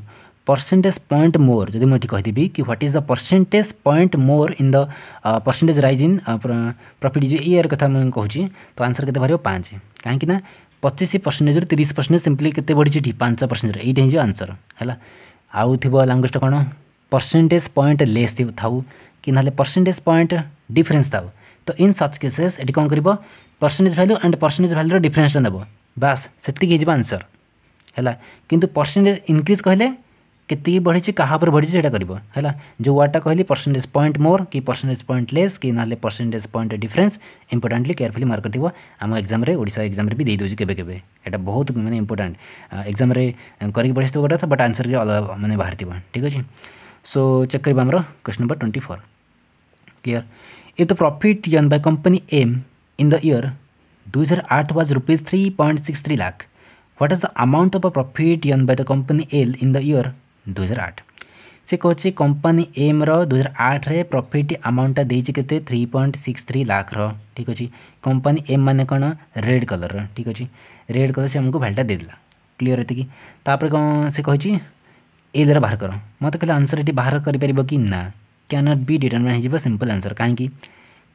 percentage point more যদি মই এটি কহিদেবি কি what is the percentage point more in the uh, percentage rise in uh, profit ইয়ে কথা মই কହୁছি তো আনসার কেতে বাহিব পাঁচ কাহিঁকি না ପଚିଶ ପରସେଣ୍ଟେଜରୁ ତିରିଶ ପରସେଣ୍ଟେଜ ସିମ୍ପଲି କେତେ ବଢ଼ିଛି ପାଞ୍ଚ ପରସେଣ୍ଟରେ ଏଇଟା ହିଁ ଆନ୍ସର ହେଲା ଆଉ ଥିବ ଲାଙ୍ଗୁଏଜଟା କ'ଣ ପରସେଣ୍ଟେଜ ପଏଣ୍ଟ ଲେସ୍ ଥାଉ କି ନହେଲେ ପରସେଣ୍ଟେଜ ପଏଣ୍ଟ ଡିଫରେନ୍ସ ଥାଉ ତ ଇନ୍ ସଚ୍ କେସେସ୍ ଏଠି କ'ଣ କରିବ ପରସେଣ୍ଟେଜ ଭ୍ୟାଲ୍ୟୁ ଆଣ୍ଡ ପରସେଣ୍ଟେଜ ଭ୍ୟାଲ୍ୟୁର ଡିଫରେନ୍ସଟା ନେବ ବାସ୍ ସେତିକି ହେଇଯିବ ଆନ୍ସର ହେଲା କିନ୍ତୁ ପରସେଣ୍ଟେଜ ଇନକ୍ରିଜ୍ କହିଲେ କେତିକି ବଢ଼ିଛି କାହା ଉପରେ ବଢ଼ିଛି ସେଇଟା କରିବ ହେଲା ଯେଉଁ ୱାର୍ଡ଼ଟା କହିଲି ପରସେଣ୍ଟେଜ୍ ପଏଣ୍ଟ ମୋର୍ କି ପରସେଣ୍ଟେଜ୍ ପଏଣ୍ଟ ଲେସ୍ କି ନହେଲେ percentage point difference importantly carefully mark କରିଥିବ ଆମ ଏକ୍ଜାମ୍ରେ ଓଡ଼ିଶା ଏକ୍ଜାମ୍ରେ ବି ଦେଇଦେଉଛି କେବେ କେବେ ଏଇଟା ବହୁତ ମାନେ ଇମ୍ପୋର୍ଟାଣ୍ଟ ଏକ୍ଜାମ୍ରେ କରିକି ପଢ଼ିଥିବ ଗୋଟେ କଥା ବଟ୍ ଆନ୍ସର୍କି ଅଲଗା ମାନେ ବାହାରିଥିବ ଠିକ୍ ଅଛି ସୋ ଚେକ୍ କରିବା ଆମର question number twenty four clear if the profit earned by company M in the year 2008 was rupees 3.63 lakh, what is the amount of a profit earned by the company L in the year ଦୁଇହଜାର ଆଠ ସେ କହୁଛି company ଏମ୍ର ଦୁଇହଜାର ଆଠରେ profit ଆମାଉଣ୍ଟଟା ଦେଇଛି କେତେ three point six three ଲାଖର ଠିକ୍ ଅଛି କମ୍ପାନୀ ଏମ୍ ମାନେ କ'ଣ ରେଡ଼୍ କଲର୍ର ଠିକ୍ ଅଛି ରେଡ଼୍ କଲର୍ ସେ ଆମକୁ ଭାଲ୍ୟୁଟା ଦେଇଦେଲା କ୍ଲିଅର୍ ଏତିକି ତାପରେ କ'ଣ ସେ କହିଛି ଏ ଦ୍ୱାରା ବାହାର କର ମୋତେ କହିଲେ ଆନ୍ସର୍ ଏଠି ବାହାର କରିପାରିବ କି ନା କ୍ୟାନଟ୍ ବି ଡିଟରମାଇନ୍ ହୋଇଯିବ ସିମ୍ପଲ୍ ଆନ୍ସର୍ କାହିଁକି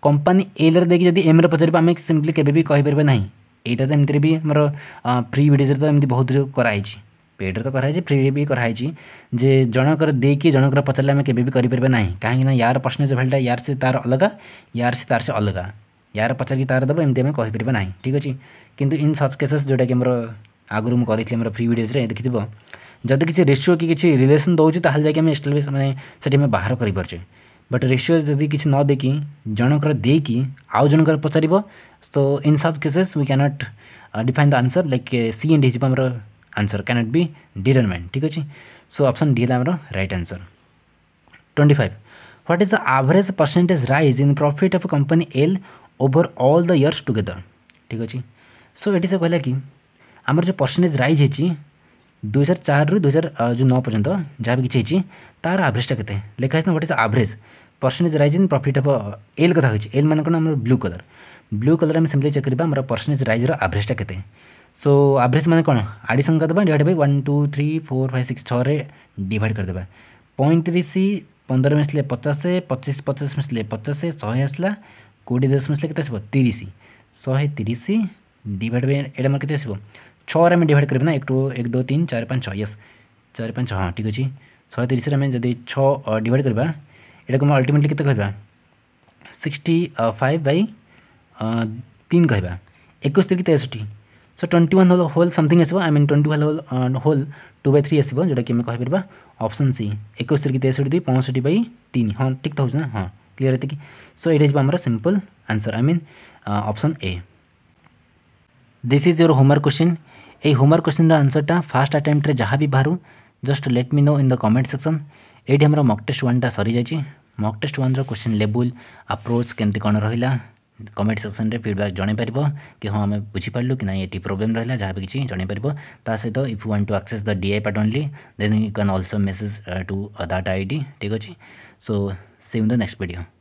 କମ୍ପାନୀ ଏ ଦ୍ୱାରା ଦେଇକି ଯଦି ଏମ୍ରେ ପଚାରିବା ଆମେ ସିମ୍ପଲି କେବେ ବି କହିପାରିବା ନାହିଁ ଏଇଟା ତ ଏମିତିରେ ବି ଆମର ଫ୍ରି ଭିଡ଼ିଓରେ ତ ଏମିତି ବହୁତ କରାହେଇଛି ପେଡ଼୍ରେ ତ କରାହେଇଛି ଫ୍ରିରେ ବି କରାହେଇଛି ଯେ ଜଣଙ୍କର ଦେଇକି ଜଣଙ୍କର ପଚାରିଲେ ଆମେ କେବେ ବି କରିପାରିବା ନାହିଁ କାହିଁକିନା ୟାର ପର୍ସନେଜ୍ ଭ୍ୟାଲ୍ୟୁଟା ୟାର ସେ ତା'ର ଅଲଗା ୟାର ସେ ତା'ର ସେ ଅଲଗା ୟାର ପଚାରିକି ତା'ର ଦେବ ଏମିତି ଆମେ କହିପାରିବା ନାହିଁ ଠିକ୍ ଅଛି କିନ୍ତୁ ଇନ୍ ସଚ୍ କେସେସ୍ ଯେଉଁଟାକି ଆମର ଆଗରୁ ମୁଁ କରିଥିଲି ଆମର ଫ୍ରି ଭିଡ଼ିଓସ୍ରେ ଦେଖିଥିବ ଯଦି କିଛି ରେସିଓ କି କିଛି ରିଲେସନ୍ ଦେଉଛି ତାହେଲେ ଯାଇକି ଆମେ ଏଷ୍ଟାବ୍ଲିସ୍ ମାନେ ସେଠି ଆମେ ବାହାର କରିପାରୁଛେ ବଟ୍ ରେସିଓ ଯଦି କିଛି ନ ଦେଇକି ଜଣଙ୍କର ଦେଇକି ଆଉ ଜଣଙ୍କର ପଚାରିବ so in such cases we cannot define the answer like C end ହେଇଯିବ ଆମର आन्सर क्यानट बी डिटरमाइन ठीक अच्छे सो अप्सन डी हाम्रो right answer twenty five what is the average percentage rise in profit of company L over all the years together ठीक अच्छे सो ये से कहला कि आमर जो परसेंटेज रईज होती दुई हजार चार रु दुई हजार जो नौ पर्यटन जहाँ भी किसी तार आभरेजटा के लिखाई what is average percentage rise in profit of L कथा हो एल मान कौन आम ब्लू कलर ब्लू कलर आम सिंपली चेक करवा परसेंटेज रईज आभरेजा के सो आभरेज मैंने कौन आडिशन करदे divide by one two three four five six छः डिवाइड करदे पैंतीस पंद्रह मिसले पचास पचीस पचास मिसले पचास शहे आसला कोड़े दस मिसले के तीस शहे तीस डिवाइड बै मैं मोर के छः आम डिवाइड एक टू एक दो तीन चार पाँच छः यस चार पाँच हाँ ठीक अच्छे शहे तीस आम जब छः डिवाइड करवा यहाँ को अल्टिमेटली के सिक्सटी फाइव बै तीन कहवा एक तीन तेसठी so twenty one whole something आसो I mean twenty whole whole two by three आसो जोटा कि आम अप्सन सी एक तेसठ दुई पौंसठ बै तीन हाँ ठीक तो ना हाँ क्लीयर uh, ये सो ये आम simple answer I mean option A this is your homework question এই হোমওয়ার্ক কোশ্চিন্র আনসরটা ফার্স্ট আটেম্পটে যা বি বাহু just let me know in the comment section এইটি टेस्ट মক टा सरी সরি যাই মক টেস্ট ওয়ানর কোশ্চিন লেবুল আপ্রোচ কেমতি কোণ রহিলা कमेंट सेक्शन में फिडबैक् जन पार कि हाँ आम बुझीपारूँ कि ना ये प्रोब्लेम रहा जहाँ भी किसी जन पार सहित if you want to access the DI part only then you can also message to that I ठीक अच्छे so see in the next video